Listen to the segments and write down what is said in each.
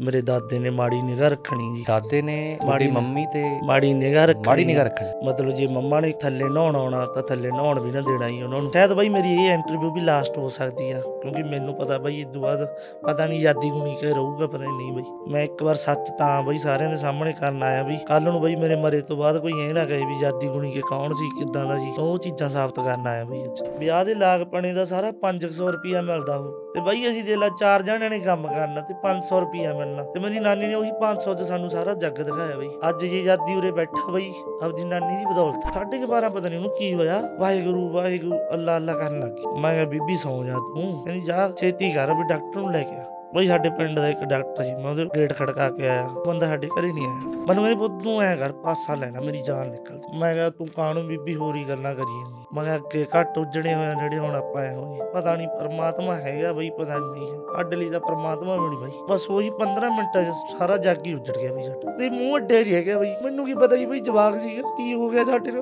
ਮੇਰੇ ਦਾਦੇ ਨੇ ਮਾੜੀ ਨਿਗਾਹ ਰੱਖਣੀ ਜੀ ਦਾਦੇ ਨੇ ਮਾੜੀ ਮੰਮੀ ਤੇ ਮਾੜੀ ਨਿਗਾਹ ਰੱਖਣੀ ਮਾੜੀ ਨਿਗਾਹ ਰੱਖਣੀ ਮਤਲਬ ਜੇ ਮੰਮਾ ਨੇ ਥੱਲੇ ਨਹਾਉਣ ਆਉਣਾ ਤਾਂ ਥੱਲੇ ਨਹਾਉਣ ਵੀ ਨਾ ਦੇਣਾ ਹੀ ਉਹਨਾਂ ਨੂੰ ਸ਼ਾਇਦ ਬਾਈ ਮੇਰੀ ਇਹ ਇੰਟਰਵਿਊ ਵੀ ਲਾਸਟ ਹੋ ਸਕਦੀ ਆ ਕਿਉਂਕਿ ਮੈਨੂੰ ਪਤਾ ਬਾਈ ਇਸ ਤੋਂ ਬਾਅਦ ਪਤਾ ਨਹੀਂ ਯਾਦੀ ਗੁਣੀ ਕਿ ਰਹੂਗਾ ਪਤਾ ਨਹੀਂ ਬਾਈ ਮੈਂ ਇੱਕ ਵਾਰ ਸੱਚ ਤਾਂ ਬਾਈ ਸਾਰਿਆਂ ਦੇ ਸਾਹਮਣੇ ਕਰਨ ਆਇਆ ਵੀ ਕੱਲ ਨੂੰ ਬਾਈ ਮੇਰੇ ਮਰੇ ਤੋਂ ਬਾਅਦ ਕੋਈ ਇਹ ਨਾ ਕਹੇ ਵੀ ਯਾਦੀ ਗੁਣੀ ਕਿ ਕੌਣ ਸੀ ਕਿੱਦਾਂ ਦਾ ਜੀ ਉਹ ਚੀਜ਼ਾਂ ਸਾਬਤ ਕਰਨ ਆਇਆ ਬਾਈ ਅੱਜ ਵਿਆਹ ਦੇ ਲਾਗ ਪਣੇ ਦਾ ਸਾਰਾ 500 ਰੁਪਿਆ ਮਿਲਦਾ ਹੋ ਤੇ ਬਾਈ ਅਸੀਂ ਦੇ ਲਾ ਚਾਰ ਜਣਿਆਂ ਨੇ ਕੰਮ ਕਰਨਾ ਤੇ 500 ਰੁਪਿਆ ਮਿਲਣਾ ਤੇ ਮੇਰੀ ਨਾਨੀ ਨੇ ਉਹੀ 500 ਚ ਸਾਨੂੰ ਸਾਰਾ ਜੱਗ ਦਿਖਾਇਆ ਬਈ ਅੱਜ ਜੀ ਜਾਦੀ ਉਰੇ ਬੈਠਾ ਬਈ ਆਪਦੀ ਨਾਨੀ ਦੀ ਬਦੌਲਤ ਸਾਡੇ ਬਾਰਾ ਪਤਾ ਨਹੀਂ ਉਹਨੂੰ ਕੀ ਹੋਇਆ ਵਾਹਿਗੁਰੂ ਵਾਹਿਗੁਰੂ ਅੱਲਾ ਅੱਲਾ ਕਰਨ ਲੱਗੀ ਮੈਂ ਕਿਹਾ ਬੀਬੀ ਸੌ ਜਾ ਤੂੰ ਕਹਿੰਦੀ ਜਾ ਛੇਤੀ ਘਰ ਵੀ ਡਾਕਟਰ ਨੂੰ ਲੈ ਕੇ ਆ ਬਈ ਸਾਡੇ ਪਿੰਡ ਦਾ ਇੱਕ ਡਾਕਟਰ ਸੀ ਮੈਂ ਉਹਦੇ ਗੇਟ ਖੜਕਾ ਕੇ ਆਇਆ ਬੰਦਾ ਸਾਡੇ ਘਰੇ ਨਹੀਂ ਆਇਆ ਮਨ ਇਹ ਬੁੱਧ ਨੂੰ ਐ ਘਰ ਪਾਸਾ ਲੈਣਾ ਮੇਰੀ ਜਾਨ ਨਿਕਲ ਮੈਂ ਕਿਹਾ ਤੂੰ ਕਾਣੂ ਬੀਬੀ ਹੋਰੀ ਗੱਲਾਂ ਕਰੀਏ ਮੈਂ ਅੱਗੇ ਘੱਟ ਉੱਜੜੇ ਹੋਇਆ ਜਿਹੜੇ ਹੁਣ ਆਪਾਂ ਆਏ ਹੋਏ ਪਤਾ ਨਹੀਂ ਪਰਮਾਤਮਾ ਹੈਗਾ ਬਈ ਪਤਾ ਨਹੀਂ ਹੈ ਅੱਡ ਲਈ ਦਾ ਪਰਮਾਤਮਾ ਵੀ ਨਹੀਂ ਬਈ ਬਸ ਉਹੀ 15 ਮਿੰਟਾਂ 'ਚ ਸਾਰਾ ਜੱਗ ਹੀ ਉੱਜੜ ਗਿਆ ਬਈ ਸਾਡਾ ਤੇ ਮੂੰਹ ਅੱਡੇ ਰਹਿ ਗਿਆ ਬਈ ਮੈਨੂੰ ਕੀ ਪਤਾ ਜੀ ਬਈ ਜਵਾਕ ਸੀਗਾ ਕੀ ਹੋ ਗਿਆ ਸਾਡੇ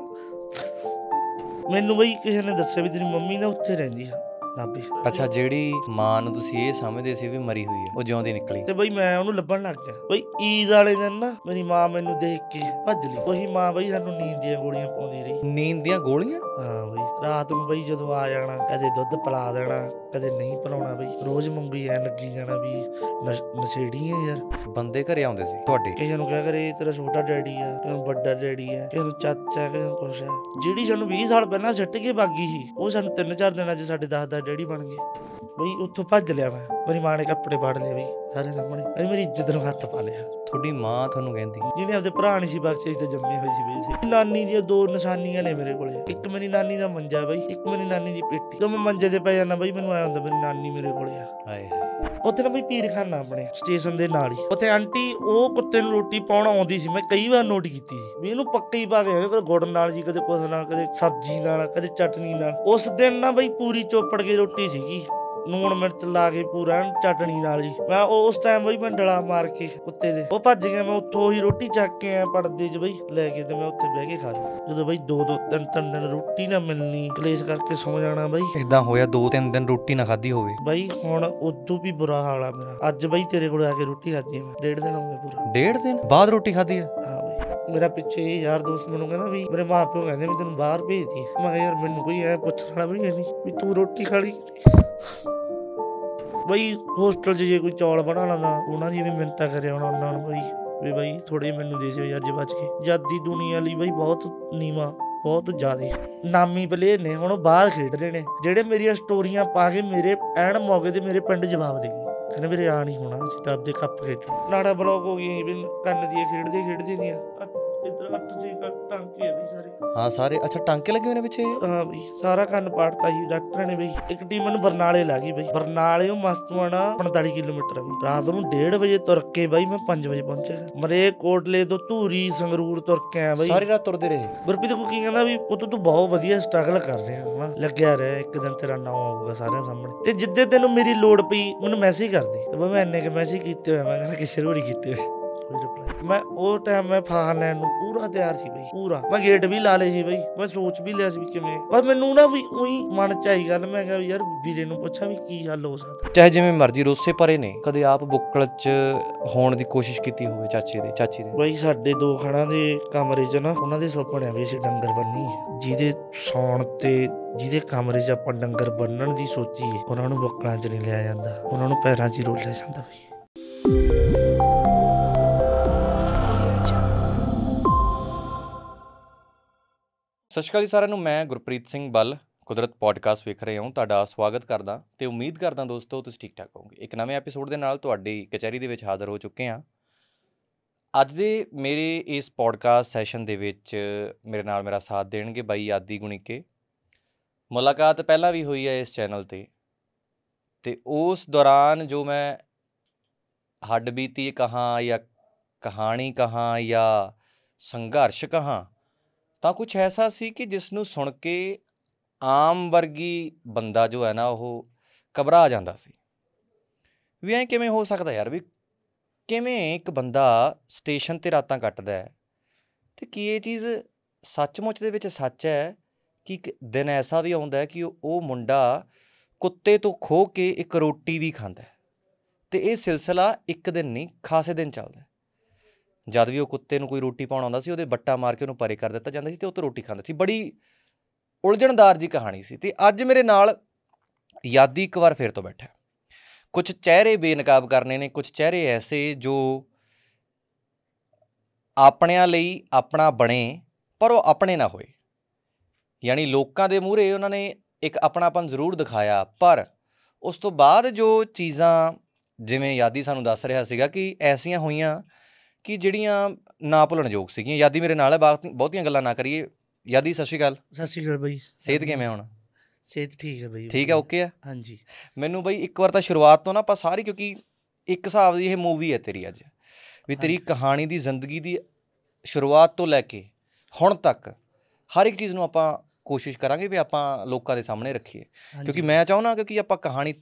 ਮੈਨੂੰ ਬਈ ਕਿਸੇ ਨੇ ਦੱਸਿਆ ਵੀ ਤੇਰੀ ਮੰਮੀ ਨਾ ਉੱਥੇ ਰਹਿੰਦੀ ਆ ਲੱਭੀ ਅੱਛਾ ਜਿਹੜੀ ਮਾਂ ਨੂੰ ਤੁਸੀਂ ਇਹ ਸਮਝਦੇ ਸੀ ਵੀ ਮਰੀ ਹੋਈ ਹੈ ਉਹ ਜਿਉਂਦੀ ਨਿਕਲੀ ਤੇ ਬਈ ਮੈਂ ਉਹਨੂੰ ਲੱਭਣ ਲੱਗ ਗਿਆ ਬਈ ਈਦ ਵਾਲੇ ਦਿਨ ਨਾ ਮੇਰੀ ਮਾਂ ਮੈਨੂੰ ਦੇਖ ਕੇ ਭੱਜ ਲਈ ਉਹੀ ਮਾਂ ਬਈ ਸਾਨੂੰ ਨੀਂਦ ਦੀਆਂ ਗੋਲੀਆਂ ਪਾਉਂਦੀ ਰਹੀ ਨੀਂਦ ਦੀਆਂ ਗੋਲੀਆਂ ਹਾਂ ਬਈ ਰਾਤ ਨੂੰ ਬਈ ਜਦੋਂ ਆ ਜਾਣਾ ਕਦੇ ਦੁੱਧ ਪਿਲਾ ਦੇਣਾ ਕਦੇ ਨਹੀਂ ਪਿਲਾਉਣਾ ਬਈ ਰੋਜ਼ ਮੰਗੀ ਐ ਲੱਗੀ ਜਾਣਾ ਵੀ ਨਸ਼ੇੜੀ ਐ ਯਾਰ ਬੰਦੇ ਘਰੇ ਆਉਂਦੇ ਸੀ ਤੁਹਾਡੇ ਕਿਸੇ ਨੂੰ ਕਹਿ ਕਰੇ ਤੇਰਾ ਛੋਟਾ ਡੈਡੀ ਆ ਕਿਸੇ ਨੂੰ ਵੱਡਾ ਡੈਡੀ ਆ ਕਿਸੇ ਨੂੰ ਚਾਚਾ ਕਿਸੇ ਨੂੰ ਕੁਛ ਆ ਜਿਹੜੀ ਸਾਨੂੰ 20 ਸਾਲ ਪਹਿਲਾਂ ਛੱਟ ਕੇ ਬਾਗੀ ਸੀ ਉਹ ਸਾਨੂੰ 3-4 ਦਿਨਾਂ 'ਚ ਸਾਡੇ 10-10 ਦਾ ਡੈਡੀ ਬਣ ਗਏ ਬਈ ਉੱਥੋਂ ਭੱਜ ਲਿਆ ਮੈਂ ਮੇਰੀ ਮਾਂ ਨੇ ਕੱਪੜੇ ਪਾੜ ਲਏ ਬਈ ਸਾਰੇ ਸਾਹਮਣੇ ਅਰੇ ਮੇਰੀ ਇੱਜ਼ਤ ਨੂੰ ਹੱਥ ਪਾ ਲਿਆ ਤੁਹਾਡੀ ਮਾਂ ਤੁਹਾਨੂੰ ਕਹਿੰਦੀ ਜਿਹਨੇ ਆਪਦੇ ਭਰਾ ਨਹੀਂ ਸੀ ਬਖਸ਼ੇ ਤੇ ਜੰਮੇ ਹੋਈ ਸੀ ਬਈ ਸੀ ਨਾਨੀ ਦੀਆਂ ਦੋ ਨਿਸ਼ਾਨੀਆਂ ਨੇ ਮੇਰੇ ਕੋਲੇ ਇੱਕ ਮੇਰੀ ਨਾਨੀ ਦਾ ਮੰਜਾ ਬਈ ਇੱਕ ਮੇਰੀ ਨਾਨੀ ਦੀ ਪੇਟੀ ਜਦੋਂ ਮੈਂ ਮੰਜੇ ਤੇ ਪੈ ਜਾਂਦਾ ਬਈ ਮੈਨੂੰ ਆਇਆ ਹੁੰਦਾ ਮੇਰੀ ਨਾਨੀ ਮੇਰੇ ਕੋਲੇ ਆ ਹਾਏ ਹਾਏ ਉੱਥੇ ਨਾ ਕੋਈ ਪੀਰਖਾਨਾ ਆਪਣੇ ਸਟੇਸ਼ਨ ਦੇ ਨਾਲ ਹੀ ਉੱਥੇ ਆਂਟੀ ਉਹ ਕੁੱਤੇ ਨੂੰ ਰੋਟੀ ਪਾਉਣ ਆਉਂਦੀ ਸੀ ਮੈਂ ਕਈ ਵਾਰ ਨੋਟ ਕੀਤੀ ਸੀ ਵੀ ਇਹਨੂੰ ਪੱਕੇ ਹੀ ਪਾ ਗਏ ਕਦੇ ਗੁੜ ਨਾਲ ਜੀ ਕਦੇ ਕੁਛ ਨਾਲ ਕਦੇ ਸਬਜ਼ੀ ਨਾਲ ਕਦੇ ਚਟਨੀ ਨਾਲ ਉਸ ਦਿਨ ਨਾ ਬਈ ਪੂਰੀ ਚੋਪੜ ਕੇ ਰੋਟੀ ਸੀਗੀ ਨੂਣ ਮਿਰਚ ਲਾ ਕੇ ਪੂਰਾ ਚਟਣੀ ਨਾਲ ਹੀ ਮੈਂ ਉਸ ਟਾਈਮ ਬਈ ਮੈਂ ਡਲਾ ਮਾਰ ਕੇ ਕੁੱਤੇ ਦੇ ਉਹ ਭੱਜ ਗਿਆ ਮੈਂ ਉੱਥੋਂ ਹੀ ਰੋਟੀ ਚੱਕ ਕੇ ਆਇਆ ਪਰਦੇ 'ਚ ਬਈ ਲੈ ਕੇ ਤੇ ਮੈਂ ਉੱਥੇ ਬਹਿ ਕੇ ਖਾ ਲਿਆ ਜਦੋਂ ਬਈ ਦੋ ਦੋ ਤਿੰਨ ਤਿੰਨ ਦਿਨ ਰੋਟੀ ਨਾ ਮਿਲਣੀ ਕਲੇਸ਼ ਕਰਕੇ ਸੌ ਜਾਣਾ ਬਈ ਇਦਾਂ ਹੋਇਆ ਦੋ ਤਿੰਨ ਦਿਨ ਰੋਟੀ ਨਾ ਖਾਧੀ ਹੋਵੇ ਬਈ ਹੁਣ ਉਦੋਂ ਵੀ ਬੁਰਾ ਹਾਲ ਆ ਮੇਰਾ ਅੱਜ ਬਈ ਤੇਰੇ ਕੋਲ ਆ ਕੇ ਰੋਟੀ ਖਾਧੀ ਮੈਂ ਡੇਢ ਦਿਨ ਹੋ ਗਏ ਪੂਰਾ ਡੇਢ ਦਿਨ ਬਾਅਦ ਰੋਟੀ ਖਾਧੀ ਆ ਹਾਂ ਮੇਰਾ ਪਿੱਛੇ ਹੀ ਯਾਰ ਦੋਸਤ ਮੈਨੂੰ ਕਹਿੰਦਾ ਵੀ ਮੇਰੇ ਮਾਪਿਓ ਕਹਿੰਦੇ ਵੀ ਤੈਨੂੰ ਬਾਹਰ ਭੇਜਦੀ ਮੈਂ ਕਿਹਾ ਯਾਰ ਮੈਨੂੰ ਕੋਈ ਐ ਪੁੱਛਣਾ ਵੀ ਨਹੀਂ ਵੀ ਤੂੰ ਰੋਟੀ ਖਾ ਲਈ ਬਈ ਹੋਸਟਲ 'ਚ ਜੇ ਕੋਈ ਚੌਲ ਬਣਾ ਲਾਂਦਾ ਉਹਨਾਂ ਦੀ ਵੀ ਮਿੰਤਾ ਕਰਿਆ ਉਹਨਾਂ ਨੂੰ ਬਈ ਵੀ ਬਈ ਥੋੜੇ ਮੈਨੂੰ ਦੇ ਦਿਓ ਯਾਰ ਜੇ ਬਚ ਕੇ ਜਾਦੀ ਦੁਨੀਆ ਲਈ ਬਈ ਬਹੁਤ ਨੀਵਾ ਬਹੁਤ ਜ਼ਿਆਦਾ ਨਾਮੀ ਪਲੇਅਰ ਨੇ ਹੁਣ ਬਾਹਰ ਖੇਡ ਰਹੇ ਨੇ ਜਿਹੜੇ ਮੇਰੀਆਂ ਸਟੋਰੀਆਂ ਪਾ ਕੇ ਮੇਰੇ ਐਣ ਮੌਕੇ ਤੇ ਮੇਰੇ ਪਿੰਡ ਜਵਾਬ ਦੇਣਗੇ ਕਹਿੰਦੇ ਮੇਰੇ ਆ ਨਹੀਂ ਹੋਣਾ ਅਸੀਂ ਤਾਂ ਆਪਦੇ ਕੱਪ ਖੇਡ ਨਾੜਾ ਬਲੌਗ ਹੋ ਗਈ ਵੀ ਕੰਨ ਦੀਆਂ ਖੇਡਦੇ ਖੇਡਦੇ ਦੀਆਂ ਇਧਰ ਅੱਠ ਸੀ ਟਾਂਕੇ ਆ ਵੀ ਸਾਰੇ ਹਾਂ ਸਾਰੇ ਅੱਛਾ ਟਾਂਕੇ ਲੱਗੇ ਹੋਏ ਨੇ ਪਿੱਛੇ ਹਾਂ ਬਈ ਸਾਰਾ ਕੰਨ ਪਾੜਤਾ ਸੀ ਡਾਕਟਰਾਂ ਨੇ ਬਈ ਇੱਕ ਟੀਮ ਨੂੰ ਬਰਨਾਲੇ ਲਾ ਗਈ ਬਈ ਬਰਨਾਲੇ ਮਸਤਵਾਣਾ 45 ਕਿਲੋਮੀਟਰ ਆ ਰਾਤ ਨੂੰ 1:30 ਵਜੇ ਤੁਰ ਕੇ ਬਈ ਮੈਂ 5 ਵਜੇ ਪਹੁੰਚਿਆ ਮਰੇ ਕੋਟਲੇ ਤੋਂ ਧੂਰੀ ਸੰਗਰੂਰ ਤੁਰ ਕੇ ਆ ਬਈ ਸਾਰੀ ਰਾਤ ਤੁਰਦੇ ਰਹੇ ਗੁਰਪ੍ਰੀਤ ਕੋ ਕੀ ਕਹਿੰਦਾ ਵੀ ਪੁੱਤ ਤੂੰ ਬਹੁਤ ਵਧੀਆ ਸਟਰਗਲ ਕਰ ਰਿਹਾ ਹਨਾ ਲੱਗਿਆ ਰਿਹਾ ਇੱਕ ਦਿਨ ਤੇਰਾ ਨਾਮ ਆਊਗਾ ਸਾਰਿਆਂ ਸਾਹਮਣੇ ਤੇ ਜਿੱਦੇ ਤੈਨੂੰ ਮੇਰੀ ਲੋੜ ਪਈ ਮੈਨੂੰ ਮੈਸੇਜ ਕਰ ਦੇ ਤੇ ਮੈਂ ਇੰਨੇ ਕੇ ਮੈਸੇਜ ਕੀਤੇ ਹੋਏ ਮੈਂ ਕਿਸੇ ਨੂੰ ਨਹੀਂ ਕੀਤੇ ਹੋਏ ਕੋਈ ਰਿਪਲਾਈ ਮੈਂ ਉਹ ਟਾਈਮ ਮੈਂ ਫਾਹ ਲੈਣ ਨੂੰ ਪੂਰਾ ਤਿਆਰ ਸੀ ਬਈ ਪੂਰਾ ਮੈਂ ਗੇਟ ਵੀ ਲਾ ਲਈ ਸੀ ਬਈ ਮੈਂ ਸੋਚ ਵੀ ਲਿਆ ਸੀ ਕਿਵੇਂ ਪਰ ਮੈਨੂੰ ਨਾ ਵੀ ਉਹੀ ਮਨ ਚ ਆਈ ਗੱਲ ਮੈਂ ਕਿਹਾ ਯਾਰ ਵੀਰੇ ਨੂੰ ਪੁੱਛਾਂ ਵੀ ਕੀ ਹੱਲ ਹੋ ਸਕਦਾ ਚਾਹੇ ਜਿਵੇਂ ਮਰਜ਼ੀ ਰੋਸੇ ਪਰੇ ਨੇ ਕਦੇ ਆਪ ਬੁੱਕਲ ਚ ਹੋਣ ਦੀ ਕੋਸ਼ਿਸ਼ ਕੀਤੀ ਹੋਵੇ ਚਾਚੇ ਦੇ ਚਾਚੀ ਦੇ ਬਈ ਸਾਡੇ ਦੋ ਖਣਾ ਦੇ ਕਮਰੇ ਚ ਨਾ ਉਹਨਾਂ ਦੇ ਆ ਵੀ ਸੀ ਡੰਗਰ ਬੰਨੀ ਜਿਹਦੇ ਸੌਣ ਤੇ ਜਿਹਦੇ ਕਮਰੇ 'ਚ ਆਪਾਂ ਡੰਗਰ ਬੰਨਣ ਦੀ ਸੋਚੀ ਉਹਨਾਂ ਨੂੰ ਬੱਕਲਾਂ 'ਚ ਨਹੀਂ ਲਿਆ ਜਾਂਦਾ ਉਹਨਾਂ ਨੂੰ ਪੈਰਾਂ 'ਚ ਹੀ ਰੋਲਿਆ ਜਾਂਦਾ ਬਈ ਸਤਿ ਸ਼੍ਰੀ ਅਕਾਲ ਜੀ ਸਾਰਿਆਂ ਨੂੰ ਮੈਂ ਗੁਰਪ੍ਰੀਤ ਸਿੰਘ ਬੱਲ ਕੁਦਰਤ ਪੋਡਕਾਸਟ ਵੇਖ ਰਹੇ ਹਾਂ ਤੁਹਾਡਾ ਸਵਾਗਤ ਕਰਦਾ ਤੇ ਉਮੀਦ ਕਰਦਾ ਦੋਸਤੋ ਤੁਸੀਂ ਠੀਕ ਠਾਕ ਹੋਵੋਗੇ ਇੱਕ ਨਵੇਂ ਐਪੀਸੋਡ ਦੇ ਨਾਲ ਤੁਹਾਡੀ ਕਚਹਿਰੀ ਦੇ ਵਿੱਚ ਹਾਜ਼ਰ ਹੋ ਚੁੱਕੇ ਹਾਂ ਅੱਜ ਦੇ ਮੇਰੇ ਇਸ ਪੋਡਕਾਸਟ ਸੈਸ਼ਨ ਦੇ ਵਿੱਚ ਮੇਰੇ ਨਾਲ ਮੇਰਾ ਸਾਥ ਦੇਣਗੇ ਬਾਈ ਆਦੀ ਗੁਣੀਕੇ ਮੁਲਾਕਾਤ ਪਹਿਲਾਂ ਵੀ ਹੋਈ ਹੈ ਇਸ ਚੈਨਲ ਤੇ ਤੇ ਉਸ ਦੌਰਾਨ ਜੋ ਮੈਂ ਹੱਡ ਬੀਤੀ ਕਹਾ ਜਾਂ ਕਹਾਣੀ ਕਹਾ ਜਾਂ ਸੰਘਰਸ਼ ਕਹਾ ਤਾਂ ਕੁਝ ਐਸਾ ਸੀ ਕਿ ਜਿਸ ਨੂੰ ਸੁਣ ਕੇ ਆਮ ਵਰਗੀ ਬੰਦਾ ਜੋ ਹੈ ਨਾ ਉਹ ਘਬਰਾ ਜਾਂਦਾ ਸੀ ਵੀ ਐ ਕਿਵੇਂ ਹੋ ਸਕਦਾ ਯਾਰ ਵੀ ਕਿਵੇਂ ਇੱਕ ਬੰਦਾ ਸਟੇਸ਼ਨ ਤੇ ਰਾਤਾਂ ਕੱਟਦਾ ਹੈ ਤੇ ਕੀ ਇਹ ਚੀਜ਼ ਸੱਚਮੁੱਚ ਦੇ ਵਿੱਚ ਸੱਚ ਹੈ ਕਿ ਇੱਕ ਦਿਨ ਐਸਾ ਵੀ ਆਉਂਦਾ ਹੈ ਕਿ ਉਹ ਮੁੰਡਾ ਕੁੱਤੇ ਤੋਂ ਖੋ ਕੇ ਇੱਕ ਰੋਟੀ ਵੀ ਖਾਂਦਾ ਹੈ ਤੇ ਇਹ ਸਿਲਸਿਲਾ ਇੱਕ ਦਿਨ ਨਹੀਂ ਖਾਸੇ ਦਿਨ ਚੱਲਦਾ ਜਦ ਵੀ ਉਹ ਕੁੱਤੇ ਨੂੰ ਕੋਈ ਰੋਟੀ ਪਾਉਣ ਆਉਂਦਾ ਸੀ ਉਹਦੇ ਬੱਟਾ ਮਾਰ ਕੇ ਉਹਨੂੰ ਪਰੇ ਕਰ ਦਿੱਤਾ ਜਾਂਦਾ ਸੀ ਤੇ ਉਹ ਤੋਂ ਰੋਟੀ ਖਾਂਦਾ ਸੀ ਬੜੀ ਉਲਝਣਦਾਰ ਜੀ ਕਹਾਣੀ ਸੀ ਤੇ ਅੱਜ ਮੇਰੇ ਨਾਲ ਯਾਦੀ ਇੱਕ ਵਾਰ ਫੇਰ ਤੋਂ ਬੈਠਾ ਕੁਝ ਚਿਹਰੇ ਬੇਨਕਾਬ ਕਰਨੇ ਨੇ ਕੁਝ ਚਿਹਰੇ ਐਸੇ ਜੋ ਆਪਣਿਆਂ ਲਈ ਆਪਣਾ ਬਣੇ ਪਰ ਉਹ ਆਪਣੇ ਨਾ ਹੋਏ ਯਾਨੀ ਲੋਕਾਂ ਦੇ ਮੂਹਰੇ ਉਹਨਾਂ ਨੇ ਇੱਕ ਆਪਣਾਪਨ ਜ਼ਰੂਰ ਦਿਖਾਇਆ ਪਰ ਉਸ ਤੋਂ ਬਾਅਦ ਜੋ ਚੀਜ਼ਾਂ ਜਿਵੇਂ ਯਾਦੀ ਸਾਨੂੰ ਦੱਸ ਰਿਹਾ ਸੀਗਾ ਕਿ ਐਸੀਆਂ ਹੋਈਆਂ ਕਿ ਜਿਹੜੀਆਂ ਨਾ ਭੁੱਲਣਯੋਗ ਸੀਗੀਆਂ ਯਾਦੀ ਮੇਰੇ ਨਾਲ ਹੈ ਬਹੁਤੀਆਂ ਗੱਲਾਂ ਨਾ ਕਰੀਏ ਯਾਦੀ ਸਤਿ ਸ਼੍ਰੀ ਅਕਾਲ ਸਤਿ ਸ਼੍ਰੀ ਅਕਾਲ ਬਾਈ ਸਿਹਤ ਕਿਵੇਂ ਹੁਣ ਸਿਹਤ ਠੀਕ ਹੈ ਬਾਈ ਠੀਕ ਹੈ ਓਕੇ ਆ ਹਾਂਜੀ ਮੈਨੂੰ ਬਾਈ ਇੱਕ ਵਾਰ ਤਾਂ ਸ਼ੁਰੂਆਤ ਤੋਂ ਨਾ ਆਪਾਂ ਸਾਰੀ ਕਿਉਂਕਿ ਇੱਕ ਹਿਸਾਬ ਦੀ ਇਹ ਮੂਵੀ ਹੈ ਤੇਰੀ ਅੱਜ ਵੀ ਤੇਰੀ ਕਹਾਣੀ ਦੀ ਜ਼ਿੰਦਗੀ ਦੀ ਸ਼ੁਰੂਆਤ ਤੋਂ ਲੈ ਕੇ ਹੁਣ ਤੱਕ ਹਰ ਇੱਕ ਚੀਜ਼ ਨੂੰ ਆਪਾਂ ਕੋਸ਼ਿਸ਼ ਕਰਾਂਗੇ ਵੀ ਆਪਾਂ ਲੋਕਾਂ ਦੇ ਸਾਹਮਣੇ ਰੱਖੀਏ ਕਿਉਂਕਿ ਮੈਂ ਚਾਹੁੰਨਾ ਕਿ ਆਪਾਂ ਕਹਾਣੀ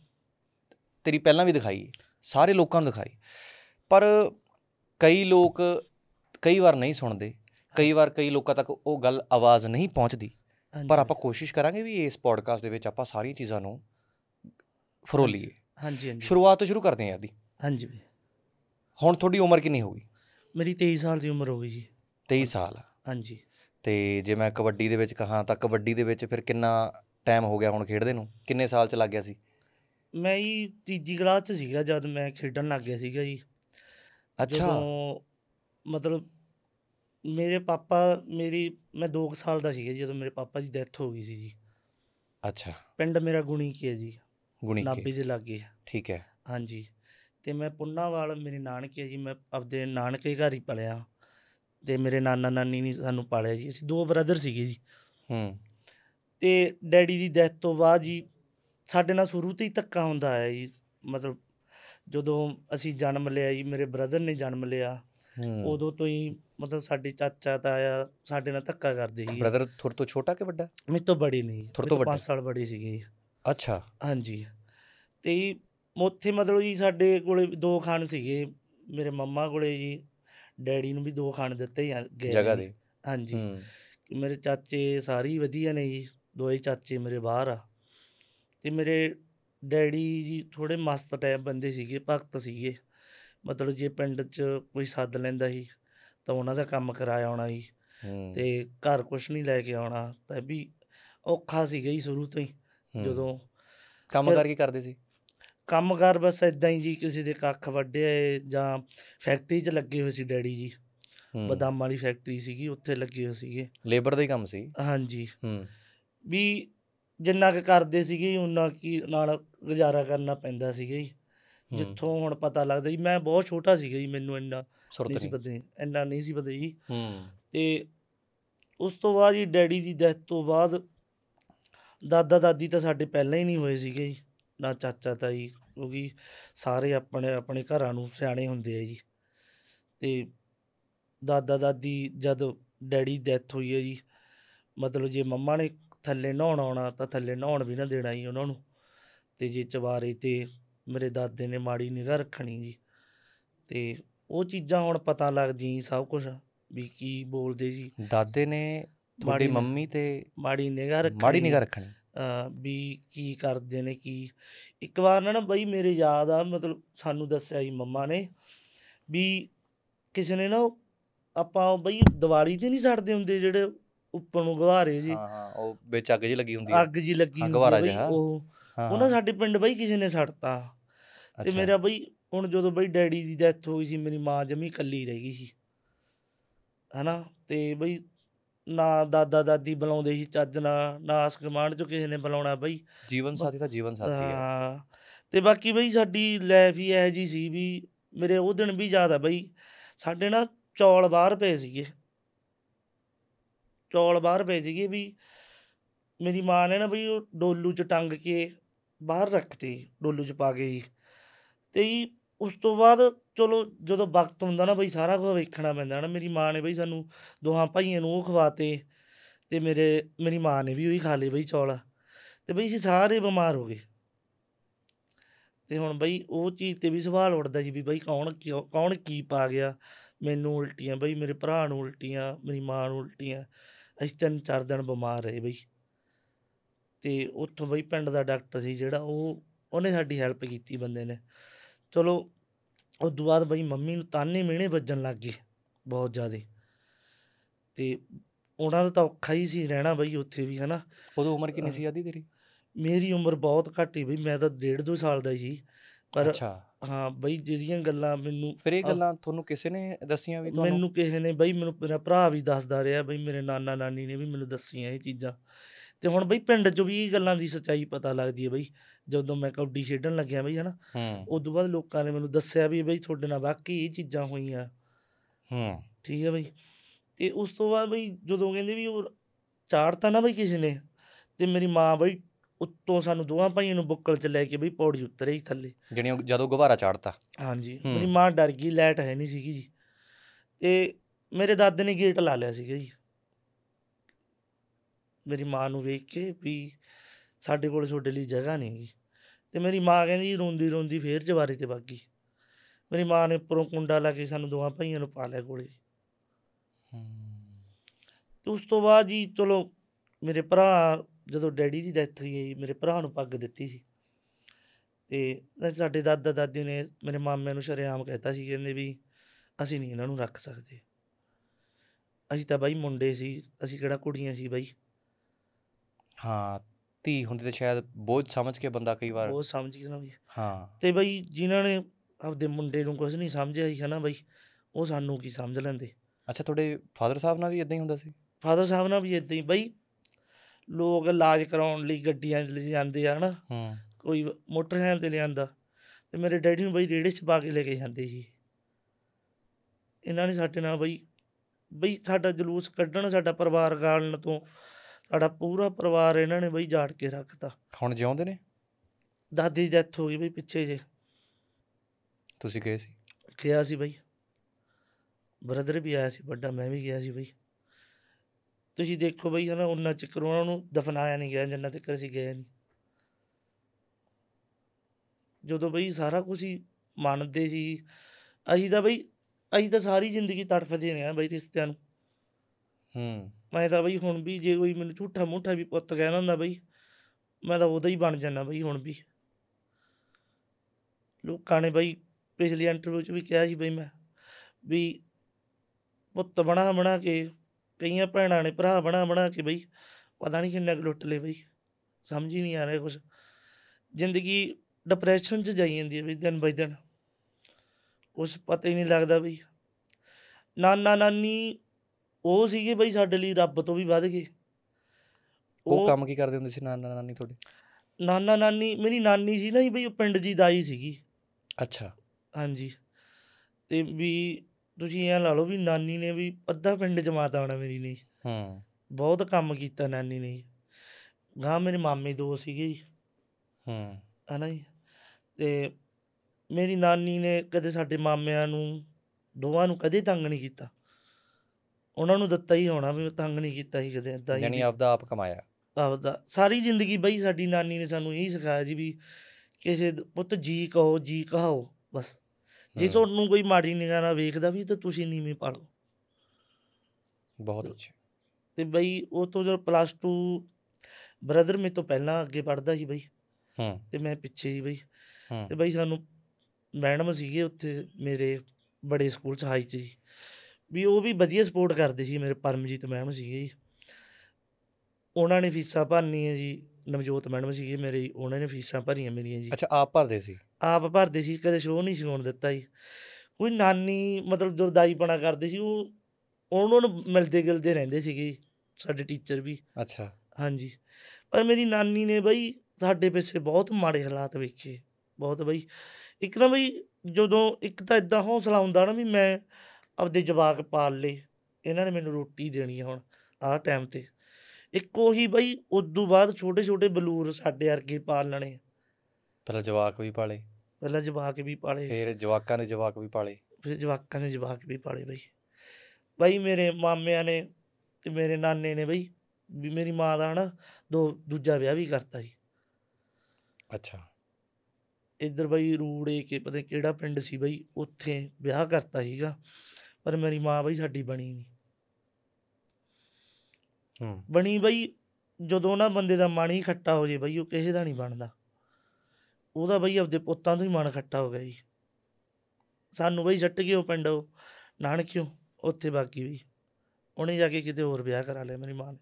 ਤੇਰੀ ਪਹਿਲਾਂ ਵੀ ਦਿਖਾਈ ਸਾਰੇ ਲੋਕਾਂ ਨੂੰ ਦਿਖਾਈ ਪਰ ਕਈ ਲੋਕ ਕਈ ਵਾਰ ਨਹੀਂ ਸੁਣਦੇ ਕਈ ਵਾਰ ਕਈ ਲੋਕਾਂ ਤੱਕ ਉਹ ਗੱਲ ਆਵਾਜ਼ ਨਹੀਂ ਪਹੁੰਚਦੀ ਪਰ ਆਪਾਂ ਕੋਸ਼ਿਸ਼ ਕਰਾਂਗੇ ਵੀ ਇਸ ਪੋਡਕਾਸਟ ਦੇ ਵਿੱਚ ਆਪਾਂ ਸਾਰੀਆਂ ਚੀਜ਼ਾਂ ਨੂੰ ਫਰੋਲੀਏ ਹਾਂਜੀ ਹਾਂਜੀ ਸ਼ੁਰੂਆਤ ਤੋਂ ਸ਼ੁਰੂ ਕਰਦੇ ਆਂ ਆਦੀ ਹਾਂਜੀ ਹੁਣ ਤੁਹਾਡੀ ਉਮਰ ਕਿੰਨੀ ਹੋ ਗਈ ਮੇਰੀ 23 ਸਾਲ ਦੀ ਉਮਰ ਹੋ ਗਈ ਜੀ 23 ਸਾਲ ਹਾਂਜੀ ਤੇ ਜੇ ਮੈਂ ਕਬੱਡੀ ਦੇ ਵਿੱਚ ਕਹਾ ਤਾਂ ਕਬੱਡੀ ਦੇ ਵਿੱਚ ਫਿਰ ਕਿੰਨਾ ਟਾਈਮ ਹੋ ਗਿਆ ਹੁਣ ਖੇਡਦੇ ਨੂੰ ਕਿੰਨੇ ਸਾਲ ਚ ਲੱਗ ਗਿਆ ਸੀ ਮੈਂ ਹੀ ਤੀਜੀ ਕਲਾਸ ਚ ਸੀਗਾ ਜਦ ਮੈਂ ਖੇਡਣ ਲੱਗ ਗਿਆ ਸੀਗਾ ਜੀ ਅੱਛਾ ਮਤਲਬ ਮੇਰੇ ਪਾਪਾ ਮੇਰੀ ਮੈਂ 2 ਸਾਲ ਦਾ ਸੀਗਾ ਜਦੋਂ ਮੇਰੇ ਪਾਪਾ ਦੀ ਡੈਥ ਹੋ ਗਈ ਸੀ ਜੀ ਅੱਛਾ ਪਿੰਡ ਮੇਰਾ ਗੁਣੀ ਕੀ ਹੈ ਜੀ ਗੁਣੀ ਕੀ ਨਾਭੀ ਦੇ ਲੱਗੇ ਠੀਕ ਹੈ ਹਾਂਜੀ ਤੇ ਮੈਂ ਪੁੰਨਾਵਾਲ ਮੇਰੇ ਨਾਨਕੇ ਜੀ ਮੈਂ ਆਪਦੇ ਨਾਨਕੇ ਘਰ ਹੀ ਪਲਿਆ ਤੇ ਮੇਰੇ ਨਾਨਾ ਨਾਨੀ ਨੇ ਸਾਨੂੰ ਪਾਲਿਆ ਜੀ ਅਸੀਂ ਦੋ ਬ੍ਰਦਰ ਸੀਗੇ ਜੀ ਹੂੰ ਤੇ ਡੈਡੀ ਦੀ ਡੈਥ ਤੋਂ ਬਾਅਦ ਜੀ ਸਾਡੇ ਨਾਲ ਸ਼ੁਰੂ ਤੋਂ ਹੀ ਤੱਕਾ ਹੁੰਦਾ ਹੈ ਜੀ ਮਤਲਬ ਜਦੋਂ ਅਸੀਂ ਜਨਮ ਲਿਆ ਜੀ ਮੇਰੇ ਬ੍ਰਦਰ ਨੇ ਜਨਮ ਲਿਆ ਉਦੋਂ ਤੋਂ ਹੀ ਮਤਲਬ ਸਾਡੇ ਚਾਚਾ ਤਾਇਆ ਸਾਡੇ ਨਾਲ ਧੱਕਾ ਕਰਦੇ ਸੀ ਬ੍ਰਦਰ ਥੋੜਾ ਤੋਂ ਛੋਟਾ ਕਿ ਵੱਡਾ ਮੇਰੇ ਤੋਂ ਬੜੀ ਨਹੀਂ ਥੋੜਾ ਤੋਂ ਵੱਡਾ 5 ਸਾਲ ਬੜੀ ਸੀਗੀ ਅੱਛਾ ਹਾਂਜੀ ਤੇ ਮੋਥੇ ਮਤਲਬ ਜੀ ਸਾਡੇ ਕੋਲੇ ਦੋ ਖਾਨ ਸੀਗੇ ਮੇਰੇ ਮੰਮਾ ਕੋਲੇ ਜੀ ਡੈਡੀ ਨੂੰ ਵੀ ਦੋ ਖਾਨ ਦਿੱਤੇ ਗਏ ਜਗ੍ਹਾ ਦੇ ਹਾਂਜੀ ਮੇਰੇ ਚਾਚੇ ਸਾਰੇ ਵਧੀਆ ਨੇ ਜੀ ਦੋਏ ਚਾਚੇ ਮੇਰੇ ਬਾਹਰ ਆ ਤੇ ਮੇਰੇ ਡੈਡੀ ਜੀ ਥੋੜੇ ਮਸਤ ਟਾਈਪ ਬੰਦੇ ਸੀਗੇ ਭਗਤ ਸੀਗੇ ਮਤਲਬ ਜੇ ਪਿੰਡ 'ਚ ਕੋਈ ਸੱਦ ਲੈਂਦਾ ਸੀ ਤਾਂ ਉਹਨਾਂ ਦਾ ਕੰਮ ਕਰਾਇਆ ਆਉਣਾ ਜੀ ਤੇ ਘਰ ਕੁਛ ਨਹੀਂ ਲੈ ਕੇ ਆਉਣਾ ਤਾਂ ਵੀ ਔਖਾ ਸੀਗਾ ਜੀ ਸ਼ੁਰੂ ਤੋਂ ਹੀ ਜਦੋਂ ਕੰਮ ਕਰਕੇ ਕਰਦੇ ਸੀ ਕੰਮ ਕਰ ਬਸ ਇਦਾਂ ਹੀ ਜੀ ਕਿਸੇ ਦੇ ਕੱਖ ਵੱਡੇ ਜਾਂ ਫੈਕਟਰੀ 'ਚ ਲੱਗੇ ਹੋਏ ਸੀ ਡੈਡੀ ਜੀ ਬਦਾਮ ਵਾਲੀ ਫੈਕਟਰੀ ਸੀਗੀ ਉੱਥੇ ਲੱਗੇ ਹੋਏ ਸੀਗੇ ਲੇਬਰ ਦਾ ਹੀ ਕੰਮ ਸੀ ਹਾਂਜੀ ਹੂੰ ਵੀ ਜਿੰਨਾ ਕੁ ਕਰਦੇ ਸੀਗੇ ਉਹਨਾਂ ਕੀ ਨਾਲ ਗੁਜ਼ਾਰਾ ਕਰਨਾ ਪੈਂਦਾ ਸੀਗਾ ਜੀ ਜਿੱਥੋਂ ਹੁਣ ਪਤਾ ਲੱਗਦਾ ਜੀ ਮੈਂ ਬਹੁਤ ਛੋਟਾ ਸੀਗਾ ਜੀ ਮੈਨੂੰ ਇੰਨਾ ਨਹੀਂ ਸੀ ਪਤਾ ਇੰਨਾ ਨਹੀਂ ਸੀ ਪਤਾ ਜੀ ਹੂੰ ਤੇ ਉਸ ਤੋਂ ਬਾਅਦ ਜੀ ਡੈਡੀ ਦੀ ਡੈਥ ਤੋਂ ਬਾਅਦ ਦਾਦਾ ਦਾਦੀ ਤਾਂ ਸਾਡੇ ਪਹਿਲਾਂ ਹੀ ਨਹੀਂ ਹੋਏ ਸੀਗੇ ਜੀ ਨਾ ਚਾਚਾ ਤਾਈ ਕਿਉਂਕਿ ਸਾਰੇ ਆਪਣੇ ਆਪਣੇ ਘਰਾਂ ਨੂੰ ਸਿਆਣੇ ਹੁੰਦੇ ਆ ਜੀ ਤੇ ਦਾਦਾ ਦਾਦੀ ਜਦ ਡੈਡੀ ਡੈਥ ਹੋਈ ਹੈ ਜੀ ਮਤਲਬ ਜੇ ਮੰਮਾ ਨੇ ਥੱਲੇ ਨਹਾਉਣ ਆਉਣਾ ਤਾਂ ਥੱਲੇ ਨਹਾਉਣ ਵੀ ਨਾ ਦੇਣਾ ਹੀ ਉਹਨਾਂ ਨੂੰ ਤੇ ਜੇ ਚਵਾਰੇ ਤੇ ਮੇਰੇ ਦਾਦੇ ਨੇ ਮਾੜੀ ਨਿਗਾਹ ਰੱਖਣੀ ਜੀ ਤੇ ਉਹ ਚੀਜ਼ਾਂ ਹੁਣ ਪਤਾ ਲੱਗਦੀ ਜੀ ਸਭ ਕੁਝ ਵੀ ਕੀ ਬੋਲਦੇ ਜੀ ਦਾਦੇ ਨੇ ਤੁਹਾਡੀ ਮੰਮੀ ਤੇ ਮਾੜੀ ਨਿਗਾਹ ਰੱਖਣੀ ਮਾੜੀ ਨਿਗਾਹ ਰੱਖਣੀ ਵੀ ਕੀ ਕਰਦੇ ਨੇ ਕੀ ਇੱਕ ਵਾਰ ਨਾ ਬਈ ਮੇਰੇ ਯਾਦ ਆ ਮਤਲਬ ਸਾਨੂੰ ਦੱਸਿਆ ਜੀ ਮੰਮਾ ਨੇ ਵੀ ਕਿਸੇ ਨੇ ਨਾ ਆਪਾਂ ਬਈ ਦੀਵਾਲੀ ਤੇ ਨਹੀਂ ਛੱਡਦੇ ਹੁੰਦੇ ਜਿਹੜੇ ਉੱਪਰ ਨੂੰ ਗਵਾਰੇ ਜੀ ਹਾਂ ਹਾਂ ਉਹ ਵਿੱਚ ਅੱਗ ਜੀ ਲੱਗੀ ਹੁੰਦੀ ਹੈ ਅੱਗ ਜੀ ਲੱਗੀ ਹੁੰਦੀ ਹੈ ਉਹ ਉਹਨਾਂ ਸਾਡੇ ਪਿੰਡ ਬਈ ਕਿਸੇ ਨੇ ਸੜਤਾ ਤੇ ਮੇਰਾ ਬਈ ਹੁਣ ਜਦੋਂ ਬਈ ਡੈਡੀ ਦੀ ਡੈਥ ਹੋਈ ਸੀ ਮੇਰੀ ਮਾਂ ਜਮੀ ਕੱਲੀ ਰਹਿ ਗਈ ਸੀ ਹਨਾ ਤੇ ਬਈ ਨਾ ਦਾਦਾ ਦਾਦੀ ਬੁਲਾਉਂਦੇ ਸੀ ਚੱਜ ਨਾ ਨਾਸ ਗਮਾਨ ਚ ਕਿਸੇ ਨੇ ਬੁਲਾਉਣਾ ਬਈ ਜੀਵਨ ਸਾਥੀ ਤਾਂ ਜੀਵਨ ਸਾਥੀ ਹੈ ਹਾਂ ਤੇ ਬਾਕੀ ਬਈ ਸਾਡੀ ਲਾਈਫ ਹੀ ਇਹ ਜੀ ਸੀ ਵੀ ਮੇਰੇ ਉਹ ਦਿਨ ਵੀ ਯਾਦ ਆ ਬਈ ਸਾਡੇ ਨਾਲ ਚੌਲ ਬਾਹਰ ਪਏ ਸੀਗੇ ਚੌਲ ਬਾਹਰ ਭੇਜ ਗਏ ਵੀ ਮੇਰੀ ਮਾਂ ਨੇ ਨਾ ਬਈ ਉਹ ਡੋਲੂ 'ਚ ਟੰਗ ਕੇ ਬਾਹਰ ਰੱਖਤੇ ਡੋਲੂ 'ਚ ਪਾ ਕੇ ਜੀ ਤੇ ਜੀ ਉਸ ਤੋਂ ਬਾਅਦ ਚਲੋ ਜਦੋਂ ਵਕਤ ਹੁੰਦਾ ਨਾ ਬਈ ਸਾਰਾ ਕੁਝ ਵੇਖਣਾ ਪੈਂਦਾ ਨਾ ਮੇਰੀ ਮਾਂ ਨੇ ਬਈ ਸਾਨੂੰ ਦੋਹਾਂ ਭਾਈਆਂ ਨੂੰ ਉਹ ਖਵਾਤੇ ਤੇ ਮੇਰੇ ਮੇਰੀ ਮਾਂ ਨੇ ਵੀ ਉਹੀ ਖਾ ਲਏ ਬਈ ਚੌਲ ਤੇ ਬਈ ਸੀ ਸਾਰੇ ਬਿਮਾਰ ਹੋ ਗਏ ਤੇ ਹੁਣ ਬਈ ਉਹ ਚੀਜ਼ ਤੇ ਵੀ ਸਵਾਲ ਉੱਠਦਾ ਜੀ ਵੀ ਬਈ ਕੌਣ ਕੌਣ ਕੀ ਪਾ ਗਿਆ ਮੈਨੂੰ ਉਲਟੀਆਂ ਬਈ ਮੇਰੇ ਭਰਾ ਨੂੰ ਉਲਟੀਆਂ ਮੇਰੀ ਮਾਂ ਨੂੰ ਉਲਟੀਆਂ ਅਸੀਂ ਤਿੰਨ ਚਾਰ ਦਿਨ ਬਿਮਾਰ ਰਹੇ ਬਈ ਤੇ ਉੱਥੋਂ ਬਈ ਪਿੰਡ ਦਾ ਡਾਕਟਰ ਸੀ ਜਿਹੜਾ ਉਹ ਉਹਨੇ ਸਾਡੀ ਹੈਲਪ ਕੀਤੀ ਬੰਦੇ ਨੇ ਚਲੋ ਉਸ ਤੋਂ ਬਾਅਦ ਬਈ ਮੰਮੀ ਨੂੰ ਤਾਨੇ ਮਿਹਣੇ ਵੱਜਣ ਲੱਗ ਗਏ ਬਹੁਤ ਜ਼ਿਆਦੇ ਤੇ ਉਹਨਾਂ ਦਾ ਤਾਂ ਔਖਾ ਹੀ ਸੀ ਰਹਿਣਾ ਬਈ ਉੱਥੇ ਵੀ ਹਨਾ ਉਦੋਂ ਉਮਰ ਕਿੰਨੀ ਸੀ ਆਦੀ ਤੇਰੀ ਮੇਰੀ ਉਮਰ ਬਹੁਤ ਘੱਟੀ ਬਈ ਮੈਂ ਤਾਂ ਡੇਢ ਦੋ ਸਾਲ ਦਾ ਸੀ ਪਰ ਅੱਛਾ ਹਾਂ ਬਈ ਜਿਹੜੀਆਂ ਗੱਲਾਂ ਮੈਨੂੰ ਫਿਰ ਇਹ ਗੱਲਾਂ ਤੁਹਾਨੂੰ ਕਿਸੇ ਨੇ ਦੱਸੀਆਂ ਵੀ ਤੁਹਾਨੂੰ ਮੈਨੂੰ ਕਿਸੇ ਨੇ ਬਈ ਮੈਨੂੰ ਮੇਰਾ ਭਰਾ ਵੀ ਦੱਸਦਾ ਰਿਹਾ ਬਈ ਮੇਰੇ ਨਾਨਾ ਨਾਨੀ ਨੇ ਵੀ ਮੈਨੂੰ ਦੱਸੀਆਂ ਇਹ ਚੀਜ਼ਾਂ ਤੇ ਹੁਣ ਬਈ ਪਿੰਡ 'ਚ ਵੀ ਇਹ ਗੱਲਾਂ ਦੀ ਸੱਚਾਈ ਪਤਾ ਲੱਗਦੀ ਹੈ ਬਈ ਜਦੋਂ ਮੈਂ ਕਬੱਡੀ ਖੇਡਣ ਲੱਗਿਆ ਬਈ ਹਨਾ ਉਸ ਤੋਂ ਬਾਅਦ ਲੋਕਾਂ ਨੇ ਮੈਨੂੰ ਦੱਸਿਆ ਵੀ ਬਈ ਤੁਹਾਡੇ ਨਾਲ ਵਾਕਈ ਇਹ ਚੀਜ਼ਾਂ ਹੋਈਆਂ ਹੂੰ ਠੀਕ ਹੈ ਬਈ ਤੇ ਉਸ ਤੋਂ ਬਾਅਦ ਬਈ ਜਦੋਂ ਕਹਿੰਦੇ ਵੀ ਉਹ ਚਾੜਤਾ ਨਾ ਬਈ ਕਿਸੇ ਨੇ ਤੇ ਮੇਰੀ ਮਾਂ ਬਈ ਉੱਤੋਂ ਸਾਨੂੰ ਦੋਹਾਂ ਭਾਈਆਂ ਨੂੰ ਬੁੱਕਲ 'ਚ ਲੈ ਕੇ ਬਈ ਪੌੜੀ ਉੱਤਰੇ ਹੀ ਥੱਲੇ ਜਣੀ ਜਦੋਂ ਗੁਬਾਰਾ ਚਾੜਤਾ ਹਾਂਜੀ ਮੇਰੀ ਮਾਂ ਡਰ ਗਈ ਲੈਟ ਹੈ ਨਹੀਂ ਸੀਗੀ ਜੀ ਤੇ ਮੇਰੇ ਦਾਦੇ ਨੇ ਗੇਟ ਲਾ ਲਿਆ ਸੀਗਾ ਜੀ ਮੇਰੀ ਮਾਂ ਨੂੰ ਵੇਖ ਕੇ ਵੀ ਸਾਡੇ ਕੋਲ ਛੋਡੇ ਲਈ ਜਗ੍ਹਾ ਨਹੀਂ ਹੈਗੀ ਤੇ ਮੇਰੀ ਮਾਂ ਕਹਿੰਦੀ ਰੋਂਦੀ ਰੋਂਦੀ ਫੇਰ ਜਵਾਰੇ ਤੇ ਵੱਗ ਮੇਰੀ ਮਾਂ ਨੇ ਉੱਪਰੋਂ ਕੁੰਡਾ ਲਾ ਕੇ ਸਾਨੂੰ ਦੋਹਾਂ ਭਾਈਆਂ ਨੂੰ ਪਾ ਲਿਆ ਕੋਲੇ ਤੇ ਉਸ ਤੋਂ ਬਾਅਦ ਜੀ ਚਲੋ ਮੇਰੇ ਭਰਾ ਜਦੋਂ ਡੈਡੀ ਦੀ ਡੈਥ ਹੋਈ ਸੀ, ਮੇਰੇ ਭਰਾ ਨੂੰ ਪੱਗ ਦਿੱਤੀ ਸੀ ਤੇ ਸਾਡੇ ਦਾਦਾ ਦਾਦੀ ਨੇ ਮੇਰੇ ਮਾਮੇ ਨੂੰ ਸ਼ਰੇਆਮ ਕਹਿਤਾ ਸੀ ਕਹਿੰਦੇ ਵੀ ਅਸੀਂ ਨਹੀਂ ਇਹਨਾਂ ਨੂੰ ਰੱਖ ਸਕਦੇ ਅਸੀਂ ਤਾਂ ਬਾਈ ਮੁੰਡੇ ਸੀ ਅਸੀਂ ਕਿਹੜਾ ਕੁੜੀਆਂ ਸੀ ਬਾਈ ਹਾਂ ਧੀ ਹੁੰਦੀ ਤਾਂ ਸ਼ਾਇਦ ਬੋਝ ਸਮਝ ਕੇ ਬੰਦਾ ਕਈ ਵਾਰ ਉਹ ਸਮਝ ਕੇ ਨਾ ਹਾਂ ਤੇ ਬਾਈ ਜਿਨ੍ਹਾਂ ਨੇ ਆਪਦੇ ਮੁੰਡੇ ਨੂੰ ਕੁਝ ਨਹੀਂ ਸਮਝਿਆ ਸੀ ਹਨਾ ਬਾਈ ਉਹ ਸਾਨੂੰ ਕੀ ਸਮਝ ਲੈਂਦੇ ਅੱਛਾ ਤੁਹਾਡੇ ਫਾਦਰ ਸਾਹਿਬ ਨਾਲ ਵੀ ਇਦਾਂ ਹੀ ਹੁੰਦਾ ਸੀ ਫਾਦਰ ਸਾਹਿਬ ਨਾਲ ਵੀ ਇਦਾਂ ਹੀ ਬਾਈ ਲੋਕ ਇਲਾਜ ਕਰਾਉਣ ਲਈ ਗੱਡੀਆਂ ਲੈ ਜਾਂਦੇ ਆ ਹਨਾ ਕੋਈ ਮੋਟਰਸਾਈਕਲ ਤੇ ਲਿਆਂਦਾ ਤੇ ਮੇਰੇ ਡੈਡੀ ਨੂੰ ਬਈ ਰੇੜੇ 'ਚ ਪਾ ਕੇ ਲੈ ਕੇ ਜਾਂਦੇ ਸੀ ਇਹਨਾਂ ਨੇ ਸਾਡੇ ਨਾਲ ਬਈ ਬਈ ਸਾਡਾ ਜਲੂਸ ਕੱਢਣ ਸਾਡਾ ਪਰਿਵਾਰ ਗਾਲਣ ਤੋਂ ਸਾਡਾ ਪੂਰਾ ਪਰਿਵਾਰ ਇਹਨਾਂ ਨੇ ਬਈ ਜਾੜ ਕੇ ਰੱਖਤਾ ਹੁਣ ਜਿਉਂਦੇ ਨੇ ਦਾਦੀ ਦੀ ਡੈਥ ਹੋ ਗਈ ਬਈ ਪਿੱਛੇ ਜੇ ਤੁਸੀਂ ਗਏ ਸੀ ਗਿਆ ਸੀ ਬਈ ਬ੍ਰਦਰ ਵੀ ਆਇਆ ਸੀ ਵੱਡਾ ਮੈਂ ਵੀ ਗਿਆ ਸੀ ਬਈ ਤੁਸੀਂ ਦੇਖੋ ਬਈ ਹਨਾ ਉਹਨਾਂ ਚੱਕਰ ਉਹਨਾਂ ਨੂੰ ਦਫਨਾਇਆ ਨਹੀਂ ਗਿਆ ਜੰਨਤ ਤੱਕ ਅਸੀਂ ਗਏ ਨਹੀਂ ਜਦੋਂ ਬਈ ਸਾਰਾ ਕੁਝ ਹੀ ਮੰਨਦੇ ਸੀ ਅਸੀਂ ਤਾਂ ਬਈ ਅਸੀਂ ਤਾਂ ਸਾਰੀ ਜ਼ਿੰਦਗੀ ਤੜਫਦੇ ਰਹੇ ਆ ਬਈ ਰਿਸ਼ਤਿਆਂ ਨੂੰ ਹੂੰ ਮੈਂ ਤਾਂ ਬਈ ਹੁਣ ਵੀ ਜੇ ਕੋਈ ਮੈਨੂੰ ਝੂਠਾ ਮੂਠਾ ਵੀ ਪੁੱਤ ਕਹਿੰਦਾ ਹੁੰਦਾ ਬਈ ਮੈਂ ਤਾਂ ਉਹਦਾ ਹੀ ਬਣ ਜਾਣਾ ਬਈ ਹੁਣ ਵੀ ਲੋਕਾਂ ਨੇ ਬਈ ਪਿਛਲੇ ਇੰਟਰਵਿਊ 'ਚ ਵੀ ਕਿਹਾ ਸੀ ਬਈ ਮੈਂ ਵੀ ਪੁੱਤ ਬਣਾ ਬਣਾ ਕੇ ਕਈਆਂ ਭੈਣਾਂ ਨੇ ਭਰਾ ਬਣਾ ਬਣਾ ਕੇ ਬਈ ਪਤਾ ਨਹੀਂ ਕਿੰਨਾ ਲੁੱਟ ਲਏ ਬਈ ਸਮਝ ਹੀ ਨਹੀਂ ਆ ਰਿਹਾ ਕੁਝ ਜ਼ਿੰਦਗੀ ਡਿਪਰੈਸ਼ਨ 'ਚ ਜਾਈ ਜਾਂਦੀ ਹੈ ਬਈ ਦਿਨ ਬਈ ਦਿਨ ਉਸ ਪਤਾ ਹੀ ਨਹੀਂ ਲੱਗਦਾ ਬਈ ਨਾਨਾ ਨਾਨੀ ਉਹ ਸੀਗੇ ਬਈ ਸਾਡੇ ਲਈ ਰੱਬ ਤੋਂ ਵੀ ਵੱਧ ਕੇ ਉਹ ਕੰਮ ਕੀ ਕਰਦੇ ਹੁੰਦੇ ਸੀ ਨਾਨਾ ਨਾਨੀ ਤੁਹਾਡੇ ਨਾਨਾ ਨਾਨੀ ਮੇਰੀ ਨਾਨੀ ਸੀ ਨਾ ਬਈ ਉਹ ਪਿੰਡ ਦੀ ਦਾਈ ਸੀਗੀ ਅੱਛਾ ਹਾਂਜੀ ਤੇ ਵੀ ਤੁਸੀਂ ਇਹ ਲਾ ਲਓ ਵੀ ਨਾਨੀ ਨੇ ਵੀ ਅੱਧਾ ਪਿੰਡ ਜਮਾਤਾ ਆਉਣਾ ਮੇਰੀ ਨਹੀਂ ਹੂੰ ਬਹੁਤ ਕੰਮ ਕੀਤਾ ਨਾਨੀ ਨੇ ਗਾਂ ਮੇਰੇ ਮਾਮੇ ਦੋ ਸੀਗੇ ਜੀ ਹੂੰ ਹਨਾ ਜੀ ਤੇ ਮੇਰੀ ਨਾਨੀ ਨੇ ਕਦੇ ਸਾਡੇ ਮਾਮਿਆਂ ਨੂੰ ਦੋਵਾਂ ਨੂੰ ਕਦੇ ਤੰਗ ਨਹੀਂ ਕੀਤਾ ਉਹਨਾਂ ਨੂੰ ਦਿੱਤਾ ਹੀ ਹੋਣਾ ਵੀ ਤੰਗ ਨਹੀਂ ਕੀਤਾ ਹੀ ਕਦੇ ਇਦਾਂ ਹੀ ਯਾਨੀ ਆਪਦਾ ਆਪ ਕਮਾਇਆ ਆਪਦਾ ਸਾਰੀ ਜ਼ਿੰਦਗੀ ਬਈ ਸਾਡੀ ਨਾਨੀ ਨੇ ਸਾਨੂੰ ਇਹੀ ਸਿਖਾਇਆ ਜੀ ਵੀ ਕਿਸੇ ਪੁੱਤ ਜੀ ਕਹੋ ਜੀ ਕਹਾਓ ਬਸ ਜੇ ਤੁਹਾਨੂੰ ਕੋਈ ਮਾੜੀ ਨਿਗਾਹ ਨਾਲ ਵੇਖਦਾ ਵੀ ਤਾਂ ਤੁਸੀਂ ਨੀਵੇਂ ਪੜੋ ਲਓ ਬਹੁਤ ਅੱਛਾ ਤੇ ਬਈ ਉਹ ਤੋਂ ਜਦ ਪਲੱਸ 2 ਬ੍ਰਦਰ ਮੇ ਤੋਂ ਪਹਿਲਾਂ ਅੱਗੇ ਪੜਦਾ ਸੀ ਬਈ ਹੂੰ ਤੇ ਮੈਂ ਪਿੱਛੇ ਸੀ ਬਈ ਤੇ ਬਈ ਸਾਨੂੰ ਮੈਡਮ ਸੀਗੇ ਉੱਥੇ ਮੇਰੇ ਬੜੇ ਸਕੂਲ ਚ ਹਾਈ ਸੀ ਵੀ ਉਹ ਵੀ ਵਧੀਆ ਸਪੋਰਟ ਕਰਦੇ ਸੀ ਮੇਰੇ ਪਰਮਜੀਤ ਮੈਡਮ ਸੀਗੇ ਜੀ ਉਹਨਾਂ ਨੇ ਫੀਸਾਂ ਭਰਨੀਆਂ ਜੀ ਨਵਜੋਤ ਮੈਡਮ ਸੀਗੇ ਮੇਰੇ ਉਹਨਾਂ ਨੇ ਫੀਸਾਂ ਭਰੀਆਂ ਮੇਰੀਆਂ ਜੀ ਅੱਛਾ ਆਪ ਭਰਦੇ ਸੀ ਆਪ ਭਰਦੇ ਸੀ ਕਦੇ ਸ਼ੋਅ ਨਹੀਂ ਸ਼ੋਣ ਦਿੱਤਾ ਜੀ ਕੋਈ ਨਾਨੀ ਮਤਲਬ ਦੁਰਦਾਈ ਪਣਾ ਕਰਦੇ ਸੀ ਉਹ ਉਹਨਾਂ ਨੂੰ ਮਿਲਦੇ ਗਿਲਦੇ ਰਹਿੰਦੇ ਸੀਗੇ ਸਾਡੇ ਟੀਚਰ ਵੀ ਅੱਛਾ ਹਾਂਜੀ ਪਰ ਮੇਰੀ ਨਾਨੀ ਨੇ ਬਈ ਸਾਡੇ ਪਿੱਛੇ ਬਹੁਤ ਮਾੜੇ ਹਾਲਾਤ ਵੇਖੇ ਬਹੁਤ ਬਈ ਇੱਕ ਨਾ ਬਈ ਜਦੋਂ ਇੱਕ ਤਾਂ ਇਦਾਂ ਹੌਸਲਾ ਹੁੰਦਾ ਨਾ ਵੀ ਮੈਂ ਆਪਦੇ ਜਵਾਕ ਪਾਲ ਲੇ ਇਹਨਾਂ ਨੇ ਮੈਨੂੰ ਰੋਟੀ ਦੇਣੀ ਹੁਣ ਆਹ ਟਾਈਮ ਤੇ ਇੱਕ ਉਹੀ ਬਈ ਉਸ ਤੋਂ ਬਾਅਦ ਛੋਟੇ ਛੋਟੇ ਬਲੂਰ ਸਾਡੇ ਪਾਲ ਪਾਲਣੇ ਪਹਿਲਾਂ ਜਵਾਕ ਵੀ ਪਾਲੇ ਪਹਿਲਾਂ ਜਵਾਕ ਵੀ ਪਾਲੇ ਫਿਰ ਜਵਾਕਾਂ ਦੇ ਜਵਾਕ ਵੀ ਪਾਲੇ ਫਿਰ ਜਵਾਕਾਂ ਦੇ ਜਵਾਕ ਵੀ ਪਾਲੇ ਬਈ ਬਈ ਮੇਰੇ ਮਾਮਿਆਂ ਨੇ ਤੇ ਮੇਰੇ ਨਾਨੇ ਨੇ ਬਈ ਵੀ ਮੇਰੀ ਮਾਂ ਦਾ ਨਾ ਦੋ ਦੂਜਾ ਵਿਆਹ ਵੀ ਕਰਤਾ ਜੀ ਅੱਛਾ ਇੱਧਰ ਬਈ ਰੂੜੇ ਕੇ ਪਤਾ ਕਿਹੜਾ ਪਿੰਡ ਸੀ ਬਈ ਉੱਥੇ ਵਿਆਹ ਕਰਤਾ ਸੀਗਾ ਪਰ ਮੇਰੀ ਮਾਂ ਬਈ ਸਾਡੀ ਬਣੀ ਨਹੀਂ ਹੂੰ ਬਣੀ ਬਈ ਜਦੋਂ ਨਾ ਬੰਦੇ ਦਾ ਮਾਣੀ ਖੱਟਾ ਹੋ ਜੇ ਬਈ ਉਹ ਕਿਸੇ ਦਾ ਨਹੀਂ ਬਣਦਾ ਉਹਦਾ ਬਈ ਆਪਦੇ ਪੁੱਤਾਂ ਤੋਂ ਹੀ ਮਨ ਖੱਟਾ ਹੋ ਗਿਆ ਜੀ ਸਾਨੂੰ ਬਈ ਛੱਟ ਗਿਓ ਪਿੰਡ ਨਾਨਕਿਓ ਉੱਥੇ ਬਾਕੀ ਵੀ ਉਹਨੇ ਜਾ ਕੇ ਕਿਤੇ ਹੋਰ ਵਿਆਹ ਕਰਾ ਲਿਆ ਮੇਰੀ ਮਾਂ ਨੇ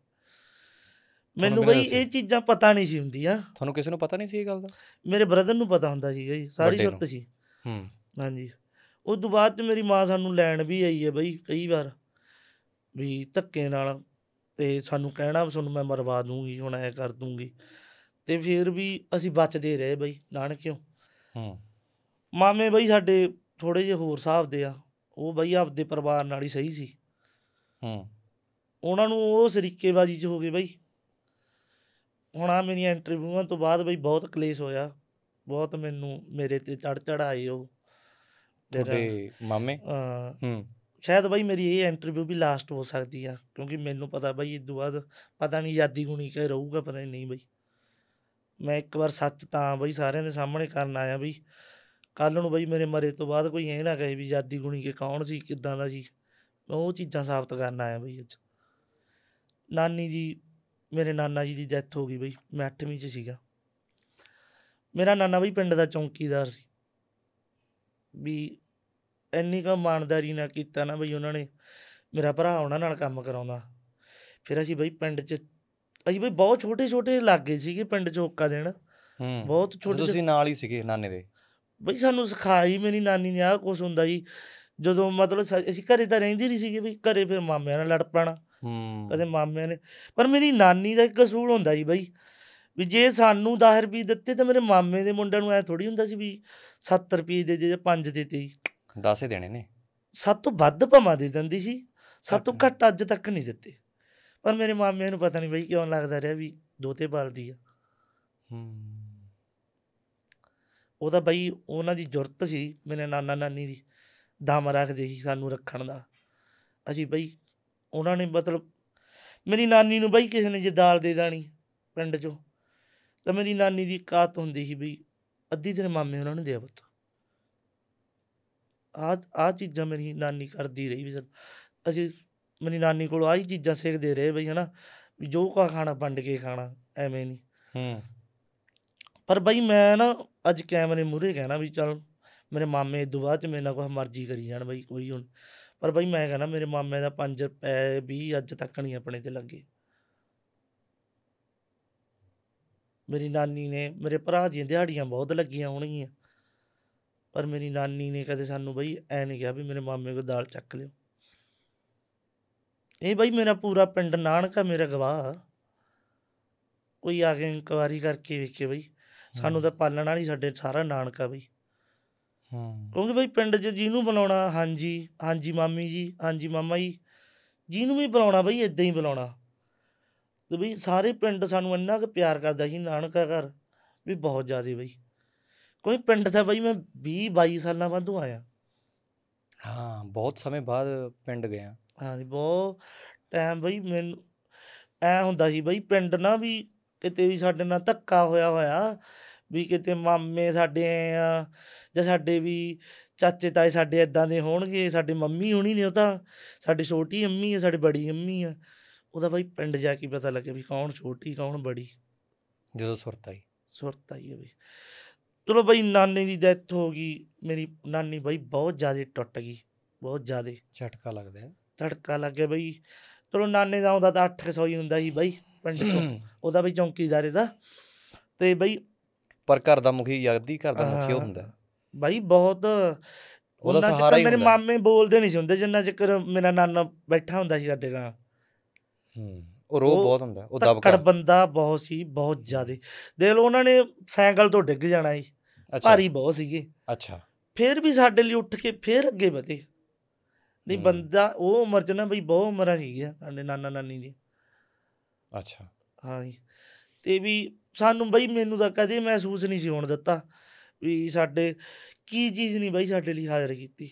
ਮੈਨੂੰ ਬਈ ਇਹ ਚੀਜ਼ਾਂ ਪਤਾ ਨਹੀਂ ਸੀ ਹੁੰਦੀਆਂ ਤੁਹਾਨੂੰ ਕਿਸੇ ਨੂੰ ਪਤਾ ਨਹੀਂ ਸੀ ਇਹ ਗੱਲ ਦਾ ਮੇਰੇ ਬ੍ਰਦਰ ਨੂੰ ਪਤਾ ਹੁੰਦਾ ਸੀ ਜੀ ਸਾਰੀ ਸੁਰਤ ਸੀ ਹੂੰ ਹਾਂਜੀ ਉਸ ਤੋਂ ਬਾਅਦ ਤੇ ਮੇਰੀ ਮਾਂ ਸਾਨੂੰ ਲੈਣ ਵੀ ਆਈ ਹੈ ਬਈ ਕਈ ਵਾਰ ਵੀ ਧੱਕੇ ਨਾਲ ਤੇ ਸਾਨੂੰ ਕਹਿਣਾ ਤੁਹਾਨੂੰ ਮੈਂ ਮਰਵਾ ਦੂੰਗੀ ਹੁਣ ਐ ਕਰ ਦੂੰਗੀ ਤੇ ਫਿਰ ਵੀ ਅਸੀਂ ਬਚਦੇ ਰਹੇ ਬਈ ਨਾਨਕਿਓ ਹੂੰ ਮਾਮੇ ਬਈ ਸਾਡੇ ਥੋੜੇ ਜਿਹੇ ਹੋਰ ਸਾਹਬ ਦੇ ਆ ਉਹ ਬਈ ਆਪਦੇ ਪਰਿਵਾਰ ਨਾਲ ਹੀ ਸਹੀ ਸੀ ਹੂੰ ਉਹਨਾਂ ਨੂੰ ਉਹ ਸਰੀਕੇਬਾਜ਼ੀ 'ਚ ਹੋ ਗਏ ਬਈ ਹੁਣ ਆ ਮੇਰੀਆਂ ਇੰਟਰਵਿਊਆਂ ਤੋਂ ਬਾਅਦ ਬਈ ਬਹੁਤ ਕਲੇਸ਼ ਹੋਇਆ ਬਹੁਤ ਮੈਨੂੰ ਮੇਰੇ ਤੇ ਚੜ ਚੜਾਏ ਉਹ ਤੇ ਮਾਮੇ ਹੂੰ ਸ਼ਾਇਦ ਬਈ ਮੇਰੀ ਇਹ ਇੰਟਰਵਿਊ ਵੀ ਲਾਸਟ ਹੋ ਸਕਦੀ ਆ ਕਿਉਂਕਿ ਮੈਨੂੰ ਪਤਾ ਬਈ ਇਸ ਤੋਂ ਬਾਅਦ ਪਤਾ ਨਹੀਂ ਯਾਦੀ ਗੁਣੀ ਕਿ ਰਹੂਗਾ ਪਤਾ ਨਹੀਂ ਬਈ ਮੈਂ ਇੱਕ ਵਾਰ ਸੱਚ ਤਾਂ ਬਈ ਸਾਰਿਆਂ ਦੇ ਸਾਹਮਣੇ ਕਰਨ ਆਇਆ ਬਈ ਕੱਲ ਨੂੰ ਬਈ ਮੇਰੇ ਮਰੇ ਤੋਂ ਬਾਅਦ ਕੋਈ ਇਹ ਨਾ ਕਹੇ ਵੀ ਜਾਦੀ ਗੁਣੀ ਕੇ ਕੌਣ ਸੀ ਕਿਦਾਂ ਦਾ ਸੀ ਮੈਂ ਉਹ ਚੀਜ਼ਾਂ ਸਾਬਤ ਕਰਨ ਆਇਆ ਬਈ ਅੱਜ ਨਾਨੀ ਜੀ ਮੇਰੇ ਨਾਨਾ ਜੀ ਦੀ ਡੈਥ ਹੋ ਗਈ ਬਈ ਮੈਂ 8ਵੀਂ ਚ ਸੀਗਾ ਮੇਰਾ ਨਾਨਾ ਬਈ ਪਿੰਡ ਦਾ ਚੌਂਕੀਦਾਰ ਸੀ ਵੀ ਇੰਨੀ ਕੁ ਮਾਨਦਾਰੀ ਨਾਲ ਕੀਤਾ ਨਾ ਬਈ ਉਹਨਾਂ ਨੇ ਮੇਰਾ ਭਰਾ ਉਹਨਾਂ ਨਾਲ ਕੰਮ ਕਰਾਉਂਦਾ ਫਿਰ ਅਸੀਂ ਬਈ ਪਿੰਡ 'ਚ ਅਸੀਂ ਬਈ ਬਹੁਤ ਛੋਟੇ ਛੋਟੇ ਲੱਗੇ ਸੀਗੇ ਪਿੰਡ ਚੋਕਾ ਦੇਣ ਹੂੰ ਬਹੁਤ ਛੋਟੇ ਤੁਸੀਂ ਨਾਲ ਹੀ ਸੀਗੇ ਨਾਨੇ ਦੇ ਬਈ ਸਾਨੂੰ ਸਿਖਾਈ ਮੇਰੀ ਨਾਨੀ ਨੇ ਆ ਕੁਝ ਹੁੰਦਾ ਜੀ ਜਦੋਂ ਮਤਲਬ ਅਸੀਂ ਘਰੇ ਤਾਂ ਰਹਿੰਦੀ ਨਹੀਂ ਸੀਗੇ ਬਈ ਘਰੇ ਫਿਰ ਮਾਮਿਆਂ ਨਾਲ ਲੜ ਪੈਣਾ ਕਦੇ ਮਾਮਿਆਂ ਨੇ ਪਰ ਮੇਰੀ ਨਾਨੀ ਦਾ ਇੱਕ ਅਸੂਲ ਹੁੰਦਾ ਜੀ ਬਈ ਵੀ ਜੇ ਸਾਨੂੰ 10 ਰੁਪਏ ਦਿੱਤੇ ਤਾਂ ਮੇਰੇ ਮਾਮੇ ਦੇ ਮੁੰਡਿਆਂ ਨੂੰ ਐ ਥੋੜੀ ਹੁੰਦਾ ਸੀ ਵੀ 7 ਰੁਪਏ ਦੇ ਜੇ 5 ਦਿੱਤੇ 10 ਹੀ ਦੇਣੇ ਨੇ ਸਭ ਤੋਂ ਵੱਧ ਭਮਾ ਦੇ ਦਿੰਦੀ ਸੀ ਸਭ ਤੋਂ ਘੱਟ ਅੱਜ ਤੱਕ ਨਹੀਂ ਦਿੱਤੇ ਪਰ ਮੇਰੇ ਮਾਮੇ ਨੂੰ ਪਤਾ ਨਹੀਂ ਬਈ ਕਿਉਂ ਲੱਗਦਾ ਰਿਹਾ ਵੀ ਦੋਤੇ ਪਾਲਦੀ ਆ ਹੂੰ ਉਹਦਾ ਬਈ ਉਹਨਾਂ ਦੀ ਜ਼ਰੂਰਤ ਸੀ ਮੇਰੇ ਨਾਨਾ ਨਾਨੀ ਦੀ ਦਮ ਰੱਖਦੇ ਸੀ ਸਾਨੂੰ ਰੱਖਣ ਦਾ ਅਜੀ ਬਈ ਉਹਨਾਂ ਨੇ ਮਤਲਬ ਮੇਰੀ ਨਾਨੀ ਨੂੰ ਬਈ ਕਿਸੇ ਨੇ ਜੇ ਦਾਲ ਦੇ ਦਾਣੀ ਪਿੰਡ 'ਚੋਂ ਤਾਂ ਮੇਰੀ ਨਾਨੀ ਦੀ ਕਾਤ ਹੁੰਦੀ ਸੀ ਬਈ ਅੱਧੀ ਤੇਰੇ ਮਾਮੇ ਉਹਨਾਂ ਨੂੰ ਦੇ ਬਤ ਆ ਆ ਚੀਜ਼ਾਂ ਮੇਰੀ ਨਾਨੀ ਕਰਦੀ ਰਹੀ ਵੀ ਸਰ ਅਸੀਂ ਮੇਰੀ ਨਾਨੀ ਕੋਲ ਆਹੀ ਚੀਜ਼ਾਂ ਸਿੱਖਦੇ ਰਹੇ ਬਈ ਹਨਾ ਵੀ ਜੋ ਕਾ ਖਾਣਾ ਵੰਡ ਕੇ ਖਾਣਾ ਐਵੇਂ ਨਹੀਂ ਹੂੰ ਪਰ ਬਈ ਮੈਂ ਨਾ ਅੱਜ ਕੈਮਰੇ ਮੂਰੇ ਕਹਿਣਾ ਵੀ ਚਲ ਮੇਰੇ ਮਾਮੇ ਤੋਂ ਬਾਅਦ ਚ ਮੇਰੇ ਨਾਲ ਕੋਈ ਮਰਜ਼ੀ ਕਰੀ ਜਾਣ ਬਈ ਕੋਈ ਹੁਣ ਪਰ ਬਈ ਮੈਂ ਕਹਿੰਦਾ ਮੇਰੇ ਮਾਮੇ ਦਾ 5 ਰੁਪਏ ਵੀ ਅੱਜ ਤੱਕ ਨਹੀਂ ਆਪਣੇ ਤੇ ਲੱਗੇ ਮੇਰੀ ਨਾਨੀ ਨੇ ਮੇਰੇ ਭਰਾ ਦੀਆਂ ਦਿਹਾੜੀਆਂ ਬਹੁਤ ਲੱਗੀਆਂ ਹੋਣਗੀਆਂ ਪਰ ਮੇਰੀ ਨਾਨੀ ਨੇ ਕਦੇ ਸਾਨੂੰ ਬਈ ਐ ਨਹੀਂ ਕਿਹਾ ਵੀ ਮੇਰੇ ਮਾਮੇ ਕੋ ਦਾਲ ਚੱਕ ਲਿਓ ਇਹ ਬਾਈ ਮੇਰਾ ਪੂਰਾ ਪਿੰਡ ਨਾਨਕਾ ਮੇਰਾ ਗਵਾਹ ਕੋਈ ਆ ਕੇ ਇਨਕੁਆਰੀ ਕਰਕੇ ਵੇਖੇ ਬਾਈ ਸਾਨੂੰ ਤਾਂ ਪਾਲਣ ਵਾਲੀ ਸਾਡੇ ਸਾਰਾ ਨਾਨਕਾ ਬਾਈ ਹਾਂ ਕਿਉਂਕਿ ਬਾਈ ਪਿੰਡ 'ਚ ਜਿਹਨੂੰ ਬੁਲਾਉਣਾ ਹਾਂਜੀ ਹਾਂਜੀ ਮਾਮੀ ਜੀ ਹਾਂਜੀ ਮਾਮਾ ਜੀ ਜਿਹਨੂੰ ਵੀ ਬੁਲਾਉਣਾ ਬਈ ਇਦਾਂ ਹੀ ਬੁਲਾਉਣਾ ਤੇ ਬਈ ਸਾਰੇ ਪਿੰਡ ਸਾਨੂੰ ਇੰਨਾ ਕਿ ਪਿਆਰ ਕਰਦਾ ਸੀ ਨਾਨਕਾ ਘਰ ਵੀ ਬਹੁਤ ਜ਼ਿਆਦੇ ਬਈ ਕੋਈ ਪਿੰਡ ਦਾ ਬਈ ਮੈਂ 20 22 ਸਾਲਾਂ ਬਾਅਦੋਂ ਆਇਆ ਹਾਂ ਬਹੁਤ ਸਮੇਂ ਬਾਅਦ ਪਿੰਡ ਗਿਆ ਹਾਂਜੀ ਬਹੁਤ ਟਾਈਮ ਬਈ ਮੈਨੂੰ ਐ ਹੁੰਦਾ ਸੀ ਬਈ ਪਿੰਡ ਨਾ ਵੀ ਕਿਤੇ ਵੀ ਸਾਡੇ ਨਾਲ ਧੱਕਾ ਹੋਇਆ ਹੋਇਆ ਵੀ ਕਿਤੇ ਮਾਮੇ ਸਾਡੇ ਆ ਜਾਂ ਸਾਡੇ ਵੀ ਚਾਚੇ ਤਾਏ ਸਾਡੇ ਇਦਾਂ ਦੇ ਹੋਣਗੇ ਸਾਡੇ ਮੰਮੀ ਹੋਣੀ ਨੇ ਉਹ ਤਾਂ ਸਾਡੀ ਛੋਟੀ ਅੰਮੀ ਆ ਸਾਡੀ ਬੜੀ ਅੰਮੀ ਆ ਉਹਦਾ ਬਈ ਪਿੰਡ ਜਾ ਕੇ ਪਤਾ ਲੱਗਿਆ ਵੀ ਕੌਣ ਛੋਟੀ ਕੌਣ ਬੜੀ ਜਦੋਂ ਸੁਰਤ ਆਈ ਸੁਰਤ ਆਈ ਬਈ ਚਲੋ ਬਈ ਨਾਨੀ ਦੀ ਡੈਥ ਹੋ ਗਈ ਮੇਰੀ ਨਾਨੀ ਬਈ ਬਹੁਤ ਜ਼ਿਆਦਾ ਟੁੱਟ ਗਈ ਬਹੁਤ ਜ਼ਿਆਦਾ ਝਟਕਾ ਲੱਗਦਾ ਹੈ ਧੜਕਾ ਲੱਗੇ ਬਈ ਚਲੋ ਨਾਨੇ ਦਾ ਆਉਂਦਾ ਤਾਂ 800 ਹੀ ਹੁੰਦਾ ਸੀ ਬਾਈ ਪਿੰਡ ਤੋਂ ਉਹਦਾ ਵੀ ਚੌਂਕੀਦਾਰੇ ਦਾ ਤੇ ਬਈ ਪਰ ਘਰ ਦਾ ਮੁਖੀ ਯਗਦੀ ਘਰ ਦਾ ਮੁਖੀ ਹੁੰਦਾ ਬਾਈ ਬਹੁਤ ਉਹਦਾ ਸਹਾਰਾ ਹੀ ਮੇਰੇ ਮਾਮੇ ਬੋਲਦੇ ਨਹੀਂ ਸੀ ਹੁੰਦੇ ਜਿੰਨਾ ਚਿਰ ਮੇਰਾ ਨਾਨਾ ਬੈਠਾ ਹੁੰਦਾ ਸੀ ਸਾਡੇ ਨਾਲ ਹੂੰ ਉਹ ਰੋ ਬਹੁਤ ਹੁੰਦਾ ਉਹ ਦਬਕਾ ਤੱਕੜ ਬੰਦਾ ਬਹੁਤ ਸੀ ਬਹੁਤ ਜ਼ਿਆਦੇ ਦੇਖ ਲਓ ਉਹਨਾਂ ਨੇ ਸਾਈਕਲ ਤੋਂ ਡਿੱਗ ਜਾਣਾ ਸੀ ਭਾਰੀ ਬਹੁਤ ਸੀਗੇ ਅੱਛਾ ਫੇਰ ਵੀ ਸਾਡੇ ਲਈ ਉੱਠ ਕੇ ਫੇਰ ਅੱਗੇ ਵਧੇ ਨਹੀਂ ਬੰਦਾ ਉਹ ਉਮਰ ਚ ਨਾ ਬਈ ਬਹੁਤ ਉਮਰਾਂ ਸੀਗੀਆਂ ਸਾਡੇ ਨਾਨਾ ਨਾਨੀ ਦੀ ਅੱਛਾ ਹਾਂ ਜੀ ਤੇ ਵੀ ਸਾਨੂੰ ਬਈ ਮੈਨੂੰ ਤਾਂ ਕਦੇ ਮਹਿਸੂਸ ਨਹੀਂ ਸੀ ਹੋਣ ਦਿੱਤਾ ਵੀ ਸਾਡੇ ਕੀ ਚੀਜ਼ ਨਹੀਂ ਬਈ ਸਾਡੇ ਲਈ ਹਾਜ਼ਰ ਕੀਤੀ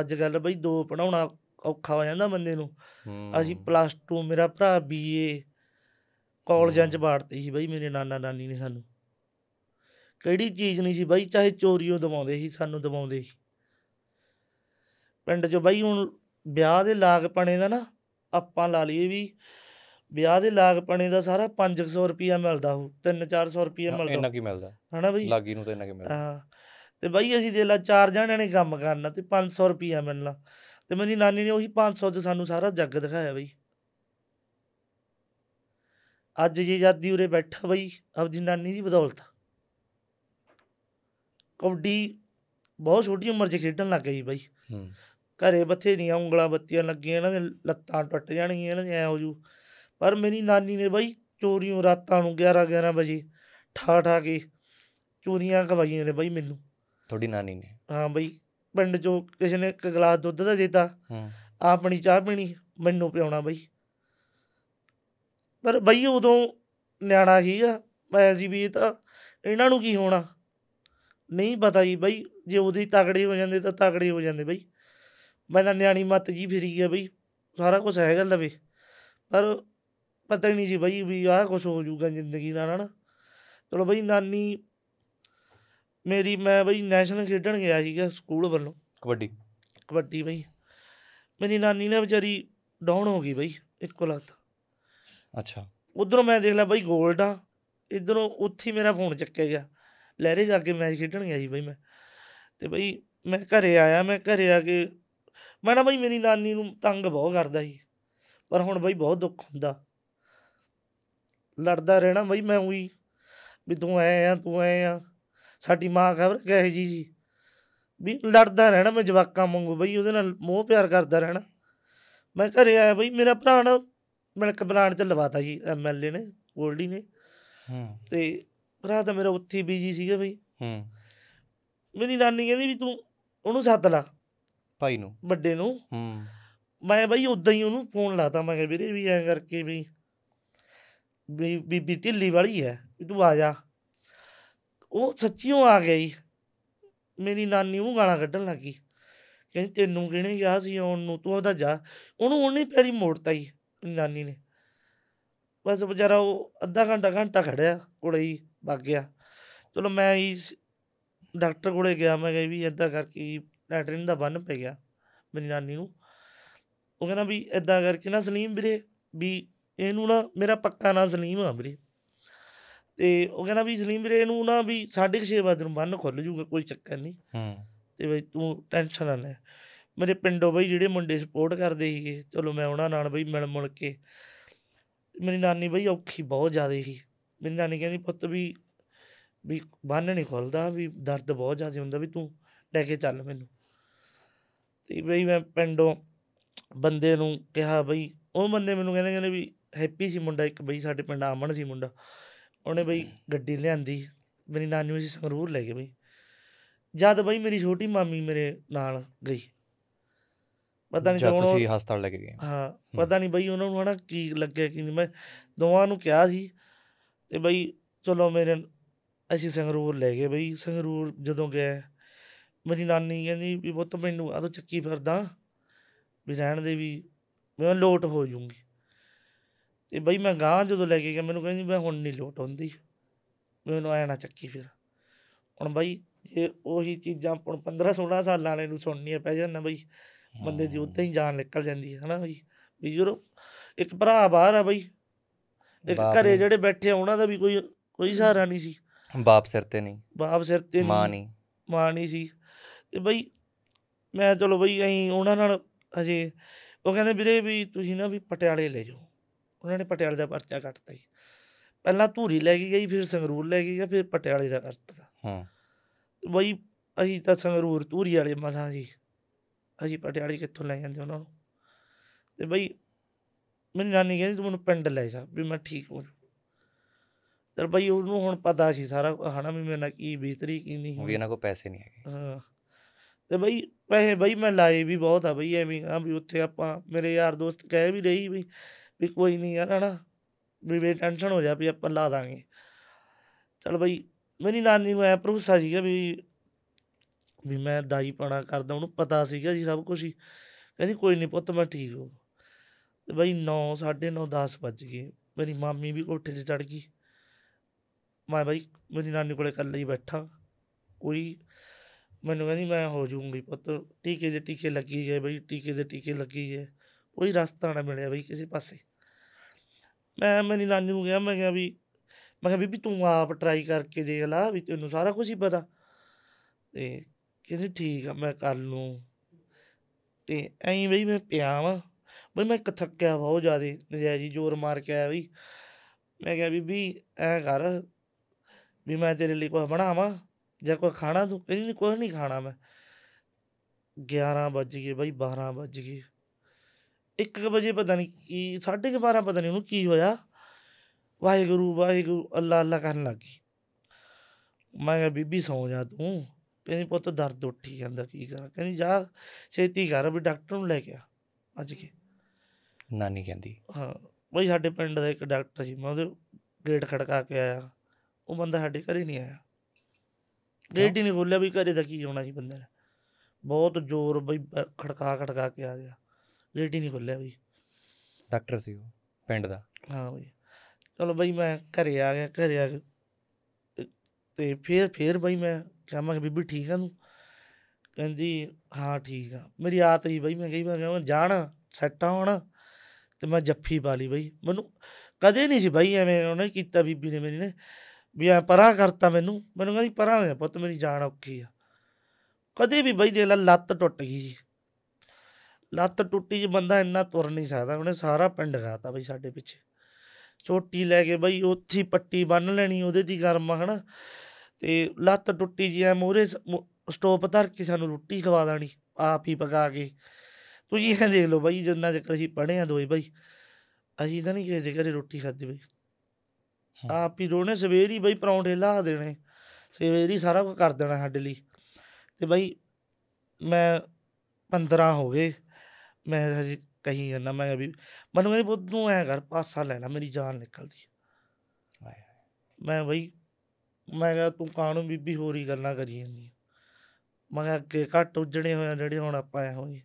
ਅੱਜ ਕੱਲ ਬਈ ਦੋ ਪੜਾਉਣਾ ਔਖਾ ਹੋ ਜਾਂਦਾ ਬੰਦੇ ਨੂੰ ਅਸੀਂ ਪਲੱਸ 2 ਮੇਰਾ ਭਰਾ ਬੀਏ ਕਾਲਜਾਂ ਚ ਬਾੜਤੀ ਸੀ ਬਈ ਮੇਰੇ ਨਾਨਾ ਨਾਨੀ ਨੇ ਸਾਨੂੰ ਕਿਹੜੀ ਚੀਜ਼ ਨਹੀਂ ਸੀ ਬਈ ਚਾਹੇ ਚੋਰੀਓ ਦਵਾਉਂਦੇ ਸੀ ਸਾਨੂੰ ਦਵਾਉਂਦੇ ਸੀ ਪਿੰਡ 'ਚ ਬਾਈ ਹੁਣ ਵਿਆਹ ਦੇ ਲਾਗ ਪਣੇ ਦਾ ਨਾ ਆਪਾਂ ਲਾ ਲਈਏ ਵੀ ਵਿਆਹ ਦੇ ਲਾਗ ਪਣੇ ਦਾ ਸਾਰਾ 500 ਰੁਪਿਆ ਮਿਲਦਾ ਹੋ 3-400 ਰੁਪਿਆ ਮਿਲਦਾ ਇੰਨਾ ਕੀ ਮਿਲਦਾ ਹਨਾ ਬਈ ਲਾਗੀ ਨੂੰ ਤਾਂ ਇੰਨਾ ਕੀ ਮਿਲਦਾ ਹਾਂ ਤੇ ਬਾਈ ਅਸੀਂ ਦੇ ਲਾ ਚਾਰ ਜਣਿਆਂ ਨੇ ਕੰਮ ਕਰਨਾ ਤੇ 500 ਰੁਪਿਆ ਮਿਲਣਾ ਤੇ ਮੇਰੀ ਨਾਨੀ ਨੇ ਉਹੀ 500 ਚ ਸਾਨੂੰ ਸਾਰਾ ਜੱਗ ਦਿਖਾਇਆ ਬਈ ਅੱਜ ਜੀ ਜਾਦੀ ਉਰੇ ਬੈਠਾ ਬਈ ਆਪਦੀ ਨਾਨੀ ਦੀ ਬਦੌਲਤ ਕਬੱਡੀ ਬਹੁਤ ਛੋਟੀ ਉਮਰ 'ਚ ਖੇਡਣ ਲੱਗ ਗਈ ਬਈ ਘਰੇ ਬਥੇਰੀਆਂ ਉਂਗਲਾਂ ਬੱਤੀਆਂ ਲੱਗੀਆਂ ਇਹਨਾਂ ਦੇ ਲੱਤਾਂ ਟੁੱਟ ਜਾਣਗੀਆਂ ਇਹਨਾਂ ਦੇ ਐ ਹੋ ਜੂ ਪਰ ਮੇਰੀ ਨਾਨੀ ਨੇ ਬਾਈ ਚੋਰੀਆਂ ਰਾਤਾਂ ਨੂੰ 11 11 ਵਜੇ ਠਾ ਠਾ ਕੇ ਚੋਰੀਆਂ ਕਵਾਈਆਂ ਨੇ ਬਾਈ ਮੈਨੂੰ ਤੁਹਾਡੀ ਨਾਨੀ ਨੇ ਹਾਂ ਬਾਈ ਪਿੰਡ ਚੋਂ ਕਿਸੇ ਨੇ ਇੱਕ ਗਲਾਸ ਦੁੱਧ ਦਾ ਦਿੱਤਾ ਹਾਂ ਆਪਣੀ ਚਾਹ ਪੀਣੀ ਮੈਨੂੰ ਪਿਉਣਾ ਬਾਈ ਪਰ ਬਈ ਉਦੋਂ ਨਿਆਣਾ ਹੀ ਆ ਮੈਂ ਜੀ ਵੀ ਤਾਂ ਇਹਨਾਂ ਨੂੰ ਕੀ ਹੋਣਾ ਨਹੀਂ ਪਤਾ ਜੀ ਬਈ ਜੇ ਉਹਦੀ ਤਗੜੀ ਹੋ ਜਾਂਦੇ ਤਾਂ ਤਗੜੀ ਹੋ ਜਾਂਦੇ ਬਈ ਮੈਂ ਤਾਂ ਨਿਆਣੀ ਮੱਤ ਜੀ ਫਿਰੀ ਗਿਆ ਬਈ ਸਾਰਾ ਕੁਝ ਹੈਗਾ ਲਵੇ ਪਰ ਪਤਾ ਹੀ ਨਹੀਂ ਜੀ ਬਈ ਵੀ ਆਹ ਕੁਝ ਹੋ ਜੂਗਾ ਜ਼ਿੰਦਗੀ ਨਾਲ ਨਾ ਚਲੋ ਬਈ ਨਾਨੀ ਮੇਰੀ ਮੈਂ ਬਈ ਨੈਸ਼ਨਲ ਖੇਡਣ ਗਿਆ ਸੀਗਾ ਸਕੂਲ ਵੱਲੋਂ ਕਬੱਡੀ ਕਬੱਡੀ ਬਈ ਮੇਰੀ ਨਾਨੀ ਨੇ ਵਿਚਾਰੀ ਡਾਊਨ ਹੋ ਗਈ ਬਈ ਇੱਕੋ ਲੱਤ ਅੱਛਾ ਉਧਰੋਂ ਮੈਂ ਦੇਖ ਲਿਆ ਬਈ 골ਡ ਆ ਇਧਰੋਂ ਉੱਥੇ ਮੇਰਾ ਫੋਨ ਚੱਕਿਆ ਗਿਆ ਲਹਿਰੇ ਜਾ ਕੇ ਮੈਚ ਖੇਡਣ ਗਿਆ ਸੀ ਬਈ ਮੈਂ ਤੇ ਬਈ ਮੈਂ ਘਰੇ ਆਇਆ ਮੈਂ ਘਰੇ ਆ ਕੇ ਮੈਂ ਨਾ ਬਈ ਮੇਰੀ ਨਾਨੀ ਨੂੰ ਤੰਗ ਬਹੁਤ ਕਰਦਾ ਸੀ ਪਰ ਹੁਣ ਬਈ ਬਹੁਤ ਦੁੱਖ ਹੁੰਦਾ ਲੜਦਾ ਰਹਿਣਾ ਬਈ ਮੈਂ ਉਹੀ ਵੀ ਤੂੰ ਐ ਆ ਤੂੰ ਐ ਆ ਸਾਡੀ ਮਾਂ ਖਬਰ ਕਹੇ ਜੀ ਜੀ ਵੀ ਲੜਦਾ ਰਹਿਣਾ ਮੈਂ ਜਵਾਕਾਂ ਵਾਂਗੂ ਬਈ ਉਹਦੇ ਨਾਲ ਮੋਹ ਪਿਆਰ ਕਰਦਾ ਰਹਿਣਾ ਮੈਂ ਘਰੇ ਆਇਆ ਬਈ ਮੇਰਾ ਭਰਾ ਨਾ ਮਿਲਕ ਬਲਾਨ ਚ ਲਵਾਤਾ ਜੀ ਐਮਐਲਏ ਨੇ 골ਡੀ ਨੇ ਹੂੰ ਤੇ ਭਰਾ ਤਾਂ ਮੇਰਾ ਉੱਥੇ ਬੀਜੀ ਸੀਗਾ ਬਈ ਹੂੰ ਮੇਰੀ ਨਾਨੀ ਕਹਿੰਦੀ ਵੀ ਤੂੰ ਉਹਨੂੰ ਸੱਦ ਲਾ ਭਾਈ ਨੂੰ ਵੱਡੇ ਨੂੰ ਹੂੰ ਮੈਂ ਬਈ ਉਦਾਂ ਹੀ ਉਹਨੂੰ ਫੋਨ ਲਾਤਾ ਮੈਂ ਕਿਹਾ ਵੀਰੇ ਵੀ ਐਂ ਕਰਕੇ ਵੀ ਵੀ ਬੀਬੀ ਢਿੱਲੀ ਵਾਲੀ ਹੈ ਤੂੰ ਆ ਜਾ ਉਹ ਸੱਚੀਓ ਆ ਗਈ ਮੇਰੀ ਨਾਨੀ ਉਹ ਗਾਲਾਂ ਕੱਢਣ ਲੱਗੀ ਕਹਿੰਦੀ ਤੈਨੂੰ ਕਿਹਨੇ ਕਿਹਾ ਸੀ ਆਉਣ ਨੂੰ ਤੂੰ ਉਹਦਾ ਜਾ ਉਹਨੂੰ ਉਹਨੇ ਪੈਰੀ ਮੋੜਤਾ ਹੀ ਨਾਨੀ ਨੇ ਬਸ ਵਿਚਾਰਾ ਉਹ ਅੱਧਾ ਘੰਟਾ ਘੰਟਾ ਖੜਿਆ ਕੋਲੇ ਹੀ ਵਗ ਗਿਆ ਚਲੋ ਮੈਂ ਹੀ ਡਾਕਟਰ ਕੋਲੇ ਗਿਆ ਮੈਂ ਕਿਹਾ ਵੀ ਇਦਾਂ ਕਰਕੇ ਲੈਟਰਿਨ ਦਾ ਬੰਨ ਪੈ ਗਿਆ ਮੇਰੀ ਨਾਨੀ ਨੂੰ ਉਹ ਕਹਿੰਦਾ ਵੀ ਇਦਾਂ ਕਰਕੇ ਨਾ ਸਲੀਮ ਵੀਰੇ ਵੀ ਇਹਨੂੰ ਨਾ ਮੇਰਾ ਪੱਕਾ ਨਾਂ ਸਲੀਮ ਆ ਵੀਰੇ ਤੇ ਉਹ ਕਹਿੰਦਾ ਵੀ ਸਲੀਮ ਵੀਰੇ ਇਹਨੂੰ ਨਾ ਵੀ 6:30 ਵਜੇ ਨੂੰ ਬੰਨ ਖੁੱਲ ਜੂਗਾ ਕੋਈ ਚੱਕਰ ਨਹੀਂ ਹੂੰ ਤੇ ਬਈ ਤੂੰ ਟੈਨਸ਼ਨ ਨਾ ਲੈ ਮੇਰੇ ਪਿੰਡੋਂ ਬਈ ਜਿਹੜੇ ਮੁੰਡੇ ਸਪੋਰਟ ਕਰਦੇ ਸੀਗੇ ਚਲੋ ਮੈਂ ਉਹਨਾਂ ਨਾਲ ਬਈ ਮਿਲ ਮੁਲ ਕੇ ਮੇਰੀ ਨਾਨੀ ਬਈ ਔਖੀ ਬਹੁਤ ਜ਼ਿਆਦਾ ਸੀ ਮੇਰੀ ਨਾਨੀ ਕਹਿੰਦੀ ਪੁੱਤ ਵੀ ਵੀ ਬੰਨ ਨਹੀਂ ਖੁੱਲਦਾ ਵੀ ਦਰਦ ਬਹੁਤ ਜ਼ਿਆਦਾ ਹੁੰਦਾ ਵੀ ਤੂੰ ਲੈ ਕੇ ਚੱਲ ਮੈਨੂੰ ਤੇ ਬਈ ਮੈਂ ਪਿੰਡੋਂ ਬੰਦੇ ਨੂੰ ਕਿਹਾ ਬਈ ਉਹ ਬੰਦੇ ਮੈਨੂੰ ਕਹਿੰਦੇ ਕਹਿੰਦੇ ਵੀ ਹੈਪੀ ਸੀ ਮੁੰਡਾ ਇੱਕ ਬਈ ਸਾਡੇ ਪਿੰਡ ਆਮਣ ਸੀ ਮੁੰਡਾ ਉਹਨੇ ਬਈ ਗੱਡੀ ਲਿਆਂਦੀ ਮੇਰੀ ਨਾਨੀ ਵੀ ਸੀ ਸੰਗਰੂਰ ਲੈ ਕੇ ਬਈ ਜਦ ਬਈ ਮੇਰੀ ਛੋਟੀ ਮਾਮੀ ਮੇਰੇ ਨਾਲ ਗਈ ਪਤਾ ਨਹੀਂ ਕਿਉਂ ਤੁਸੀਂ ਹਸਪਤਾਲ ਲੈ ਕੇ ਗਏ ਹਾਂ ਪਤਾ ਨਹੀਂ ਬਈ ਉਹਨਾਂ ਨੂੰ ਹਨਾ ਕੀ ਲੱਗਿਆ ਕਿ ਮੈਂ ਦੋਵਾਂ ਨੂੰ ਕਿਹਾ ਸੀ ਤੇ ਬਈ ਚਲੋ ਮੇਰੇ ਅਸੀਂ ਸੰਗਰੂਰ ਲੈ ਗਏ ਬਈ ਸੰਗਰੂਰ ਜਦੋਂ ਗਏ ਮੇਰੀ ਨਾਨੀ ਕਹਿੰਦੀ ਵੀ ਬੁੱਤ ਮੈਨੂੰ ਆ ਤੂੰ ਚੱਕੀ ਫਿਰਦਾ ਵੀ ਰਹਿਣ ਦੇ ਵੀ ਮੈਂ ਲੋਟ ਹੋ ਜੂੰਗੀ ਤੇ ਬਈ ਮੈਂ ਗਾਂ ਜਦੋਂ ਲੈ ਕੇ ਗਿਆ ਮੈਨੂੰ ਕਹਿੰਦੀ ਮੈਂ ਹੁਣ ਨਹੀਂ ਲੋਟ ਹੁੰਦੀ ਮੈਨੂੰ ਆਇਆ ਨਾ ਚੱਕੀ ਫਿਰ ਹੁਣ ਬਈ ਜੇ ਉਹੀ ਚੀਜ਼ਾਂ ਹੁਣ 15 16 ਸਾਲਾਂ ਵਾਲੇ ਨੂੰ ਸੁਣਨੀਆਂ ਪੈ ਜਾਂਦਾ ਬਈ ਬੰਦੇ ਦੀ ਉੱਤੇ ਹੀ ਜਾਨ ਨਿਕਲ ਜਾਂਦੀ ਹੈ ਹਨਾ ਬਈ ਵੀ ਯੂਰੋ ਇੱਕ ਭਰਾ ਬਾਹਰ ਆ ਬਈ ਇੱਕ ਘਰੇ ਜਿਹੜੇ ਬੈਠੇ ਉਹਨਾਂ ਦਾ ਵੀ ਕੋਈ ਕੋਈ ਸਹਾਰਾ ਨਹੀਂ ਸੀ ਬਾਪ ਸਿਰ ਤੇ ਨਹੀਂ ਬਾਪ ਸਿਰ ਤੇ ਨਹੀਂ ਮਾਂ ਨਹੀਂ ਮਾਂ ਨਹੀਂ ਸੀ ਤੇ ਬਈ ਮੈਂ ਚਲੋ ਬਈ ਅਸੀਂ ਉਹਨਾਂ ਨਾਲ ਅਜੇ ਉਹ ਕਹਿੰਦੇ ਵੀਰੇ ਵੀ ਤੁਸੀਂ ਨਾ ਵੀ ਪਟਿਆਲੇ ਲੈ ਜਾਓ ਉਹਨਾਂ ਨੇ ਪਟਿਆਲੇ ਦਾ ਪਰਚਾ ਕੱਟਤਾ ਜੀ ਪਹਿਲਾਂ ਧੂਰੀ ਲੈ ਕੇ ਗਈ ਫਿਰ ਸੰਗਰੂਰ ਲੈ ਕੇ ਗਿਆ ਫਿਰ ਪਟਿਆਲੇ ਦਾ ਕੱਟਤਾ ਹਾਂ ਬਈ ਅਸੀਂ ਤਾਂ ਸੰਗਰੂਰ ਧੂਰੀ ਵਾਲੇ ਮਸਾਂ ਜੀ ਅਸੀਂ ਪਟਿਆਲੇ ਕਿੱਥੋਂ ਲੈ ਜਾਂਦੇ ਉਹਨਾਂ ਨੂੰ ਤੇ ਬਈ ਮੈਨੂੰ ਨਾਨੀ ਕਹਿੰਦੀ ਤੂੰ ਮੈਨੂੰ ਪਿੰਡ ਲੈ ਜਾ ਵੀ ਮੈਂ ਠੀਕ ਹੋ ਜਾ ਤੇ ਬਈ ਉਹਨੂੰ ਹੁਣ ਪਤਾ ਸੀ ਸਾਰਾ ਹਨਾ ਵੀ ਮੇਰੇ ਨਾਲ ਕੀ ਬੀਤਰੀ ਕੀ ਨਹੀਂ ਵੀ ਇਹਨਾਂ ਕੋਲ ਪੈਸੇ ਨਹੀਂ ਹੈਗੇ ਹਾਂ ਤੇ ਬਈ ਪੈਸੇ ਬਈ ਮੈਂ ਲਾਏ ਵੀ ਬਹੁਤ ਆ ਬਈ ਐਵੇਂ ਆ ਵੀ ਉੱਥੇ ਆਪਾਂ ਮੇਰੇ ਯਾਰ ਦੋਸਤ ਕਹਿ ਵੀ ਰਹੀ ਵੀ ਵੀ ਕੋਈ ਨਹੀਂ ਯਾਰ ਹਣਾ ਵੀ ਬੇ ਟੈਨਸ਼ਨ ਹੋ ਜਾ ਵੀ ਆਪਾਂ ਲਾ ਦਾਂਗੇ ਚਲ ਬਈ ਮੇਰੀ ਨਾਨੀ ਨੂੰ ਐ ਭਰੋਸਾ ਸੀਗਾ ਵੀ ਵੀ ਮੈਂ ਦਾਈ ਪਾਣਾ ਕਰਦਾ ਉਹਨੂੰ ਪਤਾ ਸੀਗਾ ਜੀ ਸਭ ਕੁਝ ਹੀ ਕਹਿੰਦੀ ਕੋਈ ਨਹੀਂ ਪੁੱਤ ਮੈਂ ਠੀਕ ਹੋ ਤੇ ਬਈ 9 9:30 10 ਵੱਜ ਗਏ ਮੇਰੀ ਮਾਮੀ ਵੀ ਕੋਠੇ ਤੇ ਚੜ ਗਈ ਮੈਂ ਬਈ ਮੇਰੀ ਨਾਨੀ ਕੋਲੇ ਕੱਲੇ ਹੀ ਬੈਠਾ ਕੋਈ ਮੈਨੂੰ ਕਹਿੰਦੀ ਮੈਂ ਹੋ ਜਾਊਂਗੀ ਪੁੱਤ ਟੀਕੇ ਦੇ ਟੀਕੇ ਲੱਗੀ ਗਏ ਬਈ ਟੀਕੇ ਦੇ ਟੀਕੇ ਲੱਗੀ ਗਏ ਕੋਈ ਰਸਤਾ ਨਾ ਮਿਲਿਆ ਬਈ ਕਿਸੇ ਪਾਸੇ ਮੈਂ ਮੇਰੀ ਨਾਨੀ ਨੂੰ ਗਿਆ ਮੈਂ ਕਿਹਾ ਵੀ ਮੈਂ ਕਿਹਾ ਬੀਬੀ ਤੂੰ ਆਪ ਟਰਾਈ ਕਰਕੇ ਦੇਖ ਲੈ ਵੀ ਤੈਨੂੰ ਸਾਰਾ ਕੁਝ ਹੀ ਪਤਾ ਤੇ ਕਹਿੰਦੀ ਠੀਕ ਆ ਮੈਂ ਕਰ ਲੂੰ ਤੇ ਐਂ ਬਈ ਮੈਂ ਪਿਆ ਵਾਂ ਬਈ ਮੈਂ ਕਥੱਕਿਆ ਬਹੁਤ ਜ਼ਿਆਦੇ ਨਜਾਇਜ਼ੀ ਜ਼ੋਰ ਮਾਰ ਕੇ ਆਇਆ ਬਈ ਮੈਂ ਕਿਹਾ ਬੀਬੀ ਐ ਕਰ ਵੀ ਮੈਂ ਤੇਰੇ ਲਈ ਕੁਝ ਬਣਾਵਾਂ ਜੇ ਕੋਈ ਖਾਣਾ ਤੂੰ ਕਹਿੰਦੀ ਨਹੀਂ ਕੋਈ ਨਹੀਂ ਖਾਣਾ ਮੈਂ 11 ਵੱਜ ਗਏ ਬਾਈ 12 ਵੱਜ ਗਏ 1 ਵਜੇ ਪਤਾ ਨਹੀਂ ਕੀ 12:30 ਪਤਾ ਨਹੀਂ ਉਹਨੂੰ ਕੀ ਹੋਇਆ ਵਾਹਿਗੁਰੂ ਵਾਹਿਗੁਰੂ ਅੱਲਾ ਅੱਲਾ ਕਰਨ ਲੱਗੀ ਮੈਂ ਕਿਹਾ ਬੀਬੀ ਸੌ ਜਾ ਤੂੰ ਕਹਿੰਦੀ ਪੁੱਤ ਦਰਦ ਉੱਠੀ ਜਾਂਦਾ ਕੀ ਕਰਾਂ ਕਹਿੰਦੀ ਜਾ ਛੇਤੀ ਘਰ ਵੀ ਡਾਕਟਰ ਨੂੰ ਲੈ ਕੇ ਆ ਅੱਜ ਕੇ ਨਾਨੀ ਕਹਿੰਦੀ ਹਾਂ ਬਈ ਸਾਡੇ ਪਿੰਡ ਦਾ ਇੱਕ ਡਾਕਟਰ ਸੀ ਮੈਂ ਉਹਦੇ ਗੇਟ ਖੜਕਾ ਕੇ ਆਇਆ ਉਹ ਬੰਦਾ ਸਾਡੇ ਘਰੇ ਨਹੀਂ ਆਇਆ ਗੇਟ ਹੀ ਨਹੀਂ ਖੋਲਿਆ ਵੀ ਘਰੇ ਦਾ ਕੀ ਹੋਣਾ ਸੀ ਬੰਦੇ ਦਾ ਬਹੁਤ ਜ਼ੋਰ ਬਈ ਖੜਕਾ ਖੜਕਾ ਕੇ ਆ ਗਿਆ ਗੇਟ ਹੀ ਨਹੀਂ ਖੋਲਿਆ ਬਈ ਡਾਕਟਰ ਸੀ ਉਹ ਪਿੰਡ ਦਾ ਹਾਂ ਬਈ ਚਲੋ ਬਈ ਮੈਂ ਘਰੇ ਆ ਗਿਆ ਘਰੇ ਆ ਕੇ ਤੇ ਫੇਰ ਫੇਰ ਬਈ ਮੈਂ ਕਿਹਾ ਮੈਂ ਬੀਬੀ ਠੀਕ ਆ ਤੂੰ ਕਹਿੰਦੀ ਹਾਂ ਠੀਕ ਆ ਮੇਰੀ ਆਤ ਹੀ ਬਈ ਮੈਂ ਕਹੀ ਮੈਂ ਕਿਹਾ ਜਾਣ ਸੈੱਟ ਆਉਣ ਤੇ ਮੈਂ ਜੱਫੀ ਪਾ ਲਈ ਬਈ ਮੈਨੂੰ ਕਦੇ ਨਹੀਂ ਸੀ ਬਈ ਐਵੇਂ ਉਹਨੇ ਕੀਤਾ ਬੀਬੀ ਨੇ ਮੇਰੀ ਨੇ ਵੀ ਐ ਪਰਾਂ ਕਰਤਾ ਮੈਨੂੰ ਮੈਨੂੰ ਕਹਿੰਦੀ ਪਰਾਂ ਹੋਇਆ ਪੁੱਤ ਮੇਰੀ ਜਾਨ ਔਖੀ ਆ ਕਦੇ ਵੀ ਬਈ ਦੇ ਲੱਤ ਟੁੱਟ ਗਈ ਲੱਤ ਟੁੱਟੀ ਜੀ ਬੰਦਾ ਇੰਨਾ ਤੁਰ ਨਹੀਂ ਸਕਦਾ ਉਹਨੇ ਸਾਰਾ ਪਿੰਡ ਗਾਤਾ ਬਈ ਸਾਡੇ ਪਿੱਛੇ ਚੋਟੀ ਲੈ ਕੇ ਬਈ ਉੱਥੀ ਪੱਟੀ ਬੰਨ ਲੈਣੀ ਉਹਦੇ ਦੀ ਗਰਮ ਹਨ ਤੇ ਲੱਤ ਟੁੱਟੀ ਜੀ ਐ ਮੋਰੇ ਸਟੋਪ ਧਰ ਕੇ ਸਾਨੂੰ ਰੋਟੀ ਖਵਾ ਦੇਣੀ ਆਪ ਹੀ ਪਕਾ ਕੇ ਤੁਸੀਂ ਇਹ ਦੇਖ ਲਓ ਬਈ ਜਿੰਨਾ ਜ਼ਿਕਰ ਅਸੀਂ ਪੜਿਆ ਆ ਦੋਈ ਬਈ ਅਸੀਂ ਤਾਂ ਨਹੀਂ ਕਿਸੇ ਦੇ ਘਰੇ ਰੋਟੀ ਖਾਦੀ ਬਈ ਆਪ ਹੀ ਰੋਣੇ ਸਵੇਰ ਹੀ ਬਈ ਪਰੌਂਠੇ ਲਾ ਦੇਣੇ ਸਵੇਰ ਹੀ ਸਾਰਾ ਕੁਝ ਕਰ ਦੇਣਾ ਸਾਡੇ ਲਈ ਤੇ ਬਈ ਮੈਂ 15 ਹੋ ਗਏ ਮੈਂ ਹਜੇ ਕਹੀ ਜਾਂਦਾ ਮੈਂ ਅਭੀ ਮੈਨੂੰ ਇਹ ਬੁੱਧ ਨੂੰ ਐ ਕਰ ਪਾਸਾ ਲੈਣਾ ਮੇਰੀ ਜਾਨ ਨਿਕਲਦੀ ਮੈਂ ਬਈ ਮੈਂ ਕਿਹਾ ਤੂੰ ਕਾਣੂ ਬੀਬੀ ਹੋਰ ਹੀ ਗੱਲਾਂ ਕਰੀ ਜਾਂਦੀ ਮੈਂ ਕਿਹਾ ਕਿ ਘੱਟ ਉਜੜੇ ਹੋਇਆ ਜਿਹੜੇ ਹੁਣ ਆਪਾਂ ਐ ਹੋਈ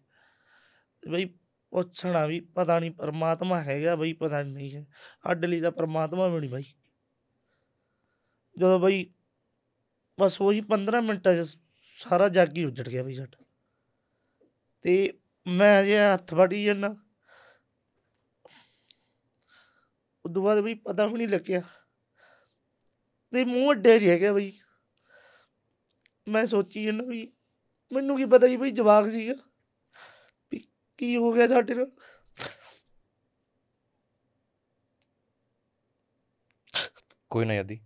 ਬਈ ਪੁੱਛਣਾ ਵੀ ਪਤਾ ਨਹੀਂ ਪਰਮਾਤਮਾ ਹੈਗਾ ਬਈ ਪਤਾ ਨਹੀਂ ਹੈ ਅੱਡ ਦਾ ਪਰਮਾਤਮਾ ਵੀ ਨਹੀਂ ਬਈ ਜਦੋਂ ਬਈ ਬਸ ਉਹੀ 15 ਮਿੰਟਾਂ 'ਚ ਸਾਰਾ ਜੱਗ ਹੀ ਉੱਜੜ ਗਿਆ ਬਈ ਸਾਡਾ ਤੇ ਮੈਂ ਜੇ ਹੱਥ ਫੜੀ ਜਨ ਉਦੋਂ ਬਾਅਦ ਬਈ ਪਤਾ ਵੀ ਨਹੀਂ ਲੱਗਿਆ ਤੇ ਮੂੰਹ ਅੱਡੇ ਰਹਿ ਗਿਆ ਬਈ ਮੈਂ ਸੋਚੀ ਜਨ ਵੀ ਮੈਨੂੰ ਕੀ ਪਤਾ ਜੀ ਬਈ ਜਵਾਕ ਸੀਗਾ ਵੀ ਕੀ ਹੋ ਗਿਆ ਸਾਡੇ ਨਾਲ ਕੋਈ ਨਾ ਯਾਦੀ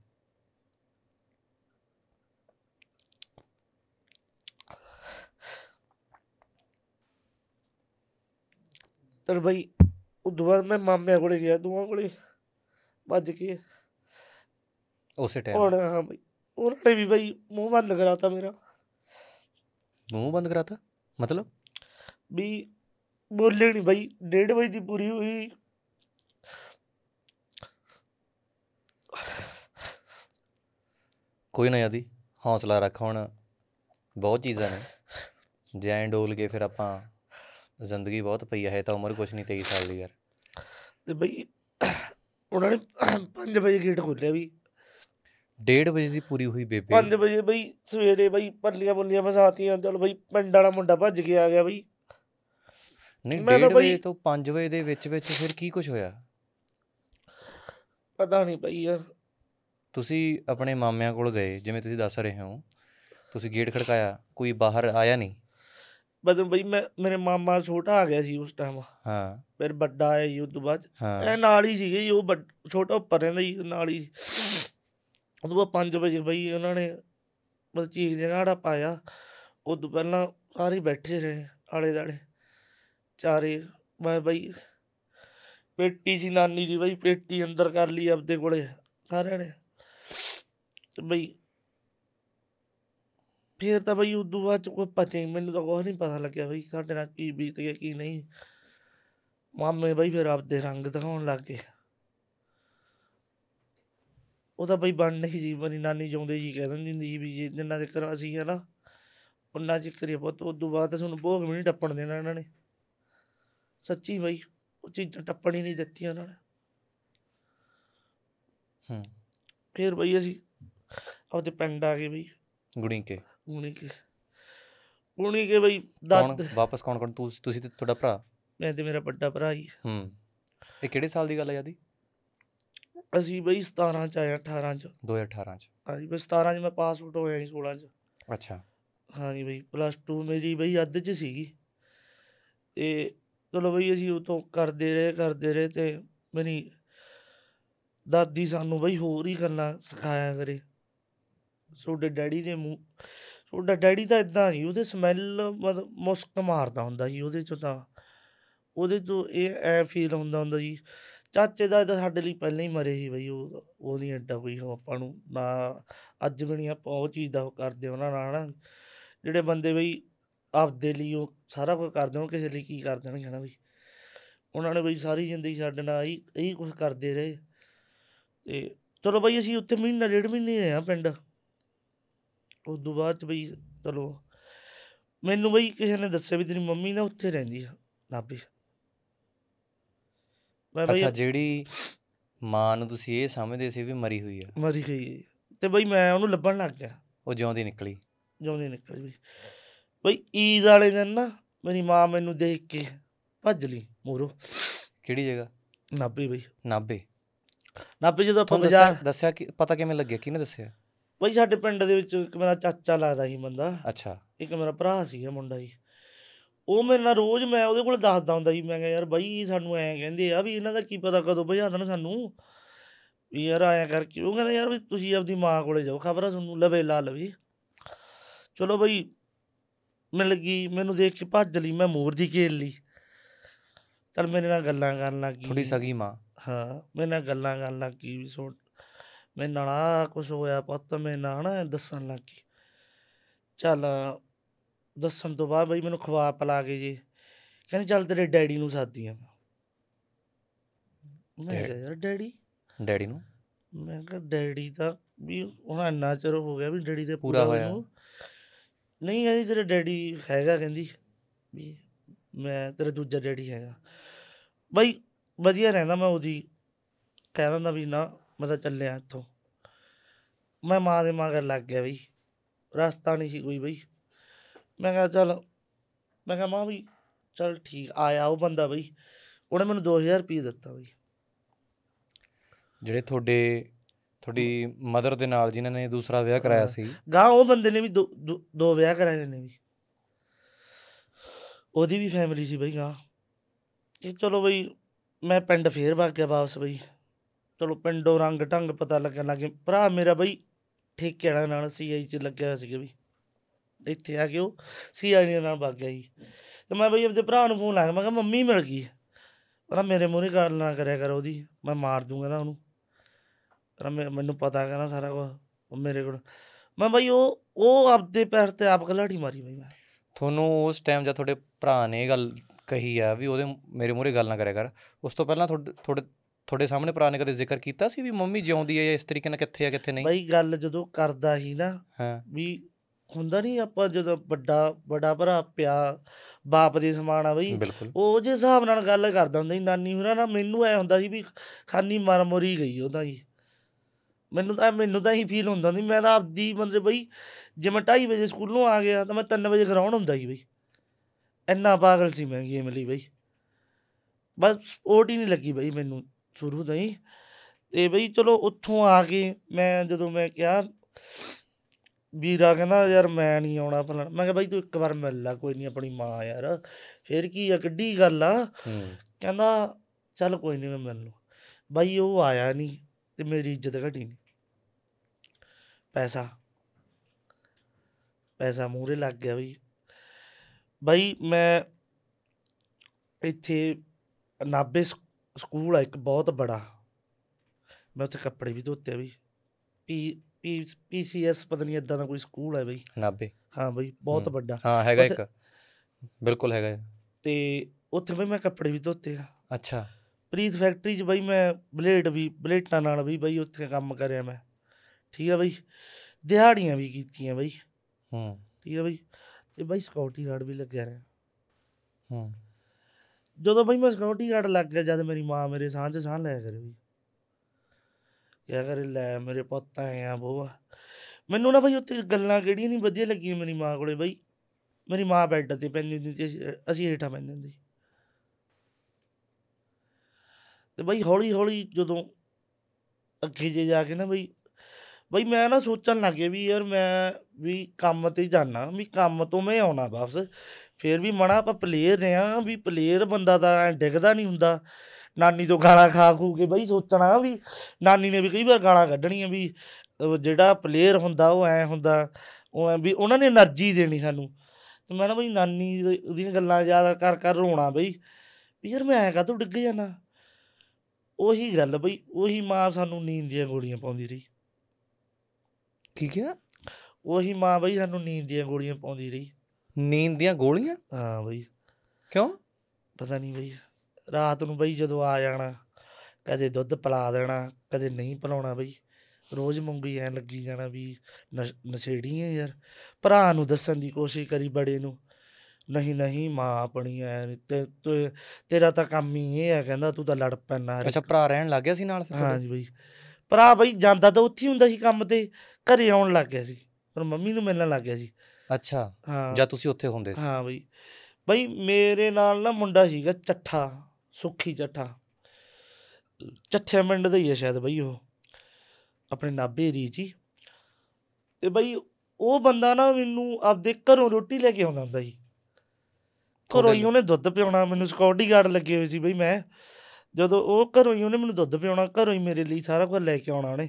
ਤਰ ਬਈ ਉਦੋਂ ਬਾਅਦ ਮੈਂ ਮਾਮੇ ਕੋਲੇ ਗਿਆ ਦੋਵਾਂ ਕੋਲੇ ਭੱਜ ਕੇ ਉਸੇ ਟਾਈਮ ਹੁਣ ਹਾਂ ਬਈ ਉਹਨਾਂ ਨੇ ਵੀ ਬਈ ਮੂੰਹ ਬੰਦ ਕਰਾਤਾ ਮੇਰਾ ਮੂੰਹ ਬੰਦ ਕਰਾਤਾ ਮਤਲਬ ਵੀ ਬੋਲੇ ਨਹੀਂ ਬਈ 1:30 ਵਜੇ ਦੀ ਪੂਰੀ ਹੋਈ ਕੋਈ ਨਾ ਯਾਦੀ ਹੌਸਲਾ ਰੱਖ ਹੁਣ ਬਹੁਤ ਚੀਜ਼ਾਂ ਨੇ ਜੈਂਡੋਲ ਡੋਲ ਕੇ ਫਿਰ ਆਪਾਂ ਜ਼ਿੰਦਗੀ ਬਹੁਤ ਪਈ ਹੈ ਤਾਂ ਉਮਰ ਕੁਛ ਨਹੀਂ 23 ਸਾਲ ਦੀ ਯਾਰ ਤੇ ਬਈ ਉਹਨਾਂ ਨੇ 5 ਵਜੇ ਗੇਟ ਖੋਲਿਆ ਵੀ 1:30 ਵਜੇ ਦੀ ਪੂਰੀ ਹੋਈ ਬੇਬੇ 5 ਵਜੇ ਬਈ ਸਵੇਰੇ ਬਈ ਪੱਲੀਆਂ ਬੁੱਲੀਆਂ ਫਸਾਤੀਆਂ ਚਲ ਬਈ ਪਿੰਡ ਵਾਲਾ ਮੁੰਡਾ ਭੱਜ ਕੇ ਆ ਗਿਆ ਬਈ ਨਹੀਂ 1:30 ਵਜੇ ਤੋਂ 5 ਵਜੇ ਦੇ ਵਿੱਚ ਵਿੱਚ ਫਿਰ ਕੀ ਕੁਝ ਹੋਇਆ ਪਤਾ ਨਹੀਂ ਬਈ ਯਾਰ ਤੁਸੀਂ ਆਪਣੇ ਮਾਮਿਆਂ ਕੋਲ ਗਏ ਜਿਵੇਂ ਤੁਸੀਂ ਦੱਸ ਰਹੇ ਹੋ ਤੁਸੀਂ ਗੇਟ ਖੜਕਾਇਆ ਕੋਈ ਬਾਹਰ ਆਇਆ ਨਹੀਂ ਬਸ ਬਈ ਮੈਂ ਮੇਰੇ ਮਾਮਾ ਛੋਟਾ ਆ ਗਿਆ ਸੀ ਉਸ ਟਾਈਮ ਹਾਂ ਫਿਰ ਵੱਡਾ ਆਇਆ ਜੀ ਬਾਅਦ ਐ ਨਾਲ ਹੀ ਸੀਗੇ ਉਹ ਛੋਟਾ ਉੱਪਰ ਰਹਿੰਦਾ ਹੀ ਨਾਲ ਹੀ ਉਸ ਤੋਂ 5 ਵਜੇ ਬਈ ਉਹਨਾਂ ਨੇ ਮਤਲਬ ਚੀਕ ਜਗਾੜਾ ਪਾਇਆ ਤੋਂ ਪਹਿਲਾਂ ਸਾਰੇ ਬੈਠੇ ਰਹੇ ਆਲੇ ਦਾਲੇ ਚਾਰੇ ਮੈਂ ਬਈ ਪੇਟੀ ਸੀ ਨਾਨੀ ਦੀ ਬਈ ਪੇਟੀ ਅੰਦਰ ਕਰ ਲਈ ਆਪਦੇ ਕੋਲੇ ਸਾਰਿਆਂ ਨੇ ਬਈ ਫੇਰ ਤਾਂ ਬਈ ਉਦੋਂ ਬਾਅਦ ਚ ਕੋਈ ਪਤਾ ਹੀ ਮੈਨੂੰ ਤਾਂ ਕੁਝ ਨਹੀਂ ਪਤਾ ਲੱਗਿਆ ਬਈ ਸਾਡੇ ਨਾਲ ਕੀ ਬੀਤ ਗਿਆ ਕੀ ਨਹੀਂ ਮਾਮੇ ਬਈ ਫਿਰ ਆਪਦੇ ਰੰਗ ਦਿਖਾਉਣ ਲੱਗ ਗਏ ਉਹ ਤਾਂ ਬਈ ਬਣ ਨਹੀਂ ਜੀ ਬਣੀ ਨਾਨੀ ਜਿਉਂਦੇ ਜੀ ਕਹਿ ਦਿੰਦੀ ਹੁੰਦੀ ਸੀ ਵੀ ਜੇ ਜਿੰਨਾ ਦੇ ਕਰਾ ਸੀ ਹਨਾ ਉਹਨਾਂ ਜੀ ਕਰੀ ਬਹੁਤ ਉਦੋਂ ਬਾਅਦ ਤਾਂ ਭੋਗ ਵੀ ਨਹੀਂ ਟੱਪਣ ਦੇਣਾ ਇਹਨਾਂ ਨੇ ਸੱਚੀ ਬਈ ਉਹ ਚੀਜ਼ਾਂ ਟੱਪਣ ਹੀ ਨਹੀਂ ਦਿੱਤੀਆਂ ਉਹਨਾਂ ਨੇ ਹੂੰ ਫੇਰ ਬਈ ਅਸੀਂ ਆਪਦੇ ਪਿੰਡ ਆ ਗਏ ਬਈ ਗੁੜੀਂਕੇ ਕੂਣੀ ਕੇ ਕੂਣੀ ਕੇ ਬਈ ਦੱਤ ਵਾਪਸ ਕੌਣ ਕੌਣ ਤੁਸੀਂ ਤੇ ਤੁਹਾਡਾ ਭਰਾ ਮੈਂ ਤੇ ਮੇਰਾ ਵੱਡਾ ਭਰਾ ਹੀ ਹੂੰ ਇਹ ਕਿਹੜੇ ਸਾਲ ਦੀ ਗੱਲ ਆ ਯਾਦੀ ਅਸੀਂ ਬਈ 17 ਚ ਆਇਆ 18 ਚ 2018 ਚ ਹਾਂਜੀ ਬਈ 17 ਚ ਮੈਂ ਪਾਸ ਆਊਟ ਹੋਇਆ ਸੀ 16 ਚ ਅੱਛਾ ਹਾਂਜੀ ਬਈ ਪਲੱਸ 2 ਮੇਰੀ ਬਈ ਅੱਧ ਚ ਸੀਗੀ ਤੇ ਚਲੋ ਬਈ ਅਸੀਂ ਉਹ ਤੋਂ ਕਰਦੇ ਰਹੇ ਕਰਦੇ ਰਹੇ ਤੇ ਮੇਰੀ ਦਾਦੀ ਸਾਨੂੰ ਬਈ ਹੋਰ ਹੀ ਗੱਲਾਂ ਸਿਖਾਇਆ ਕਰੇ ਸੋਡੇ ਡੈਡੀ ਦੇ ਮੂੰਹ ਉਹਦਾ ਡੈਡੀ ਤਾਂ ਇਦਾਂ ਸੀ ਉਹਦੇ ਸਮੈਲ ਮਤਲਬ ਮੁਸਕ ਮਾਰਦਾ ਹੁੰਦਾ ਸੀ ਉਹਦੇ ਚੋਂ ਤਾਂ ਉਹਦੇ ਤੋਂ ਇਹ ਐ ਫੀਲ ਹੁੰਦਾ ਹੁੰਦਾ ਜੀ ਚਾਚੇ ਦਾ ਤਾਂ ਸਾਡੇ ਲਈ ਪਹਿਲਾਂ ਹੀ ਮਰੇ ਸੀ ਬਈ ਉਹ ਉਹ ਨਹੀਂ ਐਡਾ ਕੋਈ ਆਪਾਂ ਨੂੰ ਨਾ ਅੱਜ ਵੀ ਨਹੀਂ ਆਪਾਂ ਉਹ ਚੀਜ਼ ਦਾ ਕਰਦੇ ਉਹਨਾਂ ਨਾਲ ਨਾ ਜਿਹੜੇ ਬੰਦੇ ਬਈ ਆਪਦੇ ਲਈ ਉਹ ਸਾਰਾ ਕੁਝ ਕਰ ਦੇਣ ਕਿਸੇ ਲਈ ਕੀ ਕਰ ਦੇਣਗੇ ਜਣਾ ਬਈ ਉਹਨਾਂ ਨੇ ਬਈ ਸਾਰੀ ਜ਼ਿੰਦਗੀ ਸਾਡੇ ਨਾਲ ਇਹੀ ਇਹੀ ਕੁਝ ਕਰਦੇ ਰਹੇ ਤੇ ਚਲੋ ਬਈ ਅਸੀਂ ਉੱਥੇ ਮਹੀਨਾ ਡੇਢ ਮਹੀਨੇ ਰਹੇ ਆ ਪਿੰਡ ਉਸ ਤੋਂ ਬਾਅਦ ਚ ਬਈ ਚਲੋ ਮੈਨੂੰ ਬਈ ਕਿਸੇ ਨੇ ਦੱਸਿਆ ਵੀ ਤੇਰੀ ਮੰਮੀ ਨਾ ਉੱਥੇ ਰਹਿੰਦੀ ਆ ਨਾਭੇ ਅੱਛਾ ਜਿਹੜੀ ਮਾਂ ਨੂੰ ਤੁਸੀਂ ਇਹ ਸਮਝਦੇ ਸੀ ਵੀ ਮਰੀ ਹੋਈ ਆ ਮਰੀ ਗਈ ਤੇ ਬਈ ਮੈਂ ਉਹਨੂੰ ਲੱਭਣ ਲੱਗ ਗਿਆ ਉਹ ਜਿਉਂਦੀ ਨਿਕਲੀ ਜਿਉਂਦੀ ਨਿਕਲੀ ਬਈ ਬਈ ਈਦ ਵਾਲੇ ਦਿਨ ਨਾ ਮੇਰੀ ਮਾਂ ਮੈਨੂੰ ਦੇਖ ਕੇ ਭੱਜ ਲਈ ਮੂਰੋ ਕਿਹੜੀ ਜਗ੍ਹਾ ਨਾਬੇ ਬਈ ਨਾਬੇ ਨਾਬੇ ਜਦੋਂ ਆਪਾਂ ਬਾਜ਼ਾਰ ਦੱਸਿਆ ਕਿ ਪਤਾ ਕਿਵੇਂ ਲੱਗਿਆ ਕਿਹਨੇ ਦੱਸਿਆ ਬਈ ਸਾਡੇ ਪਿੰਡ ਦੇ ਵਿੱਚ ਇੱਕ ਮੇਰਾ ਚਾਚਾ ਲੱਗਦਾ ਸੀ ਬੰਦਾ ਅੱਛਾ ਇੱਕ ਮੇਰਾ ਭਰਾ ਇਹ ਮੁੰਡਾ ਜੀ ਉਹ ਮੇਰੇ ਨਾਲ ਰੋਜ਼ ਮੈਂ ਉਹਦੇ ਕੋਲ ਦੱਸਦਾ ਹੁੰਦਾ ਸੀ ਮੈਂ ਕਿਹਾ ਯਾਰ ਬਾਈ ਸਾਨੂੰ ਐਂ ਕਹਿੰਦੇ ਆ ਵੀ ਇਹਨਾਂ ਦਾ ਕੀ ਪਤਾ ਕਦੋਂ ਭਜਾ ਦੇਣ ਸਾਨੂੰ ਵੀ ਯਾਰ ਆਇਆ ਕਰਕੇ ਉਹ ਕਹਿੰਦਾ ਯਾਰ ਵੀ ਤੁਸੀਂ ਆਪਦੀ ਮਾਂ ਕੋਲੇ ਜਾਓ ਖਬਰਾਂ ਆ ਤੁਹਾਨੂੰ ਲਵੇ ਲਾ ਲਵੇ ਚਲੋ ਬਈ ਮਿਲ ਗਈ ਮੈਨੂੰ ਦੇਖ ਕੇ ਭੱਜ ਲਈ ਮੈਂ ਮੋਰ ਦੀ ਖੇਲ ਲਈ ਚਲ ਮੇਰੇ ਨਾਲ ਗੱਲਾਂ ਕਰਨ ਲੱਗੀ ਥੋੜੀ ਸਗੀ ਮਾਂ ਹਾਂ ਮੇਰੇ ਨਾਲ ਗੱਲਾਂ ਕਰਨ ਲੱਗੀ ਵੀ ਸੋ ਮੈਂ ਨਾ ਕੁਝ ਹੋਇਆ ਪੁੱਤ ਮੈਂ ਨਾ ਨਾ ਦੱਸਣ ਲੱਗੀ ਚੱਲ ਦੱਸਣ ਤੋਂ ਬਾਅਦ ਬਈ ਮੈਨੂੰ ਖਵਾ ਪਲਾ ਕੇ ਜੀ ਕਹਿੰਦੇ ਚੱਲ ਤੇਰੇ ਡੈਡੀ ਨੂੰ ਸਾਦੀ ਆ ਮੈਂ ਕਿਹਾ ਯਾਰ ਡੈਡੀ ਡੈਡੀ ਨੂੰ ਮੈਂ ਕਿਹਾ ਡੈਡੀ ਤਾਂ ਵੀ ਹੁਣ ਇੰਨਾ ਚਿਰ ਹੋ ਗਿਆ ਵੀ ਡੈਡੀ ਤੇ ਪੂਰਾ ਹੋਇਆ ਨਹੀਂ ਕਹਿੰਦੀ ਤੇਰੇ ਡੈਡੀ ਹੈਗਾ ਕਹਿੰਦੀ ਵੀ ਮੈਂ ਤੇਰਾ ਦੂਜਾ ਡੈਡੀ ਹੈਗਾ ਬਈ ਵਧੀਆ ਰਹਿੰਦਾ ਮੈਂ ਉਹਦੀ ਕਹਿ ਦਿੰਦਾ ਵੀ ਨਾ ਮੈਂ ਤਾਂ ਚੱਲਿਆ ਇੱਥੋਂ ਮੈਂ ਮਾਂ ਦੇ ਮਗਰ ਲੱਗ ਗਿਆ ਬਈ ਰਸਤਾ ਨਹੀਂ ਸੀ ਕੋਈ ਬਈ ਮੈਂ ਕਿਹਾ ਚੱਲ ਮੈਂ ਕਿਹਾ ਮਾਂ ਵੀ ਚੱਲ ਠੀਕ ਆਇਆ ਉਹ ਬੰਦਾ ਬਈ ਉਹਨੇ ਮੈਨੂੰ 2000 ਰੁਪਏ ਦਿੱਤਾ ਬਈ ਜਿਹੜੇ ਤੁਹਾਡੇ ਤੁਹਾਡੀ ਮਦਰ ਦੇ ਨਾਲ ਜਿਨ੍ਹਾਂ ਨੇ ਦੂਸਰਾ ਵਿਆਹ ਕਰਾਇਆ ਸੀ ਗਾ ਉਹ ਬੰਦੇ ਨੇ ਵੀ ਦੋ ਦੋ ਵਿਆਹ ਕਰਾਏ ਨੇ ਵੀ ਉਹਦੀ ਵੀ ਫੈਮਿਲੀ ਸੀ ਬਈ ਗਾ ਇਹ ਚਲੋ ਬਈ ਮੈਂ ਪਿੰਡ ਫੇਰ ਵਗ ਗਿਆ ਵਾਪਸ ਬਈ ਚਲੋ ਪਿੰਡੋਂ ਰੰਗ ਢੰਗ ਪਤਾ ਲੱਗਣ ਲੱਗੇ ਭਰਾ ਮੇਰਾ ਬਈ ਠੇਕੇ ਵਾਲਿਆਂ ਨਾਲ ਸੀਆਈ ਚ ਲੱਗਿਆ ਹੋਇਆ ਸੀਗਾ ਵੀ ਇੱਥੇ ਆ ਗਿਓ ਸੀਆਈ ਨਾਲ ਵਗ ਗਿਆ ਜੀ ਤੇ ਮੈਂ ਬਈ ਆਪਣੇ ਭਰਾ ਨੂੰ ਫੋਨ ਲਾਇਆ ਮੈਂ ਕਿਹਾ ਮੰਮੀ ਮਿਲ ਗਈ ਪਰ ਮੇਰੇ ਮੂਹਰੇ ਗੱਲ ਨਾ ਕਰਿਆ ਕਰ ਉਹਦੀ ਮੈਂ ਮਾਰ ਦੂੰਗਾ ਨਾ ਉਹਨੂੰ ਪਰ ਮੈਨੂੰ ਪਤਾ ਕਹਿੰਦਾ ਨਾ ਸਾਰਾ ਕੁਝ ਉਹ ਮੇਰੇ ਕੋਲ ਮੈਂ ਬਈ ਉਹ ਉਹ ਆਪਦੇ ਪੈਰ ਤੇ ਆਪ ਗਲਾੜੀ ਮਾਰੀ ਬਈ ਮੈਂ ਤੁਹਾਨੂੰ ਉਸ ਟਾਈਮ ਜਦ ਤੁਹਾਡੇ ਭਰਾ ਨੇ ਇਹ ਗੱਲ ਕਹੀ ਆ ਵੀ ਉਹਦੇ ਮੇਰੇ ਮੂਹਰੇ ਗੱਲ ਨਾ ਕਰਿਆ ਕਰ ਉਸ ਤੋਂ ਪਹਿਲਾਂ ਤੁਹਾਡੇ ਤੁਹਾਡੇ ਤੁਹਾਡੇ ਸਾਹਮਣੇ ਪ੍ਰਾਨਿਕ ਨੇ ਕਦੇ ਜ਼ਿਕਰ ਕੀਤਾ ਸੀ ਵੀ ਮੰਮੀ ਜਿਉਂਦੀ ਹੈ ਇਸ ਤਰੀਕੇ ਨਾਲ ਕਿੱਥੇ ਆ ਕਿੱਥੇ ਨਹੀਂ ਬਈ ਗੱਲ ਜਦੋਂ ਕਰਦਾ ਹੀ ਨਾ ਹਾਂ ਵੀ ਹੁੰਦਾ ਨਹੀਂ ਆਪਾਂ ਜਦੋਂ ਵੱਡਾ ਵੱਡਾ ਭਰਾ ਪਿਆ ਬਾਪ ਦੇ ਸਮਾਨ ਆ ਬਈ ਉਹ ਜੇ ਹਿਸਾਬ ਨਾਲ ਗੱਲ ਕਰਦਾ ਹੁੰਦਾ ਸੀ ਨਾਨੀ ਹੁਣਾਂ ਨਾਲ ਮੈਨੂੰ ਐ ਹੁੰਦਾ ਸੀ ਵੀ ਖਾਨੀ ਮਰ ਮੋਰੀ ਗਈ ਉਹਦਾ ਜੀ ਮੈਨੂੰ ਤਾਂ ਮੈਨੂੰ ਤਾਂ ਹੀ ਫੀਲ ਹੁੰਦਾ ਸੀ ਮੈਂ ਤਾਂ ਆਪਦੀ ਮਤਲਬ ਬਈ ਜੇ ਮੈਂ 2:30 ਵਜੇ ਸਕੂਲੋਂ ਆ ਗਿਆ ਤਾਂ ਮੈਂ 3 ਵਜੇ ਗਰਾਊਂਡ ਹੁੰਦਾ ਸੀ ਬਈ ਇੰਨਾ ਪਾਗਲ ਸੀ ਮੈਂ ਗੇਮ ਲਈ ਬਈ ਬਸ ਸਪੋਰਟ ਹੀ ਨਹੀਂ ਲੱਗੀ ਬਈ ਮੈਨੂੰ ਸ਼ੁਰੂ ਤੋਂ ਹੀ ਤੇ ਬਈ ਚਲੋ ਉੱਥੋਂ ਆ ਕੇ ਮੈਂ ਜਦੋਂ ਮੈਂ ਕਿਹਾ ਵੀਰਾ ਕਹਿੰਦਾ ਯਾਰ ਮੈਂ ਨਹੀਂ ਆਉਣਾ ਭਲਾ ਮੈਂ ਕਿਹਾ ਬਾਈ ਤੂੰ ਇੱਕ ਵਾਰ ਮਿਲ ਲੈ ਕੋਈ ਨਹੀਂ ਆਪਣੀ ਮਾਂ ਯਾਰ ਫੇਰ ਕੀ ਆ ਕਿੱਡੀ ਗੱਲ ਆ ਕਹਿੰਦਾ ਚੱਲ ਕੋਈ ਨਹੀਂ ਮੈਂ ਮਿਲ ਲੂ ਬਾਈ ਉਹ ਆਇਆ ਨਹੀਂ ਤੇ ਮੇਰੀ ਇੱਜ਼ਤ ਘਟੀ ਨਹੀਂ ਪੈਸਾ ਪੈਸਾ ਮੂਰੇ ਲੱਗ ਗਿਆ ਬਈ ਬਾਈ ਮੈਂ ਇੱਥੇ ਨਾਬੇ ਸਕੂਲ ਆ ਇੱਕ ਬਹੁਤ ਬੜਾ ਮੈਂ ਉੱਥੇ ਕੱਪੜੇ ਵੀ ਧੋਤੇ ਬਈ ਪੀ ਪੀ ਐਸ ਪਤਾ ਨਹੀਂ ਇਦਾਂ ਦਾ ਕੋਈ ਸਕੂਲ ਹੈ ਬਈ ਨਾਬੇ ਹਾਂ ਬਈ ਬਹੁਤ ਵੱਡਾ ਹਾਂ ਹੈਗਾ ਇੱਕ ਬਿਲਕੁਲ ਹੈਗਾ ਤੇ ਉੱਥੇ ਬਈ ਮੈਂ ਕੱਪੜੇ ਵੀ ਧੋਤੇ ਆ ਅੱਛਾ ਪ੍ਰੀਤ ਫੈਕਟਰੀ 'ਚ ਬਈ ਮੈਂ ਬਲੇਡ ਵੀ ਬਲੇਟਾਂ ਨਾਲ ਵੀ ਬਈ ਉੱਥੇ ਕੰਮ ਕਰਿਆ ਮੈਂ ਠੀਕ ਆ ਬਈ ਦਿਹਾੜੀਆਂ ਵੀ ਕੀਤੀਆਂ ਬਈ ਹੂੰ ਠੀਕ ਆ ਬਈ ਤੇ ਬਈ ਸਕਿਉਰਟੀ ਗਾਰਡ ਵੀ ਲੱਗਿਆ ਰਿਹਾ ਹੂੰ ਜਦੋਂ ਬਈ ਮੈਂ ਸਿਕਿਉਰਿਟੀ ਗਾਰਡ ਲੱਗ ਗਿਆ ਜਦ ਮੇਰੀ ਮਾਂ ਮੇਰੇ ਸਾਹ 'ਚ ਸਾਹ ਲੈ ਕਰੇ ਵੀ ਕਿਆ ਕਰ ਲੈ ਮੇਰੇ ਪੁੱਤ ਆ ਬੋਆ ਮੈਨੂੰ ਨਾ ਬਈ ਉੱਥੇ ਗੱਲਾਂ ਕਿਹੜੀਆਂ ਨਹੀਂ ਵਧੀਆ ਲੱਗੀਆਂ ਮੇਰੀ ਮਾਂ ਕੋਲੇ ਬਈ ਮੇਰੀ ਮਾਂ ਬੈੱਡ ਤੇ ਪੈਂਦੀ ਹੁੰਦੀ ਸੀ ਅਸੀਂ ਹੇਠਾਂ ਪੈਂਦੇ ਹੁੰਦੇ ਤੇ ਬਈ ਹੌਲੀ ਹੌਲੀ ਜਦੋਂ ਅੱਗੇ ਜੇ ਜਾ ਕੇ ਨਾ ਬਈ ਬਈ ਮੈਂ ਨਾ ਸੋਚਣ ਲੱਗ ਗਿਆ ਵੀ ਯਾਰ ਮੈਂ ਵੀ ਕੰਮ ਤੇ ਜਾਣਾ ਵੀ ਕੰਮ ਤੋਂ ਮੈਂ ਆਉਣਾ ਵਾਪਸ ਫੇਰ ਵੀ ਮਣਾ ਆਪਾਂ ਪਲੇਅਰ ਨੇ ਆ ਵੀ ਪਲੇਅਰ ਬੰਦਾ ਤਾਂ ਐ ਡਿੱਗਦਾ ਨਹੀਂ ਹੁੰਦਾ ਨਾਨੀ ਤੋਂ ਗਾਣਾ ਖਾ ਖੂ ਕੇ ਬਈ ਸੋਚਣਾ ਵੀ ਨਾਨੀ ਨੇ ਵੀ ਕਈ ਵਾਰ ਗਾਣਾ ਕੱਢਣੀਆਂ ਵੀ ਜਿਹੜਾ ਪਲੇਅਰ ਹੁੰਦਾ ਉਹ ਐ ਹੁੰਦਾ ਉਹ ਐ ਵੀ ਉਹਨਾਂ ਨੇ એનર્ਜੀ ਦੇਣੀ ਸਾਨੂੰ ਤੇ ਮੈਂ ਨਾ ਬਈ ਨਾਨੀ ਦੀਆਂ ਗੱਲਾਂ ਯਾਦ ਕਰ ਕਰ ਰੋਣਾ ਬਈ ਵੀ ਯਾਰ ਮੈਂ ਐ ਕਾ ਤੂੰ ਡਿੱਗ ਜਾਣਾ ਉਹੀ ਗੱਲ ਬਈ ਉਹੀ ਮਾਂ ਸਾਨੂੰ ਨੀਂਦ ਦੀਆਂ ਗੋਲੀਆਂ ਪਾਉਂਦੀ ਰਹੀ ਠੀਕ ਹੈ ਉਹੀ ਮਾਂ ਬਈ ਸਾਨੂੰ ਨੀਂਦ ਦੀਆਂ ਗੋਲੀਆਂ ਪਾਉਂਦੀ ਰਹੀ ਨੀਂਦ ਦੀਆਂ ਗੋਲੀਆਂ ਹਾਂ ਬਈ ਕਿਉਂ ਪਤਾ ਨਹੀਂ ਬਈ ਰਾਤ ਨੂੰ ਬਈ ਜਦੋਂ ਆ ਜਾਣਾ ਕਦੇ ਦੁੱਧ ਪਿਲਾ ਦੇਣਾ ਕਦੇ ਨਹੀਂ ਪਿਲਾਉਣਾ ਬਈ ਰੋਜ਼ ਮੁੰਗੀ ਐ ਲੱਗੀ ਜਾਣਾ ਵੀ ਨਸ਼ੇੜੀ ਐ ਯਾਰ ਭਰਾ ਨੂੰ ਦੱਸਣ ਦੀ ਕੋਸ਼ਿਸ਼ ਕਰੀ ਬੜੇ ਨੂੰ ਨਹੀਂ ਨਹੀਂ ਮਾਂ ਆਪਣੀ ਐ ਤੇ ਤੇਰਾ ਤਾਂ ਕੰਮ ਹੀ ਇਹ ਆ ਕਹਿੰਦਾ ਤੂੰ ਤਾਂ ਲੜ ਪੈਣਾ ਅੱਛਾ ਭਰਾ ਰਹਿਣ ਲੱਗ ਗਿਆ ਸੀ ਨਾਲ ਹਾਂਜੀ ਬਈ ਭਰਾ ਬਈ ਜਾਂਦਾ ਤਾਂ ਉੱਥੇ ਹੁੰਦਾ ਸੀ ਕੰਮ ਤੇ ਘਰੇ ਆਉਣ ਲੱਗ ਗਿਆ ਸੀ ਪਰ ਮੰਮੀ ਨੂੰ ਮਿਲਣ ਲੱਗ ਗਿਆ ਸੀ ਅੱਛਾ ਹਾਂ ਜਦ ਤੁਸੀਂ ਉੱਥੇ ਹੁੰਦੇ ਸੀ ਹਾਂ ਬਈ ਬਈ ਮੇਰੇ ਨਾਲ ਨਾ ਮੁੰਡਾ ਸੀਗਾ ਚੱਠਾ ਸੁੱਖੀ ਚੱਠਾ ਚੱਠੇ ਮੰਡ ਦਾ ਹੀ ਹੈ ਸ਼ਾਇਦ ਬਈ ਉਹ ਆਪਣੇ ਨਾਬੇ ਜੀ ਤੇ ਬਈ ਉਹ ਬੰਦਾ ਨਾ ਮੈਨੂੰ ਆਪਦੇ ਘਰੋਂ ਰੋਟੀ ਲੈ ਕੇ ਆਉਂਦਾ ਹੁੰਦਾ ਸੀ ਘਰੋਂ ਹੀ ਉਹਨੇ ਦੁੱਧ ਪਿਉਣਾ ਮੈਨੂੰ ਸਿਕਿਉਰਿਟੀ ਗਾਰਡ ਲੱਗੇ ਹੋਏ ਸੀ ਬਈ ਮੈਂ ਜਦੋਂ ਉਹ ਘਰੋਂ ਹੀ ਉਹਨੇ ਮੈਨੂੰ ਦੁੱਧ ਪਿਉਣਾ ਘਰੋਂ ਹੀ ਮੇਰੇ ਲਈ ਸਾਰਾ ਕੁਝ ਲੈ ਕੇ ਆਉਣਾ ਉਹਨੇ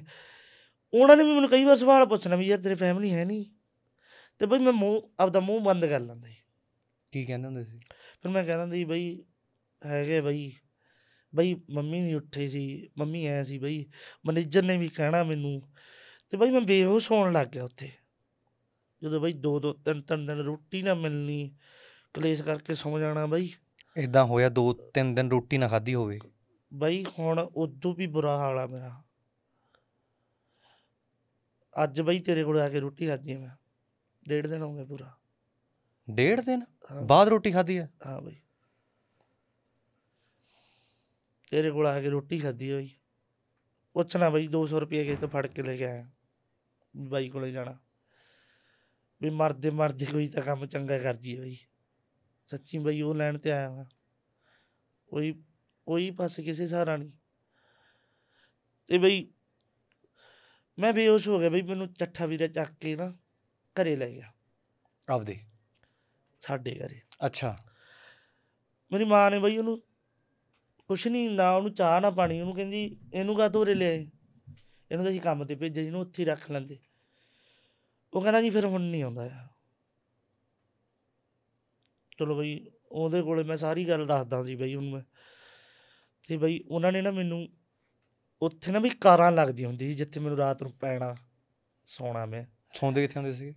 ਉਹਨਾਂ ਨੇ ਵੀ ਮੈਨੂੰ ਕਈ ਵਾਰ ਸਵਾਲ ਪੁੱਛਣਾ ਵੀ ਯਾਰ ਤੇਰੇ ਫੈਮਿਲੀ ਹੈ ਨਹੀਂ ਤੇ ਬਈ ਮੈਂ ਮੂੰਹ ਆਪਦਾ ਮੂੰਹ ਬੰਦ ਕਰ ਲੈਂਦਾ ਸੀ ਕੀ ਕਹਿੰਦੇ ਹੁੰਦੇ ਸੀ ਫਿਰ ਮੈਂ ਕਹਿੰਦਾ ਸੀ ਬਈ ਹੈਗੇ ਬਈ ਬਈ ਮੰਮੀ ਨਹੀਂ ਉੱਠੀ ਸੀ ਮੰਮੀ ਆਇਆ ਸੀ ਬਈ ਮੈਨੇਜਰ ਨੇ ਵੀ ਕਹਿਣਾ ਮੈਨੂੰ ਤੇ ਬਈ ਮੈਂ ਬੇਹੋਸ਼ ਹੋਣ ਲੱਗ ਗਿਆ ਉੱਥੇ ਜਦੋਂ ਬਈ ਦੋ ਦੋ ਤਿੰਨ ਤਿੰਨ ਦਿਨ ਰੋਟੀ ਨਾ ਮਿਲਣੀ ਕਲੇਸ਼ ਕਰਕੇ ਸੌ ਜਾਣਾ ਬਈ ਇਦਾਂ ਹੋਇਆ ਦੋ ਤਿੰਨ ਦਿਨ ਰੋਟੀ ਨਾ ਖਾਧੀ ਹੋਵੇ ਬਈ ਹੁਣ ਉਦੋਂ ਵੀ ਬੁਰਾ ਹਾਲ ਆ ਮੇਰਾ ਅੱਜ ਬਈ ਤੇਰੇ ਕੋਲ ਆ ਕੇ ਰੋਟੀ ਖਾਧੀ ਮੈਂ ਡੇਢ ਦਿਨ ਹੋ ਗਿਆ ਪੂਰਾ ਡੇਢ ਦਿਨ ਬਾਅਦ ਰੋਟੀ ਖਾਧੀ ਹੈ ਹਾਂ ਬਈ ਤੇਰੇ ਕੋਲ ਆ ਕੇ ਰੋਟੀ ਖਾਧੀ ਹੋਈ ਪੁੱਛਣਾ ਬਈ 200 ਰੁਪਏ ਕਿਸ ਤੋਂ ਫੜ ਕੇ ਲੈ ਕੇ ਆਇਆ ਬਾਈ ਕੋਲੇ ਜਾਣਾ ਵੀ ਮਰਦੇ ਮਰਦੇ ਕੋਈ ਤਾਂ ਕੰਮ ਚੰਗਾ ਕਰ ਜੀ ਬਈ ਸੱਚੀ ਬਈ ਉਹ ਲੈਣ ਤੇ ਆਇਆ ਹਾਂ ਕੋਈ ਕੋਈ ਪਾਸ ਕਿਸੇ ਸਹਾਰਾ ਨਹੀਂ ਤੇ ਬਈ ਮੈਂ ਬੇਹੋਸ਼ ਹੋ ਗਿਆ ਬਈ ਮੈਨੂੰ ਚੱਠਾ ਵੀਰਾ ਚੱਕ ਕੇ ਨਾ ਘਰੇ ਲੈ ਗਿਆ ਆਪਦੇ ਸਾਡੇ ਘਰੇ ਅੱਛਾ ਮੇਰੀ ਮਾਂ ਨੇ ਬਈ ਉਹਨੂੰ ਕੁਛ ਨਹੀਂ ਨਾ ਉਹਨੂੰ ਚਾਹ ਨਾ ਪਾਣੀ ਉਹਨੂੰ ਕਹਿੰਦੀ ਇਹਨੂੰ ਕਾ ਤੋਰੇ ਲੈ ਆਏ ਇਹਨੂੰ ਤਾਂ ਅਸੀਂ ਕੰਮ ਤੇ ਭੇਜਿਆ ਜਿਹਨੂੰ ਉੱਥੇ ਰੱਖ ਲੈਂਦੇ ਉਹ ਕਹਿੰਦਾ ਜੀ ਫਿਰ ਹੁਣ ਨਹੀਂ ਆਉਂਦਾ ਯਾਰ ਚਲੋ ਬਈ ਉਹਦੇ ਕੋਲੇ ਮੈਂ ਸਾਰੀ ਗੱਲ ਦੱਸਦਾ ਸੀ ਬਈ ਉਹਨੂੰ ਮੈਂ ਤੇ ਬਈ ਉਹਨਾਂ ਨੇ ਨਾ ਮੈਨੂੰ ਉੱਥੇ ਨਾ ਵੀ ਕਾਰਾਂ ਲੱਗਦੀ ਹੁੰਦੀ ਸੀ ਜਿੱਥੇ ਮੈਨੂੰ ਰਾਤ ਨੂੰ ਪੈਣਾ ਸੌਣਾ ਮੈਂ ਸੌਂਦੇ ਕਿੱਥੇ ਹੁੰਦੇ ਸੀ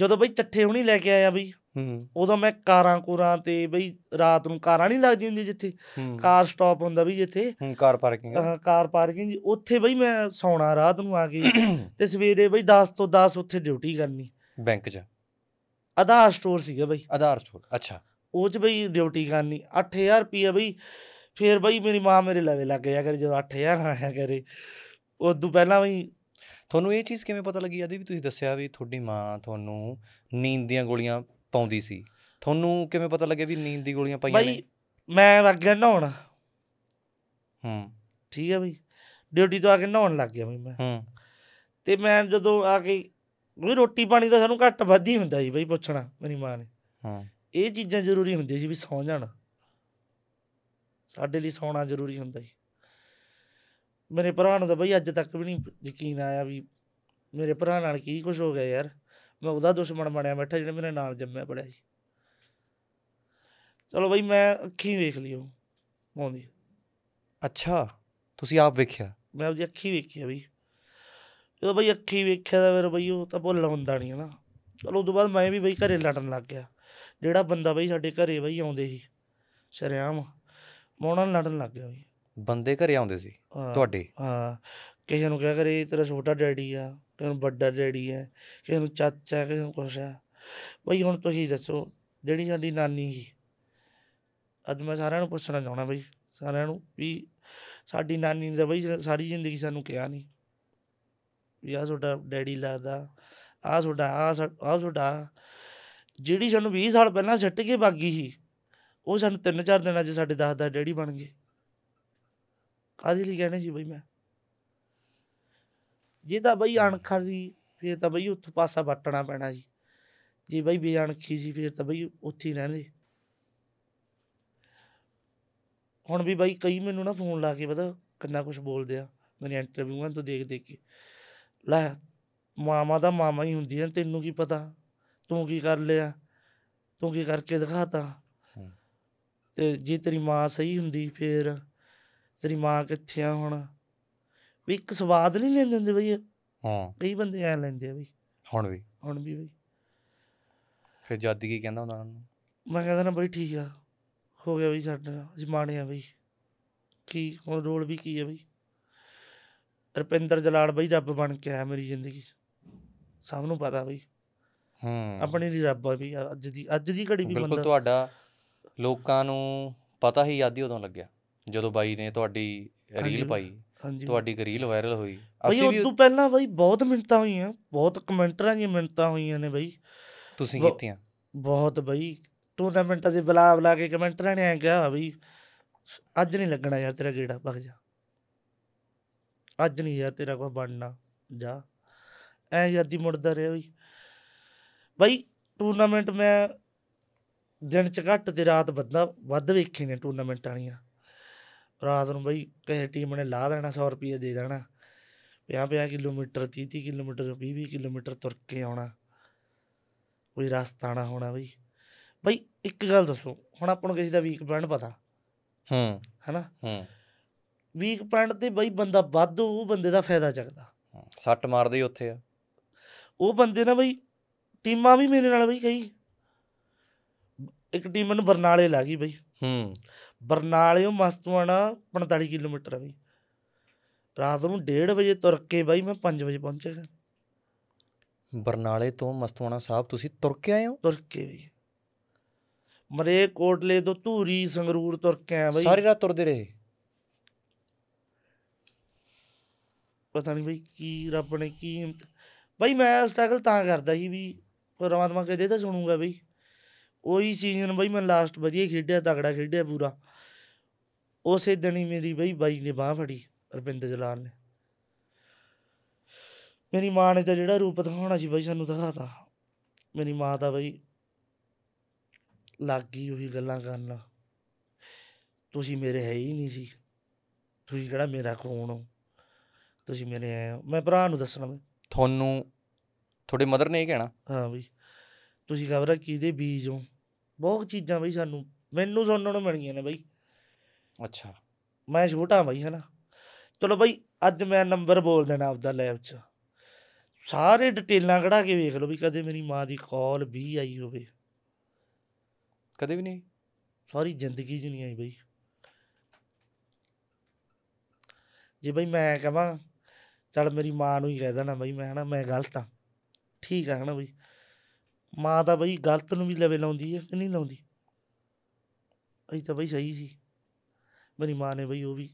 ਜਦੋਂ ਬਈ ਟੱਠੇ ਹੁਣੀ ਲੈ ਕੇ ਆਇਆ ਬਈ ਹੂੰ ਉਦੋਂ ਮੈਂ ਕਾਰਾਂ ਕੁਰਾਂ ਤੇ ਬਈ ਰਾਤ ਨੂੰ ਕਾਰਾਂ ਨਹੀਂ ਲੱਗਦੀ ਹੁੰਦੀ ਜਿੱਥੇ ਕਾਰ ਸਟਾਪ ਹੁੰਦਾ ਬਈ ਜਿੱਥੇ ਕਾਰ ਪਾਰਕਿੰਗ ਕਾਰ ਪਾਰਕਿੰਗ ਉੱਥੇ ਬਈ ਮੈਂ ਸੌਣਾ ਰਾਤ ਨੂੰ ਆ ਕੇ ਤੇ ਸਵੇਰੇ ਬਈ 10 ਤੋਂ 10 ਉੱਥੇ ਡਿਊਟੀ ਕਰਨੀ ਬੈਂਕ 'ਚ ਆਧਾਰ ਸਟੋਰ ਸੀਗਾ ਬਈ ਆਧਾਰ ਸਟੋਰ ਅੱਛਾ ਉਹ 'ਚ ਬਈ ਡਿਊਟੀ ਕਰਨੀ 8000 ਰੁਪਏ ਬਈ ਫੇਰ ਬਈ ਮੇਰੀ ਮਾਂ ਮੇਰੇ ਲਵੇ ਲੱਗ ਗਿਆ ਕਰ ਜਦੋਂ 8000 ਆਇਆ ਕਰੇ ਉਦੋਂ ਪਹਿਲਾਂ ਬਈ ਤੁਹਾਨੂੰ ਇਹ ਚੀਜ਼ ਕਿਵੇਂ ਪਤਾ ਲੱਗੀ ਜਦ ਵੀ ਤੁਸੀਂ ਦੱਸਿਆ ਵੀ ਤੁਹਾਡੀ ਮਾਂ ਤੁਹਾਨੂੰ ਨੀਂਦ ਦੀਆਂ ਗੋਲੀਆਂ ਪਾਉਂਦੀ ਸੀ ਤੁਹਾਨੂੰ ਕਿਵੇਂ ਪਤਾ ਲੱਗਿਆ ਵੀ ਨੀਂਦ ਦੀ ਗੋਲੀਆਂ ਪਾਈਆਂ ਨੇ ਬਾਈ ਮੈਂ ਵਗ ਗਿਆ ਨਹਾਉਣ ਹੂੰ ਠੀਕ ਹੈ ਬਈ ਡਿਊਟੀ ਤੋਂ ਆ ਕੇ ਨਹਾਉਣ ਲੱਗ ਗਿਆ ਮੈਂ ਹੂੰ ਤੇ ਮੈਂ ਜਦੋਂ ਆ ਕੇ ਵੀ ਰੋਟੀ ਪਾਣੀ ਤਾਂ ਸਾਨੂੰ ਘੱਟ ਵੱਧ ਹੀ ਹੁੰਦਾ ਸੀ ਬਈ ਪੁੱਛਣਾ ਮੇਰੀ ਮਾਂ ਨੇ ਹਾਂ ਇਹ ਚੀਜ਼ਾਂ ਜ਼ਰੂਰੀ ਹੁੰਦੀਆਂ ਸੀ ਵੀ ਸੌਂ ਜਾਣਾ ਸਾਡੇ ਲਈ ਸੌਣਾ ਜ਼ਰੂਰੀ ਹੁੰਦਾ ਜੀ ਮੇਰੇ ਭਰਾ ਨੂੰ ਤਾਂ ਬਈ ਅੱਜ ਤੱਕ ਵੀ ਨਹੀਂ ਯਕੀਨ ਆਇਆ ਵੀ ਮੇਰੇ ਭਰਾ ਨਾਲ ਕੀ ਕੁਝ ਹੋ ਗਿਆ ਯਾਰ ਮੈਂ ਉਹਦਾ ਦੁਸ਼ਮਣ ਬਣਿਆ ਬੈਠਾ ਜਿਹੜਾ ਮੇਰੇ ਨਾਲ ਜੰਮਿਆ ਪੜਿਆ ਸੀ ਚਲੋ ਬਈ ਮੈਂ ਅੱਖੀਂ ਵੇਖ ਲਿਓ ਉਹ ਮੌਂਦੀ ਅੱਛਾ ਤੁਸੀਂ ਆਪ ਵੇਖਿਆ ਮੈਂ ਉਹਦੀ ਅੱਖੀਂ ਵੇਖੀ ਆ ਬਈ ਜਦੋਂ ਬਈ ਅੱਖੀਂ ਵੇਖਿਆ ਤਾਂ ਫਿਰ ਬਈ ਉਹ ਤਾਂ ਭੁੱਲ ਹੁੰਦਾ ਨਹੀਂ ਨਾ ਚਲੋ ਉਸ ਤੋਂ ਬਾਅਦ ਮੈਂ ਵੀ ਬਈ ਘਰੇ ਲੜਨ ਲੱਗ ਗਿਆ ਜਿਹੜਾ ਬੰਦਾ ਬਈ ਸਾਡੇ ਘਰੇ ਬਈ ਆਉਂਦੇ ਸੀ ਸ਼ਰਿਆਮ ਮੈਂ ਲੜਨ ਲੱਗ ਗਿਆ ਬਈ ਬੰਦੇ ਘਰੇ ਆਉਂਦੇ ਸੀ ਤੁਹਾਡੇ ਹਾਂ ਕਿਸੇ ਨੂੰ ਕਹਿਆ ਕਰੇ ਤੇਰਾ ਛੋਟਾ ਡੈਡੀ ਆ ਕਿਸੇ ਨੂੰ ਵੱਡਾ ਡੈਡੀ ਆ ਕਿਸੇ ਨੂੰ ਚਾਚਾ ਕਿਸੇ ਨੂੰ ਕੁਛ ਆ ਬਈ ਹੁਣ ਤੁਸੀਂ ਦੱਸੋ ਜਿਹੜੀ ਸਾਡੀ ਨਾਨੀ ਸੀ ਅੱਜ ਮੈਂ ਸਾਰਿਆਂ ਨੂੰ ਪੁੱਛਣਾ ਚਾਹਣਾ ਬਈ ਸਾਰਿਆਂ ਨੂੰ ਵੀ ਸਾਡੀ ਨਾਨੀ ਨੇ ਤਾਂ ਬਈ ਸਾਰੀ ਜ਼ਿੰਦਗੀ ਸਾਨੂੰ ਕਿਹਾ ਨਹੀਂ ਵੀ ਆ ਤੁਹਾਡਾ ਡੈਡੀ ਲੱਗਦਾ ਆ ਤੁਹਾਡਾ ਆ ਆ ਤੁਹਾਡਾ ਜਿਹੜੀ ਸਾਨੂੰ 20 ਸਾਲ ਪਹਿਲਾਂ ਛੱਟ ਕੇ ਬਾਗੀ ਸੀ ਉਹ ਸਾਨੂੰ 3-4 ਦਿਨਾਂ 'ਚ ਸਾਡੇ ਦੱਸਦਾ ਦਾ ਡੈਡੀ ਬਣ ਗਏ ਕਾਦੇ ਲਈ ਕਹਿਣਾ ਸੀ ਬਈ ਮੈਂ ਜੇ ਤਾਂ ਬਈ ਅਣਖਰ ਸੀ ਫਿਰ ਤਾਂ ਬਈ ਉੱਥੇ ਪਾਸਾ ਵਟਣਾ ਪੈਣਾ ਜੀ ਜੇ ਬਈ ਬੇਅਣਖੀ ਸੀ ਫਿਰ ਤਾਂ ਬਈ ਉੱਥੇ ਹੀ ਰਹਿੰਦੇ ਹੁਣ ਵੀ ਬਾਈ ਕਈ ਮੈਨੂੰ ਨਾ ਫੋਨ ਲਾ ਕੇ ਪਤਾ ਕਿੰਨਾ ਕੁਝ ਬੋਲਦੇ ਆ ਮੇਰੇ ਇੰਟਰਵਿਊਆਂ ਤੋਂ ਦੇਖ ਦੇਖ ਕੇ ਲੈ ਮਾਮਾ ਦਾ ਮਾਮਾ ਹੀ ਹੁੰਦੀ ਆ ਤੈਨੂੰ ਕੀ ਪਤਾ ਤੂੰ ਕੀ ਕਰ ਲਿਆ ਤੂੰ ਕੀ ਕਰਕੇ ਦਿਖਾਤਾ ਤੇ ਜੇ ਤੇਰੀ ਮਾਂ ਸਹੀ ਹੁੰਦੀ ਫੇਰ ਤੇਰੀ ਮਾਂ ਕਿੱਥੇ ਆ ਹੁਣ ਵੀ ਇੱਕ ਸਵਾਦ ਨਹੀਂ ਲੈਂਦੇ ਹੁੰਦੇ ਬਈ ਹਾਂ ਕਈ ਬੰਦੇ ਐ ਲੈਂਦੇ ਆ ਬਈ ਹੁਣ ਵੀ ਹੁਣ ਵੀ ਬਈ ਫਿਰ ਜੱਦ ਕੀ ਕਹਿੰਦਾ ਹੁੰਦਾ ਉਹਨਾਂ ਨੂੰ ਮੈਂ ਕਹਿੰਦਾ ਨਾ ਬਈ ਠੀਕ ਆ ਹੋ ਗਿਆ ਬਈ ਛੱਡ ਜਮਾਣੇ ਆ ਬਈ ਕੀ ਹੁਣ ਰੋਲ ਵੀ ਕੀ ਆ ਬਈ ਰਪਿੰਦਰ ਜਲਾਲ ਬਈ ਰੱਬ ਬਣ ਕੇ ਆਇਆ ਮੇਰੀ ਜ਼ਿੰਦਗੀ 'ਚ ਸਭ ਨੂੰ ਪਤਾ ਬਈ ਹੂੰ ਆਪਣੇ ਲਈ ਰੱਬ ਆ ਵੀ ਅੱਜ ਦੀ ਅੱਜ ਦੀ ਘੜੀ ਵੀ ਬੰਦਾ ਬਿਲਕੁਲ ਤੁਹਾਡਾ ਲੋਕਾਂ ਨੂੰ ਪਤਾ ਹੀ ਆਦੀ ਉਦੋਂ ਲੱਗਿਆ ਜਦੋਂ ਬਾਈ ਨੇ ਤੁਹਾਡੀ ਰੀਲ ਪਾਈ ਤੁਹਾਡੀ ਰੀਲ ਵਾਇਰਲ ਹੋਈ ਅਸੀਂ ਵੀ ਉਸ ਤੋਂ ਪਹਿਲਾਂ ਬਾਈ ਬਹੁਤ ਮਿੰਟਾਂ ਹੋਈਆਂ ਬਹੁਤ ਕਮੈਂਟਰਾਂ ਦੀਆਂ ਮਿੰਟਾਂ ਹੋਈਆਂ ਨੇ ਬਾਈ ਤੁਸੀਂ ਕੀਤੀਆਂ ਬਹੁਤ ਬਾਈ ਟੂਰਨਾਮੈਂਟਾਂ ਦੇ ਬਲਾ ਬਲਾ ਕੇ ਕਮੈਂਟਰਾਂ ਨੇ ਐ ਕਿਹਾ ਬਾਈ ਅੱਜ ਨਹੀਂ ਲੱਗਣਾ ਯਾਰ ਤੇਰਾ ਗੇੜਾ ਭਗ ਜਾ ਅੱਜ ਨਹੀਂ ਯਾਰ ਤੇਰਾ ਕੋਈ ਬਣਨਾ ਜਾ ਐ ਯਾਦੀ ਮੁੜਦਾ ਰਿਹਾ ਬਾਈ ਬਾਈ ਟੂਰਨਾਮੈਂਟ ਮੈਂ ਦਿਨ ਚ ਘੱਟ ਤੇ ਰਾਤ ਵੱਧਾ ਵੱਧ ਵੇਖੀ ਨੇ ਟੂਰਨਾਮੈਂਟ ਵਾਲੀਆਂ ਰਾਤ ਨੂੰ ਬਈ ਕਿਸੇ ਟੀਮ ਨੇ ਲਾ ਦੇਣਾ 100 ਰੁਪਏ ਦੇ ਦੇਣਾ 50-50 ਕਿਲੋਮੀਟਰ 30-30 ਕਿਲੋਮੀਟਰ 20-20 ਕਿਲੋਮੀਟਰ ਤੁਰ ਕੇ ਆਉਣਾ ਕੋਈ ਰਸਤਾ ਨਾ ਹੋਣਾ ਬਈ ਬਈ ਇੱਕ ਗੱਲ ਦੱਸੋ ਹੁਣ ਆਪਾਂ ਨੂੰ ਕਿਸੇ ਦਾ ਵੀਕ ਪੁਆਇੰਟ ਪਤਾ ਹੂੰ ਹੈਨਾ ਹੂੰ ਵੀਕ ਪੁਆਇੰਟ ਤੇ ਬਈ ਬੰਦਾ ਵੱਧ ਉਹ ਬੰਦੇ ਦਾ ਫਾਇਦਾ ਚੱਕਦਾ ਸੱਟ ਮਾਰਦੇ ਹੀ ਉੱਥੇ ਆ ਉਹ ਬੰਦੇ ਨਾ ਬਈ ਟੀਮਾਂ ਵੀ ਮੇਰੇ ਨਾਲ ਬਈ ਕਈ ਇੱਕ ਟੀਮ ਨੂੰ ਬਰਨਾਲੇ ਲਾ ਗਈ ਬਈ ਹੂੰ ਬਰਨਾਲਿਓਂ ਮਸਤਵਾਣਾ 45 ਕਿਲੋਮੀਟਰ ਹੈ ਬਈ ਰਾਤ ਨੂੰ 1:30 ਵਜੇ ਤੁਰ ਕੇ ਬਾਈ ਮੈਂ 5 ਵਜੇ ਪਹੁੰਚਿਆ ਬਰਨਾਲੇ ਤੋਂ ਮਸਤਵਾਣਾ ਸਾਹਿਬ ਤੁਸੀਂ ਤੁਰ ਕੇ ਆਏ ਹੋ ਤੁਰ ਕੇ ਵੀ ਮਰੇ ਕੋਟਲੇ ਤੋਂ ਧੂਰੀ ਸੰਗਰੂਰ ਤੁਰ ਕੇ ਆਏ ਬਾਈ ਸਾਰੀ ਰਾਤ ਤੁਰਦੇ ਰਹੇ ਪਤਾ ਨਹੀਂ ਬਈ ਕੀ ਰੱਬ ਨੇ ਕੀ ਬਾਈ ਮੈਂ ਸਟਰਗਲ ਤਾਂ ਕਰਦਾ ਸੀ ਵੀ ਪਰਮਾਤਮਾ ਕਹੇ ਦੇ ਤਾਂ ਸੁਣੂਗਾ ਬਈ ਉਹੀ ਸੀਜ਼ਨ ਬਈ ਮੈਂ ਲਾਸਟ ਵਧੀਆ ਖੇਡਿਆ ਤਗੜਾ ਖੇਡਿਆ ਪੂਰਾ ਉਸੇ ਦਿਨ ਹੀ ਮੇਰੀ ਬਈ ਬਾਈ ਨੇ ਬਾਹ ਫੜੀ ਰਪਿੰਦਰ ਜਲਾਲ ਨੇ ਮੇਰੀ ਮਾਂ ਨੇ ਤਾਂ ਜਿਹੜਾ ਰੂਪ ਦਿਖਾਉਣਾ ਸੀ ਬਈ ਸਾਨੂੰ ਦਿਖਾਤਾ ਮੇਰੀ ਮਾਂ ਤਾਂ ਬਈ ਲੱਗ ਗਈ ਉਹੀ ਗੱਲਾਂ ਕਰਨ ਤੁਸੀਂ ਮੇਰੇ ਹੈ ਹੀ ਨਹੀਂ ਸੀ ਤੁਸੀਂ ਕਿਹੜਾ ਮੇਰਾ ਕੌਣ ਹੋ ਤੁਸੀਂ ਮੇਰੇ ਆਏ ਹੋ ਮੈਂ ਭਰਾ ਨੂੰ ਦੱਸਣਾ ਮੈਂ ਤੁਹਾਨੂੰ ਤੁਹਾਡੇ ਮਦਰ ਨੇ ਇਹ ਕਹਿਣਾ ਹਾਂ ਬਈ ਤੁਸੀਂ ਕਬਰਾ ਕਿਹਦੇ ਬੀਜ ਹੋ ਬਹੁਤ ਚੀਜ਼ਾਂ ਬਈ ਸਾਨੂੰ ਮੈਨੂੰ ਸੁਣਨ ਨੂੰ ਮਿਲੀਆਂ ਨੇ ਬਈ ਅੱਛਾ ਮੈਂ ਛੋਟਾ ਬਈ ਹਨਾ ਚਲੋ ਬਈ ਅੱਜ ਮੈਂ ਨੰਬਰ ਬੋਲ ਦੇਣਾ ਆਪਦਾ ਲੈਬ 'ਚ ਸਾਰੇ ਡਿਟੇਲਾਂ ਕਢਾ ਕੇ ਵੇਖ ਲਓ ਵੀ ਕਦੇ ਮੇਰੀ ਮਾਂ ਦੀ ਕਾਲ ਵੀ ਆਈ ਹੋਵੇ ਕਦੇ ਵੀ ਨਹੀਂ ਸਾਰੀ ਜ਼ਿੰਦਗੀ 'ਚ ਨਹੀਂ ਆਈ ਬਈ ਜੇ ਬਈ ਮੈਂ ਕਹਾਂ ਚਲ ਮੇਰੀ ਮਾਂ ਨੂੰ ਹੀ ਕਹਿ ਦੇਣਾ ਬਈ ਮੈਂ ਹਨਾ ਮੈਂ ਗਲਤ ਆ ਠੀਕ ਆ ਹਨਾ ਬਈ ਮਾਂ ਤਾਂ ਬਈ ਗਲਤ ਨੂੰ ਵੀ ਲਵੇ ਲਾਉਂਦੀ ਐ ਕਿ ਨਹੀਂ ਲਾਉਂਦੀ ਅਸੀਂ ਤਾਂ ਬਈ ਸਹੀ ਸੀ ਮੇਰੀ ਮਾਂ ਨੇ ਬਈ ਉਹ ਵੀ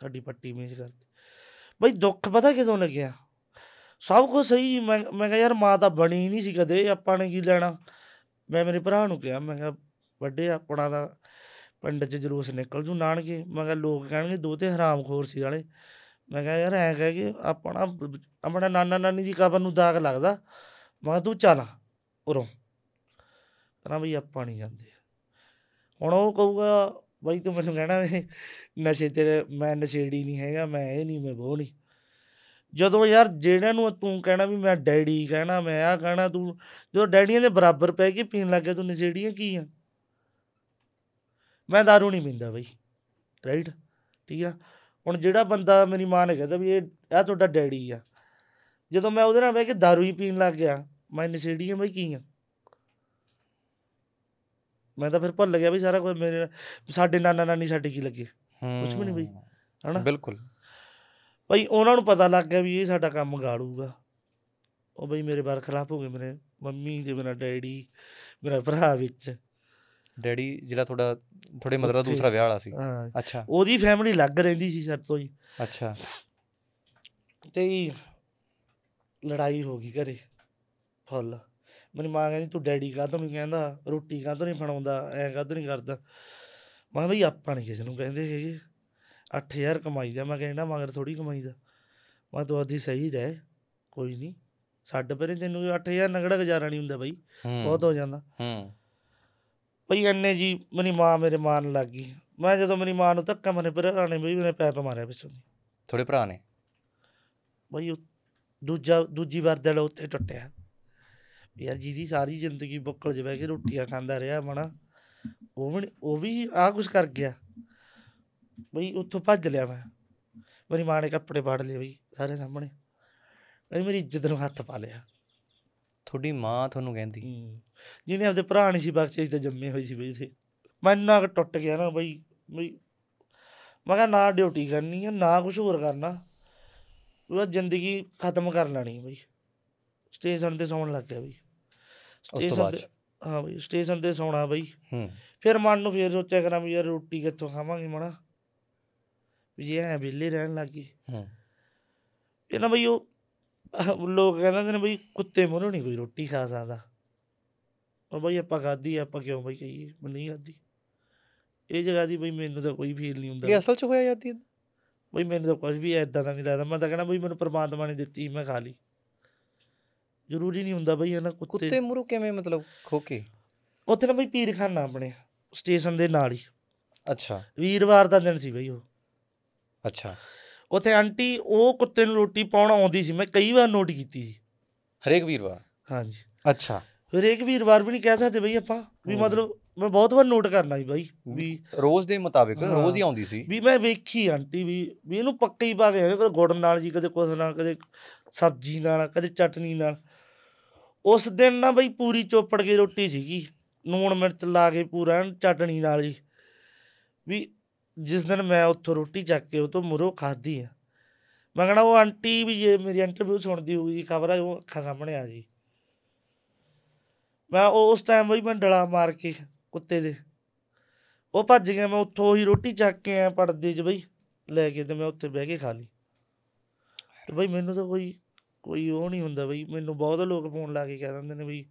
ਸਾਡੀ ਪੱਟੀ ਮੇਜ ਕਰਤੀ ਬਈ ਦੁੱਖ ਪਤਾ ਕਿਦੋਂ ਲੱਗਿਆ ਸਭ ਕੁਝ ਸਹੀ ਮੈਂ ਮੈਂ ਕਿਹਾ ਯਾਰ ਮਾਂ ਤਾਂ ਬਣੀ ਨਹੀਂ ਸੀ ਕਦੇ ਆਪਾਂ ਨੇ ਕੀ ਲੈਣਾ ਮੈਂ ਮੇਰੇ ਭਰਾ ਨੂੰ ਕਿਹਾ ਮੈਂ ਕਿਹਾ ਵੱਡੇ ਆਪਣਾ ਦਾ ਪਿੰਡ 'ਚ ਜਲੂਸ ਨਿਕਲ ਜੂ ਨਾਨਕੇ ਮੈਂ ਕਿਹਾ ਲੋਕ ਕਹਿਣਗੇ ਦੋ ਤੇ ਹਰਾਮਖੋਰ ਸੀ ਵਾਲੇ ਮੈਂ ਕਿਹਾ ਯਾਰ ਐ ਕਹਿ ਕੇ ਆਪਣਾ ਆਪਣਾ ਨਾਨਾ ਨਾਨੀ ਦੀ ਕਬਰ ਨੂੰ ਦਾਗ ਲੱਗਦਾ ਮੈਂ ਤੂੰ ਚੱਲ ਉਰੋਂ ਕਹਿੰਦਾ ਬਈ ਆਪਾਂ ਨਹੀਂ ਜਾਂਦੇ ਹੁਣ ਉਹ ਕਹੂਗਾ ਬਈ ਤੂੰ ਮੈਨੂੰ ਕਹਿਣਾ ਨਸ਼ੇ ਤੇਰੇ ਮੈਂ ਨਸ਼ੇੜੀ ਨਹੀਂ ਹੈਗਾ ਮੈਂ ਇਹ ਨਹੀਂ ਮੈਂ ਉਹ ਨਹੀਂ ਜਦੋਂ ਯਾਰ ਜਿਹੜਿਆਂ ਨੂੰ ਤੂੰ ਕਹਿਣਾ ਵੀ ਮੈਂ ਡੈਡੀ ਕਹਿਣਾ ਮੈਂ ਆ ਕਹਿਣਾ ਤੂੰ ਜਦੋਂ ਡੈਡੀਆਂ ਦੇ ਬਰਾਬਰ ਪੈ ਕੇ ਪੀਣ ਲੱਗੇ ਤੂੰ ਨਸ਼ੇੜੀਆਂ ਕੀ ਆ ਮੈਂ दारू ਨਹੀਂ ਪੀਂਦਾ ਬਈ ਰਾਈਟ ਠੀਕ ਆ ਹੁਣ ਜਿਹੜਾ ਬੰਦਾ ਮੇਰੀ ਮਾਂ ਨੇ ਕਹਿੰਦਾ ਵੀ ਇਹ ਆ ਤੁਹਾਡਾ ਡੈਡੀ ਆ ਜਦੋਂ ਮੈਂ ਉਹਦੇ ਨਾਲ ਬਹਿ ਕੇ दारू ਹੀ ਪੀਣ ਲੱਗ ਗਿਆ ਮੈਂ ਏਡੀ ਆ ਬਾਈ ਕੀ ਆ ਮੈਂ ਤਾਂ ਫਿਰ ਭੁੱਲ ਗਿਆ ਵੀ ਸਾਰਾ ਕੁਝ ਮੇਰੇ ਸਾਡੇ ਨਾਨਾ ਨਾਨੀ ਸਾਡੇ ਕੀ ਲੱਗੇ ਕੁਝ ਵੀ ਨਹੀਂ ਬਈ ਹਨਾ ਬਿਲਕੁਲ ਬਈ ਉਹਨਾਂ ਨੂੰ ਪਤਾ ਲੱਗ ਗਿਆ ਵੀ ਇਹ ਸਾਡਾ ਕੰਮ ਗਾੜੂਗਾ ਉਹ ਬਈ ਮੇਰੇ ਬਾਰ ਖਲਾਫ ਹੋ ਗਏ ਮੇਰੇ ਮੰਮੀ ਤੇ ਮੇਰਾ ਡੈਡੀ ਮੇਰਾ ਭਰਾ ਵਿੱਚ ਡੈਡੀ ਜਿਹੜਾ ਤੁਹਾਡਾ ਤੁਹਾਡੇ ਮਦਰ ਦਾ ਦੂਸਰਾ ਵਿਆਹ ਵਾਲਾ ਸੀ ਅੱਛਾ ਉਹਦੀ ਫੈਮਿਲੀ ਲੱਗ ਰਹਿੰਦੀ ਸੀ ਸਰ ਤੋਂ ਜੀ ਅੱਛਾ ਤੇ ਲੜਾਈ ਹੋ ਗਈ ਘਰੇ ਫੁੱਲ ਮੇਰੀ ਮਾਂ ਕਹਿੰਦੀ ਤੂੰ ਡੈਡੀ ਕਾਹ ਤੋਂ ਨਹੀਂ ਕਹਿੰਦਾ ਰੋਟੀ ਕਾਹ ਤੋਂ ਨਹੀਂ ਫੜਾਉਂਦਾ ਐ ਕਾਹ ਤੋਂ ਨਹੀਂ ਕਰਦਾ ਮੈਂ ਵੀ ਆਪਾਂ ਨਹੀਂ ਕਿਸੇ ਨੂੰ ਕਹਿੰਦੇ ਹੈਗੇ 8000 ਕਮਾਈਦਾ ਮੈਂ ਕਹਿੰਦਾ ਮਗਰ ਥੋੜੀ ਕਮਾਈਦਾ ਮੈਂ ਤੂੰ ਆਦੀ ਸਹੀ ਰਹਿ ਕੋਈ ਨਹੀਂ ਸਾਡੇ ਪਰੇ ਤੈਨੂੰ 8000 ਨਗੜਾ ਗੁਜ਼ਾਰਾ ਨਹੀਂ ਹੁੰਦਾ ਬਈ ਬਹੁਤ ਹੋ ਜਾਂਦਾ ਹੂੰ ਭਈ ਅੰਨੇ ਜੀ ਮੇਰੀ ਮਾਂ ਮੇਰੇ ਮਾਨ ਲੱਗ ਗਈ ਮੈਂ ਜਦੋਂ ਮੇਰੀ ਮਾਂ ਨੂੰ ਧੱਕਾ ਮਾਰੇ ਪਰ ਨੇ ਬਈ ਮੇਰੇ ਪੈਪ ਮਾਰਿਆ ਪਿੱਛੋਂ ਦੀ ਥੋੜੇ ਭਰਾ ਨੇ ਬਈ ਦੂਜਾ ਦੂਜੀ ਵਾਰ ਲੋ ਉੱਤੇ ਟੁੱਟਿਆ ਯਾਰ ਜਿਹਦੀ ਸਾਰੀ ਜ਼ਿੰਦਗੀ ਬੁੱਕਲ 'ਚ ਬਹਿ ਕੇ ਰੋਟੀਆਂ ਖਾਂਦਾ ਰਿਹਾ ਮਣਾ ਉਹ ਵੀ ਉਹ ਵੀ ਆ ਕੁਝ ਕਰ ਗਿਆ ਬਈ ਉੱਥੋਂ ਭੱਜ ਲਿਆ ਮੈਂ ਮੇਰੀ ਮਾਂ ਨੇ ਕੱਪੜੇ ਪਾੜ ਲਏ ਬਈ ਸਾਰੇ ਸਾਹਮਣੇ ਕਹਿੰਦੀ ਮੇਰੀ ਇੱਜ਼ਤ ਨੂੰ ਹੱਥ ਪਾ ਲਿਆ ਤੁਹਾਡੀ ਮਾਂ ਤੁਹਾਨੂੰ ਕਹਿੰਦੀ ਜਿਹਨੇ ਆਪਦੇ ਭਰਾ ਨਹੀਂ ਸੀ ਬਖਸ਼ੇ ਤੇ ਜੰਮੇ ਹੋਈ ਸੀ ਬਈ ਤੇ ਮੈਂ ਇੰਨਾ ਟੁੱਟ ਗਿਆ ਨਾ ਬਈ ਬਈ ਮੈਂ ਕਿਹਾ ਨਾ ਡਿਊਟੀ ਕਰਨੀ ਆ ਨਾ ਕੁਝ ਹੋਰ ਕਰਨਾ ਉਹ ਜ਼ਿੰਦਗੀ ਖਤਮ ਕਰ ਲੈਣੀ ਬਈ ਸਟੇਸ਼ਨ ਤੇ ਸੌਣ ਲੱਗ ਗਿਆ ਬਈ ਉਸ ਤੋਂ ਹਾਂ ਬਈ ਸਟੇਸ਼ਨ ਤੇ ਸੌਣਾ ਬਈ ਹੂੰ ਫਿਰ ਮਨ ਨੂੰ ਫੇਰ ਸੋਚਿਆ ਕਰਾਂ ਵੀ ਯਾਰ ਰੋਟੀ ਕਿੱਥੋਂ ਖਾਵਾਂਗੇ ਮਣਾ ਵੀ ਜੇ ਐ ਵਿਲੇ ਰਹਿਣ ਲੱਗੀ ਹੂੰ ਇਹਨਾਂ ਬਈ ਉਹ ਲੋਕ ਕਹਿੰਦੇ ਨੇ ਬਈ ਕੁੱਤੇ ਮੋਰੋਂ ਨਹੀਂ ਕੋਈ ਰੋਟੀ ਖਾ ਸਕਦਾ ਉਹ ਬਈ ਆਪਾਂ ਖਾਦੀ ਆਪਾਂ ਕਿਉਂ ਬਈ ਕਹੀਏ ਮੈਂ ਨਹੀਂ ਖਾਦੀ ਇਹ ਜਗ੍ਹਾ ਦੀ ਬਈ ਮੈਨੂੰ ਤਾਂ ਕੋਈ ਫੀਲ ਨਹੀਂ ਹੁੰਦਾ ਇਹ ਅਸਲ 'ਚ ਹੋਇਆ ਜਾਂਦੀ ਹੈ ਬਈ ਮੈਨੂੰ ਤਾਂ ਕੁਝ ਵੀ ਐਦਾਂ ਦਾ ਨਹੀਂ ਲੱਗਦਾ ਮੈਂ ਤਾਂ ਕਹਿੰਦਾ ਬਈ ਮੈਨੂੰ ਪਰਮਾਤਮਾ ਨੇ ਦਿੱਤੀ ਮੈਂ ਖਾ ਲਈ ਜ਼ਰੂਰੀ ਨਹੀਂ ਹੁੰਦਾ ਬਈ ਇਹਨਾਂ ਕੁੱਤੇ ਕੁੱਤੇ ਮੁਰੂ ਕਿਵੇਂ ਮਤਲਬ ਖੋਕੇ ਉੱਥੇ ਨਾ ਬਈ ਪੀਰਖਾਨਾ ਆਪਣੇ ਸਟੇਸ਼ਨ ਦੇ ਨਾਲ ਹੀ ਅੱਛਾ ਵੀਰਵਾਰ ਦਾ ਦਿਨ ਸੀ ਬਈ ਉਹ ਅੱਛਾ ਉੱਥੇ ਆਂਟੀ ਉਹ ਕੁੱਤੇ ਨੂੰ ਰੋਟੀ ਪਾਉਣ ਆਉਂਦੀ ਸੀ ਮੈਂ ਕਈ ਵਾਰ ਨੋਟ ਕੀਤੀ ਸੀ ਹਰੇਕ ਵੀਰਵਾਰ ਹਾਂਜੀ ਅੱਛਾ ਹਰੇਕ ਵੀਰਵਾਰ ਵੀ ਨਹੀਂ ਕਹਿ ਸਕਦੇ ਬਈ ਆਪਾਂ ਵੀ ਮਤਲਬ ਮੈਂ ਬਹੁਤ ਵਾਰ ਨੋਟ ਕਰਨਾ ਸੀ ਬਾਈ ਵੀ ਰੋਜ਼ ਦੇ ਮੁਤਾਬਿਕ ਰੋਜ਼ ਹੀ ਆਉਂਦੀ ਸੀ ਵੀ ਮੈਂ ਵੇਖੀ ਆਂਟੀ ਵੀ ਵੀ ਇਹਨੂੰ ਪੱਕੇ ਹੀ ਭਾਵੇਂ ਕਦੇ ਗੁੜ ਨਾਲ ਜੀ ਕਦੇ ਕੁਸ ਨਾਲ ਕਦੇ ਸਬਜ਼ੀ ਨਾਲ ਕਦੇ ਚਟਨੀ ਨਾਲ ਉਸ ਦਿਨ ਨਾ ਬਈ ਪੂਰੀ ਚੋਪੜ ਕੇ ਰੋਟੀ ਸੀਗੀ ਨੂਣ ਮਿਰਚ ਲਾ ਕੇ ਪੂਰਾ ਚਟਣੀ ਨਾਲ ਜੀ ਵੀ ਜਿਸ ਦਿਨ ਮੈਂ ਉੱਥੋਂ ਰੋਟੀ ਚੱਕ ਕੇ ਉਹ ਤੋਂ ਮੁਰੋ ਖਾਦੀ ਆ ਮੈਂ ਕਹਣਾ ਉਹ ਆਂਟੀ ਵੀ ਜੇ ਮੇਰੀ ਇੰਟਰਵਿਊ ਸੁਣਦੀ ਹੋਊਗੀ ਖਬਰ ਆ ਉਹ ਅੱਖਾਂ ਸਾਹਮਣੇ ਆ ਜੀ ਮੈਂ ਉਹ ਉਸ ਟਾਈਮ ਵੀ ਮੈਂ ਡਲਾ ਮਾਰ ਕੇ ਕੁੱਤੇ ਦੇ ਉਹ ਭੱਜ ਗਿਆ ਮੈਂ ਉੱਥੋਂ ਹੀ ਰੋਟੀ ਚੱਕ ਕੇ ਆ ਪੜਦੇ ਚ ਬਈ ਲੈ ਕੇ ਤੇ ਮੈਂ ਉੱਥੇ ਬਹਿ ਕੇ ਖਾ ਲਈ ਤੇ ਬਈ ਮੈਨੂੰ ਤਾਂ ਕੋਈ ਕੋਈ ਉਹ ਨਹੀਂ ਹੁੰਦਾ ਬਈ ਮੈਨੂੰ ਬਹੁਤ ਲੋਕ ਫੋਨ ਲਾ ਕੇ ਕਹਿ ਦਿੰਦੇ ਨੇ ਬਈ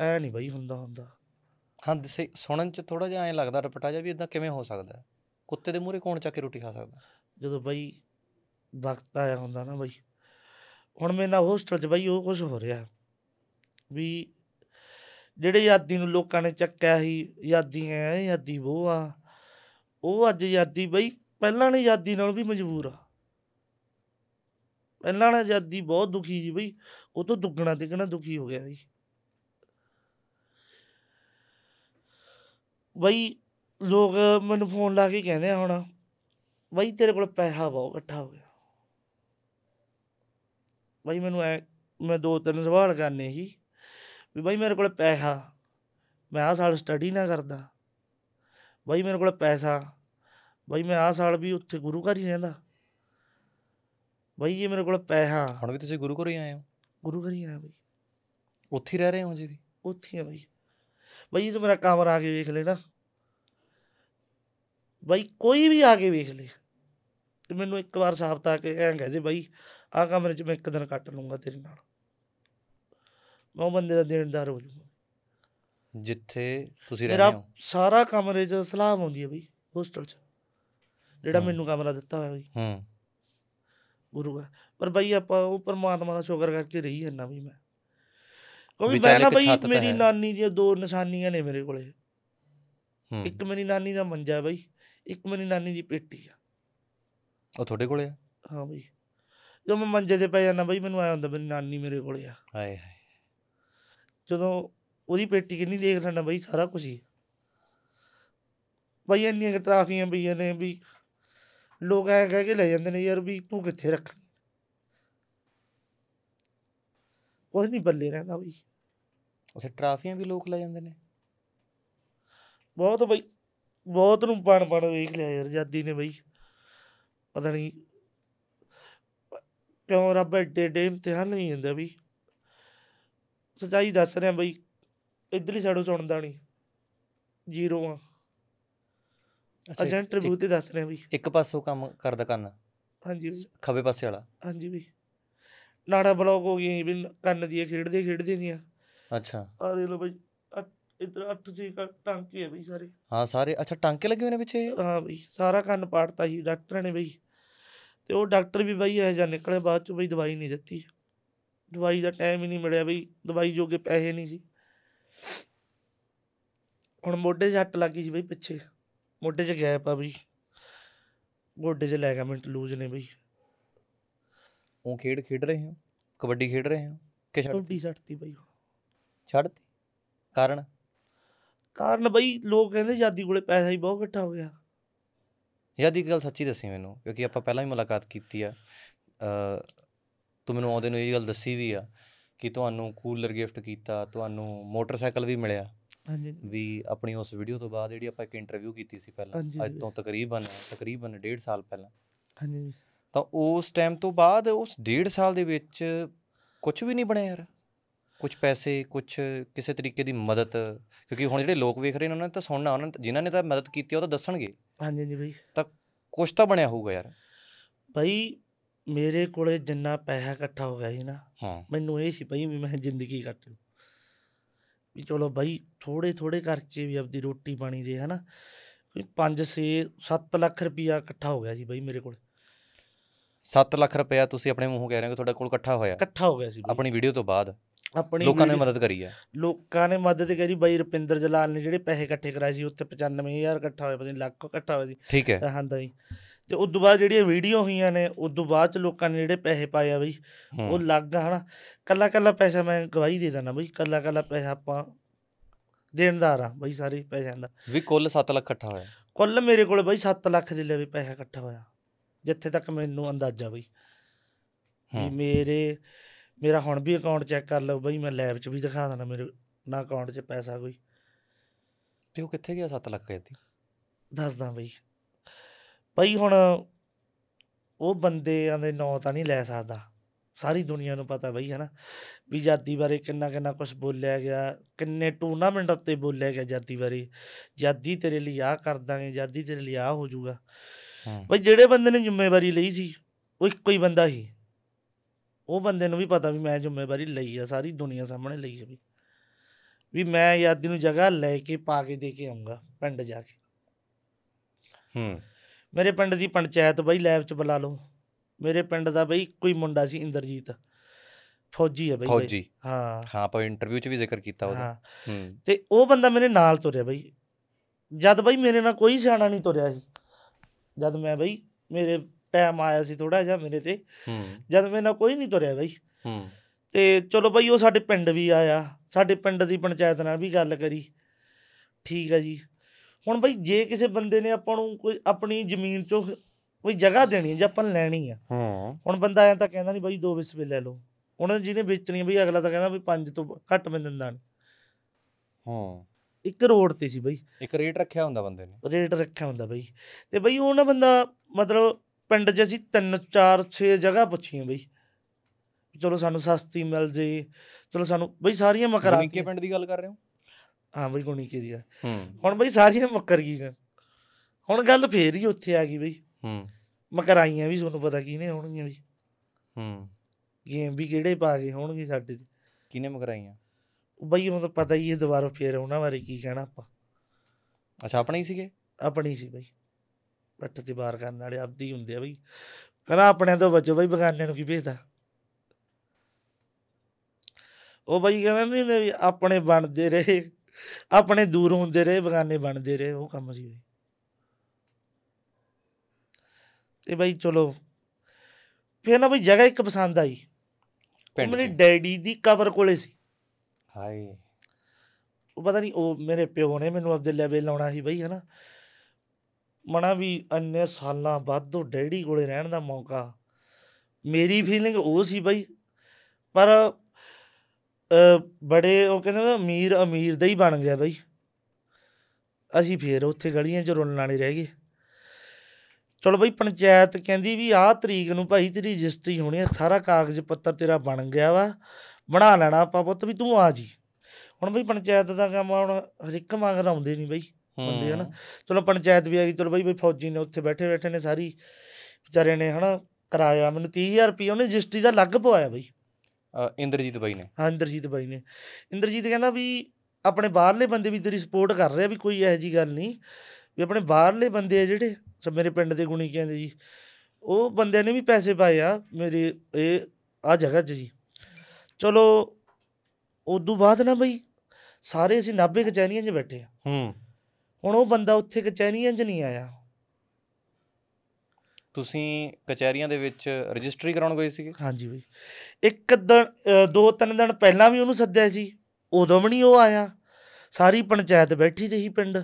ਐ ਨਹੀਂ ਬਈ ਹੁੰਦਾ ਹੁੰਦਾ ਹਾਂ ਸੇ ਸੁਣਨ ਚ ਥੋੜਾ ਜਿਹਾ ਐ ਲੱਗਦਾ ਰਪਟਾ ਜਿਹਾ ਵੀ ਇਦਾਂ ਕਿਵੇਂ ਹੋ ਸਕਦਾ ਕੁੱਤੇ ਦੇ ਮੂਹਰੇ ਕੌਣ ਚੱਕ ਕੇ ਰੋਟੀ ਖਾ ਸਕਦਾ ਜਦੋਂ ਬਈ ਵਕਤ ਆਇਆ ਹੁੰਦਾ ਨਾ ਬਈ ਹੁਣ ਮੇਰੇ ਨਾਲ ਹੋਸਟਲ 'ਚ ਬਈ ਉਹ ਕੁਝ ਹੋ ਰਿਹਾ ਵੀ ਜਿਹੜੇ ਯਾਦੀ ਨੂੰ ਲੋਕਾਂ ਨੇ ਚੱਕਿਆ ਸੀ ਯਾਦੀ ਐ ਯਾਦੀ ਉਹ ਆ ਉਹ ਅੱਜ ਯਾਦੀ ਬਈ ਪਹਿਲਾਂ ਨੇ ਯਾਦੀ ਨਾਲ ਵੀ ਮਜਬੂਰ ਆ ਪਹਿਲਾਂ ਵਾਲਾ ਜਾਦੀ ਬਹੁਤ ਦੁਖੀ ਜੀ ਬਈ ਉਹ ਤੋਂ ਦੁੱਗਣਾ ਤਿੱਗਣਾ ਦੁਖੀ ਹੋ ਗਿਆ ਜੀ ਬਈ ਲੋਕ ਮੈਨੂੰ ਫੋਨ ਲਾ ਕੇ ਕਹਿੰਦੇ ਆ ਹੁਣ ਬਈ ਤੇਰੇ ਕੋਲ ਪੈਸਾ ਬਹੁਤ ਇਕੱਠਾ ਹੋ ਗਿਆ ਬਈ ਮੈਨੂੰ ਐ ਮੈਂ ਦੋ ਤਿੰਨ ਸਵਾਲ ਕਰਨੇ ਸੀ ਵੀ ਬਈ ਮੇਰੇ ਕੋਲ ਪੈਸਾ ਮੈਂ ਆ ਸਾਲ ਸਟੱਡੀ ਨਾ ਕਰਦਾ ਬਈ ਮੇਰੇ ਕੋਲ ਪੈਸਾ ਬਈ ਮੈਂ ਆ ਸਾਲ ਵੀ ਉੱਥੇ ਗੁਰੂ ਘਰ ਹੀ ਰਹਿੰਦਾ ਬਾਈ ਜੀ ਮੇਰੇ ਕੋਲ ਪੈਸਾ ਹੁਣ ਵੀ ਤੁਸੀਂ ਗੁਰੂ ਘਰ ਹੀ ਆਏ ਹੋ ਗੁਰੂ ਘਰ ਹੀ ਆਇਆ ਬਾਈ ਉੱਥੇ ਰਹਿ ਰਹੇ ਹੋ ਜੀ ਵੀ ਉੱਥੇ ਆ ਬਾਈ ਬਾਈ ਜੀ ਮੇਰਾ ਕਮਰਾ ਆ ਕੇ ਵੇਖ ਲੈਣਾ ਬਈ ਬਾਈ ਕੋਈ ਵੀ ਆ ਕੇ ਵੇਖ ਲੈ ਤੇ ਮੈਨੂੰ ਇੱਕ ਵਾਰ ਸਾਬਤਾ ਕੇ ਐਂ ਕਹਦੇ ਬਾਈ ਆ ਕਮਰੇ 'ਚ ਮੈਂ ਇੱਕ ਦਿਨ ਕੱਟ ਲੂੰਗਾ ਤੇਰੇ ਨਾਲ ਮੈਂ ਉਹ ਬੰਦੇ ਦਾ ਦੇਣਦਾਰ ਹੋ ਜਾਊਂਗਾ ਜਿੱਥੇ ਤੁਸੀਂ ਰਹਿੰਦੇ ਹੋ ਮੇਰਾ ਸਾਰਾ ਕਮਰੇ 'ਚ ਸਲਾਮ ਆਉਂਦੀ ਹੈ ਬਈ ਹੋਸਟਲ 'ਚ ਜਿਹੜਾ ਮੈਨੂੰ ਕਮਰਾ ਦਿੱਤਾ ਹੋਇਆ ਬਈ ਹੂੰ ਗੁਰੂ ਹੈ ਪਰ ਬਈ ਆਪਾਂ ਉਹ ਪਰਮਾਤਮਾ ਦਾ ਸ਼ੁਕਰ ਕਰਕੇ ਰਹੀ ਹੈ ਨਾ ਵੀ ਮੈਂ ਕੋਈ ਮੈਂ ਬਈ ਮੇਰੀ ਨਾਨੀ ਦੀਆਂ ਦੋ ਨਿਸ਼ਾਨੀਆਂ ਨੇ ਮੇਰੇ ਕੋਲੇ ਇੱਕ ਮੇਰੀ ਨਾਨੀ ਦਾ ਮੰਜਾ ਬਈ ਇੱਕ ਮੇਰੀ ਨਾਨੀ ਦੀ ਪੇਟੀ ਆ ਉਹ ਤੁਹਾਡੇ ਕੋਲੇ ਆ ਹਾਂ ਬਈ ਜਦੋਂ ਮੈਂ ਮੰਜੇ ਤੇ ਪੈ ਜਾਂਦਾ ਬਈ ਮੈਨੂੰ ਆਇਆ ਹੁੰਦਾ ਮੇਰੀ ਨਾਨੀ ਮੇਰੇ ਕੋਲੇ ਆ ਹਾਏ ਹਾਏ ਜਦੋਂ ਉਹਦੀ ਪੇਟੀ ਕਿੰਨੀ ਦੇਖ ਲੈਣਾ ਬਈ ਸਾਰਾ ਕੁਝ ਹੀ ਬਈ ਇੰਨੀਆਂ ਟਰਾਫੀਆਂ ਬਈ ਨੇ ਵੀ ਲੋਕ ਐ ਕਹਿ ਕੇ ਲੈ ਜਾਂਦੇ ਨੇ ਯਾਰ ਵੀ ਤੂੰ ਕਿੱਥੇ ਰੱਖ ਕੋਈ ਨਹੀਂ ਬੱਲੇ ਰਹਿੰਦਾ ਬਈ ਉਸੇ ਟਰਾਫੀਆਂ ਵੀ ਲੋਕ ਲੈ ਜਾਂਦੇ ਨੇ ਬਹੁਤ ਬਈ ਬਹੁਤ ਨੂੰ ਪਣ ਪਣ ਵੇਖ ਲਿਆ ਯਾਰ ਜਾਦੀ ਨੇ ਬਈ ਪਤਾ ਨਹੀਂ ਕਿਉਂ ਰੱਬ ਡੇ ਡੇ ਇਮਤਿਹਾਨ ਨਹੀਂ ਹੁੰਦਾ ਬਈ ਸਚਾਈ ਦੱਸ ਰਿਹਾ ਬਈ ਇਧਰਲੀ ਸਾਈਡੋਂ ਸੁਣਦਾ ਨਹੀਂ ਜ਼ੀਰੋ ਆ ਏਜੰਟ ਰਿਵਿਊ ਤੇ ਦੱਸ ਰਿਹਾ ਵੀ ਇੱਕ ਪਾਸੋਂ ਕੰਮ ਕਰਦਾ ਕੰਨ ਹਾਂਜੀ ਖਵੇ ਖੱਬੇ ਪਾਸੇ ਵਾਲਾ ਹਾਂਜੀ ਵੀ ਨਾੜਾ ਬਲੌਗ ਹੋ ਗਈ ਵੀ ਕੰਨ ਦੀ ਖੇਡਦੇ ਖੇਡਦੇ ਦੀਆਂ ਅੱਛਾ ਆ ਦੇ ਲੋ ਬਈ ਇਧਰ ਅੱਠ ਜੀ ਟਾਂਕੇ ਆ ਬਈ ਸਾਰੇ ਹਾਂ ਸਾਰੇ ਅੱਛਾ ਟਾਂਕੇ ਲੱਗੇ ਹੋਏ ਨੇ ਪਿੱਛੇ ਹਾਂ ਬਈ ਸਾਰਾ ਕੰਨ ਪਾੜਤਾ ਜੀ ਡਾਕਟਰਾਂ ਨੇ ਬਈ ਤੇ ਉਹ ਡਾਕਟਰ ਵੀ ਬਈ ਇਹ ਜਾਂ ਨਿਕਲੇ ਬਾਅਦ ਚ ਬਈ ਦਵਾਈ ਨਹੀਂ ਦਿੱਤੀ ਦਵਾਈ ਦਾ ਟਾਈਮ ਹੀ ਨਹੀਂ ਮਿਲਿਆ ਬਈ ਦਵਾਈ ਜੋਗੇ ਪੈਸੇ ਨਹੀਂ ਸੀ ਹੁਣ ਮੋਢੇ ਜੱਟ ਲੱਗੀ ਸੀ ਬਈ ਪਿੱਛੇ ਮੋਢੇ 'ਚ ਗੈਪ ਆ ਬਈ ਗੋਡੇ 'ਚ ਲੈਗਾਮੈਂਟ ਲੂਜ਼ ਨੇ ਬਈ ਉਹ ਖੇਡ ਖੇਡ ਰਹੇ ਹਾਂ ਕਬੱਡੀ ਖੇਡ ਰਹੇ ਹਾਂ ਕਿ ਛੱਡ ਕਬੱਡੀ ਛੱਡਤੀ ਬਈ ਛੱਡਤੀ ਕਾਰਨ ਕਾਰਨ ਬਈ ਲੋਕ ਕਹਿੰਦੇ ਜਾਦੀ ਕੋਲੇ ਪੈਸਾ ਹੀ ਬਹੁਤ ਇਕੱਠਾ ਹੋ ਗਿਆ ਯਾਦੀ ਗੱਲ ਸੱਚੀ ਦੱਸੀ ਮੈਨੂੰ ਕਿਉਂਕਿ ਆਪਾਂ ਪਹਿਲਾਂ ਹੀ ਮੁਲਾਕਾਤ ਕੀਤੀ ਆ ਤੂੰ ਮੈਨੂੰ ਆਉਂਦੇ ਨੂੰ ਇਹ ਗੱਲ ਦੱਸੀ ਵੀ ਆ ਕਿ ਤੁਹਾਨੂੰ ਕੂਲਰ ਗਿਫਟ ਕੀਤਾ ਤੁਹਾਨੂੰ ਮੋਟਰਸਾਈਕਲ ਵੀ ਮਿਲਿਆ ਹਾਂਜੀ ਵੀ ਆਪਣੀ ਉਸ ਵੀਡੀਓ ਤੋਂ ਬਾਅਦ ਜਿਹੜੀ ਆਪਾਂ ਇੱਕ ਇੰਟਰਵਿਊ ਕੀਤੀ ਸੀ ਪਹਿਲਾਂ ਅੱਜ ਤੋਂ ਤਕਰੀਬਨ ਤਕਰੀਬਨ 1.5 ਸਾਲ ਪਹਿਲਾਂ ਹਾਂਜੀ ਤਾਂ ਉਸ ਟਾਈਮ ਤੋਂ ਬਾਅਦ ਉਸ 1.5 ਸਾਲ ਦੇ ਵਿੱਚ ਕੁਝ ਵੀ ਨਹੀਂ ਬਣਿਆ ਯਾਰ ਕੁਝ ਪੈਸੇ ਕੁਝ ਕਿਸੇ ਤਰੀਕੇ ਦੀ ਮਦਦ ਕਿਉਂਕਿ ਹੁਣ ਜਿਹੜੇ ਲੋਕ ਵੇਖ ਰਹੇ ਨੇ ਉਹਨਾਂ ਨੇ ਤਾਂ ਸੁਣਨਾ ਉਹਨਾਂ ਨੇ ਜਿਨ੍ਹਾਂ ਨੇ ਤਾਂ ਮਦਦ ਕੀਤੀ ਉਹ ਤਾਂ ਦੱਸਣਗੇ ਹਾਂਜੀ ਜੀ ਬਈ ਤਾਂ ਕੁਝ ਤਾਂ ਬਣਿਆ ਹੋਊਗਾ ਯਾਰ ਬਈ ਮੇਰੇ ਕੋਲੇ ਜਿੰਨਾ ਪੈਸਾ ਇਕੱਠਾ ਹੋ ਗਿਆ ਸੀ ਨਾ ਮੈਨੂੰ ਇਹ ਸੀ ਬਈ ਮੈਂ ਜ਼ਿੰਦਗੀ ਕੱਟ ਲੂ ਵੀ ਚਲੋ ਬਾਈ ਥੋੜੇ ਥੋੜੇ ਕਰਕੇ ਵੀ ਆਪਦੀ ਰੋਟੀ ਪਾਣੀ ਦੇ ਹਨਾ ਕੋਈ 5 6 7 ਲੱਖ ਰੁਪਇਆ ਇਕੱਠਾ ਹੋ ਗਿਆ ਜੀ ਬਾਈ ਮੇਰੇ ਕੋਲ 7 ਲੱਖ ਰੁਪਇਆ ਤੁਸੀਂ ਆਪਣੇ ਮੂੰਹੋਂ ਕਹਿ ਰਹੇ ਹੋ ਤੁਹਾਡਾ ਕੋਲ ਇਕੱਠਾ ਹੋਇਆ ਇਕੱਠਾ ਹੋ ਗਿਆ ਸੀ ਆਪਣੀ ਵੀਡੀਓ ਤੋਂ ਬਾਅਦ ਆਪਣੀ ਲੋਕਾਂ ਨੇ ਮਦਦ ਕਰੀ ਹੈ ਲੋਕਾਂ ਨੇ ਮਦਦ ਕਰੀ ਬਾਈ ਰੁਪਿੰਦਰ ਜਲਾਲ ਨੇ ਜਿਹੜੇ ਪੈਸੇ ਇਕੱਠੇ ਕਰਾਏ ਸੀ ਉੱਥੇ 95000 ਇਕੱਠਾ ਹੋਇਆ ਪਤਾ ਨਹੀਂ ਲੱਖ ਇਕੱਠਾ ਹੋਇਆ ਸੀ ਠੀਕ ਹੈ ਹਾਂ ਜੀ ਤੇ ਉਸ ਤੋਂ ਬਾਅਦ ਜਿਹੜੀਆਂ ਵੀਡੀਓ ਹੋਈਆਂ ਨੇ ਉਸ ਤੋਂ ਬਾਅਦ ਚ ਲੋਕਾਂ ਨੇ ਜਿਹੜੇ ਪੈਸੇ ਪਾਏ ਆ ਬਈ ਉਹ ਲੱਗ ਹਨ ਕੱਲਾ ਕੱਲਾ ਪੈਸਾ ਮੈਂ ਗਵਾਹੀ ਦੇ ਦਿੰਦਾ ਬਈ ਕੱਲਾ ਕੱਲਾ ਪੈਸਾ ਆਪਾਂ ਦੇਣਦਾਰ ਆ ਬਈ ਸਾਰੇ ਪੈਸਿਆਂ ਦਾ ਵੀ ਕੁੱਲ 7 ਲੱਖ ਇਕੱਠਾ ਹੋਇਆ ਕੁੱਲ ਮੇਰੇ ਕੋਲ ਬਈ 7 ਲੱਖ ਦੇ ਲਈ ਪੈਸਾ ਇਕੱਠਾ ਹੋਇਆ ਜਿੱਥੇ ਤੱਕ ਮੈਨੂੰ ਅੰਦਾਜ਼ਾ ਬਈ ਵੀ ਮੇਰੇ ਮੇਰਾ ਹੁਣ ਵੀ ਅਕਾਊਂਟ ਚੈੱਕ ਕਰ ਲਓ ਬਈ ਮੈਂ ਲੈਬ 'ਚ ਵੀ ਦਿਖਾ ਦਣਾ ਮੇਰੇ ਨਾ ਅਕਾਊਂਟ 'ਚ ਪੈਸਾ ਕੋਈ ਤੇ ਉਹ ਕਿੱਥੇ ਗਿਆ 7 ਲੱਖ ਇਹਦੀ ਦੱਸਦਾ ਬਈ ਭਾਈ ਹੁਣ ਉਹ ਬੰਦਿਆਂ ਦੇ ਨਾਂ ਤਾਂ ਨਹੀਂ ਲੈ ਸਕਦਾ ਸਾਰੀ ਦੁਨੀਆ ਨੂੰ ਪਤਾ ਬਈ ਹਨਾ ਵੀ ਜਾਤੀ ਬਾਰੇ ਕਿੰਨਾ ਕਿੰਨਾ ਕੁਝ ਬੋਲਿਆ ਗਿਆ ਕਿੰਨੇ ਟੂਰਨਾਮੈਂਟ ਉੱਤੇ ਬੋਲਿਆ ਗਿਆ ਜਾਤੀ ਬਾਰੇ ਜਾਦੀ ਤੇਰੇ ਲਈ ਆ ਕਰ ਦਾਂਗੇ ਜਾਦੀ ਤੇਰੇ ਲਈ ਆ ਹੋ ਜਾਊਗਾ ਬਈ ਜਿਹੜੇ ਬੰਦੇ ਨੇ ਜ਼ਿੰਮੇਵਾਰੀ ਲਈ ਸੀ ਉਹ ਇੱਕੋ ਹੀ ਬੰਦਾ ਸੀ ਉਹ ਬੰਦੇ ਨੂੰ ਵੀ ਪਤਾ ਵੀ ਮੈਂ ਜ਼ਿੰਮੇਵਾਰੀ ਲਈ ਆ ਸਾਰੀ ਦੁਨੀਆ ਸਾਹਮਣੇ ਲਈ ਆ ਵੀ ਵੀ ਮੈਂ ਯਾਦੀ ਨੂੰ ਜਗ੍ਹਾ ਲੈ ਕੇ ਪਾ ਕੇ ਦੇ ਕੇ ਆਉਂਗਾ ਪਿੰਡ ਜਾ ਕੇ ਹੂੰ ਮੇਰੇ ਪਿੰਡ ਦੀ ਪੰਚਾਇਤ ਬਈ ਲੈਬ 'ਚ ਬੁਲਾ ਲਓ ਮੇਰੇ ਪਿੰਡ ਦਾ ਬਈ ਕੋਈ ਮੁੰਡਾ ਸੀ ਇੰਦਰਜੀਤ ਫੌਜੀ ਹੈ ਬਈ ਫੌਜੀ ਹਾਂ ਹਾਂ ਆਪਾਂ ਇੰਟਰਵਿਊ 'ਚ ਵੀ ਜ਼ਿਕਰ ਕੀਤਾ ਉਹਦਾ ਹਾਂ ਤੇ ਉਹ ਬੰਦਾ ਮੇਰੇ ਨਾਲ ਤੁਰਿਆ ਬਈ ਜਦ ਬਈ ਮੇਰੇ ਨਾਲ ਕੋਈ ਸਿਆਣਾ ਨਹੀਂ ਤੁਰਿਆ ਸੀ ਜਦ ਮੈਂ ਬਈ ਮੇਰੇ ਟਾਈਮ ਆਇਆ ਸੀ ਥੋੜਾ ਜਿਹਾ ਮੇਰੇ ਤੇ ਜਦ ਮੇਰੇ ਨਾਲ ਕੋਈ ਨਹੀਂ ਤੁਰਿਆ ਬਈ ਹੂੰ ਤੇ ਚਲੋ ਬਈ ਉਹ ਸਾਡੇ ਪਿੰਡ ਵੀ ਆਇਆ ਸਾਡੇ ਪਿੰਡ ਦੀ ਪੰਚਾਇਤ ਨਾਲ ਵੀ ਗੱਲ ਕਰੀ ਠੀਕ ਆ ਜੀ ਹੁਣ ਬਈ ਜੇ ਕਿਸੇ ਬੰਦੇ ਨੇ ਆਪਾਂ ਨੂੰ ਕੋਈ ਆਪਣੀ ਜ਼ਮੀਨ ਚੋਂ ਕੋਈ ਜਗ੍ਹਾ ਦੇਣੀ ਹੈ ਜਾਂ ਆਪਾਂ ਲੈਣੀ ਆ ਹਾਂ ਹੁਣ ਬੰਦਾ ਐਂ ਤਾਂ ਕਹਿੰਦਾ ਨਹੀਂ ਬਈ ਦੋ ਵਿਸਵੇ ਲੈ ਲਓ ਉਹਨਾਂ ਜਿਹਨੇ ਵੇਚਣੀ ਬਈ ਅਗਲਾ ਤਾਂ ਕਹਿੰਦਾ ਵੀ ਪੰਜ ਤੋਂ ਘੱਟ ਮੈਂ ਦਿੰਦਾ ਨਹੀਂ ਹਾਂ ਇੱਕ ਰੋਡ ਤੇ ਸੀ ਬਈ ਇੱਕ ਰੇਟ ਰੱਖਿਆ ਹੁੰਦਾ ਬੰਦੇ ਨੇ ਰੇਟ ਰੱਖਿਆ ਹੁੰਦਾ ਬਈ ਤੇ ਬਈ ਉਹ ਨਾ ਬੰਦਾ ਮਤਲਬ ਪਿੰਡ 'ਚ ਅਸੀਂ 3 4 6 ਜਗ੍ਹਾ ਪੁੱਛੀਆਂ ਬਈ ਚਲੋ ਸਾਨੂੰ ਸਸਤੀ ਮਿਲ ਜੇ ਚਲੋ ਸਾਨੂੰ ਬਈ ਸਾਰੀਆਂ ਮਕਰਾਂ ਮਕਰਾ ਪਿੰਡ ਦੀ ਗੱਲ ਕਰ ਰਹੇ ਹੋ ਹਾਂ ਬਈ ਗੁਣੀ ਕੀ ਦੀ ਹੁਣ ਬਈ ਸਾਰੀਆਂ ਕੀ ਗਈਆਂ ਹੁਣ ਗੱਲ ਫੇਰ ਹੀ ਉੱਥੇ ਆ ਗਈ ਬਈ ਹੂੰ ਮਕਰਾਈਆਂ ਵੀ ਤੁਹਾਨੂੰ ਪਤਾ ਕੀ ਨੇ ਹੋਣਗੀਆਂ ਬਈ ਹੂੰ ਗੇਮ ਵੀ ਕਿਹੜੇ ਪਾ ਗਏ ਹੋਣਗੇ ਸਾਡੇ ਤੇ ਕਿਹਨੇ ਮਕਰਾਈਆਂ ਬਈ ਹੁਣ ਤਾਂ ਪਤਾ ਹੀ ਹੈ ਦੁਬਾਰਾ ਫੇਰ ਉਹਨਾਂ ਬਾਰੇ ਕੀ ਕਹਿਣਾ ਆਪਾਂ ਅੱਛਾ ਆਪਣੇ ਹੀ ਸੀਗੇ ਆਪਣੀ ਸੀ ਬਈ ਪੱਟ ਤੇ ਬਾਹਰ ਕਰਨ ਵਾਲੇ ਆਪਦੀ ਹੁੰਦੇ ਆ ਬਈ ਕਹਿੰਦਾ ਆਪਣੇ ਤੋਂ ਬਚੋ ਬਈ ਬਗਾਨਿਆਂ ਨੂੰ ਕੀ ਭੇਜਦਾ ਉਹ ਬਈ ਕਹਿੰਦਾ ਨਹੀਂ ਆਪਣੇ ਬਣਦੇ ਰਹੇ ਆਪਣੇ ਦੂਰ ਹੁੰਦੇ ਰਹੇ ਬਗਾਨੇ ਬਣਦੇ ਰਹੇ ਉਹ ਕੰਮ ਸੀ ਤੇ ਬਈ ਚਲੋ ਫਿਰ ਨਾ ਬਈ ਜਗ੍ਹਾ ਇੱਕ ਪਸੰਦ ਆਈ ਮੇਰੇ ਡੈਡੀ ਦੀ ਕਬਰ ਕੋਲੇ ਸੀ ਹਾਏ ਉਹ ਪਤਾ ਨਹੀਂ ਉਹ ਮੇਰੇ ਪਿਓ ਨੇ ਮੈਨੂੰ ਆਪਦੇ ਲੈਵਲ ਲਾਉਣਾ ਸੀ ਬਈ ਹਨਾ ਮਣਾ ਵੀ ਅੰਨੇ ਸਾਲਾਂ ਬਾਅਦ ਉਹ ਡੈਡੀ ਕੋਲੇ ਰਹਿਣ ਦਾ ਮੌਕਾ ਮੇਰੀ ਫੀਲਿੰਗ ਉਹ ਸੀ ਬਈ ਪਰ ਬੜੇ ਉਹ ਕਹਿੰਦੇ ਨਾ ਅਮੀਰ ਅਮੀਰ ਦਾ ਹੀ ਬਣ ਗਿਆ ਬਾਈ ਅਸੀਂ ਫੇਰ ਉੱਥੇ ਗਲੀਆਂ 'ਚ ਰੋਣ ਲਾਣੇ ਰਹਿ ਗਏ ਚਲੋ ਬਈ ਪੰਚਾਇਤ ਕਹਿੰਦੀ ਵੀ ਆਹ ਤਰੀਕ ਨੂੰ ਭਾਈ ਤੇਰੀ ਰਜਿਸਟਰੀ ਹੋਣੀ ਆ ਸਾਰਾ ਕਾਗਜ਼ ਪੱਤਰ ਤੇਰਾ ਬਣ ਗਿਆ ਵਾ ਬਣਾ ਲੈਣਾ ਆਪਾਂ ਪੁੱਤ ਵੀ ਤੂੰ ਆ ਜੀ ਹੁਣ ਬਈ ਪੰਚਾਇਤ ਦਾ ਕੰਮ ਹੁਣ ਹਰਿੱਕ ਮੰਗ ਆਉਂਦੇ ਨਹੀਂ ਬਈ ਬੰਦੇ ਹਨ ਚਲੋ ਪੰਚਾਇਤ ਵੀ ਆ ਗਈ ਚਲੋ ਬਈ ਬਈ ਫੌਜੀ ਨੇ ਉੱਥੇ ਬੈਠੇ ਬੈਠੇ ਨੇ ਸਾਰੀ ਵਿਚਾਰੇ ਨੇ ਹਨਾ ਕਰਾਇਆ ਮੈਨੂੰ 30000 ਰੁਪਏ ਉਹਨੇ ਰਜਿਸਟਰੀ ਦਾ ਲੱਗ ਪਵਾਇਆ ਬਈ ਇੰਦਰਜੀਤ ਬਾਈ ਨੇ ਹਾਂ ਇੰਦਰਜੀਤ ਬਾਈ ਨੇ ਇੰਦਰਜੀਤ ਕਹਿੰਦਾ ਵੀ ਆਪਣੇ ਬਾਹਰਲੇ ਬੰਦੇ ਵੀ ਤੇਰੀ ਸਪੋਰਟ ਕਰ ਰਹੇ ਆ ਵੀ ਕੋਈ ਇਹੋ ਜੀ ਗੱਲ ਨਹੀਂ ਵੀ ਆਪਣੇ ਬਾਹਰਲੇ ਬੰਦੇ ਆ ਜਿਹੜੇ ਸਭ ਮੇਰੇ ਪਿੰਡ ਦੇ ਗੁਣੀ ਕਹਿੰਦੇ ਜੀ ਉਹ ਬੰਦਿਆਂ ਨੇ ਵੀ ਪੈਸੇ ਪਾਏ ਆ ਮੇਰੇ ਇਹ ਆ ਜਗ੍ਹਾ 'ਚ ਜੀ ਚਲੋ ਉਦੋਂ ਬਾਅਦ ਨਾ ਬਈ ਸਾਰੇ ਅਸੀਂ ਨਾਬੇ ਕਚਹਿਰੀਆਂ 'ਚ ਬੈਠੇ ਆ ਹੂੰ ਹੁਣ ਉਹ ਬੰਦਾ ਉੱਥੇ ਕਚਹਿਰੀਆਂ 'ਚ ਨਹੀਂ ਆਇਆ ਤੁਸੀਂ ਕਚਹਿਰੀਆਂ ਦੇ ਵਿੱਚ ਰਜਿਸਟਰੀ ਕਰਾਉਣ ਗਏ ਸੀਗੇ ਹਾਂਜੀ ਬਈ ਇੱਕ ਦਿਨ ਦੋ ਤਿੰਨ ਦਿਨ ਪਹਿਲਾਂ ਵੀ ਉਹਨੂੰ ਸੱਦਿਆ ਸੀ ਉਦੋਂ ਵੀ ਨਹੀਂ ਉਹ ਆਇਆ ਸਾਰੀ ਪੰਚਾਇਤ ਬੈਠੀ ਰਹੀ ਪਿੰਡ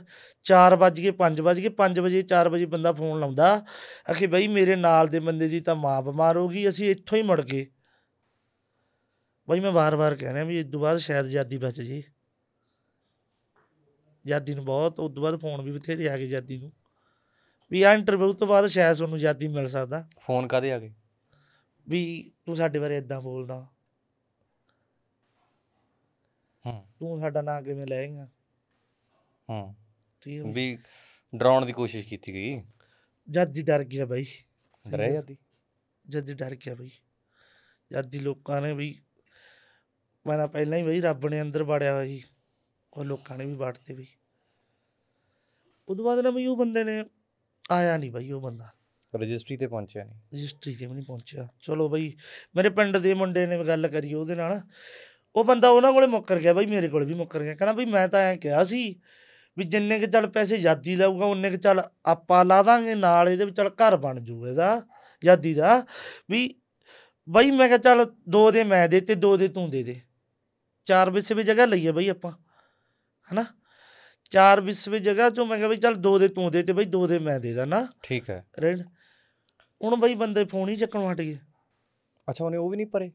4 ਵਜੇ 5 ਵਜੇ 5 ਵਜੇ 4 ਵਜੇ ਬੰਦਾ ਫੋਨ ਲਾਉਂਦਾ ਆਖੇ ਬਈ ਮੇਰੇ ਨਾਲ ਦੇ ਬੰਦੇ ਦੀ ਤਾਂ ਮਾਂ ਬਿਮਾਰ ਹੋ ਗਈ ਅਸੀਂ ਇੱਥੋਂ ਹੀ ਮੁੜ ਗਏ ਬਈ ਮੈਂ ਵਾਰ-ਵਾਰ ਕਹਿ ਰਿਹਾ ਵੀ ਇਸ ਤੋਂ ਬਾਅਦ ਸ਼ਾਇਦ ਜਾਦੀ ਬਚ ਜੇ ਜਾਦੀ ਨੂੰ ਬਹੁਤ ਉਸ ਤੋਂ ਬਾਅਦ ਫੋਨ ਵੀ ਬਥੇਰੇ ਆ ਗਏ ਜਾਦੀ ਨੂੰ ਵੀ ਆ ਇੰਟਰਵਿਊ ਤੋਂ ਬਾਅਦ ਸ਼ਾਇਦ ਤੁਹਾਨੂੰ ਜਾਦੀ ਮਿਲ ਸਕਦਾ ਫੋਨ ਕਾਦੇ ਆ ਗਏ ਵੀ ਤੂੰ ਸਾਡੇ ਬਾਰੇ ਇਦਾਂ ਬੋਲਦਾ ਹਾਂ ਤੂੰ ਸਾਡਾ ਨਾਂ ਕਿਵੇਂ ਲਏਗਾ ਹੂੰ ਹਾਂ ਵੀ ਡਰਾਉਣ ਦੀ ਕੋਸ਼ਿਸ਼ ਕੀਤੀ ਗਈ ਜਾਦੀ ਡਰ ਗਿਆ ਬਾਈ ਡਰੇ ਜਾਂਦੀ ਜਾਦੀ ਡਰ ਗਿਆ ਬਾਈ ਜਾਦੀ ਲੋਕਾਂ ਨੇ ਵੀ ਮੈਨਾਂ ਪਹਿਲਾਂ ਹੀ ਬਈ ਰੱਬ ਨੇ ਅੰਦਰ ਵੜਿਆ ਹੋਈ ਉਹ ਲੋਕਾਂ ਨੇ ਵੀ ਵੜਦੇ ਵੀ ਉਦੋਂ ਬਾਅਦ ਨਾ ਮੈਂ ਉਹ ਬੰਦੇ ਨੇ ਆਇਆ ਨਹੀਂ ਬਈ ਉਹ ਬੰਦਾ ਰਜਿਸਟਰੀ ਤੇ ਪਹੁੰਚਿਆ ਨਹੀਂ ਰਜਿਸਟਰੀ ਤੇ ਵੀ ਨਹੀਂ ਪਹੁੰਚਿਆ ਚਲੋ ਬਈ ਮੇਰੇ ਪਿੰਡ ਦੇ ਮੁੰਡੇ ਨੇ ਗੱਲ ਕਰੀ ਉਹਦੇ ਨਾਲ ਉਹ ਬੰਦਾ ਉਹਨਾਂ ਕੋਲੇ ਮੁੱਕਰ ਗਿਆ ਬਈ ਮੇਰੇ ਕੋਲੇ ਵੀ ਮੁੱਕਰ ਗਿਆ ਕਹਿੰਦਾ ਬਈ ਮੈਂ ਤਾਂ ਐਂ ਕਿਹਾ ਸੀ ਵੀ ਜਿੰਨੇ ਕਿ ਚੱਲ ਪੈਸੇ ਯਾਦੀ ਲਾਊਗਾ ਉਹਨੇ ਕਿ ਚੱਲ ਆਪਾਂ ਲਾ ਦਾਂਗੇ ਨਾਲ ਇਹਦੇ ਵਿੱਚ ਚੱਲ ਘਰ ਬਣ ਜੂਗਾ ਇਹਦਾ ਯਾਦੀ ਦਾ ਵੀ ਬਈ ਮੈਂ ਕਿਹਾ ਚੱਲ ਦੋ ਦੇ ਮੈਂ ਦੇ ਤੇ ਦੋ ਦੇ ਤੂੰ ਦੇ ਦੇ ਚਾਰ ਵਿਸੇ ਵੀ ਜਗ੍ਹਾ ਲਈਏ ਬਈ ਆਪਾਂ ਹਨਾ ਚਾਰ ਵਿਸਵੇ ਜਗ੍ਹਾ ਚੋਂ ਮੈਂ ਕਿਹਾ ਬਈ ਚੱਲ ਦੋ ਦੇ ਤੂੰ ਦੇ ਤੇ ਬਈ ਦੋ ਦੇ ਮੈਂ ਦੇ ਦਾਂ ਨਾ ਠੀਕ ਹੈ ਰੈਡ ਹੁਣ ਬਈ ਬੰਦੇ ਫੋਨ ਹੀ ਚੱਕਣੋਂ ਹਟ ਗਏ ਅੱਛਾ ਉਹਨੇ ਉਹ ਵੀ ਨਹੀਂ ਪਰੇ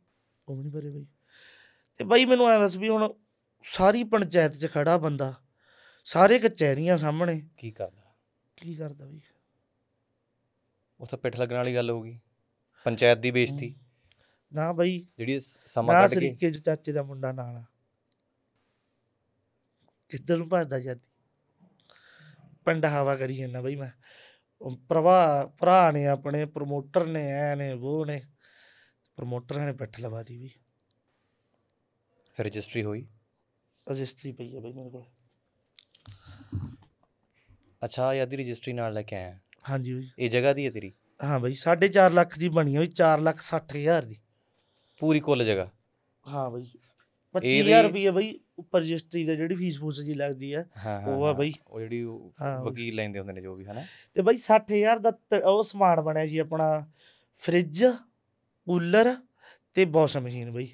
ਉਹ ਵੀ ਨਹੀਂ ਪਰੇ ਬਈ ਤੇ ਬਈ ਮੈਨੂੰ ਐਂ ਦੱਸ ਵੀ ਹੁਣ ਸਾਰੀ ਪੰਚਾਇਤ 'ਚ ਖੜਾ ਬੰਦਾ ਸਾਰੇ ਕਚਹਿਰੀਆਂ ਸਾਹਮਣੇ ਕੀ ਕਰਦਾ ਕੀ ਕਰਦਾ ਬਈ ਉਹ ਤਾਂ ਪਿੱਠ ਲੱਗਣ ਵਾਲੀ ਗੱਲ ਹੋ ਗਈ ਪੰਚਾਇਤ ਦੀ ਬੇਇੱਜ਼ਤੀ ਨਾ ਬਈ ਜਿਹੜੀ ਸਮਾਂ ਕੱਢ ਕੇ ਸਰੀਕੇ ਚਾਚੇ ਦਾ ਮੁੰਡਾ ਨਾਲ ਕਿੱਧਰ ਨੂੰ ਭੱਜਦਾ ਜਾਂਦੀ ਪਿੰਡ ਹਵਾ ਕਰੀ ਜਾਂਦਾ ਬਈ ਮੈਂ ਪ੍ਰਵਾ ਭਰਾ ਨੇ ਆਪਣੇ ਪ੍ਰੋਮੋਟਰ ਨੇ ਐ ਨੇ ਉਹ ਨੇ ਪ੍ਰੋਮੋਟਰ ਨੇ ਲਵਾ ਦੀ ਵੀ ਫਿਰ ਰਜਿਸਟਰੀ ਹੋਈ ਰਜਿਸਟਰੀ ਪਈ ਹੈ ਬਈ ਮੇਰੇ ਕੋਲ ਅੱਛਾ ਦੀ ਰਜਿਸਟਰੀ ਨਾਲ ਲੈ ਕੇ ਆਇਆ ਹਾਂਜੀ ਬਈ ਇਹ ਜਗ੍ਹਾ ਦੀ ਹੈ ਤੇਰੀ ਹਾਂ ਬਈ 4.5 ਲੱਖ ਦੀ ਬਣੀ ਹੋਈ 4 ਲੱਖ 60 ਹਜ਼ਾਰ ਦੀ ਪੂਰੀ ਕੁੱਲ ਜਗ੍ਹਾ ਹਾਂ ਬਈ 25000 ਰੁਪਏ ਬਈ ਉੱਪਰ ਰਜਿਸਟਰੀ ਦਾ ਜਿਹੜੀ ਫੀਸ ਫੂਸ ਜੀ ਲੱਗਦੀ ਆ ਉਹ ਆ ਬਈ ਉਹ ਜਿਹੜੀ ਵਕੀਲ ਲੈਂਦੇ ਹੁੰਦੇ ਨੇ ਜੋ ਵੀ ਹਨਾ ਤੇ ਬਈ 60000 ਦਾ ਉਹ ਸਮਾਨ ਬਣਿਆ ਜੀ ਆਪਣਾ ਫ੍ਰਿਜ ਕੂਲਰ ਤੇ ਵਾਸ਼ਿੰਗ ਮਸ਼ੀਨ ਬਈ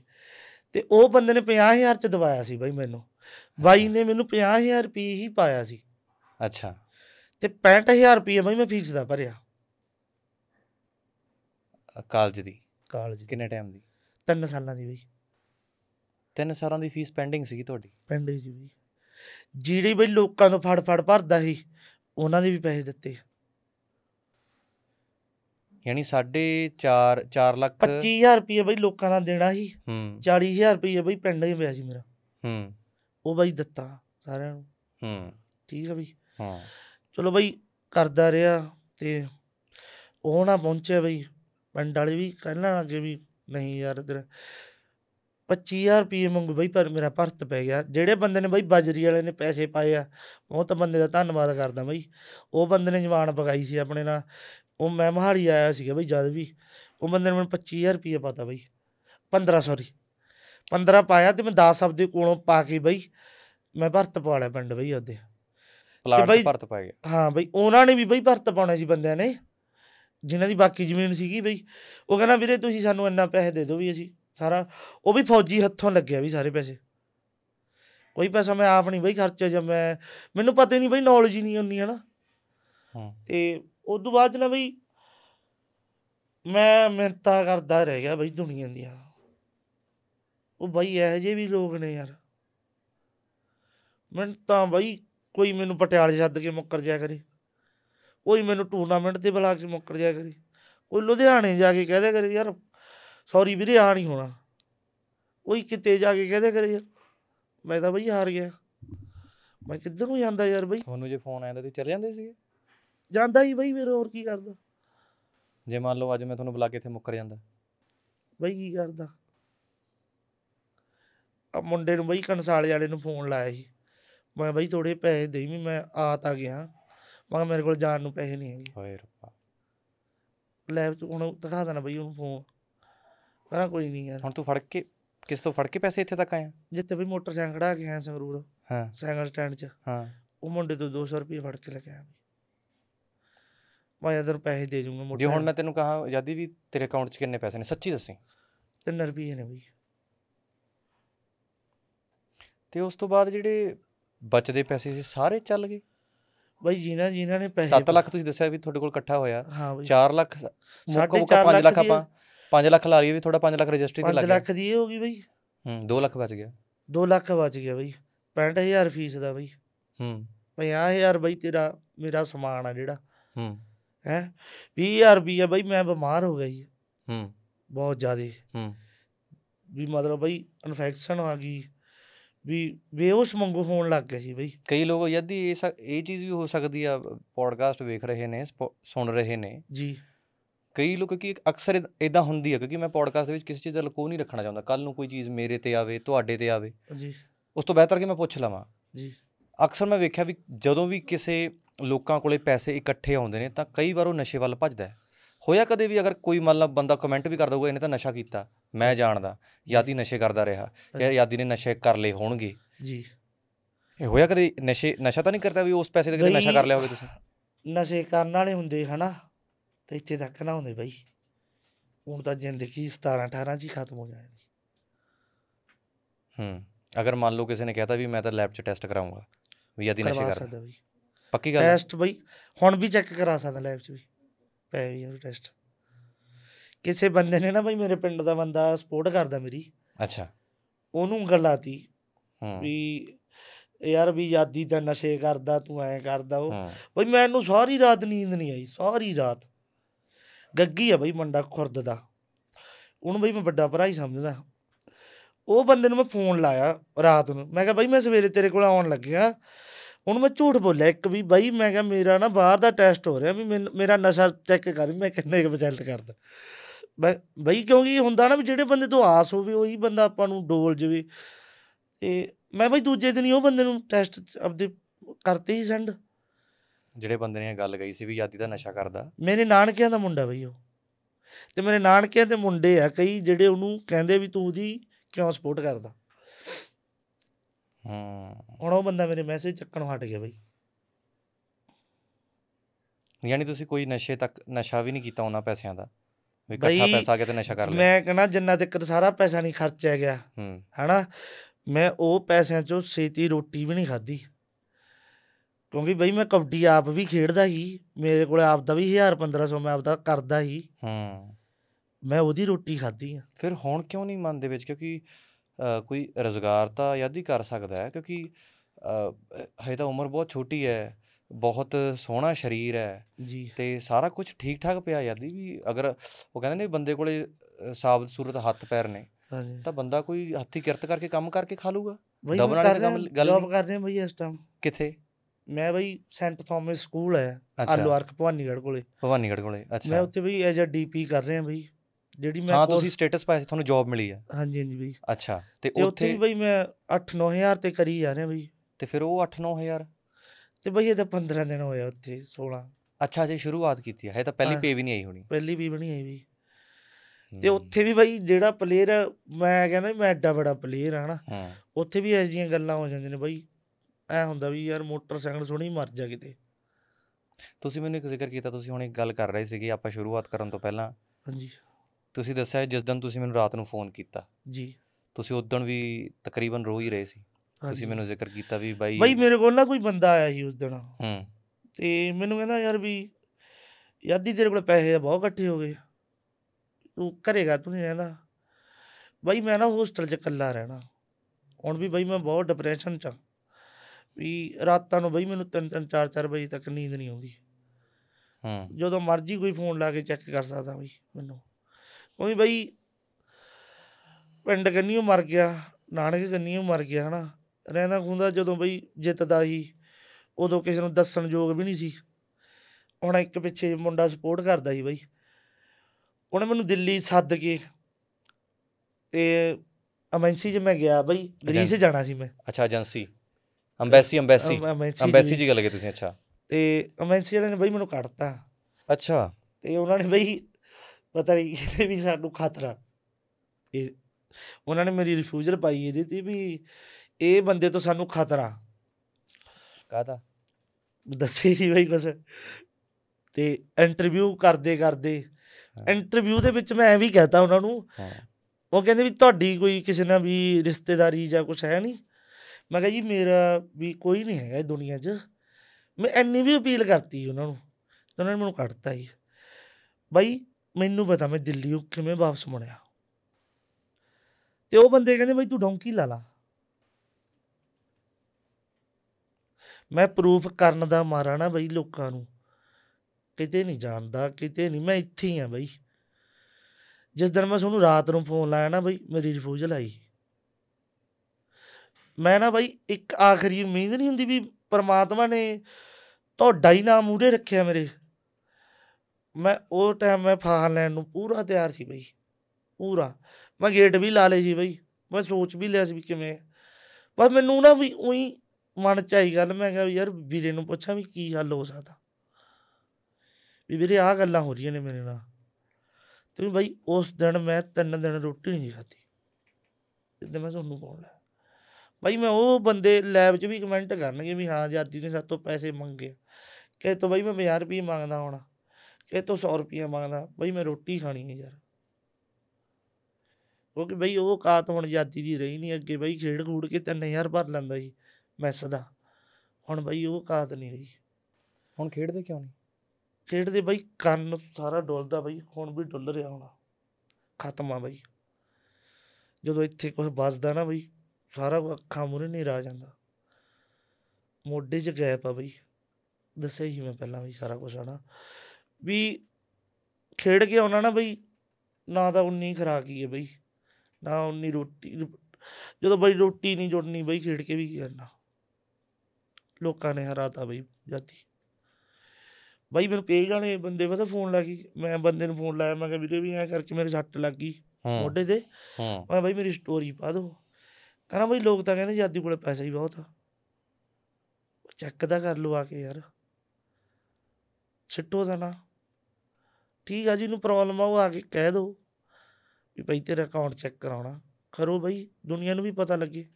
ਤੇ ਉਹ ਬੰਦੇ ਨੇ 50000 ਚ ਦਵਾਇਆ ਸੀ ਬਈ ਮੈਨੂੰ ਬਾਈ ਨੇ ਮੈਨੂੰ 50000 ਰੁਪਏ ਹੀ ਪਾਇਆ ਸੀ ਅੱਛਾ ਤੇ 65000 ਰੁਪਏ ਬਈ ਮੈਂ ਫੀਸ ਦਾ ਭਰਿਆ ਕਾਲਜ ਦੀ ਕਾਲਜ ਕਿੰਨੇ ਟਾਈਮ ਦੀ 3 ਸਾਲਾਂ ਦੀ ਬਈ ਤਿੰਨ ਸਾਲਾਂ ਦੀ ਫੀਸ ਪੈਂਡਿੰਗ ਸੀਗੀ ਤੁਹਾਡੀ ਪੈਂਡਿੰਗ ਜੀ ਬਈ ਜਿਹੜੀ ਬਈ ਲੋਕਾਂ ਨੂੰ ਫੜ ਫੜ ਭਰਦਾ ਸੀ ਉਹਨਾਂ ਦੇ ਵੀ ਪੈਸੇ ਦਿੱਤੇ ਯਾਨੀ 4.5 4 ਲੱਖ 25000 ਰੁਪਏ ਬਈ ਲੋਕਾਂ ਦਾ ਦੇਣਾ ਸੀ ਹੂੰ 40000 ਰੁਪਏ ਬਈ ਪਿੰਡ ਦੇ ਪਿਆ ਸੀ ਮੇਰਾ ਹੂੰ ਉਹ ਬਈ ਦਿੱਤਾ ਸਾਰਿਆਂ ਨੂੰ ਹੂੰ ਠੀਕ ਹੈ ਬਈ ਹਾਂ ਚਲੋ ਬਈ ਕਰਦਾ ਰਿਹਾ ਤੇ ਉਹ ਨਾ ਪਹੁੰਚਿਆ ਬਈ ਪਿੰਡ ਵਾਲੇ ਵੀ ਕਹਿਣ ਲੱਗੇ ਵੀ ਨਹੀਂ ਯਾਰ ਤੇਰਾ 25000 ਰੁਪਏ ਮੰਗੂ ਬਈ ਪਰ ਮੇਰਾ ਭਰਤ ਪੈ ਗਿਆ ਜਿਹੜੇ ਬੰਦੇ ਨੇ ਬਈ ਬਜਰੀ ਵਾਲੇ ਨੇ ਪੈਸੇ ਪਾਏ ਆ ਉਹ ਤਾਂ ਬੰਦੇ ਦਾ ਧੰਨਵਾਦ ਕਰਦਾ ਬਈ ਉਹ ਬੰਦੇ ਨੇ ਜਵਾਨ ਪਗਾਈ ਸੀ ਆਪਣੇ ਨਾਲ ਉਹ ਮੈਂ ਮਹਾਰੀ ਆਇਆ ਸੀਗਾ ਬਈ ਜਦ ਵੀ ਉਹ ਬੰਦੇ ਨੇ ਮੈਨੂੰ 25000 ਰੁਪਏ ਪਾਤਾ ਬਈ 15 ਸੌਰੀ 15 ਪਾਇਆ ਤੇ ਮੈਂ 10 ਆਪਦੇ ਕੋਲੋਂ ਪਾ ਕੇ ਬਈ ਮੈਂ ਭਰਤ ਪਾ ਲਿਆ ਪਿੰਡ ਬਈ ਉਹਦੇ ਪਲਾਟ ਭਰਤ ਪਾ ਗਿਆ ਹਾਂ ਬਈ ਉਹਨਾਂ ਨੇ ਵੀ ਬਈ ਭਰਤ ਪਾਉਣਾ ਸੀ ਬੰਦਿਆਂ ਨੇ ਜਿਨ੍ਹਾਂ ਦੀ ਬਾਕੀ ਜ਼ਮੀਨ ਸੀਗੀ ਬਈ ਉਹ ਕਹਿੰਦਾ ਵੀਰੇ ਤੁਸੀਂ ਸਾਨੂੰ ਇੰਨਾ ਪੈਸੇ ਦੇ ਦਿਓ ਵੀ ਅਸੀਂ ਸਾਰਾ ਉਹ ਵੀ ਫੌਜੀ ਹੱਥੋਂ ਲੱਗਿਆ ਵੀ ਸਾਰੇ ਪੈਸੇ ਕੋਈ ਪੈਸਾ ਮੈਂ ਆਪ ਨਹੀਂ ਬਈ ਖਰਚਿਆ ਜਾਂ ਮੈਂ ਮੈਨੂੰ ਪਤਾ ਹੀ ਨਹੀਂ ਬਈ ਨੌਲੇਜ ਹੀ ਨਹੀਂ ਉਨੀ ਹਨਾ ਹਾਂ ਤੇ ਉਸ ਤੋਂ ਬਾਅਦ ਨਾ ਬਈ ਮੈਂ ਮਿਹਨਤਾ ਕਰਦਾ ਰਹਿ ਗਿਆ ਬਈ ਦੁਨੀਆ ਦੀਆਂ ਉਹ ਬਈ ਇਹ ਜੇ ਵੀ ਲੋਕ ਨੇ ਯਾਰ ਮੈਂ ਤਾਂ ਬਈ ਕੋਈ ਮੈਨੂੰ ਪਟਿਆਲੇ ਛੱਡ ਕੇ ਮੁੱਕਰ ਜਾਇਆ ਕਰੇ ਕੋਈ ਮੈਨੂੰ ਟੂਰਨਾਮੈਂਟ ਤੇ ਬੁਲਾ ਕੇ ਮੁੱਕਰ ਜਾਇਆ ਕਰੇ ਕੋਈ ਲੁਧਿਆਣੇ ਜਾ ਕੇ ਕਹਦੇ ਕਰੇ ਯਾਰ ਸੌਰੀ ਵੀਰੇ ਆ ਨਹੀਂ ਹੋਣਾ ਕੋਈ ਕਿਤੇ ਜਾ ਕੇ ਕਹਦੇ ਕਰੇ ਮੈਂ ਤਾਂ ਬਈ ਹਾਰ ਗਿਆ ਮੈਂ ਕਿੱਧਰ ਨੂੰ ਜਾਂਦਾ ਯਾਰ ਬਈ ਤੁਹਾਨੂੰ ਜੇ ਫੋਨ ਆਇਆ ਤਾਂ ਚਲੇ ਜਾਂਦੇ ਸੀਗੇ ਜਾਂਦਾ ਹੀ ਬਈ ਫਿਰ ਹੋਰ ਕੀ ਕਰਦਾ ਜੇ ਮੰਨ ਲਓ ਅੱਜ ਮੈਂ ਤੁਹਾਨੂੰ ਬੁਲਾ ਕੇ ਇੱਥੇ ਮੁੱਕਰ ਜਾਂਦਾ ਬਈ ਕੀ ਕਰਦਾ ਆ ਮੁੰਡੇ ਨੂੰ ਬਈ ਕੰਸਾਲੇ ਵਾਲੇ ਨੂੰ ਫੋਨ ਲਾਇਆ ਸੀ ਮੈਂ ਬਈ ਥੋੜੇ ਪੈਸੇ ਦੇਈ ਵੀ ਮੈਂ ਆ ਤਾਂ ਗਿਆ ਮਗਰ ਮੇਰੇ ਕੋਲ ਜਾਣ ਨੂੰ ਪੈਸੇ ਨਹੀਂ ਹੈਗੇ ਹੋਏ ਰੱਬਾ ਲੈਬ ਚ ਹੁਣ ਦਿਖਾ ਦੇਣਾ ਬਈ ਉਹਨੂੰ ਫੋਨ ਮੈਂ ਕੋਈ ਨਹੀਂ ਯਾਰ ਹੁਣ ਤੂੰ ਫੜ ਕੇ ਕਿਸ ਤੋਂ ਫੜ ਕੇ ਪੈਸੇ ਇੱਥੇ ਤੱਕ ਆਇਆ ਜਿੱਥੇ ਵੀ ਮੋਟਰਸਾਈਕਲ ਖੜਾ ਕੇ ਆਇਆ ਸੰਗਰੂਰ ਹਾਂ ਸਾਈਕਲ ਸਟੈਂਡ 'ਚ ਹਾਂ ਉਹ ਮੁੰਡੇ ਤੋਂ 200 ਰੁਪਏ ਫੜ ਕੇ ਲੈ ਕੇ ਆਇਆ ਮੈਂ ਯਾਰ ਪੈਸੇ ਦੇ ਦੂੰਗਾ ਮੋਟਰ ਜੇ ਹੁਣ ਮੈਂ ਤੈਨੂੰ ਕਹਾ ਆਜ਼ਾਦੀ ਵੀ ਤੇਰੇ ਅਕਾਊਂਟ 'ਚ ਕਿੰਨੇ ਪੈਸੇ ਨੇ ਸੱਚੀ ਦੱਸੀ 3 ਰੁਪਏ ਨੇ ਬਈ ਤੇ ਉਸ ਤੋਂ ਬਾਅਦ ਜਿਹੜੇ ਬਚਦੇ ਪੈਸੇ ਸੀ ਸਾਰੇ ਚੱਲ ਗਏ ਬਈ ਜਿਨ੍ਹਾਂ ਜਿਨ੍ਹਾਂ ਨੇ ਪੈਸੇ 7 ਲੱਖ ਤੁਸੀਂ ਦੱਸਿਆ ਵੀ ਤੁਹਾਡੇ ਕੋਲ ਇਕੱਠਾ ਹੋਇਆ 4 ਲੱਖ ਮੁੱਕ ਮੁੱਕ 5 ਲੱਖ ਆਪਾਂ 5 ਲੱਖ ਲਾ ਲਈਏ ਵੀ ਥੋੜਾ 5 ਲੱਖ ਰਜਿਸਟਰੀ ਤੇ ਲੱਗ 5 ਲੱਖ ਦੀ ਹੋ ਗਈ ਬਈ ਹੂੰ 2 ਲੱਖ ਬਚ ਗਿਆ 2 ਲੱਖ ਬਚ ਗਿਆ ਬਈ 65000 ਫੀਸ ਦਾ ਬਈ ਹੂੰ 50000 ਬਈ ਤੇਰਾ ਮੇਰਾ ਸਮਾਨ ਆ ਜਿਹੜਾ ਹੂੰ ਹੈ 20000 ਰੁਪਈਆ ਬਈ ਮੈਂ ਬਿਮਾਰ ਹੋ ਗਈ ਹੂੰ ਬਹੁਤ ਜ਼ਿਆਦੇ ਹੂੰ ਵੀ ਮਤਲਬ ਬਈ ਇਨਫੈਕਸ਼ਨ ਆ ਗਈ ਵੀ ਬੇਹੋਸ਼ ਮੰਗੂ ਹੋਣ ਲੱਗ ਗਿਆ ਸੀ ਬਈ ਕਈ ਲੋਕ ਯਦੀ ਇਹ ਇਹ ਚੀਜ਼ ਵੀ ਹੋ ਸਕਦੀ ਆ ਪੋਡਕਾਸਟ ਵੇਖ ਰਹੇ ਨੇ ਸੁਣ ਰਹੇ ਨੇ ਜੀ ਕਈ ਲੋਕ ਕਿ ਅਕਸਰ ਇਦਾਂ ਹੁੰਦੀ ਹੈ ਕਿਉਂਕਿ ਮੈਂ ਪੋਡਕਾਸਟ ਦੇ ਵਿੱਚ ਕਿਸੇ ਚੀਜ਼ ਦਾ ਲਕੋ ਨਹੀਂ ਰੱਖਣਾ ਚਾਹੁੰਦਾ ਕੱਲ ਨੂੰ ਕੋਈ ਚੀਜ਼ ਮੇਰੇ ਤੇ ਆਵੇ ਤੁਹਾਡੇ ਤੇ ਆਵੇ ਜੀ ਉਸ ਤੋਂ ਬਿਹਤਰ ਕਿ ਮੈਂ ਪੁੱਛ ਲਵਾਂ ਜੀ ਅਕਸਰ ਮੈਂ ਵੇਖਿਆ ਵੀ ਜਦੋਂ ਵੀ ਕਿਸੇ ਲੋਕਾਂ ਕੋਲੇ ਪੈਸੇ ਇਕੱਠੇ ਆਉਂਦੇ ਨੇ ਤਾਂ ਕਈ ਵਾਰ ਉਹ ਨਸ਼ੇ ਵੱਲ ਭੱਜਦਾ ਹੈ ਹੋਇਆ ਕਦੇ ਵੀ ਅਗਰ ਕੋਈ ਮਤਲਬ ਬੰਦਾ ਕਮੈਂਟ ਵੀ ਕਰ ਦਊਗਾ ਇਹਨੇ ਤਾਂ ਨਸ਼ਾ ਕੀਤਾ ਮੈਂ ਜਾਣਦਾ ਯਾਦੀ ਨਸ਼ੇ ਕਰਦਾ ਰਿਹਾ ਜਾਂ ਯਾਦੀ ਨੇ ਨਸ਼ੇ ਕਰ ਲਏ ਹੋਣਗੇ ਜੀ ਇਹ ਹੋਇਆ ਕਦੇ ਨਸ਼ੇ ਨਸ਼ਾ ਤਾਂ ਨਹੀਂ ਕਰਦਾ ਵੀ ਉਸ ਪੈਸੇ ਦੇ ਕਿਤੇ ਨਸ਼ਾ ਕਰ ਲਿਆ ਹੋਵੇ ਤੁਸੀਂ ਨਸ਼ੇ ਕਰਨ ਵਾਲੇ ਹੁੰਦੇ ਹਨਾ ਤੇ ਇੱਥੇ ਤੱਕ ਨਾ ਹੁੰਦੇ ਬਾਈ ਹੁਣ ਤਾਂ ਜ਼ਿੰਦਗੀ 17 18 ਜੀ ਖਤਮ ਹੋ ਜਾਣੀ ਹੂੰ ਅਗਰ ਮੰਨ ਲਓ ਕਿਸੇ ਨੇ ਕਹਿਤਾ ਵੀ ਮੈਂ ਤਾਂ ਲੈਬ 'ਚ ਟੈਸਟ ਕਰਾਉਂਗਾ ਵੀ ਆਦੀ ਨਸ਼ੇ ਕਰਦਾ ਪੱਕੀ ਗੱਲ ਟੈਸਟ ਬਾਈ ਹੁਣ ਵੀ ਚੈੱਕ ਕਰਾ ਸਕਦਾ ਲੈਬ 'ਚ ਵੀ ਪੈ ਵੀ ਟੈਸਟ ਕਿਸੇ ਬੰਦੇ ਨੇ ਨਾ ਬਾਈ ਮੇਰੇ ਪਿੰਡ ਦਾ ਬੰਦਾ ਸਪੋਰਟ ਕਰਦਾ ਮੇਰੀ ਅੱਛਾ ਉਹਨੂੰ ਗੱਲ ਆਤੀ ਵੀ ਯਾਰ ਵੀ ਯਾਦੀ ਦਾ ਨਸ਼ੇ ਕਰਦਾ ਤੂੰ ਐ ਕਰਦਾ ਉਹ ਬਈ ਮੈਨੂੰ ਸਾਰੀ ਰਾਤ ਨੀਂਦ ਨਹੀਂ ਆਈ ਸਾਰੀ ਰਾਤ ਗੱਗੀ ਆ ਬਈ ਮੁੰਡਾ ਖੁਰਦ ਦਾ ਉਹਨੂੰ ਬਈ ਮੈਂ ਵੱਡਾ ਭਰਾ ਹੀ ਸਮਝਦਾ ਉਹ ਬੰਦੇ ਨੂੰ ਮੈਂ ਫੋਨ ਲਾਇਆ ਰਾਤ ਨੂੰ ਮੈਂ ਕਿਹਾ ਬਈ ਮੈਂ ਸਵੇਰੇ ਤੇਰੇ ਕੋਲ ਆਉਣ ਲੱਗਿਆ ਹੁਣ ਮੈਂ ਝੂਠ ਬੋਲਿਆ ਇੱਕ ਵੀ ਬਾਈ ਮੈਂ ਕਿਹਾ ਮੇਰਾ ਨਾ ਬਾਹਰ ਦਾ ਟੈਸਟ ਹੋ ਰਿਹਾ ਵੀ ਮੇਰਾ ਨਸ਼ਾ ਚੈੱਕ ਕਰ ਮੈਂ ਕਿੰਨੇ ਰਿਜ਼ਲਟ ਕਰਦਾ ਮੈਂ ਬਈ ਕਿਉਂਕਿ ਹੁੰਦਾ ਨਾ ਵੀ ਜਿਹੜੇ ਬੰਦੇ ਤੋਂ ਆਸ ਹੋਵੇ ਉਹੀ ਬੰਦਾ ਆਪਾਂ ਨੂੰ ਡੋਲ ਜਵੇ ਤੇ ਮੈਂ ਬਈ ਦੂਜੇ ਦਿਨ ਹੀ ਉਹ ਬੰਦੇ ਨੂੰ ਟੈਸਟ ਆਪਦੇ ਕਰਤੇ ਹੀ ਸੈਂਡ ਜਿਹੜੇ ਬੰਦੇ ਨੇ ਗੱਲ ਗਈ ਸੀ ਵੀ ਯਾਦੀ ਦਾ ਨਸ਼ਾ ਕਰਦਾ ਮੇਰੇ ਨਾਨਕਿਆਂ ਦਾ ਮੁੰਡਾ ਬਈ ਉਹ ਤੇ ਮੇਰੇ ਨਾਨਕਿਆਂ ਦੇ ਮੁੰਡੇ ਆ ਕਈ ਜਿਹੜੇ ਉਹਨੂੰ ਕਹਿੰਦੇ ਵੀ ਤੂੰ ਉਹਦੀ ਕਿਉਂ ਸਪੋਰਟ ਕਰਦਾ ਹਾਂ ਹੁਣ ਉਹ ਬੰਦਾ ਮੇਰੇ ਮੈਸੇਜ ਚੱਕਣੋਂ ਹਟ ਗਿਆ ਬਈ ਯਾਨੀ ਤੁਸੀਂ ਕੋਈ ਨਸ਼ੇ ਤੱਕ ਨਸ਼ਾ ਵੀ ਨਹੀਂ ਕੀਤਾ ਉਹਨਾਂ ਪੈਸਿਆਂ ਦਾ ਵੀ ਇਕੱਠਾ ਪੈਸਾ ਕਿਤੇ ਤੇ ਨਸ਼ਾ ਕਰ ਲਿਆ ਮੈਂ ਕਹਿੰਦਾ ਜਿੰਨਾ ਤੱਕ ਸਾਰਾ ਪੈਸਾ ਨਹੀਂ ਖਰਚਿਆ ਗਿਆ ਹਾਂ ਹੈਨਾ ਮੈਂ ਉਹ ਪੈਸਿਆਂ ਚੋਂ ਸੇਤੀ ਰੋਟੀ ਵੀ ਨਹੀਂ ਖਾਧੀ ਕਿਉਂਕਿ ਬਈ ਮੈਂ ਕਬੱਡੀ ਆਪ ਵੀ ਖੇਡਦਾ ਸੀ ਮੇਰੇ ਕੋਲ ਆਪ ਦਾ ਵੀ 1000 1500 ਮੈਂ ਆਪ ਦਾ ਕਰਦਾ ਸੀ ਹੂੰ ਮੈਂ ਉਹਦੀ ਰੋਟੀ ਖਾਧੀ ਆ ਫਿਰ ਹੁਣ ਕਿਉਂ ਨਹੀਂ ਮਨ ਦੇ ਵਿੱਚ ਕਿਉਂਕਿ ਕੋਈ ਰੋਜ਼ਗਾਰ ਤਾਂ ਯਾਦ ਹੀ ਕਰ ਸਕਦਾ ਹੈ ਕਿਉਂਕਿ ਹਜੇ ਤਾਂ ਉਮਰ ਬਹੁਤ ਛੋਟੀ ਹੈ ਬਹੁਤ ਸੋਹਣਾ ਸਰੀਰ ਹੈ ਜੀ ਤੇ ਸਾਰਾ ਕੁਝ ਠੀਕ ਠਾਕ ਪਿਆ ਜਾਂਦੀ ਵੀ ਅਗਰ ਉਹ ਕਹਿੰਦੇ ਨੇ ਬੰਦੇ ਕੋਲੇ ਸਾਬ ਸੂਰਤ ਹੱਥ ਪੈਰ ਨੇ ਤਾਂ ਬੰਦਾ ਕੋਈ ਹੱਥੀ ਕਿਰਤ ਕਰਕੇ ਕੰਮ ਕਰਕੇ ਖਾ ਲੂਗਾ ਦਬਣਾ ਨਾਲ ਗੱਲ ਗੱਲ ਕਰ ਰਹੇ ਬਈ ਇਸ ਟਾਈਮ ਕਿੱਥੇ ਮੈਂ ਬਈ ਸੈਂਟ ਥੋਮਸ ਸਕੂਲ ਹੈ ਅਲਵਾਰਕ ਭਵਾਨੀਗੜ੍ਹ ਕੋਲੇ ਭਵਾਨੀਗੜ੍ਹ ਕੋਲੇ ਅੱਛਾ ਮੈਂ ਉੱਥੇ ਬਈ ਐਜ ਅ ਡੀਪੀ ਕਰ ਰਿਹਾ ਬਈ ਜਿਹੜੀ ਮੈਂ ਹਾਂ ਤੁਸੀਂ ਸਟੇਟਸ ਪਾਇਆ ਸੀ ਤੁਹਾਨੂੰ ਜੌਬ ਮਿਲੀ ਆ ਹਾਂਜੀ ਹਾਂਜੀ ਬਈ ਅੱਛਾ ਤੇ ਉੱਥੇ ਬਈ ਮੈਂ 8-9000 ਤੇ ਕਰੀ ਜਾ ਰਿਹਾ ਬਈ ਤੇ ਫਿਰ ਉਹ 8-9000 ਤੇ ਬਈ ਇਹ ਤਾਂ 15 ਦਿਨ ਹੋਇਆ ਉੱਥੇ 16 ਅੱਛਾ ਜੇ ਸ਼ੁਰੂਆਤ ਕੀਤੀ ਹੈ ਤਾਂ ਪਹਿਲੀ ਪੇ ਵੀ ਨਹੀਂ ਆਈ ਹੋਣੀ ਪਹਿਲੀ ਵੀ ਨਹੀਂ ਆਈ ਬਈ ਤੇ ਉੱਥੇ ਵੀ ਬਈ ਜਿਹੜਾ ਪਲੇਅਰ ਮੈਂ ਕਹਿੰਦਾ ਮੈਂ ਐਡਾ ਬੜਾ ਪਲੇਅਰ ਆ ਹਨਾ ਉੱਥੇ ਵੀ ਐਸ ਜੀਆਂ ਗੱਲਾਂ ਹੋ ਜਾਂਦੀਆਂ ਨੇ ਬਈ ਐ ਹੁੰਦਾ ਵੀ ਯਾਰ ਮੋਟਰਸਾਈਕਲ ਸੁਣੀ ਮਰ ਜਾ ਕਿਤੇ ਤੁਸੀਂ ਮੈਨੂੰ ਇੱਕ ਜ਼ਿਕਰ ਕੀਤਾ ਤੁਸੀਂ ਹੁਣ ਇੱਕ ਗੱਲ ਕਰ ਰਹੇ ਸੀਗੇ ਆਪਾਂ ਸ਼ੁਰੂਆਤ ਕਰਨ ਤੋਂ ਪਹਿਲਾਂ ਹਾਂਜੀ ਤੁਸੀਂ ਦੱਸਿਆ ਜਿਸ ਦਿਨ ਤੁਸੀਂ ਮੈਨੂੰ ਰਾਤ ਨੂੰ ਫੋਨ ਕੀਤਾ ਜੀ ਤੁਸੀਂ ਉਦੋਂ ਵੀ ਤਕਰੀਬਨ ਰੋ ਹੀ ਰਹੇ ਸੀ ਤੁਸੀਂ ਮੈਨੂੰ ਜ਼ਿਕਰ ਕੀਤਾ ਵੀ ਬਾਈ ਬਾਈ ਮੇਰੇ ਕੋਲ ਨਾ ਕੋਈ ਬੰਦਾ ਆਇਆ ਸੀ ਉਸ ਦਿਨ ਹੂੰ ਤੇ ਮੈਨੂੰ ਕਹਿੰਦਾ ਯਾਰ ਵੀ ਯਾਦੀ ਤੇਰੇ ਕੋਲ ਪੈਸੇ ਆ ਬਹੁਤ ਇਕੱਠੇ ਹੋ ਗਏ ਤੂੰ ਕਰੇਗਾ ਤੂੰ ਨਹੀਂ ਰਹਿੰਦਾ ਬਾਈ ਮੈਂ ਨਾ ਹੋਸਟਲ 'ਚ ਇਕੱਲਾ ਰਹਿਣਾ ਹੁਣ ਵੀ ਬਾਈ ਮੈਂ ਬਹੁਤ ਡਿਪਰੈਸ਼ਨ 'ਚ ਵੀ ਰਾਤਾਂ ਨੂੰ ਬਈ ਮੈਨੂੰ 3-3 4-4 ਵਜੇ ਤੱਕ ਨੀਂਦ ਨਹੀਂ ਆਉਂਦੀ ਹਾਂ ਜਦੋਂ ਮਰਜ਼ੀ ਕੋਈ ਫੋਨ ਲਾ ਕੇ ਚੈੱਕ ਕਰ ਸਕਦਾ ਬਈ ਮੈਨੂੰ ਕੋਈ ਬਈ ਪਿੰਡ ਕੰਨੀਓ ਮਰ ਗਿਆ ਨਾਨਕ ਕੰਨੀਓ ਮਰ ਗਿਆ ਹਨਾ ਰਹਿਣਾ ਖੁੰਦਾ ਜਦੋਂ ਬਈ ਜਿੱਤਦਾ ਹੀ ਉਦੋਂ ਕਿਸੇ ਨੂੰ ਦੱਸਣ ਯੋਗ ਵੀ ਨਹੀਂ ਸੀ ਹੁਣ ਇੱਕ ਪਿੱਛੇ ਮੁੰਡਾ ਸਪੋਰਟ ਕਰਦਾ ਸੀ ਬਈ ਉਹਨੇ ਮੈਨੂੰ ਦਿੱਲੀ ਸੱਦ ਕੇ ਤੇ ਅਮੈਂਸੀ 'ਚ ਮੈਂ ਗਿਆ ਬਈ ਗ੍ਰੀਸ ਜਾਣਾ ਸੀ ਮੈਂ ਅੱਛਾ ਏਜੰਸੀ ਅੰਬੈਸੀ ਅੰਬੈਸੀ ਅੰਬੈਸੀ ਜੀ ਗੱਲ ਕੀਤੀ ਤੁਸੀਂ ਅੱਛਾ ਤੇ ਅੰਬੈਸੀ ਵਾਲਿਆਂ ਨੇ ਬਈ ਮੈਨੂੰ ਕੱਟਤਾ ਅੱਛਾ ਤੇ ਉਹਨਾਂ ਨੇ ਬਈ ਪਤਾ ਨਹੀਂ ਕਿਤੇ ਵੀ ਸਾਨੂੰ ਖਤਰਾ ਇਹ ਉਹਨਾਂ ਨੇ ਮੇਰੀ ਰਿਫਿਊਜ਼ਲ ਪਾਈ ਇਹਦੀ ਤੇ ਵੀ ਇਹ ਬੰਦੇ ਤੋਂ ਸਾਨੂੰ ਖਤਰਾ ਕਾਦਾ ਦੱਸੇ ਜੀ ਬਈ ਕੁਛ ਤੇ ਇੰਟਰਵਿਊ ਕਰਦੇ ਕਰਦੇ ਇੰਟਰਵਿਊ ਦੇ ਵਿੱਚ ਮੈਂ ਐ ਵੀ ਕਹਤਾ ਉਹਨਾਂ ਨੂੰ ਉਹ ਕਹਿੰਦੇ ਵੀ ਤੁਹਾਡੀ ਕੋਈ ਕਿਸੇ ਨਾਲ ਵੀ ਰਿਸ਼ਤੇਦਾਰੀ ਜਾਂ ਕੁਝ ਹੈ ਨਹੀਂ ਮੈਂ ਕਿਹਾ ਜੀ ਮੇਰਾ ਵੀ ਕੋਈ ਨਹੀਂ ਹੈਗਾ ਦੁਨੀਆ 'ਚ ਮੈਂ ਐਨੀ ਵੀ ਅਪੀਲ ਕਰਤੀ ਉਹਨਾਂ ਨੂੰ ਤੇ ਉਹਨਾਂ ਨੇ ਮੈਨੂੰ ਕੱਢਤਾ ਜੀ ਬਾਈ ਮੈਨੂੰ ਪਤਾ ਮੈਂ ਦਿੱਲੀ ਉਹ ਕਿਵੇਂ ਵਾਪਸ ਮੁੜਿਆ ਤੇ ਉਹ ਬੰਦੇ ਕਹਿੰਦੇ ਬਾਈ ਤੂੰ ਡੌਂਕੀ ਲਾ ਲਾ ਮੈਂ ਪ੍ਰੂਫ ਕਰਨ ਦਾ ਮਾਰਾ ਨਾ ਬਈ ਲੋਕਾਂ ਨੂੰ ਕਿਤੇ ਨਹੀਂ ਜਾਣਦਾ ਕਿਤੇ ਨਹੀਂ ਮੈਂ ਇੱਥੇ ਹੀ ਆ ਬਾਈ ਜਿਸ ਦਿਨ ਮੈਂ ਤੁਹਾਨੂੰ ਰਾਤ ਨੂੰ ਫੋਨ ਲਾਇਆ ਨਾ ਬਈ ਮੇਰੀ ਰਿਫਿਊਜ਼ਲ ਆਈ ਮੈਂ ਨਾ ਬਾਈ ਇੱਕ ਆਖਰੀ ਉਮੀਦ ਨਹੀਂ ਹੁੰਦੀ ਵੀ ਪਰਮਾਤਮਾ ਨੇ ਤੁਹਾਡਾ ਹੀ ਨਾਮ ਮੂਰੇ ਰੱਖਿਆ ਮੇਰੇ ਮੈਂ ਉਹ ਟਾਈਮ ਮੈਂ ਫਾਹਰ ਲੈਣ ਨੂੰ ਪੂਰਾ ਤਿਆਰ ਸੀ ਬਾਈ ਪੂਰਾ ਮੈਂ ਗੇਟ ਵੀ ਲਾ ਲਈ ਸੀ ਬਾਈ ਮੈਂ ਸੋਚ ਵੀ ਲਿਆ ਸੀ ਵੀ ਕਿਵੇਂ ਪਰ ਮੈਨੂੰ ਨਾ ਵੀ ਉਹੀ ਮਨ ਚ ਆਈ ਗੱਲ ਮੈਂ ਕਿਹਾ ਯਾਰ ਵੀਰੇ ਨੂੰ ਪੁੱਛਾਂ ਵੀ ਕੀ ਹੱਲ ਹੋ ਸਕਦਾ ਵੀ ਵੀਰੇ ਆ ਗੱਲਾਂ ਹੋ ਰਹੀਆਂ ਨੇ ਮੇਰੇ ਨਾਲ ਤੇ ਬਾਈ ਉਸ ਦਿਨ ਮੈਂ ਤਿੰਨ ਦਿਨ ਰੋਟੀ ਨਹੀਂ ਖਾਧੀ ਜਿੱਦ ਮੈਂ ਤੁਹਾਨੂੰ ਪਾਉਣ ਲਿਆ ਭਾਈ ਮੈਂ ਉਹ ਬੰਦੇ ਲੈਬ 'ਚ ਵੀ ਕਮੈਂਟ ਕਰਨਗੇ ਵੀ ਹਾਂ ਜਾਤੀ ਨੇ ਸਭ ਤੋਂ ਪੈਸੇ ਮੰਗੇ ਕਹੇ ਤੋ ਭਾਈ ਮੈਂ 1000 ਰੁਪਏ ਮੰਗਦਾ ਹੋਣਾ ਕਹੇ ਤੋ 100 ਰੁਪਏ ਮੰਗਦਾ ਭਾਈ ਮੈਂ ਰੋਟੀ ਖਾਣੀ ਹੈ ਯਾਰ ਕਿਉਂਕਿ ਭਾਈ ਉਹ ਕਾਤ ਹੁਣ ਜਾਤੀ ਦੀ ਰਹੀ ਨਹੀਂ ਅੱਗੇ ਭਾਈ ਖੇਡ ਖੂਡ ਕੇ 3000 ਭਰ ਲੈਂਦਾ ਸੀ ਮੈਸ ਦਾ ਹੁਣ ਭਾਈ ਉਹ ਕਾਤ ਨਹੀਂ ਰਹੀ ਹੁਣ ਖੇਡਦੇ ਕਿਉਂ ਨਹੀਂ ਖੇਡਦੇ ਭਾਈ ਕੰਨ ਸਾਰਾ ਡੁੱਲਦਾ ਭਾਈ ਹੁਣ ਵੀ ਡੁੱਲ ਰਿਹਾ ਹੋਣਾ ਖਤਮ ਆ ਭਾਈ ਜਦੋਂ ਇੱਥੇ ਕੁਝ ਵੱਜਦਾ ਨਾ ਭਾਈ ਸਾਰਾ ਅੱਖਾਂ ਮੂਰੇ ਨਹੀਂ ਰਾ ਜਾਂਦਾ ਮੋਢੇ 'ਚ ਗੈਪ ਆ ਬਈ ਦੱਸਿਆ ਹੀ ਮੈਂ ਪਹਿਲਾਂ ਵੀ ਸਾਰਾ ਕੁਝ ਆਣਾ ਵੀ ਖੇਡ ਕੇ ਆਉਣਾ ਨਾ ਬਈ ਨਾ ਤਾਂ ਉਨੀ ਕੀ ਹੈ ਬਈ ਨਾ ਉਨੀ ਰੋਟੀ ਜਦੋਂ ਬਈ ਰੋਟੀ ਨਹੀਂ ਜੁੜਨੀ ਬਈ ਖੇਡ ਕੇ ਵੀ ਕੀ ਕਰਨਾ ਲੋਕਾਂ ਨੇ ਹਰਾਤਾ ਬਈ ਜਾਤੀ ਬਾਈ ਮੈਨੂੰ ਪੇਜ ਵਾਲੇ ਬੰਦੇ ਪਤਾ ਫੋਨ ਲਾ ਕੇ ਮੈਂ ਬੰਦੇ ਨੂੰ ਫੋਨ ਲਾਇਆ ਮੈਂ ਕਿਹਾ ਵੀਰੇ ਵੀ ਐ ਕਰਕੇ ਮੇਰੇ ਛੱਟ ਲੱਗ ਗਈ ਮੋਢੇ ਤੇ ਹਾਂ ਮੈਂ ਬਾਈ ਮੇਰੀ ਸਟੋਰੀ ਪਾ ਦੋ ਕਹਿੰਦਾ ਬਈ ਲੋਕ ਤਾਂ ਕਹਿੰਦੇ ਜਾਦੂ ਕੋਲੇ ਪੈਸਾ ਹੀ ਬਹੁਤ ਆ ਚੈੱਕ ਤਾਂ ਕਰ ਲੋ ਆ ਕੇ ਯਾਰ ਛਿੱਟੋ ਦਾ ਨਾ ਠੀਕ ਆ ਜੀ ਨੂੰ ਪ੍ਰੋਬਲਮ ਆ ਉਹ ਆ ਕੇ ਕਹਿ ਦੋ ਵੀ ਭਾਈ ਤੇਰਾ ਅਕਾਊਂਟ ਚੈੱਕ ਕਰਾਉਣਾ ਕਰੋ ਬਈ ਦੁਨੀਆ ਨੂੰ ਵੀ ਪਤਾ ਲੱਗੇ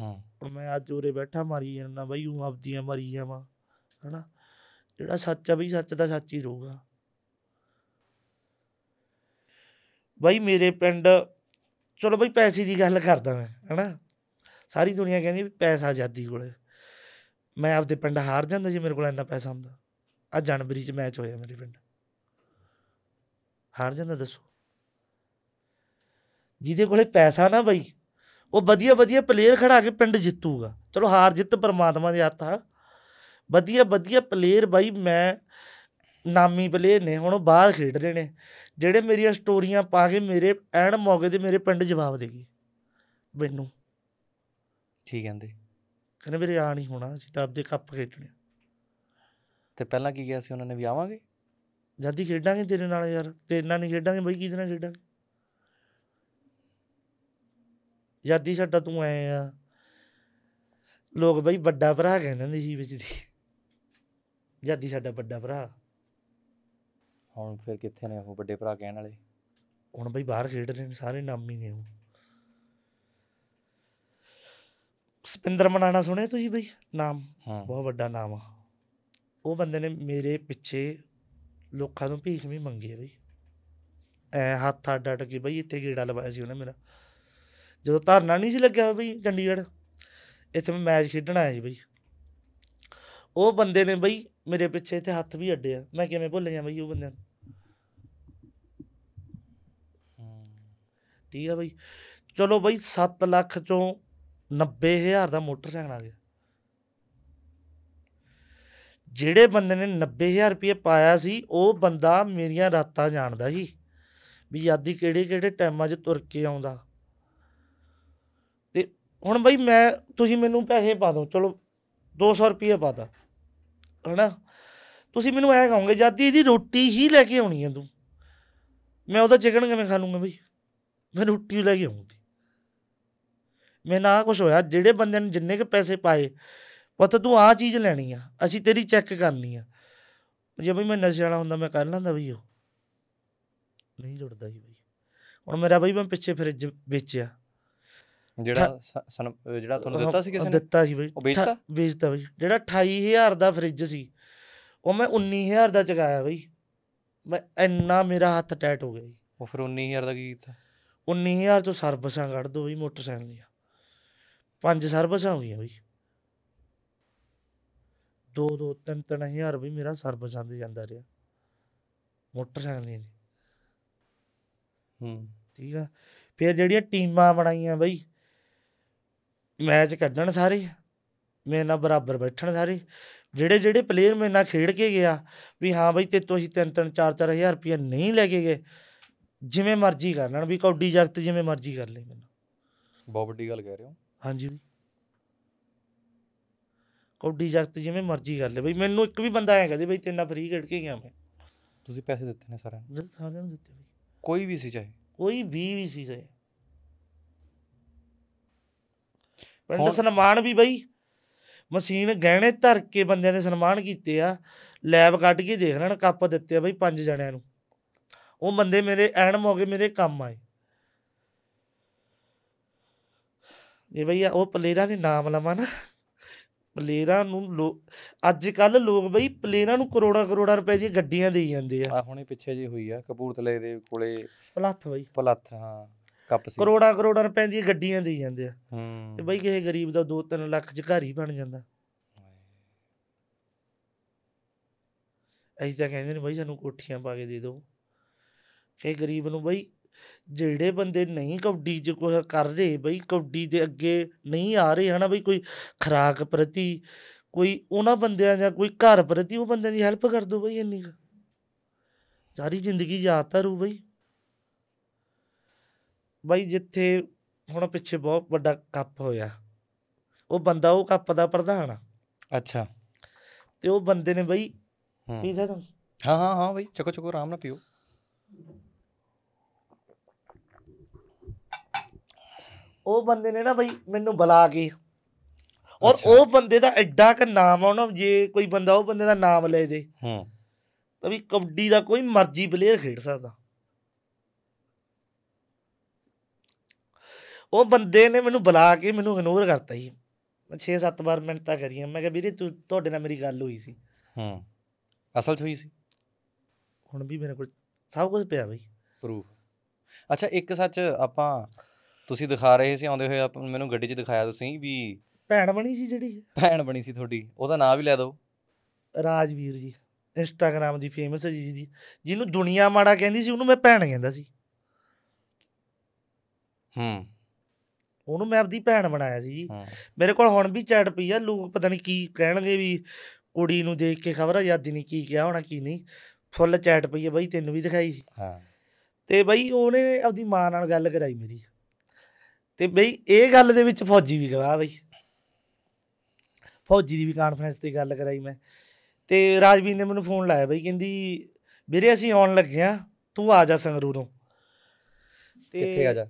ਹਾਂ ਮੈਂ ਅੱਜ ਉਰੇ ਬੈਠਾ ਮਾਰੀ ਜਾਂਦਾ ਬਈ ਉਹ ਆਪਦੀਆਂ ਮਰੀ ਜਾਵਾਂ ਹਨਾ ਜਿਹੜਾ ਸੱਚ ਆ ਬਈ ਸੱਚ ਦਾ ਸੱਚ ਹੀ ਰਹੂਗਾ ਬਈ ਮੇਰੇ ਪਿੰਡ ਚਲੋ ਬਈ ਪੈਸੇ ਦੀ ਗੱਲ ਕਰਦਾ ਮੈਂ ਹਨਾ ਸਾਰੀ ਦੁਨੀਆ ਕਹਿੰਦੀ ਵੀ ਪੈਸਾ ਆਜ਼ਾਦੀ ਕੋਲੇ ਮੈਂ ਆਪਦੇ ਪਿੰਡ ਹਾਰ ਜਾਂਦਾ ਜੇ ਮੇਰੇ ਕੋਲ ਇੰਨਾ ਪੈਸਾ ਹੁੰਦਾ ਆ ਜਨਵਰੀ 'ਚ ਮੈਚ ਹੋਇਆ ਮੇਰੇ ਪਿੰਡ ਹਾਰ ਜਾਂਦਾ ਦੱਸੋ ਜਿਹਦੇ ਕੋਲੇ ਪੈਸਾ ਨਾ ਬਈ ਉਹ ਵਧੀਆ ਵਧੀਆ ਪਲੇਅਰ ਖੜਾ ਕੇ ਪਿੰਡ ਜਿੱਤੂਗਾ ਚਲੋ ਹਾਰ ਜਿੱਤ ਪਰਮਾਤਮਾ ਦੇ ਹੱਥ ਆ ਵਧੀਆ ਵਧੀਆ ਪਲੇਅਰ ਬਾਈ ਮੈਂ ਨਾਮੀ ਪਲੇਅਰ ਨੇ ਹੁਣ ਬਾਹਰ ਖੇਡ ਰਹੇ ਨੇ ਜਿਹੜੇ ਮੇਰੀਆਂ ਸਟੋਰੀਆਂ ਪਾ ਕੇ ਮੇਰੇ ਐਨ ਮੌਕੇ ਤੇ ਮੇਰੇ ਪਿੰਡ ਜਵਾਬ ਦੇਗੀ ਮੈਨੂੰ ਠੀਕ ਕਹਿੰਦੇ ਕਹਿੰਦੇ ਵੀਰੇ ਆ ਨਹੀਂ ਹੋਣਾ ਅਸੀਂ ਤਾਂ ਆਪਦੇ ਕੱਪ ਖੇਡਣੇ ਤੇ ਪਹਿਲਾਂ ਕੀ ਕਿਹਾ ਸੀ ਉਹਨਾਂ ਨੇ ਵੀ ਆਵਾਂਗੇ ਜਦ ਖੇਡਾਂਗੇ ਤੇਰੇ ਨਾਲ ਯਾਰ ਤੇ ਇੰਨਾ ਨਹੀਂ ਖੇਡਾਂਗੇ ਬਈ ਕਿਦਾਂ ਨਾਲ ਖੇਡਾਂਗੇ ਸਾਡਾ ਤੂੰ ਐ ਆ ਲੋਕ ਬਈ ਵੱਡਾ ਭਰਾ ਕਹਿੰਦੇ ਸੀ ਵਿੱਚ ਦੀ ਜਦ ਸਾਡਾ ਵੱਡਾ ਭਰਾ ਹੁਣ ਫਿਰ ਕਿੱਥੇ ਨੇ ਉਹ ਵੱਡੇ ਭਰਾ ਕਹਿਣ ਵਾਲੇ ਹੁਣ ਬਈ ਬਾਹਰ ਖੇਡ ਰਹੇ ਨੇ ਸਾਰੇ ਨਾਮੀ ਨੇ ਉਹ ਸਪਿੰਦਰ ਮਨਾਣਾ ਸੁਣਿਆ ਤੁਸੀਂ ਬਈ ਨਾਮ ਬਹੁਤ ਵੱਡਾ ਨਾਮ ਆ ਉਹ ਬੰਦੇ ਨੇ ਮੇਰੇ ਪਿੱਛੇ ਲੋਕਾਂ ਤੋਂ ਭੀਖ ਵੀ ਮੰਗੀ ਹੈ ਬਈ ਐ ਹੱਥ ਅੱਡ ਅੱਡ ਕੇ ਬਈ ਇੱਥੇ ਗੇੜਾ ਲਵਾਇਆ ਸੀ ਉਹਨੇ ਮੇਰਾ ਜਦੋਂ ਧਰਨਾ ਨਹੀਂ ਸੀ ਲੱਗਿਆ ਬਈ ਚੰਡੀਗੜ੍ਹ ਇੱਥੇ ਮੈਂ ਮੈਚ ਖੇਡਣ ਆਇਆ ਸੀ ਬਈ ਉਹ ਬੰਦੇ ਨੇ ਬਈ ਮੇਰੇ ਪਿੱਛੇ ਇੱਥੇ ਹੱਥ ਵੀ ਅੱਡਿਆ ਮੈਂ ਕਿਵੇਂ ਭੁੱਲ ਗਿਆ ਬਈ ਉਹ ਬੰਦੇ ਨੂੰ ਠੀਕ ਆ ਬਈ ਚਲੋ ਬਈ 7 ਲੱਖ ਚੋਂ 90000 ਦਾ ਮੋਟਰਸਾਈਕਲ ਆ ਗਿਆ ਜਿਹੜੇ ਬੰਦੇ ਨੇ 90000 ਰੁਪਏ ਪਾਇਆ ਸੀ ਉਹ ਬੰਦਾ ਮੇਰੀਆਂ ਰਾਤਾਂ ਜਾਣਦਾ ਸੀ ਵੀ ਯਾਦੀ ਕਿਹੜੇ ਕਿਹੜੇ ਟਾਈਮਾਂ 'ਚ ਤੁਰ ਕੇ ਆਉਂਦਾ ਤੇ ਹੁਣ ਬਈ ਮੈਂ ਤੁਸੀਂ ਮੈਨੂੰ ਪੈਸੇ ਪਾ ਦਿਓ ਚਲੋ 200 ਰੁਪਏ ਪਾ ਦਾ ਹਨਾ ਤੁਸੀਂ ਮੈਨੂੰ ਐ ਕਹੋਗੇ ਜਾਦੀ ਇਹਦੀ ਰੋਟੀ ਹੀ ਲੈ ਕੇ ਆਉਣੀ ਹੈ ਤੂੰ ਮੈਂ ਉਹਦਾ ਚਿਕਨ ਕਿਵੇਂ ਖਾ ਲੂੰਗਾ ਬਈ ਮੈਂ ਰੋਟੀ ਲੈ ਕੇ ਆਉਂਦੀ ਮੈਂ ਨਾ ਕੁਝ ਹੋਇਆ ਜਿਹੜੇ ਬੰਦੇ ਨੇ ਜਿੰਨੇ ਕੇ ਪੈਸੇ ਪਾਏ ਪਤਾ ਤੂੰ ਆ ਚੀਜ਼ ਲੈਣੀ ਆ ਅਸੀਂ ਤੇਰੀ ਚੈੱਕ ਕਰਨੀ ਆ ਜੇ ਬਈ ਮੈਂ ਨਸ਼ੇ ਵਾਲਾ ਹੁੰਦਾ ਮੈਂ ਕਰ ਲੈਂਦਾ ਬਈ ਉਹ ਨਹੀਂ ਜੁੜਦਾ ਜੀ ਬਈ ਹੁਣ ਮੇਰਾ ਬਈ ਮੈਂ ਪਿੱਛੇ ਫਿਰ ਵੇਚਿਆ ਜਿਹੜਾ ਜਿਹੜਾ ਤੁਹਾਨੂੰ ਦਿੱਤਾ ਸੀ ਕਿਸੇ ਨੇ ਦਿੱਤਾ ਸੀ ਬਈ ਉਹ ਵੇਚਤਾ ਵੇਚਤਾ ਬਈ ਜਿਹੜਾ 28000 ਦਾ ਫ੍ਰਿਜ ਸੀ ਉਹ ਮੈਂ 19000 ਦਾ ਚਗਾਇਆ ਬਈ ਮੈਂ ਇੰਨਾ ਮੇਰਾ ਹੱਥ ਟੈਟ ਹੋ ਗਿਆ ਜੀ ਉਹ ਫਿਰ 19000 ਦਾ ਕੀ ਕੀਤਾ 19000 ਤੋਂ ਸਰਵਿਸਾਂ ਕੱਢ ਦੋ ਵੀ ਮੋਟਰਸਾਈਕਲ ਦੀਆਂ ਪੰਜ ਸਰਵਿਸਾਂ ਹੋ ਗਈਆਂ ਦੋ 2 2 3 3000 ਵੀ ਮੇਰਾ ਸਰਵਿਸਾਂ ਦੇ ਜਾਂਦਾ ਰਿਹਾ ਮੋਟਰਸਾਈਕਲ ਦੀਆਂ ਹੂੰ ਠੀਕ ਆ ਫਿਰ ਜਿਹੜੀਆਂ ਟੀਮਾਂ ਬਣਾਈਆਂ ਬਈ ਮੈਚ ਕੱਢਣ ਸਾਰੇ ਮੇਰੇ ਨਾਲ ਬਰਾਬਰ ਬੈਠਣ ਸਾਰੇ ਜਿਹੜੇ ਜਿਹੜੇ ਪਲੇਅਰ ਮੇਰੇ ਨਾਲ ਖੇਡ ਕੇ ਗਿਆ ਵੀ ਹਾਂ ਬਈ ਤੇ ਤੁਸੀਂ ਤਿੰਨ ਤਿੰਨ ਚਾਰ ਚਾਰ ਹਜ਼ਾਰ ਰੁਪਏ ਨਹੀਂ ਲੈ ਕੇ ਗਏ ਜਿਵੇਂ ਮਰਜ਼ੀ ਕਰ ਲੈਣ ਵੀ ਕੌਡੀ ਜਗਤ ਜਿਵੇਂ ਮਰਜ਼ੀ ਕਰ ਲੈ ਮੈਨੂੰ ਬਹੁਤ ਵੱਡੀ ਗੱਲ ਕਹਿ ਰਹੇ ਹੋ ਹਾਂਜੀ ਵੀ ਕੌਡੀ ਜਗਤ ਜਿਵੇਂ ਮਰਜ਼ੀ ਕਰ ਲੈ ਬਈ ਮੈਨੂੰ ਇੱਕ ਵੀ ਬੰਦਾ ਐ ਕਹਦੇ ਬਈ ਤੈਨਾਂ ਫ੍ਰੀ ਖੇਡ ਕੇ ਗਿਆ ਮੈਂ ਤੁਸੀਂ ਪੈਸੇ ਦਿੱਤੇ ਨੇ ਸਾਰਿਆਂ ਨੂੰ ਸਾਰਿਆਂ ਨੂੰ ਦਿੱਤੇ ਬਈ ਕੋਈ ਵੀ ਸੀ ਚਾਹੇ ਕੋਈ ਵੀ ਵੀ ਸੀ ਚਾਹੇ ਪਿੰਡ ਸਨਮਾਨ ਵੀ ਬਈ ਮਸ਼ੀਨ ਗਹਿਣੇ ਧਰ ਕੇ ਬੰਦਿਆਂ ਦੇ ਸਨਮਾਨ ਕੀਤੇ ਆ ਲੈਬ ਕੱਢ ਕੇ ਦੇਖ ਲੈਣ ਕੱਪ ਦਿੱਤੇ ਆ ਬਈ ਪੰਜ ਜਣਿਆਂ ਨੂੰ ਉਹ ਬੰਦੇ ਮੇਰੇ ਐਣਮ ਹੋ ਗਏ ਮੇਰੇ ਕੰਮ ਆਏ ਜੇ ਭਈਆ ਉਹ ਪਲੇਰਾਂ ਦੇ ਨਾਮ ਲਵਾਂ ਨਾ ਪਲੇਰਾਂ ਨੂੰ ਅੱਜ ਕੱਲ ਲੋਕ ਬਈ ਪਲੇਰਾਂ ਨੂੰ ਕਰੋੜਾ ਕਰੋੜਾ ਰੁਪਏ ਦੀਆਂ ਗੱਡੀਆਂ ਦੇਈ ਜਾਂਦੇ ਆ ਆ ਹੁਣੇ ਪਿੱਛੇ ਜੀ ਹੋਈ ਆ ਕਪੂਰਥਲੇ ਦੇ ਕੋਲੇ ਪਲੱਥ ਬਈ ਪਲੱਥ ਹਾਂ ਕੱਪ ਸੀ ਕਰੋੜਾ ਕਰੋੜਾ ਰੁਪਏ ਦੀਆਂ ਗੱਡੀਆਂ ਦੇਈ ਜਾਂਦੇ ਆ ਹੂੰ ਤੇ ਬਈ ਕਿਸੇ ਗਰੀਬ ਦਾ 2-3 ਲੱਖ ਚ ਘਰ ਹੀ ਬਣ ਜਾਂਦਾ ਅਸੀਂ ਤਾਂ ਕਹਿੰਦੇ ਨੇ ਬਈ ਸਾਨੂੰ ਕੋਠੀਆਂ ਪਾ ਕੇ ਦੇ ਦਿਓ ਕਿ ਗਰੀਬ ਨੂੰ ਬਈ ਜਿਹੜੇ ਬੰਦੇ ਨਹੀਂ ਕਬੱਡੀ 'ਚ ਕੁਝ ਕਰ ਰਹੇ ਬਈ ਕਬੱਡੀ ਦੇ ਅੱਗੇ ਨਹੀਂ ਆ ਰਹੇ ਹਨਾ ਬਈ ਕੋਈ ਖਰਾਕ ਪ੍ਰਤੀ ਕੋਈ ਉਹਨਾਂ ਬੰਦਿਆਂ ਜਾਂ ਕੋਈ ਘਰ ਪ੍ਰਤੀ ਉਹ ਬੰਦਿਆਂ ਦੀ ਹੈਲਪ ਕਰ ਦੋ ਬਈ ਇੰਨੀ ਸਾਰੀ ਜ਼ਿੰਦਗੀ ਜਾਤਾ ਰੂ ਬਈ ਬਈ ਜਿੱਥੇ ਹੁਣ ਪਿੱਛੇ ਬਹੁਤ ਵੱਡਾ ਕੱਪ ਹੋਇਆ ਉਹ ਬੰਦਾ ਉਹ ਕੱਪ ਦਾ ਪ੍ਰਧਾਨ ਆ ਅੱਛਾ ਤੇ ਉਹ ਬੰਦੇ ਨੇ ਬਈ ਪੀਜ਼ਾ ਤਾਂ ਹਾਂ ਹਾਂ ਹਾਂ ਬਈ ਚੱਕੋ ਚੱਕੋ ਆਰਾਮ ਨਾਲ ਪੀਓ ਉਹ ਬੰਦੇ ਨੇ ਨਾ ਬਈ ਮੈਨੂੰ ਬੁਲਾ ਕੇ ਔਰ ਉਹ ਬੰਦੇ ਦਾ ਐਡਾ ਕ ਨਾਮ ਆ ਉਹਨਾਂ ਜੇ ਕੋਈ ਬੰਦਾ ਉਹ ਬੰਦੇ ਦਾ ਨਾਮ ਲੈ ਦੇ ਹੂੰ ਤਾਂ ਵੀ ਕਬੱਡੀ ਦਾ ਕੋਈ ਮਰਜ਼ੀ ਪਲੇਅਰ ਖੇਡ ਸਕਦਾ ਉਹ ਬੰਦੇ ਨੇ ਮੈਨੂੰ ਬੁਲਾ ਕੇ ਮੈਨੂੰ ਇਗਨੋਰ ਕਰਤਾ ਜੀ ਮੈਂ 6-7 ਵਾਰ ਮਿੰਟਾਂ ਕਰੀਆਂ ਮੈਂ ਕਿਹਾ ਵੀਰੇ ਤੂੰ ਤੁਹਾਡੇ ਨਾਲ ਮੇਰੀ ਗੱਲ ਹੋਈ ਸੀ ਹੂੰ ਅਸਲ 'ਚ ਹੋਈ ਸੀ ਹੁਣ ਵੀ ਮੇਰੇ ਕੋਲ ਸਭ ਕੁਝ ਪਿਆ ਬਈ ਪ੍ਰੂਫ ਅੱਛਾ ਇੱਕ ਸੱਚ ਆਪਾਂ ਤੁਸੀਂ ਦਿਖਾ ਰਹੇ ਸੀ ਆਉਂਦੇ ਹੋਏ ਆਪ- ਮੈਨੂੰ ਗੱਡੀ 'ਚ ਦਿਖਾਇਆ ਤੁਸੀਂ ਵੀ ਭੈਣ ਬਣੀ ਸੀ ਜਿਹੜੀ ਭੈਣ ਬਣੀ ਸੀ ਤੁਹਾਡੀ ਉਹਦਾ ਨਾਂ ਵੀ ਲੈ ਦਿਓ ਰਾਜਵੀਰ ਜੀ ਇੰਸਟਾਗ੍ਰam ਦੀ ਫੇਮਸ ਹੈ ਜੀ ਦੀ ਜਿਹਨੂੰ ਦੁਨੀਆ ਮਾੜਾ ਕਹਿੰਦੀ ਸੀ ਉਹਨੂੰ ਮੈਂ ਭੈਣ ਕਹਿੰਦਾ ਸੀ ਹੂੰ ਉਹਨੂੰ ਮੈਂ ਆਪਦੀ ਭੈਣ ਬਣਾਇਆ ਸੀ ਜੀ ਮੇਰੇ ਕੋਲ ਹੁਣ ਵੀ ਚੈਟ ਪਈ ਆ ਲੋਕ ਪਤਾ ਨਹੀਂ ਕੀ ਕਹਿਣਗੇ ਵੀ ਕੁੜੀ ਨੂੰ ਦੇਖ ਕੇ ਖਬਰ ਆ ਜਾਂਦੀ ਨਹੀਂ ਕੀ ਕਿਹਾ ਹੋਣਾ ਕੀ ਨਹੀਂ ਫੁੱਲ ਚੈਟ ਪਈ ਆ ਬਾਈ ਤੈਨੂੰ ਵੀ ਦਿਖਾਈ ਸੀ ਹਾਂ ਤੇ ਬਾਈ ਉਹਨੇ ਆਪਦੀ ਮਾਂ ਨਾਲ ਗੱਲ ਕਰਾਈ ਮੇਰੀ ਤੇ ਬਈ ਇਹ ਗੱਲ ਦੇ ਵਿੱਚ ਫੌਜੀ ਵੀ ਗਵਾ ਬਈ ਫੌਜੀ ਦੀ ਵੀ ਕਾਨਫਰੰਸ ਤੇ ਗੱਲ ਕਰਾਈ ਮੈਂ ਤੇ ਰਾਜਵੀਰ ਨੇ ਮੈਨੂੰ ਫੋਨ ਲਾਇਆ ਬਈ ਕਹਿੰਦੀ ਵੀਰੇ ਅਸੀਂ ਆਉਣ ਲੱਗੇ ਆ ਤੂੰ ਆ ਜਾ ਸੰਗਰੂਰੋਂ ਤੇ ਕਿੱਥੇ ਆ ਜਾ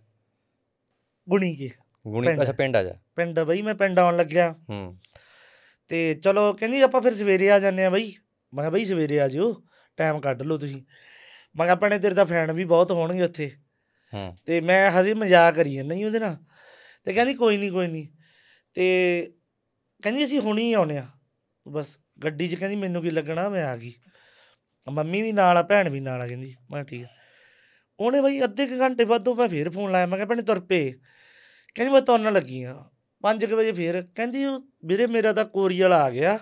ਗੁਣੀ ਕੀ ਗੁਣੀ ਅੱਛਾ ਪਿੰਡ ਆ ਜਾ ਪਿੰਡ ਬਈ ਮੈਂ ਪਿੰਡ ਆਉਣ ਲੱਗਿਆ ਹੂੰ ਤੇ ਚਲੋ ਕਹਿੰਦੀ ਆਪਾਂ ਫਿਰ ਸਵੇਰੇ ਆ ਜਾਂਦੇ ਆ ਬਈ ਮੈਂ ਬਈ ਸਵੇਰੇ ਆ ਜਿਓ ਟਾਈਮ ਕੱਢ ਲਓ ਤੁਸੀਂ ਮੈਂ ਆਪਣੇ ਤੇਰੇ ਦਾ ਫੈਨ ਵੀ ਬਹੁਤ ਹੋਣਗੇ ਉੱਥੇ ਤੇ ਮੈਂ ਹਜੇ ਮਜ਼ਾਕ ਕਰੀ ਜਾਂਦਾ ਨਹੀਂ ਉਹਦੇ ਨਾਲ ਤੇ ਕਹਿੰਦੀ ਕੋਈ ਨਹੀਂ ਕੋਈ ਨਹੀਂ ਤੇ ਕਹਿੰਦੀ ਅਸੀਂ ਹੁਣੀ ਆਉਨੇ ਆ ਬਸ ਗੱਡੀ 'ਚ ਕਹਿੰਦੀ ਮੈਨੂੰ ਕੀ ਲੱਗਣਾ ਮੈਂ ਆ ਗਈ ਮੰਮੀ ਵੀ ਨਾਲ ਆ ਭੈਣ ਵੀ ਨਾਲ ਆ ਕਹਿੰਦੀ ਮੈਂ ਠੀਕ ਆ ਉਹਨੇ ਬਈ ਅੱਧੇ ਘੰਟੇ ਬਾਅਦ ਉਹ ਮੈਂ ਫੇਰ ਫੋਨ ਲਾਇਆ ਮੈਂ ਕਿਹਾ ਭੈਣੇ ਤੁਰ ਪਏ ਕਹਿੰਦੀ ਮੈਂ ਤੁਰਨ ਲੱਗੀ ਆ 5:00 ਵਜੇ ਫੇਰ ਕਹਿੰਦੀ ਉਹ ਵੀਰੇ ਮੇਰਾ ਤਾਂ ਕੋਰੀ ਵਾਲਾ ਆ ਗਿਆ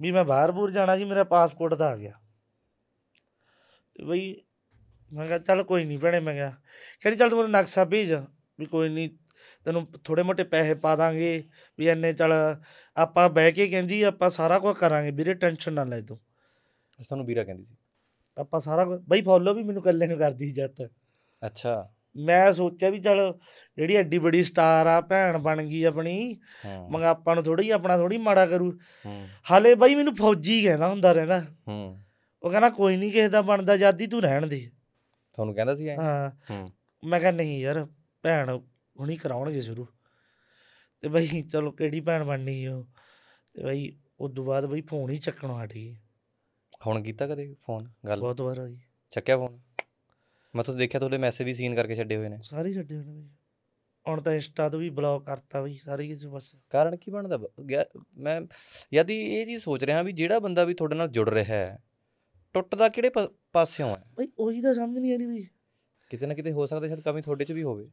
ਵੀ ਮੈਂ ਬਾਹਰ ਬੂਰ ਜਾਣਾ ਜੀ ਮੇਰਾ ਪਾਸਪੋਰਟ ਤਾਂ ਆ ਗਿਆ ਤੇ ਬਈ ਮੈਂ ਕਿਹਾ ਚੱਲ ਕੋਈ ਨਹੀਂ ਭੈਣੇ ਮੈਂ ਕਿਹਾ ਕਹਿੰਦੀ ਚੱਲ ਤੂੰ ਮੈਨੂੰ ਨਕਸ਼ਾ ਭੇਜ ਵੀ ਕੋਈ ਨਹੀਂ ਤੈਨੂੰ ਥੋੜੇ ਮੋਟੇ ਪੈਸੇ ਪਾ ਦਾਂਗੇ ਵੀ ਐਨੇ ਚੱਲ ਆਪਾਂ ਬਹਿ ਕੇ ਕਹਿੰਦੀ ਆਪਾਂ ਸਾਰਾ ਕੁਝ ਕਰਾਂਗੇ ਵੀਰੇ ਟੈਨਸ਼ਨ ਨਾ ਲੈ ਤੂੰ ਅਸ ਤੁਹਾਨੂੰ ਵੀਰਾ ਕਹਿੰਦੀ ਸੀ ਆਪਾਂ ਸਾਰਾ ਕੁਝ ਬਈ ਫੋਲੋ ਵੀ ਮੈਨੂੰ ਇਕੱਲੇ ਨੂੰ ਕਰਦੀ ਸੀ ਜੱਤ ਅੱਛਾ ਮੈਂ ਸੋਚਿਆ ਵੀ ਚੱਲ ਜਿਹੜੀ ਐਡੀ ਬੜੀ ਸਟਾਰ ਆ ਭੈਣ ਬਣ ਗਈ ਆਪਣੀ ਮੰਗ ਆਪਾਂ ਨੂੰ ਥੋੜੀ ਆਪਣਾ ਥੋੜੀ ਮਾੜਾ ਕਰੂ ਹਾਲੇ ਬਾਈ ਮੈਨੂੰ ਫੌਜੀ ਕਹਿੰਦਾ ਹੁੰਦਾ ਰਹਿੰਦਾ ਉਹ ਕਹਿੰਦਾ ਕੋਈ ਨਹੀਂ ਕਿਸੇ ਦਾ ਬਣਦਾ ਜਾਦੀ ਤੂੰ ਰਹਿਣ ਦੇ ਤੁਹਾਨੂੰ ਕਹਿੰਦਾ ਸੀ ਐ ਹਾਂ ਮੈਂ ਕਹਿੰਦਾ ਨਹੀਂ ਯਾਰ ਭੈਣ ਹੁਣੀ ਕਰਾਉਣਗੇ ਸ਼ੁਰੂ ਤੇ ਬਈ ਚਲੋ ਕਿਹੜੀ ਭੈਣ ਬਣਨੀ ਉਹ ਤੇ ਬਈ ਉਸ ਤੋਂ ਬਾਅਦ ਬਈ ਫੋਨ ਹੀ ਚੱਕਣਾ ਹਟ ਗਈ ਹੁਣ ਕੀਤਾ ਕਦੇ ਫੋਨ ਗੱਲ ਬਹੁਤ ਵਾਰ ਹੋਈ ਚੱਕਿਆ ਫੋਨ ਮੈਂ ਤਾਂ ਦੇਖਿਆ ਤੁਹਾਡੇ ਮੈਸੇਜ ਵੀ ਸੀਨ ਕਰਕੇ ਛੱਡੇ ਹੋਏ ਨੇ ਸਾਰੇ ਛੱਡੇ ਹੋਏ ਨੇ ਬਈ ਹੁਣ ਤਾਂ ਇੰਸਟਾ ਤੋਂ ਵੀ ਬਲੌਕ ਕਰਤਾ ਬਈ ਸਾਰੇ ਕਿਸੇ ਬਸ ਕਾਰਨ ਕੀ ਬਣਦਾ ਮੈਂ ਯਾਦੀ ਇਹ ਜੀ ਸੋਚ ਰਿਹਾ ਵੀ ਜਿਹੜਾ ਬੰਦਾ ਵੀ ਤੁਹਾਡੇ ਨਾਲ ਜੁੜ ਰਿਹਾ ਹੈ ਟੁੱਟਦਾ ਕਿਹੜੇ ਪਾਸਿਓਂ ਹੈ ਬਈ ਉਹੀ ਤਾਂ ਸਮਝ ਨਹੀਂ ਆ ਰਹੀ ਬਈ ਕਿਤੇ ਨਾ ਕਿਤੇ ਹੋ ਸਕਦਾ ਸ਼ਾਇਦ ਕਮੀ ਤੁਹਾਡੇ 'ਚ ਵੀ ਹੋਵੇ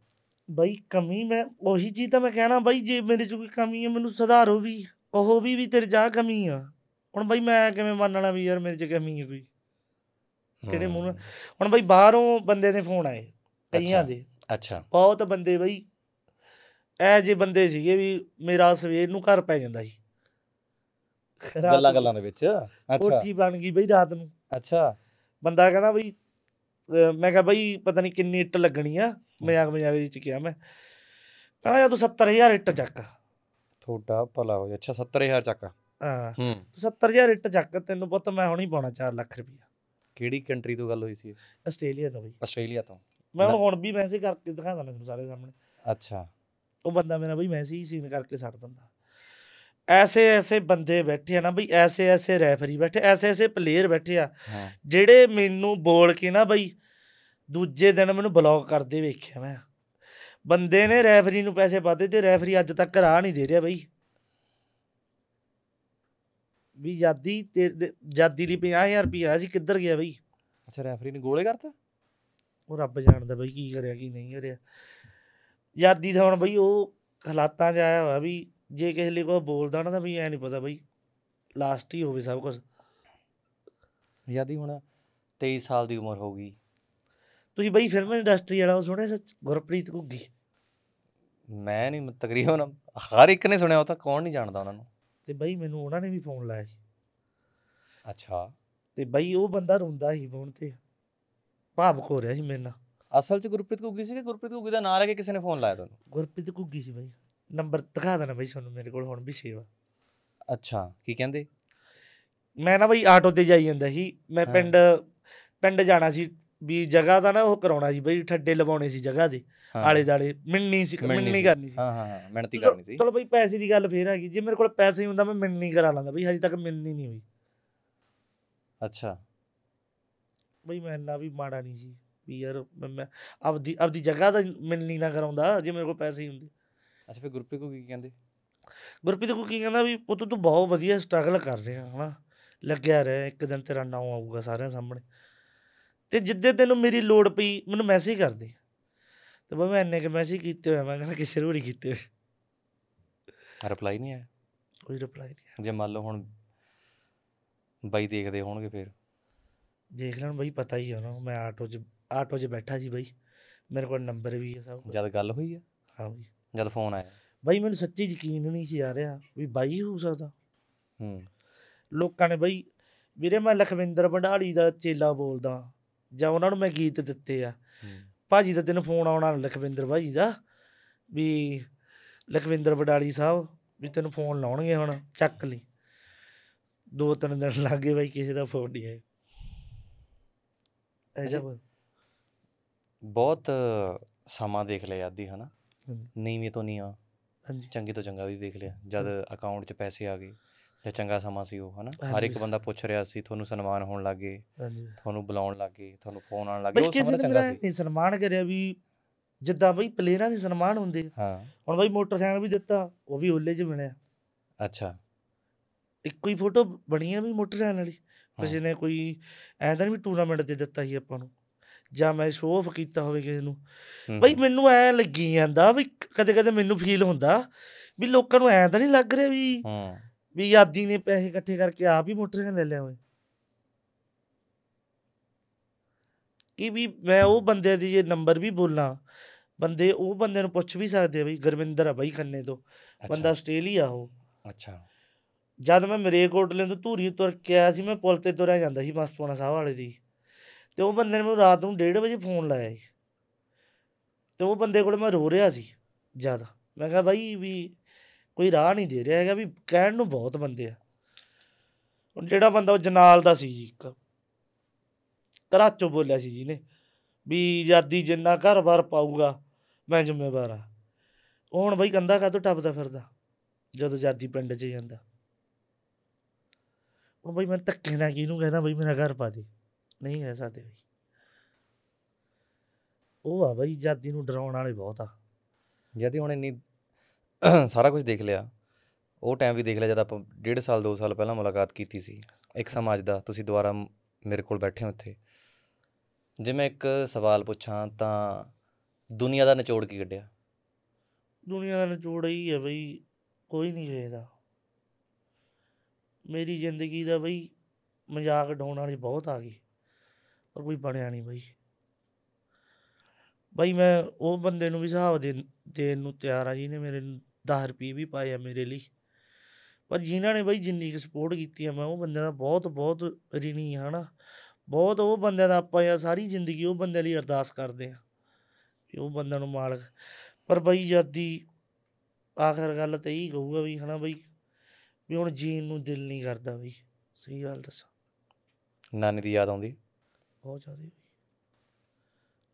ਬਈ ਕਮੀ ਮੈਂ ਉਹੀ ਚੀਜ਼ ਤਾਂ ਮੈਂ ਕਹਿਣਾ ਬਈ ਜੇ ਮੇਰੇ 'ਚ ਕੋਈ ਕਮੀ ਹੈ ਮੈਨੂੰ ਸੁਧਾਰੋ ਵੀ ਕਹੋ ਵੀ ਵੀ ਤੇਰੇ ਜਾ ਕਮੀ ਆ ਹੁਣ ਬਈ ਮੈਂ ਕਿਵੇਂ ਮੰਨਣਾ ਵੀ ਯਾਰ ਮੇਰੇ 'ਚ ਕਮੀ ਹੈ ਕੋਈ ਕਿਹੜੇ ਮੂੰਹ ਹੁਣ ਬਈ ਬਾਹਰੋਂ ਬੰਦੇ ਦੇ ਫੋਨ ਆਏ ਕਈਆਂ ਦੇ ਅੱਛਾ ਬਹੁਤ ਬੰਦੇ ਬਈ ਐ ਜੇ ਬੰਦੇ ਸੀਗੇ ਵੀ ਮੇਰਾ ਸਵੇਰ ਨੂੰ ਘਰ ਪੈ ਜਾਂਦਾ ਸੀ ਗੱਲਾਂ ਗੱਲਾਂ ਦੇ ਵਿੱਚ ਅੱਛਾ ਕੋਠੀ ਬਣ ਗਈ ਬਈ ਰਾਤ ਨੂੰ ਅੱਛਾ ਬੰਦਾ ਕਹਿੰਦਾ ਬਈ ਮੈਂ ਕਿਹਾ ਬਈ ਪਤਾ ਨਹੀਂ ਕਿੰਨੀ ਇੱਟ ਲੱਗਣੀ ਆ ਮਜ਼ਾਕ ਮਜ਼ਾਕ ਵਿੱਚ ਕਿਹਾ ਮੈਂ ਕਹਿੰਦਾ ਯਾ ਤੂੰ 70000 ਇੱਟ ਚੱਕ ਥੋੜਾ ਭਲਾ ਹੋ ਜਾ ਅੱਛਾ 70000 ਚੱਕ ਹਾਂ ਹੂੰ 70000 ਇੱਟ ਚੱਕ ਤੈਨੂੰ ਪੁੱਤ ਮੈਂ ਹੁਣ ਪਾਉਣਾ 4 ਲੱਖ ਰੁਪਏ ਕਿਹੜੀ ਕੰਟਰੀ ਤੋਂ ਗੱਲ ਹੋਈ ਸੀ ਆਸਟ੍ਰੇਲੀਆ ਤੋਂ ਬਈ ਆਸਟ੍ਰੇਲੀਆ ਤੋਂ ਮੈਂ ਹੁਣ ਵੀ ਮੈਸੇਜ ਕਰਕੇ ਦਿਖਾ ਦਿੰਦਾ ਤੁਹਾਨੂੰ ਸਾਰੇ ਸਾਹਮਣੇ ਅੱਛਾ ਉਹ ਬੰਦਾ ਮੇਰਾ ਬਈ ਮੈਸੇਜ ਹੀ ਸੀਨ ਕਰਕੇ ਛੱਡ ਦਿੰਦਾ ਐਸੇ ਐਸੇ ਬੰਦੇ ਬੈਠੇ ਆ ਨਾ ਬਈ ਐਸੇ ਐਸੇ ਰੈਫਰੀ ਬੈਠੇ ਐਸੇ ਐਸੇ ਪਲੇਅਰ ਬੈਠੇ ਆ ਜਿਹੜੇ ਮੈਨੂੰ ਬੋਲ ਕੇ ਨਾ ਬਈ ਦੂਜੇ ਦਿਨ ਮੈਨੂੰ ਬਲੌਕ ਕਰਦੇ ਵੇਖਿਆ ਮੈਂ ਬੰਦੇ ਨੇ ਰੈਫਰੀ ਨੂੰ ਪੈਸੇ ਪਾਦੇ ਤੇ ਰੈਫਰੀ ਅੱਜ ਤੱਕ ਰਾਹ ਨਹੀਂ ਦੇ ਰਿਹਾ ਬਈ ਵੀ ਜਾਦੀ ਤੇ ਜਾਦੀ ਲਈ 50000 ਰੁਪਇਆ ਸੀ ਕਿੱਧਰ ਗਿਆ ਬਈ ਅੱਛਾ ਰੈਫਰੀ ਨੇ ਗੋਲੇ ਕਰਤਾ ਉਹ ਰੱਬ ਜਾਣਦਾ ਬਈ ਕੀ ਕਰਿਆ ਕੀ ਨਹੀਂ ਕਰਿਆ ਜਾਦੀ ਤਾਂ ਹੁਣ ਬਈ ਉਹ ਹਾਲਾਤਾਂ ਜਾਇਆ ਹੋਇਆ ਵੀ ਜੇ ਕਿਸੇ ਲਈ ਕੋਈ ਬੋਲਦਾ ਨਾ ਤਾਂ ਵੀ ਐ ਨਹੀਂ ਪਤਾ ਬਈ ਲਾਸਟ ਹੀ ਹੋਵੇ ਸਭ ਕੁਝ ਯਾਦੀ ਹੁਣ 23 ਸਾਲ ਦੀ ਉਮਰ ਹੋ ਗਈ ਤੁਸੀਂ ਬਈ ਫਿਲਮ ਇੰਡਸਟਰੀ ਵਾਲਾ ਸੁਣਿਆ ਸੱਚ ਗੁਰਪ੍ਰੀਤ ਘੁੱਗੀ ਮੈਂ ਨਹੀਂ ਤਕਰੀਬਨ ਹਰ ਇੱਕ ਨੇ ਸੁਣਿਆ ਉਹ ਤਾਂ ਕੌਣ ਨਹੀਂ ਜਾਣਦਾ ਉਹਨਾਂ ਨੂੰ ਤੇ ਬਈ ਮੈਨੂੰ ਉਹਨਾਂ ਨੇ ਵੀ ਫੋਨ ਲਾਇਆ ਸੀ ਅੱਛਾ ਤੇ ਬਈ ਉਹ ਬੰਦਾ ਰੋਂਦਾ ਸੀ ਫੋਨ ਤੇ ਭਾਵਕ ਹੋ ਰਿਹਾ ਸੀ ਮੇਰੇ ਨਾਲ ਅਸਲ 'ਚ ਗੁਰਪ੍ਰੀਤ ਘੁੱਗੀ ਸੀ ਕਿ ਗੁਰਪ੍ਰੀਤ ਘੁੱਗੀ ਦਾ ਨਾਂ ਲੈ ਕੇ ਕਿਸੇ ਨੇ ਫੋਨ ਲਾਇਆ ਤੁਹਾਨੂੰ ਗੁਰਪ੍ਰੀਤ ਘੁੱਗੀ ਸੀ ਬਈ ਨੰਬਰ ਦਿਖਾ ਦੇਣਾ ਬਈ ਤੁਹਾਨੂੰ ਮੇਰੇ ਕੋਲ ਹੁਣ ਵੀ ਸੇਵ ਆ ਅੱਛਾ ਕੀ ਕਹਿੰਦੇ ਮੈਂ ਨਾ ਬਈ ਆਟੋ ਤੇ ਜਾਈ ਜਾਂਦਾ ਸੀ ਮੈਂ ਪਿੰਡ ਪਿੰਡ ਜਾਣਾ ਸੀ ਵੀ ਜਗ੍ਹਾ ਦਾ ਨਾ ਉਹ ਕਰਾਉਣਾ ਸੀ ਬਈ ਠੱਡੇ ਲਵਾਉਣੇ ਸੀ ਜਗ੍ਹਾ ਦੇ ਆਲੇ ਦਾਲੇ ਮਿੰਨੀ ਸੀ ਮਿੰਨੀ ਕਰਨੀ ਸੀ ਹਾਂ ਹਾਂ ਮਿਹਨਤੀ ਕਰਨੀ ਸੀ ਚਲੋ ਬਈ ਪੈਸੇ ਦੀ ਗੱਲ ਫੇਰ ਆ ਗਈ ਜੇ ਮੇਰੇ ਕੋਲ ਪੈਸੇ ਹੁੰਦਾ ਮੈਂ ਮਿੰਨੀ ਕਰਾ ਲਾਂਦਾ ਬਈ ਹਜੇ ਤੱਕ ਮਿੰਨੀ ਨਹੀਂ ਹੋਈ ਅੱਛਾ ਬਈ ਮੈਂ ਨਾ ਵੀ ਮਾੜਾ ਨਹੀਂ ਸੀ ਵੀ ਯਾਰ ਮੈਂ ਆਪਦੀ ਆਪਦੀ ਜਗ੍ਹਾ ਦਾ ਮਿੰਨੀ ਨਾ ਕਰਾਉਂਦਾ ਜੇ ਮੇਰੇ ਕੋਲ ਪੈਸੇ ਹੀ ਹੁੰਦੇ ਅੱਛਾ ਫਿਰ ਗੁਰਪ੍ਰੀਤ ਕੋ ਕੀ ਕਹਿੰਦੇ ਗੁਰਪ੍ਰੀਤ ਕੋ ਕੀ ਕਹਿੰਦਾ ਵੀ ਪੁੱਤ ਤੂੰ ਬਹੁਤ ਵਧੀਆ ਸਟਰਗਲ ਕਰ ਰਿਹਾ ਹਨਾ ਲੱਗਿਆ ਰਹਿ ਇੱਕ ਦਿਨ ਤੇਰਾ ਨਾਮ ਆਊਗਾ ਸਾਰਿਆਂ ਸਾਹਮਣੇ ਤੇ ਜਿੱਦੇ ਤੈਨੂੰ ਮੇਰੀ ਲੋੜ ਪਈ ਮੈਨੂੰ ਮੈਸੇਜ ਕਰ ਦੇ ਤੇ ਬਈ ਮੈਂ ਇੰਨੇ ਕਿ ਮੈਸੇਜ ਕੀਤੇ ਹੋਏ ਮੈਂ ਕਹਿੰਦਾ ਕਿ ਨੂੰ ਨਹੀਂ ਕੀਤੇ ਹੋਏ ਰਿਪਲਾਈ ਨਹੀਂ ਆਇਆ ਕੋਈ ਰਿਪਲਾਈ ਨਹੀਂ ਜੇ ਮੰਨ ਲਓ ਹੁਣ ਬਾਈ ਦੇਖਦੇ ਹੋਣਗੇ ਫੇਰ ਦੇਖ ਲੈਣ ਬਾਈ ਪਤਾ ਹੀ ਹੈ ਨਾ ਮੈਂ ਆਟੋ 'ਚ ਆਟੋ 'ਚ ਬੈਠਾ ਸੀ ਬਾਈ ਮੇਰੇ ਕੋਲ ਨੰਬਰ ਵੀ ਹੈ ਸਭ ਜਦ ਗੱਲ ਹੋਈ ਆ ਹਾਂ ਬਈ ਜਦ ਫੋਨ ਆਇਆ ਬਾਈ ਮੈਨੂੰ ਸੱਚੀ ਯਕੀਨ ਨਹੀਂ ਸੀ ਆ ਰਿਹਾ ਵੀ ਬਾਈ ਹੋ ਸਕਦਾ ਹੂੰ ਲੋਕਾਂ ਨੇ ਬਾਈ ਵੀਰੇ ਮੈਂ ਲਖਵਿੰਦਰ ਬੰਡਾਲੀ ਦਾ ਚੇਲਾ ਬੋਲਦਾ ਜਾਂ ਉਹਨਾਂ ਨੂੰ ਮੈਂ ਗੀਤ ਦਿੱਤੇ ਆ ਭਾਜੀ ਦਾ ਦਿਨ ਫੋਨ ਆਉਣਾ ਲਖਵਿੰਦਰ ਭਾਜੀ ਦਾ ਵੀ ਲਖਵਿੰਦਰ ਬਡਾਲੀ ਸਾਹਿਬ ਵੀ ਤੈਨੂੰ ਫੋਨ ਲਾਉਣਗੇ ਹੁਣ ਚੱਕ ਲਈ ਦੋ ਤਿੰਨ ਦਿਨ ਲੱਗੇ ਬਾਈ ਕਿਸੇ ਦਾ ਫੋਨ ਨਹੀਂ ਆਇਆ ਐਜਾ ਬਹੁਤ ਸਮਾਂ ਦੇਖ ਲਿਆ ਆਦੀ ਹਨਾ ਨਹੀਂ ਵੀ ਤੋਂ ਆ ਹਾਂਜੀ ਚੰਗੇ ਤੋਂ ਚੰਗਾ ਵੀ ਵੇਖ ਲਿਆ ਜਦ ਅਕਾਊਂਟ 'ਚ ਪੈਸੇ ਆ ਗਏ ਜਾਂ ਚੰਗਾ ਸਮਾਂ ਸੀ ਉਹ ਹਨਾ ਹਰ ਇੱਕ ਬੰਦਾ ਪੁੱਛ ਰਿਹਾ ਸੀ ਤੁਹਾਨੂੰ ਸਨਮਾਨ ਹੋਣ ਲੱਗੇ ਤੁਹਾਨੂੰ ਬੁਲਾਉਣ ਲੱਗੇ ਤੁਹਾਨੂੰ ਫੋਨ ਆਉਣ ਲੱਗੇ ਉਹ ਸਮਾਂ ਚੰਗਾ ਸੀ ਨਹੀਂ ਸਨਮਾਨ ਕਰਿਆ ਵੀ ਜਿੱਦਾਂ ਬਈ ਪਲੇਅਰਾਂ ਦੇ ਸਨਮਾਨ ਹੁੰਦੇ ਹਾਂ ਹੁਣ ਬਈ ਮੋਟਰਸਾਈਕਲ ਵੀ ਦਿੱਤਾ ਉਹ ਵੀ ਓਲੇ 'ਚ ਬਣਿਆ ਅੱਛਾ ਇੱਕੋ ਹੀ ਫੋਟੋ ਬਣੀ ਆ ਵੀ ਮੋਟਰਸਾਈਕਲ ਵਾਲੀ ਕਿਸੇ ਨੇ ਕੋਈ ਐਦਾਂ ਵੀ ਟੂਰਨਾਮੈਂਟ ਤੇ ਦਿੱਤਾ ਸੀ ਆਪਾਂ ਨੂੰ ਜਾਂ ਮੈਂ ਸ਼ੋਅ ਆਫ ਕੀਤਾ ਹੋਵੇ ਕਿਸੇ ਨੂੰ ਬਈ ਮੈਨੂੰ ਐ ਲੱਗੀ ਜਾਂਦਾ ਵੀ ਕਦੇ ਕਦੇ ਮੈਨੂੰ ਫੀਲ ਹੁੰਦਾ ਵੀ ਲੋਕਾਂ ਨੂੰ ਐ ਤਾਂ ਨਹੀਂ ਲੱਗ ਰਿਹਾ ਵੀ ਹਾਂ ਵੀ ਆਦੀ ਨੇ ਪੈਸੇ ਇਕੱਠੇ ਕਰਕੇ ਆਪ ਹੀ ਮੋਟਰਾਂ ਲੈ ਲਿਆ ਹੋਵੇ ਕਿ ਵੀ ਮੈਂ ਉਹ ਬੰਦੇ ਦੀ ਜੇ ਨੰਬਰ ਵੀ ਬੋਲਾਂ ਬੰਦੇ ਉਹ ਬੰਦੇ ਨੂੰ ਪੁੱਛ ਵੀ ਸਕਦੇ ਆ ਬਈ ਗੁਰਵਿੰਦਰ ਆ ਬਈ ਕੰਨੇ ਤੋਂ ਬੰਦਾ ਆਸਟ੍ਰੇਲੀਆ ਹੋ ਅੱਛਾ ਜਦ ਮੈਂ ਮਰੇਕੋਟਲੇ ਤੋਂ ਧੂਰੀ ਤੁਰ ਕੇ ਆਇਆ ਸੀ ਮੈਂ ਪੁਲ ਤੇ ਤੁਰਿਆ ਜਾਂਦਾ ਸੀ ਮਸਤਪੋਣਾ ਸਾਹਿਬ ਵਾਲੇ ਦੀ ਤੇ ਉਹ ਬੰਦੇ ਨੇ ਮੈਨੂੰ ਰਾਤ ਨੂੰ 1:30 ਵਜੇ ਫੋਨ ਲਾਇਆ ਜੀ ਤੇ ਉਹ ਬੰਦੇ ਕੋਲ ਮੈਂ ਰੋ ਰਿਹਾ ਸੀ ਜ਼ਿਆਦਾ ਮੈਂ ਕਿਹਾ ਬਾਈ ਵੀ ਕੋਈ ਰਾਹ ਨਹੀਂ ਦੇ ਰਿਹਾ ਹੈਗਾ ਵੀ ਕਹਿਣ ਨੂੰ ਬਹੁਤ ਬੰਦੇ ਆ ਹੁਣ ਜਿਹੜਾ ਬੰਦਾ ਉਹ ਜਨਾਲ ਦਾ ਸੀ ਜੀ ਇੱਕ ਕਰਾਚੋ ਬੋਲਿਆ ਸੀ ਜੀ ਨੇ ਵੀ ਆਜ਼ਾਦੀ ਜਿੰਨਾ ਘਰ-ਬਾਰ ਪਾਊਗਾ ਮੈਂ ਜ਼ਿੰਮੇਵਾਰ ਆ ਉਹ ਹੁਣ ਬਈ ਕੰਦਾ ਕਾ ਤੋ ਟੱਪਦਾ ਫਿਰਦਾ ਜਦੋਂ ਆਜ਼ਾਦੀ ਪਿੰਡ 'ਚ ਜਾਂਦਾ ਉਹ ਬਈ ਮੈਂ ਤੱਕੇ ਨਾਲ ਕਿਹਨੂੰ ਕਹਿੰਦਾ ਬਈ ਮੇਰਾ ਘਰ ਪਾ ਦੇ ਨਹੀਂ ਕਹਿ ਸਕਦੇ ਬਈ ਉਹ ਆ ਬਈ ਜਾਦੀ ਨੂੰ ਡਰਾਉਣ ਵਾਲੇ ਬਹੁਤ ਆ ਜਦੀ ਹੁਣ ਇੰਨੀ ਸਾਰਾ ਕੁਝ ਦੇਖ ਲਿਆ ਉਹ ਟਾਈਮ ਵੀ ਦੇਖ ਲਿਆ ਜਦ ਆਪਾਂ ਡੇਢ ਸਾਲ 2 ਸਾਲ ਪਹਿਲਾਂ ਮੁਲਾਕਾਤ ਕੀਤੀ ਸੀ ਇੱਕ ਸਮਾਜ ਦਾ ਤੁਸੀਂ ਦੁਬਾਰਾ ਮੇਰੇ ਕੋਲ ਬੈਠੇ ਹੋ ਉੱਥੇ ਜੇ ਮੈਂ ਇੱਕ ਸਵਾਲ ਪੁੱਛਾਂ ਤਾਂ ਦੁਨੀਆ ਦਾ ਨਿਚੋੜ ਕੀ ਕੱਢਿਆ ਦੁਨੀਆ ਦਾ ਨਿਚੋੜ ਹੀ ਹੈ ਬਈ ਕੋਈ ਨਹੀਂ ਵੇਖਦਾ ਮੇਰੀ ਜ਼ਿੰਦਗੀ ਦਾ ਬਈ ਮਜ਼ਾਕ ਡਾਉਣ ਵਾਲੇ ਬਹੁਤ ਆ ਗਏ ਪਰ ਕੋਈ ਬਣਿਆ ਨਹੀਂ ਬਾਈ ਬਾਈ ਮੈਂ ਉਹ ਬੰਦੇ ਨੂੰ ਵੀ ਹਿਸਾਬ ਦੇਣ ਦੇਣ ਨੂੰ ਤਿਆਰ ਆ ਜੀ ਨੇ ਮੇਰੇ 10 ਰੁਪਏ ਵੀ ਪਾਏ ਆ ਮੇਰੇ ਲਈ ਪਰ ਜਿਨ੍ਹਾਂ ਨੇ ਬਾਈ ਜਿੰਨੀ ਕਿ ਸਪੋਰਟ ਕੀਤੀ ਆ ਮੈਂ ਉਹ ਬੰਦਿਆਂ ਦਾ ਬਹੁਤ ਬਹੁਤ ਰਿਣੀ ਆ ਹਨਾ ਬਹੁਤ ਉਹ ਬੰਦਿਆਂ ਦਾ ਆਪਾਂ ਆ ਸਾਰੀ ਜ਼ਿੰਦਗੀ ਉਹ ਬੰਦੇ ਲਈ ਅਰਦਾਸ ਕਰਦੇ ਆ ਕਿ ਉਹ ਬੰਦਿਆਂ ਨੂੰ ਮਾਲਕ ਪਰ ਬਾਈ ਜਦੀ ਆਖਰ ਗੱਲ ਤੇ ਹੀ ਕਹੂਗਾ ਵੀ ਹਨਾ ਬਾਈ ਵੀ ਹੁਣ ਜੀਣ ਨੂੰ ਦਿਲ ਨਹੀਂ ਕਰਦਾ ਬਾਈ ਸਹੀ ਗੱਲ ਦੱਸਾਂ ਨਾਨੀ ਦੀ ਯਾਦ ਆਉਂਦੀ ਬਹੁਤ ਜ਼ਿਆਦਾ ਬਈ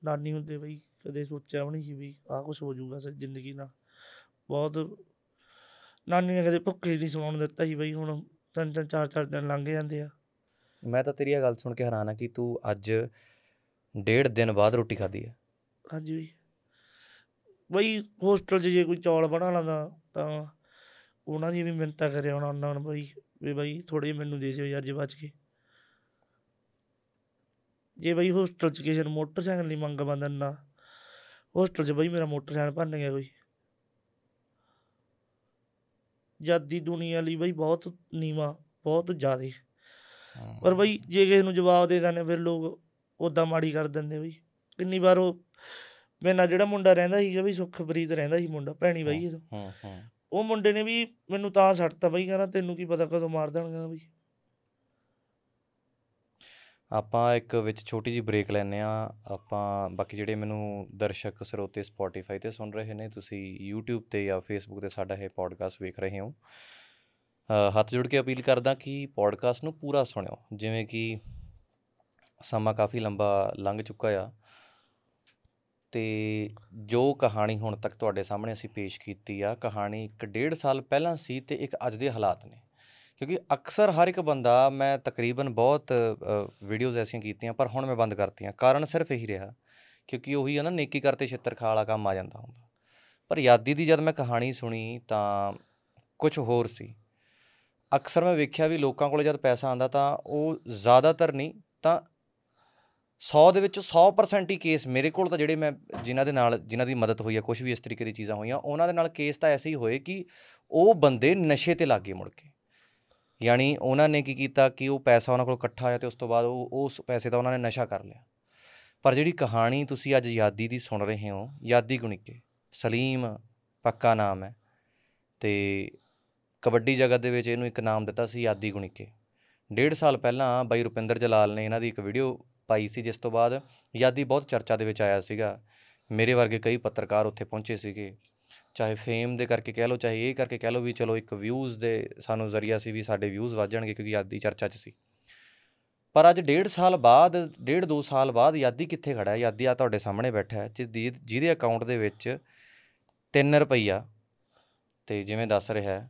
ਨਾਨੀ ਹੁੰਦੇ ਬਈ ਕਦੇ ਸੋਚਿਆ ਵੀ ਨਹੀਂ ਸੀ ਵੀ ਆਹ ਕੁਝ ਹੋ ਜਾਊਗਾ ਸਰ ਜ਼ਿੰਦਗੀ ਨਾਲ ਬਹੁਤ ਨਾਨੀ ਨੇ ਕਦੇ ਭੁੱਖੇ ਨਹੀਂ ਸੌਣ ਦਿੱਤਾ ਸੀ ਬਈ ਹੁਣ ਤਿੰਨ ਤਿੰਨ ਚਾਰ ਚਾਰ ਦਿਨ ਲੰਘ ਜਾਂਦੇ ਆ ਮੈਂ ਤਾਂ ਤੇਰੀ ਇਹ ਗੱਲ ਸੁਣ ਕੇ ਹੈਰਾਨ ਆ ਕਿ ਤੂੰ ਅੱਜ ਡੇਢ ਦਿਨ ਬਾਅਦ ਰੋਟੀ ਖਾਧੀ ਹੈ ਹਾਂਜੀ ਬਈ ਬਈ ਹੋਸਟਲ 'ਚ ਜੇ ਕੋਈ ਚੌਲ ਬਣਾ ਲਾਂਦਾ ਤਾਂ ਉਹਨਾਂ ਦੀ ਵੀ ਮਿੰਤਾ ਕਰਿਆ ਉਹਨਾਂ ਨੂੰ ਬਈ ਵੀ ਬਈ ਥੋੜੀ ਮੈਨੂੰ ਦੇ ਦਿਓ ਯਾਰ ਜੇ ਬਚ ਕੇ ਜੇ ਬਈ ਹੋਸਟਲ 'ਚ ਕਿਸੇ ਨੂੰ ਮੋਟਰਸਾਈਕਲ ਨਹੀਂ ਮੰਗ ਬੰਦਨ ਨਾ ਹੋਸਟਲ 'ਚ ਬਈ ਮੇਰਾ ਮੋਟਰਸਾਈਕਲ ਭੰਨ ਗਿਆ ਕੋਈ ਜਦੀ ਦੁਨੀਆ ਲਈ ਬਈ ਬਹੁਤ ਨੀਵਾ ਬਹੁਤ ਜ਼ਿਆਦਾ ਪਰ ਬਈ ਜੇ ਕਿਸੇ ਨੂੰ ਜਵਾਬ ਦੇ ਦਾਨੇ ਫਿਰ ਲੋਕ ਉਦਾਂ ਮਾੜੀ ਕਰ ਦਿੰਦੇ ਬਈ ਕਿੰਨੀ ਵਾਰ ਉਹ ਮੇਰੇ ਨਾਲ ਜਿਹੜਾ ਮੁੰਡਾ ਰਹਿੰਦਾ ਸੀਗਾ ਵੀ ਸੁਖਪ੍ਰੀਤ ਰਹਿੰਦਾ ਸੀ ਮੁੰਡਾ ਭੈਣੀ ਬਈ ਹਾਂ ਹਾਂ ਉਹ ਮੁੰਡੇ ਨੇ ਵੀ ਮੈਨੂੰ ਤਾਂ ਛੱਡਤਾ ਬਈ ਕਹਿੰਦਾ ਤੈਨੂੰ ਕੀ ਪਤਾ ਕਦੋਂ ਮਾਰ ਦੇਣਗੇ ਬਈ ਆਪਾਂ ਇੱਕ ਵਿੱਚ ਛੋਟੀ ਜੀ ਬ੍ਰੇਕ ਲੈਨੇ ਆ ਆਪਾਂ ਬਾਕੀ ਜਿਹੜੇ ਮੈਨੂੰ ਦਰਸ਼ਕ ਸਰੋਤੇ ਸਪੋਟੀਫਾਈ ਤੇ ਸੁਣ ਰਹੇ ਨੇ ਤੁਸੀਂ YouTube ਤੇ ਜਾਂ Facebook ਤੇ ਸਾਡਾ ਇਹ ਪੋਡਕਾਸਟ ਵੇਖ ਰਹੇ ਹੋ ਹੱਥ ਜੋੜ ਕੇ ਅਪੀਲ ਕਰਦਾ ਕਿ ਪੋਡਕਾਸਟ ਨੂੰ ਪੂਰਾ ਸੁਣਿਓ ਜਿਵੇਂ ਕਿ ਸਮਾਂ ਕਾਫੀ ਲੰਬਾ ਲੰਘ ਚੁੱਕਾ ਆ ਤੇ ਜੋ ਕਹਾਣੀ ਹੁਣ ਤੱਕ ਤੁਹਾਡੇ ਸਾਹਮਣੇ ਅਸੀਂ ਪੇਸ਼ ਕੀਤੀ ਆ ਕਹਾਣੀ ਇੱਕ ਡੇਢ ਸਾਲ ਪਹਿਲਾਂ ਸੀ ਤੇ ਇੱਕ ਅੱਜ ਦੇ ਹਾਲਾਤ ਨੇ ਕਿਉਂਕਿ ਅਕਸਰ ਹਰ ਇੱਕ ਬੰਦਾ ਮੈਂ ਤਕਰੀਬਨ ਬਹੁਤ ਵੀਡੀਓਜ਼ ਐਸੀਆਂ ਕੀਤੀਆਂ ਪਰ ਹੁਣ ਮੈਂ ਬੰਦ ਕਰਤੀਆਂ ਕਾਰਨ ਸਿਰਫ ਇਹੀ ਰਿਹਾ ਕਿਉਂਕਿ ਉਹੀ ਆ ਨਾ ਨੇਕੀ ਕਰਤੇ ਛਿੱਤਰ ਖਾ ਵਾਲਾ ਕੰਮ ਆ ਜਾਂਦਾ ਹੁੰਦਾ ਪਰ ਯਾਦੀ ਦੀ ਜਦ ਮੈਂ ਕਹਾਣੀ ਸੁਣੀ ਤਾਂ ਕੁਝ ਹੋਰ ਸੀ ਅਕਸਰ ਮੈਂ ਵੇਖਿਆ ਵੀ ਲੋਕਾਂ ਕੋਲ ਜਦ ਪੈਸਾ ਆਂਦਾ ਤਾਂ ਉਹ ਜ਼ਿਆਦਾਤਰ ਨਹੀਂ ਤਾਂ 100 ਦੇ ਵਿੱਚ 100% ਹੀ ਕੇਸ ਮੇਰੇ ਕੋਲ ਤਾਂ ਜਿਹੜੇ ਮੈਂ ਜਿਨ੍ਹਾਂ ਦੇ ਨਾਲ ਜਿਨ੍ਹਾਂ ਦੀ ਮਦਦ ਹੋਈ ਹੈ ਕੁਝ ਵੀ ਇਸ ਤਰੀਕੇ ਦੀ ਚੀਜ਼ਾਂ ਹੋਈਆਂ ਉਹਨਾਂ ਦੇ ਨਾਲ ਕੇਸ ਤਾਂ ਐਸੇ ਹੀ ਹੋਏ ਕਿ ਉਹ ਬੰਦੇ ਨਸ਼ੇ ਤੇ ਲੱਗੇ ਮੁੜ ਕੇ ਯਾਨੀ ਉਹਨਾਂ ਨੇ ਕੀ ਕੀਤਾ ਕਿ ਉਹ ਪੈਸਾ ਉਹਨਾਂ ਕੋਲ ਇਕੱਠਾ ਹੋਇਆ ਤੇ ਉਸ ਤੋਂ ਬਾਅਦ ਉਹ ਉਸ ਪੈਸੇ ਦਾ ਉਹਨਾਂ ਨੇ ਨਸ਼ਾ ਕਰ ਲਿਆ ਪਰ ਜਿਹੜੀ ਕਹਾਣੀ ਤੁਸੀਂ ਅੱਜ ਯਾਦੀ ਦੀ ਸੁਣ ਰਹੇ ਹੋ ਯਾਦੀ ਗੁਣਿਕੇ ਸਲੀਮ ਪੱਕਾ ਨਾਮ ਹੈ ਤੇ ਕਬੱਡੀ ਜਗਤ ਦੇ ਵਿੱਚ ਇਹਨੂੰ ਇੱਕ ਨਾਮ ਦਿੱਤਾ ਸੀ ਯਾਦੀ ਗੁਣਿਕੇ ਡੇਢ ਸਾਲ ਪਹਿਲਾਂ ਬਾਈ ਰੁਪਿੰਦਰ ਜਲਾਲ ਨੇ ਇਹਨਾਂ ਦੀ ਇੱਕ ਵੀਡੀਓ ਪਾਈ ਸੀ ਜਿਸ ਤੋਂ ਬਾਅਦ ਯਾਦੀ ਬਹੁਤ ਚਰਚਾ ਦੇ ਵਿੱਚ ਆਇਆ ਸੀਗਾ ਮੇਰੇ ਵਰਗੇ ਕਈ ਪੱਤਰਕਾਰ ਉੱਥੇ ਪਹੁੰਚੇ ਸੀਗੇ ਚਾਹੇ ਫੇਮ ਦੇ ਕਰਕੇ ਕਹਿ ਲਓ ਚਾਹੇ ਇਹ ਕਰਕੇ ਕਹਿ ਲਓ ਵੀ ਚਲੋ ਇੱਕ ਵਿਊਜ਼ ਦੇ ਸਾਨੂੰ ਜ਼ਰੀਆ ਸੀ ਵੀ ਸਾਡੇ ਵਿਊਜ਼ ਜਾਣਗੇ ਕਿਉਂਕਿ ਯਾਦੀ ਚਰਚਾ 'ਚ ਸੀ ਪਰ ਅੱਜ ਡੇਢ ਸਾਲ ਬਾਅਦ ਡੇਢ ਦੋ ਸਾਲ ਬਾਅਦ ਯਾਦੀ ਕਿੱਥੇ ਖੜਾ ਹੈ ਯਾਦੀ ਆ ਤੁਹਾਡੇ ਸਾਹਮਣੇ ਬੈਠਾ ਹੈ ਜਿਸ ਜਿਹਦੇ ਅਕਾਊਂਟ ਦੇ ਵਿੱਚ 3 ਰੁਪਈਆ ਤੇ ਜਿਵੇਂ ਦੱਸ ਰਿਹਾ ਹੈ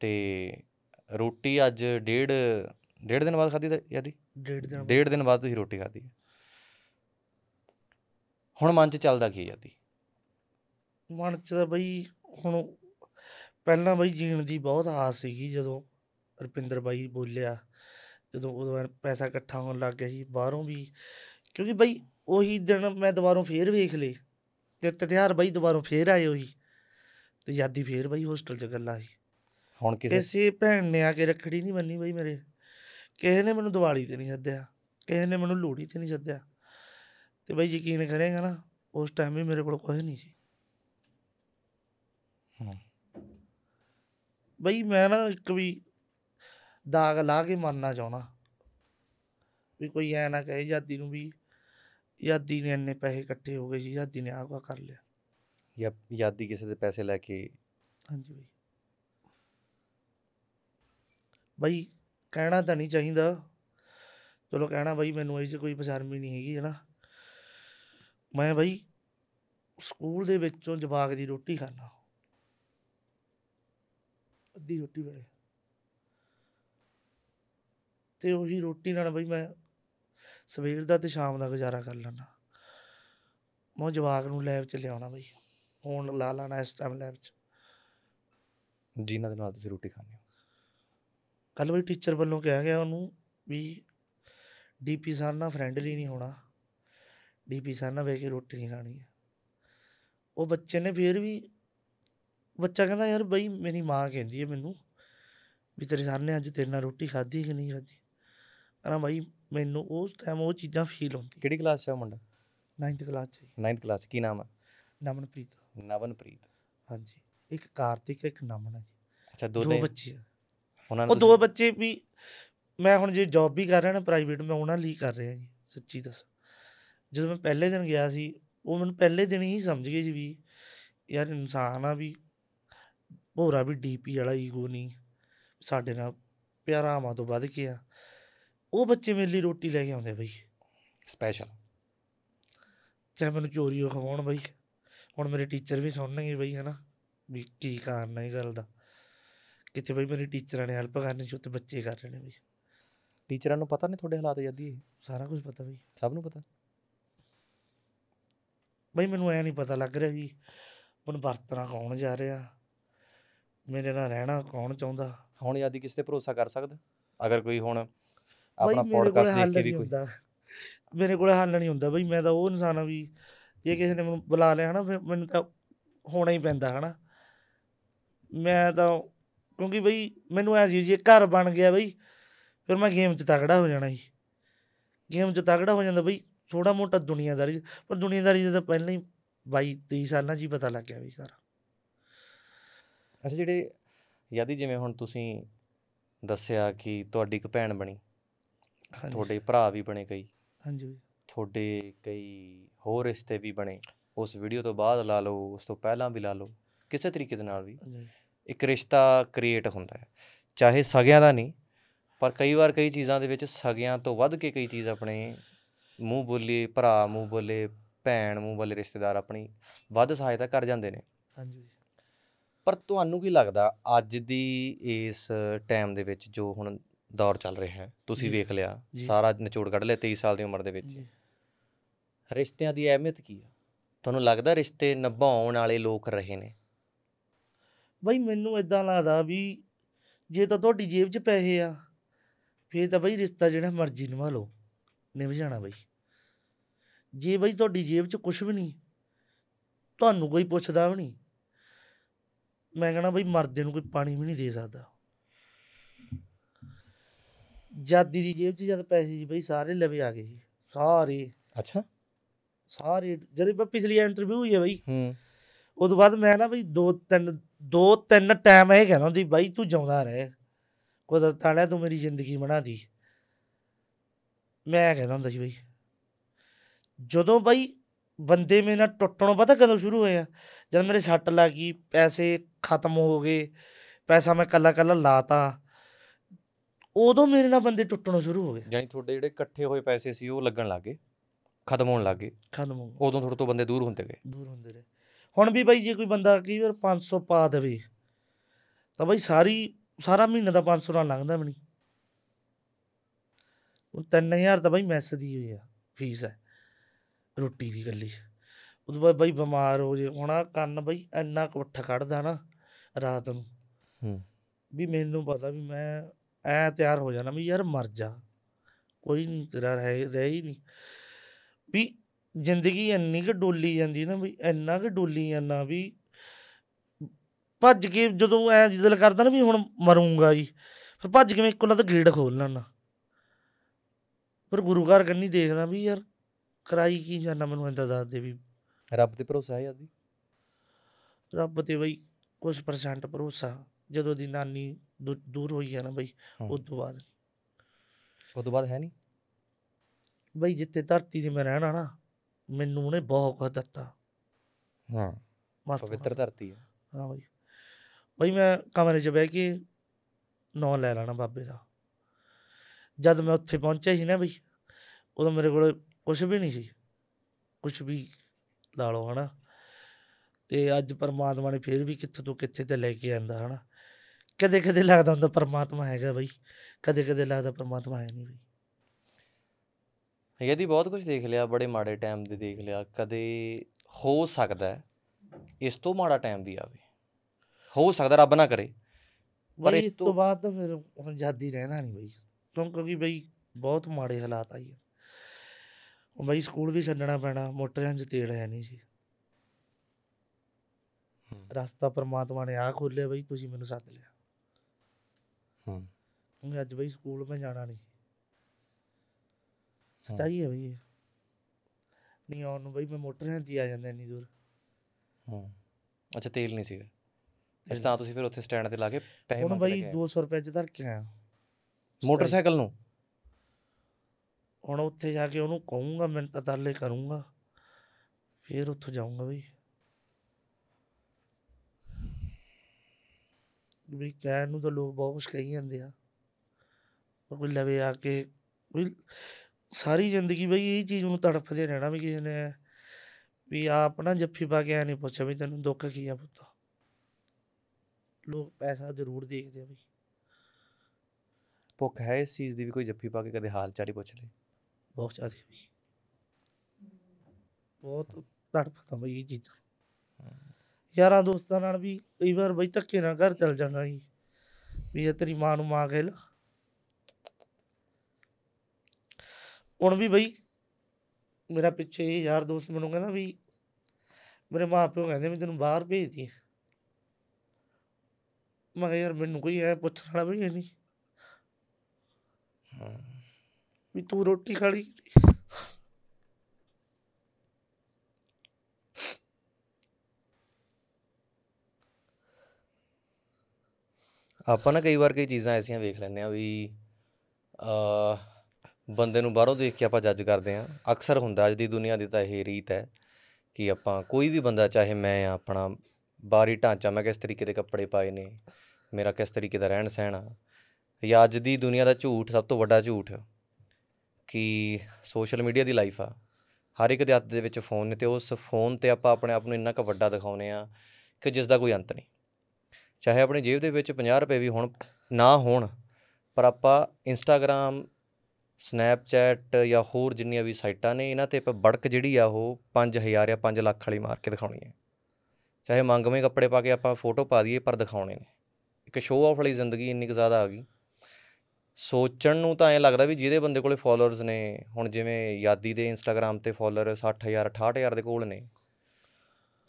ਤੇ ਰੋਟੀ ਅੱਜ ਡੇਢ ਡੇਢ ਦਿਨ ਬਾਅਦ ਖਾਦੀ ਯਾਦੀ ਡੇਢ ਦਿਨ ਡੇਢ ਦਿਨ ਬਾਅਦ ਤੁਸੀਂ ਰੋਟੀ ਖਾਦੀ ਹੁਣ ਮਨ 'ਚ ਚੱਲਦਾ ਕੀ ਯਾਦੀ ਮਨ 'ਚ ਤਾਂ ਬਈ ਹੁਣ ਪਹਿਲਾਂ ਬਈ ਜੀਣ ਦੀ ਬਹੁਤ ਆਸ ਸੀਗੀ ਜਦੋਂ ਰੁਪਿੰਦਰ ਬਾਈ ਬੋਲਿਆ ਜਦੋਂ ਉਦੋਂ ਪੈਸਾ ਇਕੱਠਾ ਹੋਣ ਲੱਗ ਗਿਆ ਸੀ ਬਾਹਰੋਂ ਵੀ ਕਿਉਂਕਿ ਬਈ ਉਹੀ ਦਿਨ ਮੈਂ ਦੁਬਾਰੋਂ ਫੇਰ ਵੇਖ ਲਏ ਤੇ ਤਿਹਾਰ ਬਾਈ ਦੁਬਾਰੋਂ ਫੇਰ ਆਏ ਉਹੀ ਤੇ ਯਾਦੀ ਫੇਰ ਬਾਈ ਹੋਸਟਲ 'ਚ ਗੱਲਾਂ ਸੀ ਹੁਣ ਕਿਸੇ ਕਿਸੇ ਭੈਣ ਨੇ ਆ ਕੇ ਰੱਖੜੀ ਨਹੀਂ ਬੰਨੀ ਬਈ ਮੇਰੇ ਕਿਸੇ ਨੇ ਮੈਨੂੰ ਦੀਵਾਲੀ ਤੇ ਨਹੀਂ ਸੱਦਿਆ ਕਿਸੇ ਨੇ ਮੈਨੂੰ ਲੋਹੜੀ ਤੇ ਨਹੀਂ ਸੱਦਿਆ ਤੇ ਬਈ ਯਕੀਨ ਕਰੇਗਾ ਨਾ ਉਸ ਟਾਈਮ ਵੀ ਮੇਰੇ ਕੋਲ ਕੁਝ ਨਹੀਂ ਸੀ ਬਈ ਮੈਂ ਨਾ ਇੱਕ ਵੀ ਦਾਗ ਲਾ ਕੇ ਮਰਨਾ ਚਾਹਣਾ ਵੀ ਕੋਈ ਐ ਨਾ ਕਹੇ ਜਾਦੀ ਨੂੰ ਵੀ ਯਾਦੀ ਨੇ ਇੰਨੇ ਪੈਸੇ ਇਕੱਠੇ ਹੋ ਗਏ ਸੀ ਯਾਦੀ ਨੇ ਆਹ ਕਰ ਲਿਆ ਜਾਂ ਯਾਦੀ ਕਿਸੇ ਦੇ ਪੈਸੇ ਲੈ ਕੇ ਹਾਂਜੀ ਬਈ ਬਈ ਕਹਿਣਾ ਤਾਂ ਨਹੀਂ ਚਾਹੀਦਾ ਚਲੋ ਕਹਿਣਾ ਬਈ ਮੈਨੂੰ ਐਸੀ ਕੋਈ ਪਛਾਣਮੀ ਨਹੀਂ ਹੈਗੀ ਹਨਾ ਮੈਂ ਬਈ ਸਕੂਲ ਦੇ ਵਿੱਚੋਂ ਜਵਾਗ ਦੀ ਰੋਟੀ ਖਾਣਾ ਅੱਧੀ ਰੋਟੀ ਵੇਲੇ ਤੇ ਉਹੀ ਰੋਟੀ ਨਾਲ ਬਈ ਮੈਂ ਸਵੇਰ ਦਾ ਤੇ ਸ਼ਾਮ ਦਾ ਗੁਜ਼ਾਰਾ ਕਰ ਲੈਣਾ ਮੈਂ ਜਵਾਕ ਨੂੰ ਲੈਬ ਚ ਲਿਆਉਣਾ ਬਈ ਫੋਨ ਲਾ ਲੈਣਾ ਇਸ ਟਾਈਮ ਲੈਬ ਚ ਜਿਨ੍ਹਾਂ ਦੇ ਨਾਲ ਤੁਸੀਂ ਰੋਟੀ ਖਾਂਦੇ ਕੱਲ ਵੀ ਟੀਚਰ ਵੱਲੋਂ ਕਿਹਾ ਗਿਆ ਉਹਨੂੰ ਵੀ ਡੀਪੀ ਸਰ ਨਾਲ ਫਰੈਂਡਲੀ ਨਹੀਂ ਹੋਣਾ ਡੀਪੀ ਸਰ ਨਾਲ ਬੈ ਕੇ ਰੋਟੀ ਨਹੀਂ ਖਾਣੀ ਉਹ ਬੱਚੇ ਨੇ ਫੇਰ ਵੀ ਬੱਚਾ ਕਹਿੰਦਾ ਯਾਰ ਬਈ ਮੇਰੀ ਮਾਂ ਕਹਿੰਦੀ ਹੈ ਮੈਨੂੰ ਵੀ ਤੇਰੇ ਸਾਹਮਣੇ ਅੱਜ ਤੇਰੇ ਨਾਲ ਰੋਟੀ ਖਾਧੀ ਕਿ ਨਹੀਂ ਖਾਧੀ ਕਹਿੰਦਾ ਬਈ ਮੈਨੂੰ ਉਸ ਟਾਈਮ ਉਹ ਚੀਜ਼ਾਂ ਫੀਲ ਹੁੰਦੀ ਕਿਹੜੀ ਕਲਾਸ 'ਚ ਹੈ ਮੁੰਡਾ 9th ਕਲਾਸ 'ਚ 9th ਕਲਾਸ ਕੀ ਨਾਮ ਹੈ ਨਮਨਪ੍ਰੀਤ ਨਵਨਪ੍ਰੀਤ ਹਾਂਜੀ ਇੱਕ ਕਾਰਤਿਕ ਇੱਕ ਨਮਨ ਹੈ ਅੱਛਾ ਦੋ ਦੋ ਬੱਚੇ ਉਹਨਾਂ ਨੂੰ ਉਹ ਦੋ ਬੱਚੇ ਵੀ ਮੈਂ ਹੁਣ ਜੇ ਜੌਬ ਵੀ ਕਰ ਰਿਹਾ ਨਾ ਪ੍ਰਾਈਵੇਟ ਮੈਂ ਉਹਨਾਂ ਲਈ ਕਰ ਰਿਹਾ ਜੀ ਸੱਚੀ ਦੱਸ ਜਦੋਂ ਮੈਂ ਪਹਿਲੇ ਦਿਨ ਗਿਆ ਸੀ ਉਹ ਮੈਨੂੰ ਪਹਿਲੇ ਦਿਨ ਹੀ ਸਮਝ ਗਏ ਸੀ ਵੀ ਯਾਰ ਇਨਸਾਨ ਆ ਵੀ ਹੋਰ ਆ ਵੀ ਡੀਪੀ ਵਾਲਾ ਈਗੋ ਨਹੀਂ ਸਾਡੇ ਨਾਲ ਪਿਆਰਾਵਾਂ ਤੋਂ ਵੱਧ ਕੇ ਆ ਉਹ ਬੱਚੇ ਮੇਰੇ ਲਈ ਰੋਟੀ ਲੈ ਕੇ ਆਉਂਦੇ ਬਈ ਸਪੈਸ਼ਲ ਜੇ ਮੈਨੂੰ ਚੋਰੀ ਹੋ ਖਵਾਉਣ ਬਈ ਹੁਣ ਮੇਰੇ ਟੀਚਰ ਵੀ ਸੁਣਨਗੇ ਬਈ ਹਨਾ ਵੀ ਕੀ ਕਾਰਨ ਹੈ ਇਹ ਗੱਲ ਦਾ ਕਿਤੇ ਬਈ ਮੇਰੇ ਟੀਚਰਾਂ ਨੇ ਹੈਲਪ ਕਰਨੀ ਸੀ ਉੱਤੇ ਬੱਚੇ ਕਰ ਰਹੇ ਨੇ ਬਈ ਟੀਚਰਾਂ ਨੂੰ ਪਤਾ ਨਹੀਂ ਤੁਹਾਡੇ ਹਾਲਾਤ ਜਦੀ ਇਹ ਸਾਰਾ ਕੁਝ ਪਤਾ ਬਈ ਸਭ ਨੂੰ ਪਤਾ ਬਈ ਮੈਨੂੰ ਐ ਨਹੀਂ ਪਤਾ ਲੱਗ ਰਿਹਾ ਵੀ ਹੁਣ ਵਰਤਣਾ ਕੌਣ ਜਾ ਰਿਹਾ ਮੇਰੇ ਨਾਲ ਰਹਿਣਾ ਕੌਣ ਚਾਹੁੰਦਾ ਹੁਣ ਯਾਦੀ ਕਿਸ ਤੇ ਭਰੋਸਾ ਕਰ ਸਕਦਾ ਅਗਰ ਕੋਈ ਹੁਣ ਆਪਣਾ ਪੋਡਕਾਸਟ ਦੇਖ ਕੇ ਵੀ ਕੋਈ ਮੇਰੇ ਕੋਲ ਹੱਲ ਨਹੀਂ ਹੁੰਦਾ ਬਈ ਮੈਂ ਤਾਂ ਉਹ ਇਨਸਾਨ ਆ ਵੀ ਜੇ ਕਿਸੇ ਨੇ ਮੈਨੂੰ ਬੁਲਾ ਲਿਆ ਹਨਾ ਫਿਰ ਮੈਨੂੰ ਤਾਂ ਹੋਣਾ ਹੀ ਪੈਂਦਾ ਹਨਾ ਮੈਂ ਤਾਂ ਕਿਉਂਕਿ ਬਈ ਮੈਨੂੰ ਐ ਸੀ ਜੇ ਘਰ ਬਣ ਗਿਆ ਬਈ ਫਿਰ ਮੈਂ ਗੇਮ 'ਚ ਤਗੜਾ ਹੋ ਜਾਣਾ ਸੀ ਗੇਮ 'ਚ ਤਗੜਾ ਹੋ ਜਾਂਦਾ ਬਈ ਥੋੜਾ ਮੋਟਾ ਦੁਨੀਆਦਾਰੀ ਪਰ ਦੁਨੀਆਦਾਰੀ ਦਾ ਪਹਿਲਾਂ ਹੀ 22 23 ਸਾਲਾਂ 'ਚ ਹੀ ਪਤਾ ਲੱਗ ਗਿਆ ਵੀ ਸਾਰਾ ਅੱਛਾ ਜਿਹੜੇ ਯਾਦੀ ਜਿਵੇਂ ਹੁਣ ਤੁਸੀਂ ਦੱਸਿਆ ਕਿ ਤੁਹਾਡੀ ਇੱਕ ਭੈਣ ਬਣੀ ਤੁਹਾਡੇ ਭਰਾ ਵੀ ਬਣੇ ਕਈ ਹਾਂਜੀ ਤੁਹਾਡੇ ਕਈ ਹੋਰ ਰਿਸ਼ਤੇ ਵੀ ਬਣੇ ਉਸ ਵੀਡੀਓ ਤੋਂ ਬਾਅਦ ਲਾ ਲਓ ਉਸ ਤੋਂ ਪਹਿਲਾਂ ਵੀ ਲਾ ਲਓ ਕਿਸੇ ਤਰੀਕੇ ਦੇ ਨਾਲ ਵੀ ਇੱਕ ਰਿਸ਼ਤਾ ਕ੍ਰੀਏਟ ਹੁੰਦਾ ਹੈ ਚਾਹੇ ਸਗਿਆਂ ਦਾ ਨਹੀਂ ਪਰ ਕਈ ਵਾਰ ਕਈ ਚੀਜ਼ਾਂ ਦੇ ਵਿੱਚ ਸਗਿਆਂ ਤੋਂ ਵੱਧ ਕੇ ਕਈ ਚੀਜ਼ ਆਪਣੇ ਮੂੰਹ ਬੋਲੇ ਭਰਾ ਮੂੰਹ ਬੋਲੇ ਭੈਣ ਮੂੰਹ ਬੋਲੇ ਰਿਸ਼ਤੇਦਾਰ ਆਪਣੀ ਵੱਧ ਸਹਾਇਤਾ ਕਰ ਜਾਂਦੇ ਨੇ ਹਾਂਜੀ ਪਰ ਤੁਹਾਨੂੰ ਕੀ ਲੱਗਦਾ ਅੱਜ ਦੀ ਇਸ ਟਾਈਮ ਦੇ ਵਿੱਚ ਜੋ ਹੁਣ ਦੌਰ ਚੱਲ ਰਿਹਾ ਹੈ ਤੁਸੀਂ ਵੇਖ ਲਿਆ ਸਾਰਾ ਨਿਚੋੜ ਕੱਢ ਲਿਆ 23 ਸਾਲ ਦੀ ਉਮਰ ਦੇ ਵਿੱਚ ਰਿਸ਼ਤਿਆਂ ਦੀ ਅਹਿਮੀਅਤ ਕੀ ਹੈ ਤੁਹਾਨੂੰ ਲੱਗਦਾ ਰਿਸ਼ਤੇ ਨਿਭਾਉਣ ਵਾਲੇ ਲੋਕ ਰਹੇ ਨੇ ਬਈ ਮੈਨੂੰ ਇਦਾਂ ਲੱਗਦਾ ਵੀ ਜੇ ਤਾਂ ਤੁਹਾਡੀ ਜੇਬ 'ਚ ਪੈਸੇ ਆ ਫੇਰ ਤਾਂ ਬਈ ਰਿਸ਼ਤਾ ਜਿਹੜਾ ਮਰਜ਼ੀ ਨਿਭਾ ਲਓ ਨਿਭ ਜਾਣਾ ਬਈ ਜੇ ਬਈ ਤੁਹਾਡੀ ਜੇਬ 'ਚ ਕੁਝ ਵੀ ਨਹੀਂ ਤੁਹਾਨੂੰ ਕੋਈ ਪੁੱਛਦਾ ਵੀ ਨਹੀਂ ਮੈਂ ਕਹਣਾ ਬਈ ਮਰਦੇ ਨੂੰ ਕੋਈ ਪਾਣੀ ਵੀ ਨਹੀਂ ਦੇ ਸਕਦਾ ਜਾਦੀ ਦੀ ਜੇਬ 'ਚ ਜਦ ਪੈਸੇ ਜੀ ਬਈ ਸਾਰੇ ਲਵੇ ਆ ਗਏ ਜੀ ਸਾਰੇ ਅੱਛਾ ਸਾਰੇ ਜਦੋਂ ਪਿਛਲੀ ਇੰਟਰਵਿਊ ਹੋਈ ਹੈ ਬਈ ਹੂੰ ਉਸ ਤੋਂ ਬਾਅਦ ਮੈਂ ਨਾ ਬਈ ਦੋ ਤਿੰਨ ਦੋ ਤਿੰਨ ਟਾਈਮ ਇਹ ਕਹਿੰਦਾ ਹੁੰਦੀ ਬਾਈ ਤੂੰ ਜਾਉਂਦਾ ਰਹਿ ਕੁਦਰਤ ਵਾਲਿਆ ਤੂੰ ਮੇਰੀ ਜ਼ਿੰਦਗੀ ਬਣਾ ਦੀ ਮੈਂ ਕਹਿੰਦਾ ਹੁੰਦਾ ਸੀ ਬਈ ਜਦੋਂ ਬਈ ਬੰਦੇ ਮੇਰੇ ਨਾਲ ਟੁੱਟਣੋਂ ਪਤਾ ਕਦੋਂ ਸ਼ੁਰੂ ਹੋਇਆ ਜਦ ਮੇਰੇ ਸੱਟ ਲੱਗ ਗਈ ਪੈਸੇ ਖਤਮ ਹੋ ਗਏ ਪੈਸਾ ਮੈਂ ਕੱਲਾ ਕੱਲਾ ਲਾਤਾ ਉਦੋਂ ਮੇਰੇ ਨਾਲ ਬੰਦੇ ਟੁੱਟਣੋਂ ਸ਼ੁਰੂ ਹੋ ਗਏ ਜਾਨੀ ਤੁਹਾਡੇ ਜਿਹੜੇ ਇਕੱਠੇ ਹੋਏ ਪੈਸੇ ਸੀ ਉਹ ਲੱਗਣ ਲੱਗੇ ਖਤਮ ਹੋਣ ਲੱਗੇ ਖਤਮ ਹੋ ਗਏ ਉਦੋਂ ਤੁਹਾਡੇ ਤੋਂ ਬੰਦੇ ਦੂਰ ਹੁੰਦੇ ਗਏ ਦੂਰ ਹੁੰਦੇ ਰਹੇ ਹੁਣ ਵੀ ਬਾਈ ਜੇ ਕੋਈ ਬੰਦਾ ਕਈ ਵਾਰ 500 ਪਾ ਦੇਵੇ ਤਾਂ ਬਾਈ ਸਾਰੀ ਸਾਰਾ ਮਹੀਨਾ ਦਾ 500 ਨਾਲ ਲੰਘਦਾ ਵੀ ਨਹੀਂ ਉਹ 3000 ਤਾਂ ਬਾਈ ਮੈਸ ਦੀ ਹੋਈ ਆ ਫੀਸ ਹੈ ਰੋਟੀ ਦੀ ਗੱਲੀ ਉਦੋਂ ਬਾਅਦ ਬਾਈ ਬਿਮਾਰ ਹੋ ਜੇ ਹੁਣ ਕੰਨ ਬਾਈ ਇੰਨਾ ਕੁੱਠਾ ਕੱਢਦਾ ਨਾ ਰਾਤ ਨੂੰ ਹੂੰ ਵੀ ਮੈਨੂੰ ਪਤਾ ਵੀ ਮੈਂ ਐ ਤਿਆਰ ਹੋ ਜਾਣਾ ਵੀ ਯਾਰ ਮਰ ਜਾ ਕੋਈ ਨਹੀਂ ਤੇਰਾ ਰਹਿ ਰਹੀ ਨਹੀਂ ਵੀ ਜ਼ਿੰਦਗੀ ਇੰਨੀ ਕਿ ਡੋਲੀ ਜਾਂਦੀ ਨਾ ਵੀ ਇੰਨਾ ਕਿ ਡੋਲੀ ਜਾਂਦਾ ਵੀ ਭੱਜ ਕੇ ਜਦੋਂ ਐ ਜਿੱਦਲ ਕਰਦਾ ਨਾ ਵੀ ਹੁਣ ਮਰੂੰਗਾ ਜੀ ਫਿਰ ਭੱਜ ਕੇ ਮੈਂ ਇੱਕੋ ਲੱਤ ਗੇੜ ਖੋਲ ਲੈਣਾ ਪਰ ਗੁਰੂ ਘਰ ਕੰਨੀ ਦੇਖਦਾ ਵੀ ਯਾਰ ਕਰਾਈ ਕੀ ਜਾਨਾ ਮੈਨੂੰ ਇੰਦਾ ਦੱਸ ਦੇ ਵੀ ਰੱਬ ਤੇ ਭਰੋਸਾ ਹੈ ਆਦੀ ਰੱਬ ਤੇ ਬਈ ਕੁਝ ਪਰਸੈਂਟ ਭਰੋਸਾ ਜਦੋਂ ਦੀ ਨਾਨੀ ਦੂਰ ਹੋਈ ਹੈ ਨਾ ਬਈ ਉਸ ਤੋਂ ਬਾਅਦ ਉਸ ਤੋਂ ਬਾਅਦ ਹੈ ਨਹੀਂ ਬਈ ਜਿੱਤੇ ਧਰਤੀ ਤੇ ਮੈਂ ਰਹਿਣਾ ਨਾ ਮੈਨੂੰ ਉਹਨੇ ਬਹੁਤ ਕੁਝ ਦਿੱਤਾ ਹਾਂ ਮਸਤ ਪਵਿੱਤਰ ਧਰਤੀ ਹੈ ਹਾਂ ਬਈ ਬਈ ਮੈਂ ਕਮਰੇ 'ਚ ਬਹਿ ਕੇ ਨੌ ਲੈ ਲੈਣਾ ਬਾਬੇ ਦਾ ਜਦ ਮੈਂ ਉੱਥੇ ਪਹੁੰਚਿਆ ਸੀ ਨਾ ਬਈ ਉਦੋਂ ਮੇਰੇ ਕੋਲ ਕੁਝ ਵੀ ਨਹੀਂ ਸੀ ਕੁਝ ਵੀ ਲਾ ਲਓ ਹਨਾ ਤੇ ਅੱਜ ਪਰਮਾਤਮਾ ਨੇ ਫੇਰ ਵੀ ਕਿੱਥੇ ਤੋਂ ਕਿੱਥੇ ਤੇ ਲੈ ਕੇ ਆਂਦਾ ਹਨਾ ਕਦੇ ਕਦੇ ਲੱਗਦਾ ਹੁੰਦਾ ਪਰਮਾਤਮਾ ਹੈਗਾ ਬਈ ਕਦੇ ਕਦੇ ਲੱਗਦਾ ਪਰਮਾਤਮਾ ਹੈ ਨਹੀਂ ਬਈ ਯਦੀ ਬਹੁਤ ਕੁਝ ਦੇਖ ਲਿਆ ਬੜੇ ਮਾੜੇ ਟਾਈਮ ਦੇ ਦੇਖ ਲਿਆ ਕਦੇ ਹੋ ਸਕਦਾ ਇਸ ਤੋਂ ਮਾੜਾ ਟਾਈਮ ਵੀ ਆਵੇ ਹੋ ਸਕਦਾ ਰੱਬ ਨਾ ਕਰੇ ਪਰ ਇਸ ਤੋਂ ਬਾਅਦ ਤਾਂ ਫਿਰ ਹੁਣ ਜਾਦੀ ਰਹਿਣਾ ਨਹੀਂ ਬਈ ਕਿਉਂਕਿ ਬਈ ਬਹੁਤ ਮਾੜੇ ਹਾਲਾਤ ਆਈ ਉਹ ਬਈ ਸਕੂਲ ਵੀ ਛੱਡਣਾ ਪੈਣਾ ਮੋਟਰਾਂ 'ਚ ਤੇਲ ਹੈ ਨਹੀਂ ਸੀ ਰਸਤਾ ਪਰਮਾਤਮਾ ਨੇ ਆ ਖੋਲਿਆ ਬਈ ਤੁਸੀਂ ਮੈਨੂੰ ਸੱਦ ਲਿਆ ਹੂੰ ਮੈਂ ਅੱਜ ਬਈ ਸਕੂਲ ਮੈਂ ਜਾਣਾ ਨਹੀਂ ਸੱਚਾਈ ਹੈ ਬਈ ਨਹੀਂ ਆਉਣ ਨੂੰ ਬਈ ਮੈਂ ਮੋਟਰਾਂ 'ਚ ਹੀ ਆ ਜਾਂਦਾ ਇੰਨੀ ਦੂਰ ਹੂੰ ਅੱਛਾ ਤੇਲ ਨਹੀਂ ਸੀ ਇਸ ਤਾਂ ਤੁਸੀਂ ਫਿਰ ਉੱਥੇ ਸਟੈਂਡ ਤੇ ਲਾ ਕੇ ਪੈਸੇ ਮੰਗਦੇ ਕੇ ਬਈ 200 ਰੁਪਏ 'ਚ ਧਰ ਕੇ ਆਇਆ ਮੋਟਰਸਾਈਕਲ ਨੂੰ ਹੁਣ ਉੱਥੇ ਜਾ ਕੇ ਉਹਨੂੰ ਕਹੂੰਗਾ ਮੈਂ ਤਤਾਲੇ ਕਰੂੰਗਾ ਫਿਰ ਉੱਥੇ ਜਾਊਂਗਾ ਵੀ ਵੀ ਕਹਿ ਨੂੰ ਤਾਂ ਲੋਕ ਬਹੁਤ ਕੁਝ ਕਹੀ ਜਾਂਦੇ ਆ ਪਰ ਕੋਈ ਲਵੇ ਆ ਕੇ ਵੀ ਸਾਰੀ ਜ਼ਿੰਦਗੀ ਬਈ ਇਹ ਚੀਜ਼ ਨੂੰ ਤੜਫਦੇ ਰਹਿਣਾ ਵੀ ਕਿਸੇ ਨੇ ਵੀ ਆਪ ਨਾ ਜੱਫੀ ਪਾ ਕੇ ਆ ਨਹੀਂ ਪੁੱਛਿਆ ਵੀ ਤੈਨੂੰ ਦੁੱਖ ਕੀ ਆ ਪੁੱਤ ਲੋਕ ਪੈਸਾ ਜ਼ਰੂਰ ਦੇਖਦੇ ਆ ਬਈ ਭੁੱਖ ਹੈ ਇਸ ਚੀਜ਼ ਦੀ ਵੀ ਕੋਈ ਜੱਫੀ ਪਾ ਕੇ ਕਦੇ ਹਾਲ ਚਾਲ ਹੀ ਪੁੱਛ ਲੇ ਬਹੁਤ ਜ਼ਿਆਦਾ ਹੈ ਬਹੁਤ ਤੜਫਦਾ ਮੈਂ ਇਹ ਚੀਜ਼ਾਂ ਯਾਰਾਂ ਦੋਸਤਾਂ ਨਾਲ ਵੀ ਕਈ ਵਾਰ ਬਈ ਧੱਕੇ ਨਾਲ ਘਰ ਚਲ ਜਾਂਦਾ ਜੀ ਵੀ ਇਹ ਤੇਰੀ ਮਾਂ ਨੂੰ ਮਾਂ ਕਹਿ ਲ ਹੁਣ ਵੀ ਬਈ ਮੇਰਾ ਪਿੱਛੇ ਯਾਰ ਦੋਸਤ ਮੈਨੂੰ ਕਹਿੰਦਾ ਵੀ ਮੇਰੇ ਮਾਪਿਓ ਕਹਿੰਦੇ ਵੀ ਤੈਨੂੰ ਬਾਹਰ ਭੇਜਦੀ ਮੈਂ ਕਿਹਾ ਯਾਰ ਮੈਨੂੰ ਕੋਈ ਐ ਪੁੱਛਣ ਵਾਲਾ ਵੀ ਨਹੀਂ ਹਾਂ ਵੀ ਤੂੰ ਰੋਟੀ ਖਾ ਲਈ ਆਪਾਂ ਨਾ ਕਈ ਵਾਰ ਕਈ ਚੀਜ਼ਾਂ ਐਸੀਆਂ ਵੇਖ ਲੈਂਦੇ ਆ ਵੀ ਅ ਬੰਦੇ ਨੂੰ ਬਾਹਰੋਂ ਦੇਖ ਕੇ ਆਪਾਂ ਜੱਜ ਕਰਦੇ ਆ ਅਕਸਰ ਹੁੰਦਾ ਅੱਜ ਦੀ ਦੁਨੀਆ ਦੀ ਤਾਂ ਇਹ ਰੀਤ ਹੈ ਕਿ ਆਪਾਂ ਕੋਈ ਵੀ ਬੰਦਾ ਚਾਹੇ ਮੈਂ ਆ ਆਪਣਾ ਬਾਹਰੀ ਢਾਂਚਾ ਮੈਂ ਕਿਸ ਤਰੀਕੇ ਦੇ ਕੱਪੜੇ ਪਾਏ ਨੇ ਮੇਰਾ ਕਿਸ ਤਰੀਕੇ ਦਾ ਰਹਿਣ ਸਹਿਣ ਆ ਜਾਂ ਅੱਜ ਦੀ ਦੁਨੀਆ ਦਾ ਝੂਠ ਸਭ ਤੋਂ ਵੱਡਾ ਝੂਠ ਕਿ ਸੋਸ਼ਲ ਮੀਡੀਆ ਦੀ ਲਾਈਫ ਆ ਹਰ ਇੱਕ ਦੇ ਹੱਥ ਦੇ ਵਿੱਚ ਫੋਨ ਨੇ ਤੇ ਉਸ ਫੋਨ ਤੇ ਆਪਾਂ ਆਪਣੇ ਆਪ ਨੂੰ ਇੰਨਾ ਕੁ ਵੱਡਾ ਦਿਖਾਉਨੇ ਆ ਕਿ ਜਿਸ ਦਾ ਕੋਈ ਅੰਤ ਨਹੀਂ ਚਾਹੇ ਆਪਣੀ ਜੇਬ ਦੇ ਵਿੱਚ 50 ਰੁਪਏ ਵੀ ਹੁਣ ਨਾ ਹੋਣ ਪਰ ਆਪਾਂ ਇੰਸਟਾਗ੍ਰam ਸਨੈਪਚੈਟ ਜਾਂ ਹੋਰ ਜਿੰਨੀਆਂ ਵੀ ਸਾਈਟਾਂ ਨੇ ਇਹਨਾਂ ਤੇ ਆਪਾਂ ਬੜਕ ਜਿਹੜੀ ਆ ਉਹ 5000 ਜਾਂ 5 ਲੱਖ ਵਾਲੀ ਮਾਰ ਕੇ ਦਿਖਾਉਣੀ ਹੈ ਚਾਹੇ ਮੰਗਵੇਂ ਕੱਪੜੇ ਪਾ ਕੇ ਆਪਾਂ ਫੋਟੋ ਪਾ ਦਈਏ ਪਰ ਦਿਖਾਉਣੇ ਨੇ ਇੱਕ ਸ਼ੋਅ ਆਫ ਵਾਲੀ ਜ਼ਿੰਦਗੀ ਇੰਨੀ ਕੁ ਜ਼ਿਆਦਾ ਆ ਗਈ ਸੋਚਣ ਨੂੰ ਤਾਂ ਐ ਲੱਗਦਾ ਵੀ ਜਿਹਦੇ ਬੰਦੇ ਕੋਲੇ ਫਾਲੋਅਰਸ ਨੇ ਹੁਣ ਜਿਵੇਂ ਯਾਦੀ ਦੇ ਇੰਸਟਾਗ੍ਰam ਤੇ ਫਾਲੋਅਰ 60000 68000 ਦੇ ਕੋਲ ਨੇ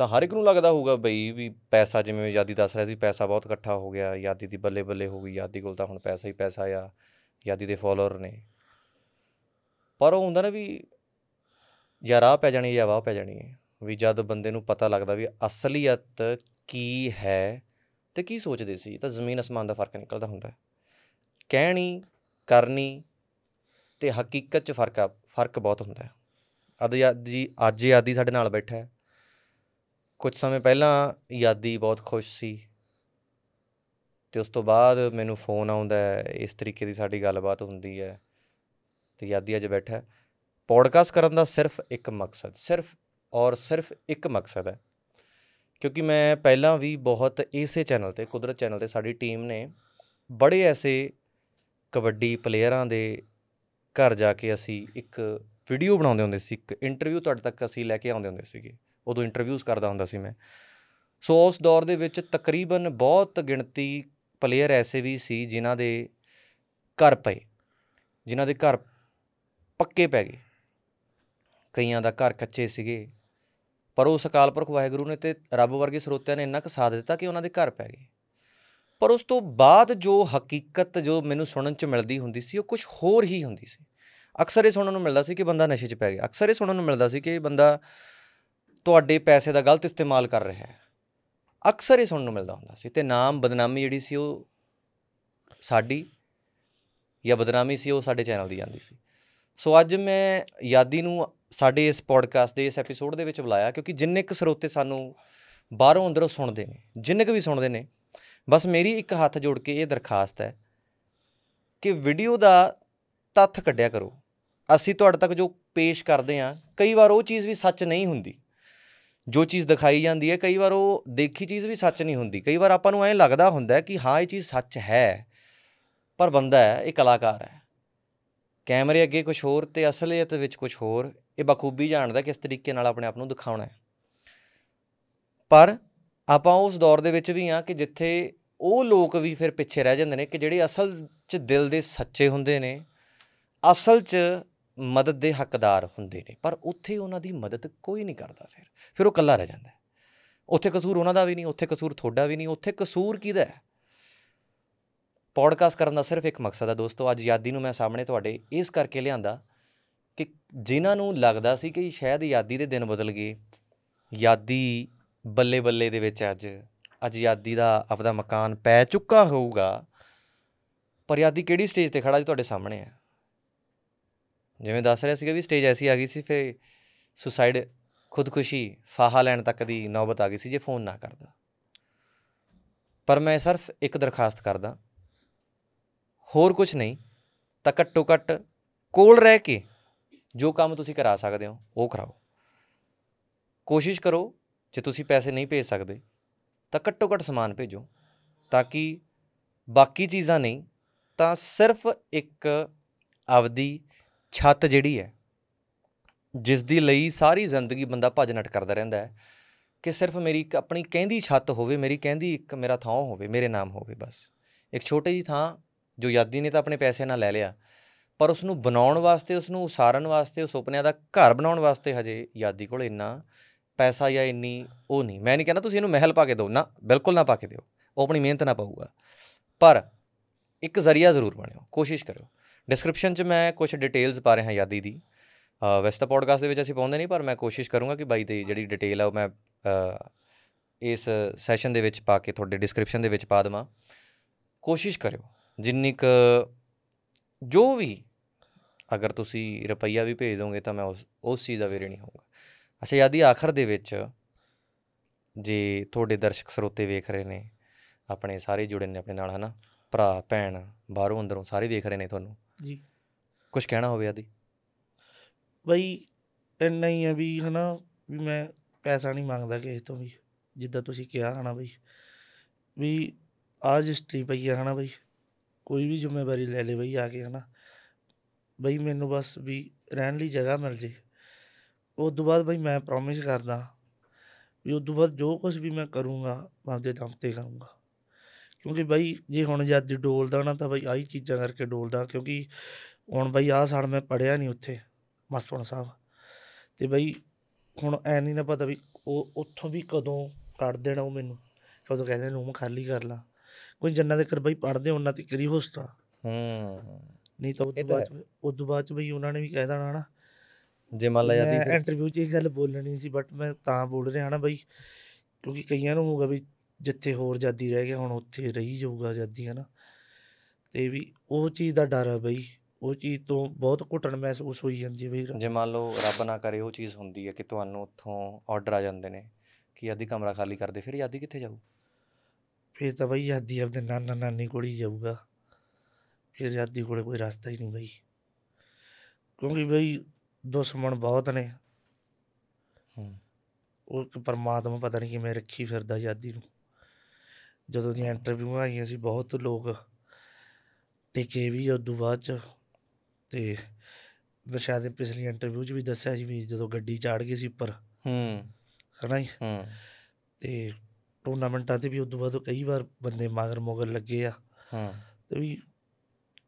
ਤਾਂ ਹਰ ਇੱਕ ਨੂੰ ਲੱਗਦਾ ਹੋਊਗਾ ਬਈ ਵੀ ਪੈਸਾ ਜਿਵੇਂ ਯਾਦੀ ਦੱਸ ਰਿਹਾ ਸੀ ਪੈਸਾ ਬਹੁਤ ਇਕੱਠਾ ਹੋ ਗਿਆ ਯਾਦੀ ਦੀ ਬੱਲੇ ਬੱਲੇ ਹੋ ਗਈ ਯਾਦੀ ਕੋਲ ਤਾਂ ਹੁਣ ਪੈਸਾ ਹੀ ਪੈਸਾ ਆ ਯਾਦੀ ਦੇ ਫਾਲੋਅਰ ਨੇ ਪਰ ਉਹ ਹੁੰਦਾ ਨਾ ਵੀ ਯਾਰ ਆ ਪੈ ਜਾਣੀ ਜਾਂ ਵਾਹ ਪੈ ਜਾਣੀ ਹੈ ਵੀ ਜਦ ਬੰਦੇ ਨੂੰ ਪਤਾ ਲੱਗਦਾ ਵੀ ਅਸਲੀਅਤ ਕੀ ਹੈ ਤੇ ਕੀ ਸੋਚਦੇ ਸੀ ਤਾਂ ਜ਼ਮੀਨ ਅਸਮਾਨ ਦਾ ਫਰਕ ਨਿਕਲਦਾ ਹੁੰਦਾ ਹੈ ਕਹਿਣੀ ਕਰਨੀ ਤੇ ਹਕੀਕਤ 'ਚ ਫਰਕ ਆ ਫਰਕ ਬਹੁਤ ਹੁੰਦਾ ਹੈ ਅਦ ਜੀ ਅੱਜ ਯਾਦੀ ਸਾਡੇ ਨਾਲ ਬੈਠਾ ਹੈ ਕੁਝ ਸਮੇਂ ਪਹਿਲਾਂ ਯਾਦੀ ਬਹੁਤ ਖੁਸ਼ ਸੀ ਤੇ ਉਸ ਤੋਂ ਬਾਅਦ ਮੈਨੂੰ ਫੋਨ ਆਉਂਦਾ ਹੈ ਇਸ ਤਰੀਕੇ ਦੀ ਸਾਡੀ ਗੱਲਬਾਤ ਹੁੰਦੀ ਹੈ ਤੇ ਯਾਦੀ ਅੱਜ ਬੈਠਾ ਹੈ ਪੋਡਕਾਸਟ ਕਰਨ ਦਾ ਸਿਰਫ ਇੱਕ ਮਕਸਦ ਸਿਰਫ ਔਰ ਸਿਰਫ ਇੱਕ ਮਕਸਦ ਹੈ ਕਿਉਂਕਿ ਮੈਂ ਪਹਿਲਾਂ ਵੀ ਬਹੁਤ ਇਸੇ ਚੈਨਲ ਤੇ ਕੁਦਰਤ ਚੈਨਲ ਤੇ ਸਾਡੀ ਟੀਮ ਨੇ ਬੜੇ ਐਸੇ ਕਬੱਡੀ ਪਲੇਅਰਾਂ ਦੇ ਘਰ ਜਾ ਕੇ ਅਸੀਂ ਇੱਕ ਵੀਡੀਓ ਬਣਾਉਂਦੇ ਹੁੰਦੇ ਸੀ ਇੱਕ ਇੰਟਰਵਿਊ ਤੁਹਾਡੇ ਤੱਕ ਅਸੀਂ ਲੈ ਕੇ ਆਉਂਦੇ ਹੁੰਦੇ ਸੀਗੇ ਉਦੋਂ ਇੰਟਰਵਿਊਜ਼ ਕਰਦਾ ਹੁੰਦਾ ਸੀ ਮੈਂ ਸੋ ਉਸ ਦੌਰ ਦੇ ਵਿੱਚ ਤਕਰੀਬਨ ਬਹੁਤ ਗਿਣਤੀ ਪਲੇਅਰ ਐਸੇ ਵੀ ਸੀ ਜਿਨ੍ਹਾਂ ਦੇ ਘਰ ਪਏ ਜਿਨ੍ਹਾਂ ਦੇ ਘਰ ਪੱਕੇ ਪੈ ਗਏ ਕਈਆਂ ਦਾ ਘਰ ਕੱਚੇ ਸੀਗੇ ਪਰ ਉਸ ਅਕਾਲ ਪੁਰਖ ਵਾਹਿਗੁਰੂ ਨੇ ਤੇ ਰੱਬ ਵਰਗੇ ਸਰੋਤਿਆਂ ਨੇ ਇੰਨਾ ਕੁ ਸਾਥ ਦਿੱਤਾ ਕਿ ਉਹਨਾਂ ਦੇ ਘਰ ਪੈ ਗਏ ਪਰ ਉਸ ਤੋਂ ਬਾਅਦ ਜੋ ਹਕੀਕਤ ਜੋ ਮੈਨੂੰ ਸੁਣਨ ਚ ਮਿਲਦੀ ਹੁੰਦੀ ਸੀ ਉਹ ਕੁਝ ਹੋਰ ਹੀ ਹੁੰਦੀ ਸੀ ਅਕਸਰ ਇਹ ਸੁਣਨ ਨੂੰ ਮਿਲਦਾ ਸੀ ਕਿ ਬੰਦਾ ਨਸ਼ੇ 'ਚ ਪੈ ਗਿਆ ਅਕਸਰ ਇਹ ਸੁਣਨ ਨੂੰ ਮਿਲਦਾ ਸੀ ਕਿ ਬੰਦਾ ਤੁਹਾਡੇ ਪੈਸੇ ਦਾ ਗਲਤ ਇਸਤੇਮਾਲ ਕਰ ਰਿਹਾ ਹੈ ਅਕਸਰ ਇਹ ਸੁਣਨ ਨੂੰ ਮਿਲਦਾ ਹੁੰਦਾ ਸੀ ਤੇ ਨਾਮ ਬਦਨਾਮੀ ਜਿਹੜੀ ਸੀ ਉਹ ਸਾਡੀ ਜਾਂ ਬਦਨਾਮੀ ਸੀ ਉਹ ਸਾਡੇ ਚੈਨਲ ਦੀ ਜਾਂਦੀ ਸੀ ਸੋ ਅੱਜ ਮੈਂ ਯਾਦੀ ਨੂੰ ਸਾਡੇ ਇਸ ਪੋਡਕਾਸਟ ਦੇ ਇਸ ਐਪੀਸੋਡ ਦੇ ਵਿੱਚ ਬੁਲਾਇਆ ਕਿਉਂਕਿ ਜਿੰਨੇ ਕੁ ਸਰੋਤੇ ਸਾਨੂੰ ਬਾਹਰੋਂ ਅੰਦਰੋਂ ਸੁਣਦੇ ਨੇ ਜਿੰਨੇ ਕੁ ਵੀ ਸੁਣਦੇ ਨੇ ਬਸ ਮੇਰੀ ਇੱਕ ਹੱਥ ਜੋੜ ਕੇ ਇਹ ਦਰਖਾਸਤ ਹੈ ਕਿ ਵੀਡੀਓ ਦਾ ਤੱਥ ਕੱਢਿਆ ਕਰੋ ਅਸੀਂ ਤੁਹਾਡੇ ਤੱਕ ਜੋ ਪੇਸ਼ ਕਰਦੇ ਆ ਕਈ ਵਾਰ ਉਹ ਚੀਜ਼ ਵੀ ਸੱਚ ਨਹੀਂ ਹੁੰਦੀ ਜੋ ਚੀਜ਼ ਦਿਖਾਈ ਜਾਂਦੀ ਹੈ ਕਈ ਵਾਰ ਉਹ ਦੇਖੀ ਚੀਜ਼ ਵੀ ਸੱਚ ਨਹੀਂ ਹੁੰਦੀ ਕਈ ਵਾਰ ਆਪਾਂ ਨੂੰ ਐਂ ਲੱਗਦਾ ਹੁੰਦਾ ਕਿ ਹਾਂ ਇਹ ਚੀਜ਼ ਸੱਚ ਹੈ ਪਰ ਬੰਦਾ ਹੈ ਇਹ ਕਲਾਕਾਰ ਹੈ ਕੈਮਰੇ ਅੱਗੇ ਕੁਝ ਹੋਰ ਤੇ ਅਸਲੀਅਤ ਵਿੱਚ ਕੁਝ ਹੋਰ ਇਹ ਬਖੂਬੀ ਜਾਣਦਾ ਕਿਸ ਤਰੀਕੇ ਨਾਲ ਆਪਣੇ ਆਪ ਨੂੰ ਦਿਖਾਉਣਾ ਹੈ ਪਰ ਆਪਾਂ ਉਸ ਦੌਰ ਦੇ ਵਿੱਚ ਵੀ ਆ ਕਿ ਜਿੱਥੇ ਉਹ ਲੋਕ ਵੀ ਫਿਰ ਪਿੱਛੇ ਰਹਿ ਜਾਂਦੇ ਨੇ ਕਿ ਜਿਹੜੇ ਅਸਲ 'ਚ ਦਿਲ ਦੇ ਸੱਚੇ ਹੁੰਦੇ ਨੇ ਅਸਲ 'ਚ ਮਦਦ ਦੇ ਹੱਕਦਾਰ ਹੁੰਦੇ ਨੇ ਪਰ ਉੱਥੇ ਉਹਨਾਂ ਦੀ ਮਦਦ ਕੋਈ ਨਹੀਂ ਕਰਦਾ ਫਿਰ ਫਿਰ ਉਹ ਇਕੱਲਾ ਰਹਿ ਜਾਂਦਾ ਉੱਥੇ ਕਸੂਰ ਉਹਨਾਂ ਦਾ ਵੀ ਨਹੀਂ ਉੱਥੇ ਕਸੂਰ ਤੁਹਾਡਾ ਵੀ ਨਹੀਂ ਉੱਥੇ ਕਸੂਰ ਕਿਹਦਾ ਹੈ ਪੌਡਕਾਸਟ ਕਰਨ ਦਾ ਸਿਰਫ ਇੱਕ ਮਕਸਦ ਹੈ ਦੋਸਤੋ ਅੱਜ ਯਾਦੀ ਨੂੰ ਮੈਂ ਸਾਹਮਣੇ ਤੁਹਾਡੇ ਇਸ ਕਰਕੇ ਲਿਆਂਦਾ ਕਿ ਜਿਨ੍ਹਾਂ ਨੂੰ ਲੱਗਦਾ ਸੀ ਕਿ ਸ਼ਾਇਦ ਯਾਦੀ ਦੇ ਦਿਨ ਬਦਲ ਗਏ ਯਾਦੀ ਬੱਲੇ ਬੱਲੇ ਦੇ ਵਿੱਚ ਅੱਜ ਅਜਿਆਦੀ ਦਾ ਆਪਦਾ ਮਕਾਨ ਪੈ ਚੁੱਕਾ ਹੋਊਗਾ ਪਰ ਕਿਹੜੀ ਸਟੇਜ ਤੇ ਖੜਾ ਜੀ ਤੁਹਾਡੇ ਸਾਹਮਣੇ ਹੈ ਜਿਵੇਂ ਦੱਸ ਰਿਹਾ ਸੀਗਾ ਵੀ ਸਟੇਜ ਐਸੀ ਆ ਗਈ ਸੀ ਫੇ ਸੁਸਾਈਡ ਖੁਦਕੁਸ਼ੀ ਫਾਹਾ ਲੈਣ ਤੱਕ ਦੀ ਨੌਬਤ ਆ ਗਈ ਸੀ ਜੇ ਫੋਨ ਨਾ ਕਰਦਾ ਪਰ ਮੈਂ ਸਿਰਫ ਇੱਕ ਦਰਖਾਸਤ ਕਰਦਾ ਹੋਰ ਕੁਝ ਨਹੀਂ ਤਾਂ ਘੱਟੋ ਘੱਟ ਕੋਲ ਰਹਿ ਕੇ ਜੋ ਕੰਮ ਤੁਸੀਂ ਕਰਾ ਸਕਦੇ ਹੋ ਉਹ ਕਰਾਓ ਕੋਸ਼ਿਸ਼ ਕਰੋ ਜੇ ਤੁਸੀਂ ਪੈਸੇ ਨਹੀਂ ਭੇਜ ਸਕਦੇ ਤਾਂ ਘੱਟੋ ਘੱਟ ਸਮਾਨ ਭੇਜੋ ਤਾਂ ਕਿ ਬਾਕੀ ਚੀਜ਼ਾਂ ਨਹੀਂ ਤਾਂ ਸਿਰਫ ਇੱਕ ਆਵਦੀ ਛੱਤ ਜਿਹੜੀ ਹੈ ਜਿਸ ਦੀ ਲਈ ਸਾਰੀ ਜ਼ਿੰਦਗੀ ਬੰਦਾ ਭੱਜ ਨਟ ਕਰਦਾ ਰਹਿੰਦਾ ਹੈ ਕਿ ਸਿਰਫ ਮੇਰੀ ਇੱਕ ਆਪਣੀ ਕਹਿੰਦੀ ਛੱਤ ਹੋਵੇ ਮੇਰੀ ਕਹਿੰਦੀ ਇੱਕ ਮੇਰਾ ਥਾਂ ਹੋਵੇ ਮੇਰੇ ਨਾਮ ਹੋਵੇ ਬਸ ਇੱਕ ਛੋਟੀ ਜੀ ਥਾਂ ਜੋ ਯਾਦੀ ਨੇ ਤਾਂ ਆਪਣੇ ਪੈਸੇ ਨਾਲ ਲੈ ਲਿਆ ਪਰ ਉਸ ਨੂੰ ਬਣਾਉਣ ਵਾਸਤੇ ਉਸ ਨੂੰ ਉਸਾਰਨ ਵਾਸਤੇ ਉਸ ਸੁਪਨਿਆਂ ਦਾ ਘਰ ਬਣਾਉਣ ਵਾਸਤੇ ਹਜੇ ਯਾਦੀ ਕੋਲ ਇੰਨਾ ਪੈਸਾ ਜਾਂ ਇੰਨੀ ਉਹ ਨਹੀਂ ਮੈਂ ਨਹੀਂ ਕਹਿੰਦਾ ਤੁਸੀਂ ਇਹਨੂੰ ਮਹਿਲ ਪਾ ਕੇ ਦਿਓ ਨਾ ਬਿਲਕੁਲ ਨਾ ਪਾ ਕੇ ਦਿਓ ਉਹ ਆਪਣੀ ਮਿਹਨਤ ਨਾ ਪਾਊਗਾ ਪਰ ਇੱਕ ਜ਼ਰੀਆ ਜ਼ਰੂਰ ਬਣਿਓ ਕੋਸ਼ਿਸ਼ ਕਰਿਓ ਡਿਸਕ੍ਰਿਪਸ਼ਨ 'ਚ ਮੈਂ ਕੁਝ ਡਿਟੇਲਸ ਪਾ ਰਿਹਾ ਯਾਦੀ ਦੀ ਵੈਸੇ ਤਾਂ ਪੋਡਕਾਸਟ ਦੇ ਵਿੱਚ ਅਸੀਂ ਪਾਉਂਦੇ ਨਹੀਂ ਪਰ ਮੈਂ ਕੋਸ਼ਿਸ਼ ਕਰੂੰਗਾ ਕਿ ਬਾਈ ਦੀ ਜਿਹੜੀ ਡਿਟੇਲ ਆ ਉਹ ਮੈਂ ਇਸ ਸੈਸ਼ਨ ਦੇ ਵਿੱਚ ਪਾ ਕੇ ਤੁਹਾਡੇ ਡਿਸਕ੍ਰਿਪਸ਼ਨ ਦੇ ਵਿੱਚ ਪਾ ਦਵਾਂ ਕੋਸ਼ਿਸ਼ ਕਰਿਓ ਜਿੰਨੀ ਕ ਜੋ ਵੀ ਅਗਰ ਤੁਸੀਂ ਰੁਪਈਆ ਵੀ ਭੇਜ ਦੋਗੇ ਤਾਂ ਮੈਂ ਉਸ ਉਸ ਚੀਜ਼ ਦਾ ਵੇਰੇ ਨਹੀਂ ਹੋਊਗਾ ਅੱਛਾ ਯਾਦੀ ਆਖਰ ਦੇ ਵਿੱਚ ਜੇ ਤੁਹਾਡੇ ਦਰਸ਼ਕ ਸਰੋਤੇ ਵੇਖ ਰਹੇ ਨੇ ਆਪਣੇ ਸਾਰੇ ਜੁੜੇ ਨੇ ਆਪਣੇ ਨਾਲ ਹਨਾ ਭਰਾ ਭੈਣ ਬਾਹਰੋਂ ਅੰਦਰੋਂ ਸਾਰੇ ਵੇਖ ਰਹੇ ਨੇ ਤੁਹਾਨੂੰ ਜੀ ਕੁਝ ਕਹਿਣਾ ਹੋਵੇ ਯਾਦੀ ਬਈ ਇੰਨਾ ਹੀ ਆ ਵੀ ਹਨਾ ਵੀ ਮੈਂ ਪੈਸਾ ਨਹੀਂ ਮੰਗਦਾ ਕਿਸੇ ਤੋਂ ਵੀ ਜਿੱਦਾਂ ਤੁਸੀਂ ਕਿਹਾ ਹਨਾ ਬਈ ਵੀ ਆਜ ਹਿਸਟਰੀ ਪਈ ਆ ਹਨਾ ਬਈ ਕੋਈ ਵੀ ਜ਼ਿੰਮੇਵਾਰੀ ਲੈ ਲੈ ਬਈ ਆ ਕੇ ਹਨਾ ਬਈ ਮੈਨੂੰ ਬਸ ਵੀ ਰਹਿਣ ਲਈ ਜਗ੍ਹਾ ਮਿਲ ਜੇ ਉਸ ਤੋਂ ਬਾਅਦ ਭਾਈ ਮੈਂ ਪ੍ਰੋਮਿਸ ਕਰਦਾ ਵੀ ਉਸ ਤੋਂ ਬਾਅਦ ਜੋ ਕੁਝ ਵੀ ਮੈਂ ਕਰੂੰਗਾ ਆਪਦੇ ਦਮ ਤੇ ਕਰੂੰਗਾ ਕਿਉਂਕਿ ਭਾਈ ਜੇ ਹੁਣ ਜਦ ਡੋਲਦਾ ਨਾ ਤਾਂ ਭਾਈ ਆਹੀ ਚੀਜ਼ਾਂ ਕਰਕੇ ਡੋਲਦਾ ਕਿਉਂਕਿ ਹੁਣ ਭਾਈ ਆਹ ਸਾਲ ਮੈਂ ਪੜਿਆ ਨਹੀਂ ਉੱਥੇ ਮਸਤਪੁਰ ਸਾਹਿਬ ਤੇ ਭਾਈ ਹੁਣ ਐ ਨਹੀਂ ਨਾ ਪਤਾ ਵੀ ਉਹ ਉੱਥੋਂ ਵੀ ਕਦੋਂ ਕੱਢ ਦੇਣਾ ਉਹ ਮੈਨੂੰ ਕਦੋਂ ਕਹਿੰਦੇ ਰੂਮ ਖਾਲੀ ਕਰ ਲਾ ਕੋਈ ਜੰਨਾ ਦੇ ਕਰ ਭਾਈ ਪੜਦੇ ਉਹਨਾਂ ਤੇ ਕਰੀ ਹੋਸਟਾ ਹੂੰ ਨਹੀਂ ਤਾਂ ਉਹ ਬਾਅਦ ਉਹ ਬਾਅਦ ਵੀ ਉਹਨਾਂ ਨੇ ਵੀ ਕਹਿ ਦੇਣਾ ਨਾ ਜੇ ਮੰਨ ਲਿਆ ਜਾਂਦੀ ਇੰਟਰਵਿਊ 'ਚ ਇਹ ਗੱਲ ਬੋਲਣੀ ਸੀ ਬਟ ਮੈਂ ਤਾਂ ਬੋਲ ਰਿਹਾ ਨਾ ਬਈ ਕਿਉਂਕਿ ਕਈਆਂ ਨੂੰ ਹੋਊਗਾ ਵੀ ਜਿੱਥੇ ਹੋਰ ਜਾਦੀ ਰਹਿ ਗਿਆ ਹੁਣ ਉੱਥੇ ਰਹੀ ਜਾਊਗਾ ਜਾਦੀ ਹੈ ਨਾ ਤੇ ਵੀ ਉਹ ਚੀਜ਼ ਦਾ ਡਰ ਹੈ ਬਈ ਉਹ ਚੀਜ਼ ਤੋਂ ਬਹੁਤ ਘਟਣ ਮਹਿਸੂਸ ਹੋਈ ਜਾਂਦੀ ਹੈ ਬਈ ਜੇ ਮੰਨ ਲਓ ਰੱਬ ਨਾ ਕਰੇ ਉਹ ਚੀਜ਼ ਹੁੰਦੀ ਹੈ ਕਿ ਤੁਹਾਨੂੰ ਉੱਥੋਂ ਆਰਡਰ ਆ ਜਾਂਦੇ ਨੇ ਕਿ ਆਦੀ ਕਮਰਾ ਖਾਲੀ ਕਰ ਦੇ ਫਿਰ ਯਾਦੀ ਕਿੱਥੇ ਜਾਊ ਫਿਰ ਤਾਂ ਬਈ ਯਾਦੀ ਆਪਣੇ ਨਾਨਾ ਨਾਨੀ ਕੋਲ ਹੀ ਜਾਊਗਾ ਫਿਰ ਯਾਦੀ ਕੋਲ ਕੋਈ ਰਸਤਾ ਹੀ ਨਹੀਂ ਬਈ ਕਿਉਂਕਿ ਬਈ ਦੁਸ਼ਮਣ ਬਹੁਤ ਨੇ ਹੂੰ ਉਹ ਪਰਮਾਤਮਾ ਪਤਾ ਨਹੀਂ ਕਿਵੇਂ ਰੱਖੀ ਫਿਰਦਾ ਯਾਦੀ ਨੂੰ ਜਦੋਂ ਦੀ ਇੰਟਰਵਿਊ ਆਈਆਂ ਸੀ ਬਹੁਤ ਲੋਕ ਟਿਕੇ ਵੀ ਉਦੋਂ ਬਾਅਦ ਚ ਤੇ ਬਰਸ਼ਾਦ ਦੇ ਪਿਛਲੀ ਇੰਟਰਵਿਊ 'ਚ ਵੀ ਦੱਸਿਆ ਸੀ ਵੀ ਜਦੋਂ ਗੱਡੀ ਚਾੜ ਗਈ ਸੀ ਉੱਪਰ ਹੂੰ ਹਨਾ ਹੀ ਹੂੰ ਤੇ ਟੂਰਨਾਮੈਂਟਾਂ ਤੇ ਵੀ ਉਦੋਂ ਬਾਅਦ ਕਈ ਵਾਰ ਬੰਦੇ ਮਾਗਰ ਮੋਗਰ ਲੱਗੇ ਆ ਹਾਂ ਤੇ ਵੀ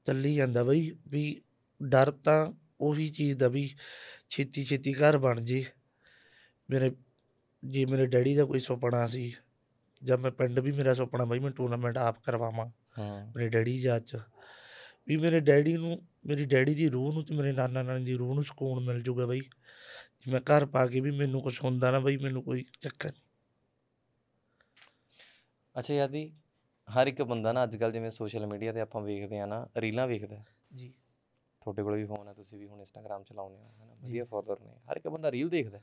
ਤੱਲੀ ਜਾਂਦਾ ਬਈ ਵੀ ਡਰ ਤਾਂ ਉਹੀ ਚੀਜ਼ ਦਾ ਵੀ ਛੇਤੀ ਛੇਤੀ ਘਰ ਬਣ ਜੇ ਮੇਰੇ ਜੇ ਮੇਰੇ ਡੈਡੀ ਦਾ ਕੋਈ ਸੁਪਨਾ ਸੀ ਜਦ ਮੈਂ ਪਿੰਡ ਵੀ ਮੇਰਾ ਸੁਪਨਾ ਬਈ ਮੈਂ ਟੂਰਨਾਮੈਂਟ ਆਪ ਕਰਵਾਵਾਂ ਹਾਂ ਮੇਰੇ ਡੈਡੀ ਜਾਚ ਵੀ ਮੇਰੇ ਡੈਡੀ ਨੂੰ ਮੇਰੀ ਡੈਡੀ ਦੀ ਰੂਹ ਨੂੰ ਤੇ ਮੇਰੇ ਨਾਨਾ ਨਾਨੀ ਦੀ ਰੂਹ ਨੂੰ ਸਕੂਨ ਮਿਲ ਜੂਗਾ ਬਈ ਜੇ ਮੈਂ ਘਰ ਪਾ ਕੇ ਵੀ ਮੈਨੂੰ ਕੁਝ ਹੁੰਦਾ ਨਾ ਬਈ ਮੈਨੂੰ ਕੋਈ ਚੱਕਰ ਨਹੀਂ ਅੱਛਾ ਯਾਦੀ ਹਰ ਇੱਕ ਬੰਦਾ ਨਾ ਅੱਜ ਕੱਲ ਜਿਵੇਂ ਸੋਸ਼ਲ ਮੀਡੀਆ ਤੇ ਆਪਾਂ ਵੇਖਦੇ ਆ ਨਾ ਰੀਲਾਂ ਵੇਖਦਾ ਜੀ ਤੁਹਾਡੇ ਕੋਲ ਵੀ ਫੋਨ ਹੈ ਤੁਸੀਂ ਵੀ ਹੁਣ ਇੰਸਟਾਗ੍ਰam ਚਲਾਉਂਦੇ ਹੋ ਹਨਾ ਵਧੀਆ ਫੋਲੋਅਰ ਨੇ ਹਰ ਇੱਕ ਬੰਦਾ ਰੀਲ ਦੇਖਦਾ